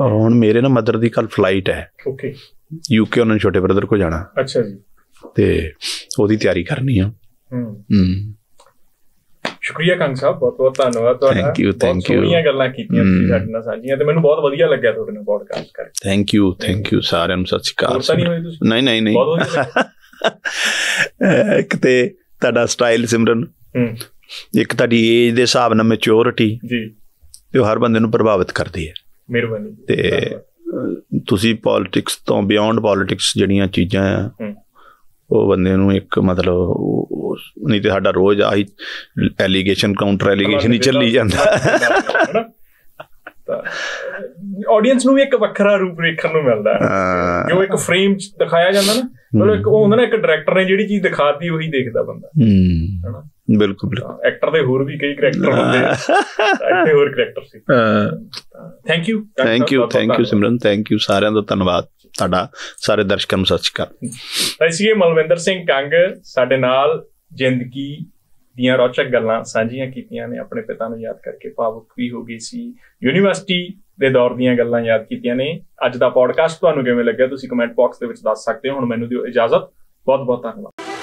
ਹੁਣ ਮੇਰੇ ਨਾ ਮਦਰ ਦੀ ਕੱਲ ਫਲਾਈਟ ਹੈ ਓਕੇ ਯੂਕੇ ਉਹਨਾਂ ਛੋਟੇ ਬ੍ਰਦਰ ਕੋ ਜਾਣਾ ਅੱਛਾ ਜੀ ਤੇ ਉਹਦੀ ਤਿਆਰੀ ਕਰਨੀ ਆ ਹੂੰ ਹੂੰ ਸ਼ੁਕਰੀਆ ਕੰਗ ਸਾਹਿਬ ਬਹੁਤ ਬਹੁਤ ਧੰਨਵਾਦ ਤੁਹਾਡਾ ਥੈਂਕ ਯੂ ਥੈਂਕ ਯੂ ਸੋਹਣੀਆਂ ਗੱਲਾਂ ਕੀਤੀਆਂ ਤੁਸੀਂ ਸਾਡੇ ਨਾਲ ਸਾਂਝੀਆਂ ਤੇ ਮੈਨੂੰ ਬਹੁਤ ਵਧੀਆ ਲੱਗਿਆ ਤੁਹਾਡੇ ਨਾਲ ਪੋਡਕਾਸਟ ਕਰਕੇ ਥੈਂਕ ਯੂ ਥੈਂਕ ਯੂ ਸਾਰਿਆਂ ਨੂੰ ਸਤਿ ਸ਼੍ਰੀ ਅਕਾਲ ਨਹੀਂ ਨਹੀਂ ਨਹੀਂ ਇੱਕ ਤੇ ਤੁਹਾਡਾ ਸਟਾਈਲ ਸਿਮਰਨ ਇੱਕ ਤੁਹਾਡੀ ਏਜ ਦੇ ਹਿਸਾਬ ਨਾਲ ਮੈਚਿਓਰਿਟੀ ਜੀ ਤੇ ਹਰ ਬੰਦੇ ਨੂੰ ਪ੍ਰਭਾਵਿਤ ਕਰਦੀ ਹੈ ਮਿਹਰਬਾਨੀ ਤੇ ਤੁਸੀਂ ਪੋਲਿਟਿਕਸ ਤੋਂ ਬਿਯੋਂਡ ਪੋਲਿਟਿਕਸ ਜਿਹੜੀਆਂ ਚੀਜ਼ਾਂ ਆ ਉਹ ਬੰਦੇ ਨੂੰ ਇੱਕ ਮਤਲਬ ਨਹੀਂ ਤੇ ਸਾਡਾ ਰੋਜ਼ ਆਹੀ ਐਲੀਗੇਸ਼ਨ ਕਾਊਂਟਰ ਐਲੀਗੇਸ਼ਨ ਹੀ ਚੱਲੀ ਜਾਂਦਾ ਆਡੀਅנס ਨੂੰ ਵੀ ਇੱਕ ਵੱਖਰਾ ਰੂਪ ਵੇਖਣ ਨੂੰ ਮਿਲਦਾ ਹੈ ਜੋ ਇੱਕ ਫਰੇਮ ਚ ਦਿਖਾਇਆ ਜਾਂਦਾ ਨਾ ਮਤਲਬ ਇੱਕ ਉਹ ਹੁੰਦਾ ਨਾ ਇੱਕ ਡਾਇਰੈਕਟਰ ਨੇ ਜਿਹੜੀ ਚੀਜ਼ ਦਿਖਾਤੀ ਉਹੀ ਦੇਖਦਾ ਬੰਦਾ ਹਨਾ ਬਿਲਕੁਲ ਐਕਟਰ ਦੇ ਹੋਰ ਵੀ ਕਈ ਕੈਰੈਕਟਰ ਹੁੰਦੇ ਆ ਐਕਟਰ ਹੋਰ ਕੈਰੈਕਟਰ ਸੀ thank you thank you thank you Simran thank you ਸਾਰਿਆਂ ਦਾ ਧੰਨਵਾਦ ਤੁਹਾਡਾ ਸਾਰੇ ਦਰਸ਼ਕਾਂ ਨੂੰ ਸਤਿ ਸ਼੍ਰੀ ਅਕਾਲ ਅਸੀਂ ਮਲਵਿੰਦਰ ਸਿੰਘ ਕੰਗ ਸਾਡੇ ਨਾਲ ਜ਼ਿੰਦਗੀ ਦੀਆਂ ਰੌਚਕ ਗੱਲਾਂ ਸਾਂਝੀਆਂ ਕੀਤੀਆਂ ਨੇ ਆਪਣੇ ਪਿਤਾ ਨੂੰ ਯਾਦ ਕਰਕੇ ਭਾਵੁਕ ਵੀ ਹੋ ਗਈ ਸੀ ਯੂਨੀਵਰਸਿਟੀ ਦੇ ਦੌਰ ਦੀਆਂ ਗੱਲਾਂ ਯਾਦ ਕੀਤੀਆਂ ਨੇ ਅੱਜ ਦਾ ਪੋਡਕਾਸਟ ਤੁਹਾਨੂੰ ਕਿਵੇਂ ਲੱਗਿਆ ਤੁਸੀਂ ਕਮੈਂਟ ਬਾਕਸ ਦੇ ਵਿੱਚ ਦੱਸ ਸਕਦੇ ਹੋ ਹੁਣ ਮੈਨੂੰ ਦਿਓ ਇਜਾਜ਼ਤ ਬਹੁਤ ਬਹੁਤ ਧੰਨਵਾਦ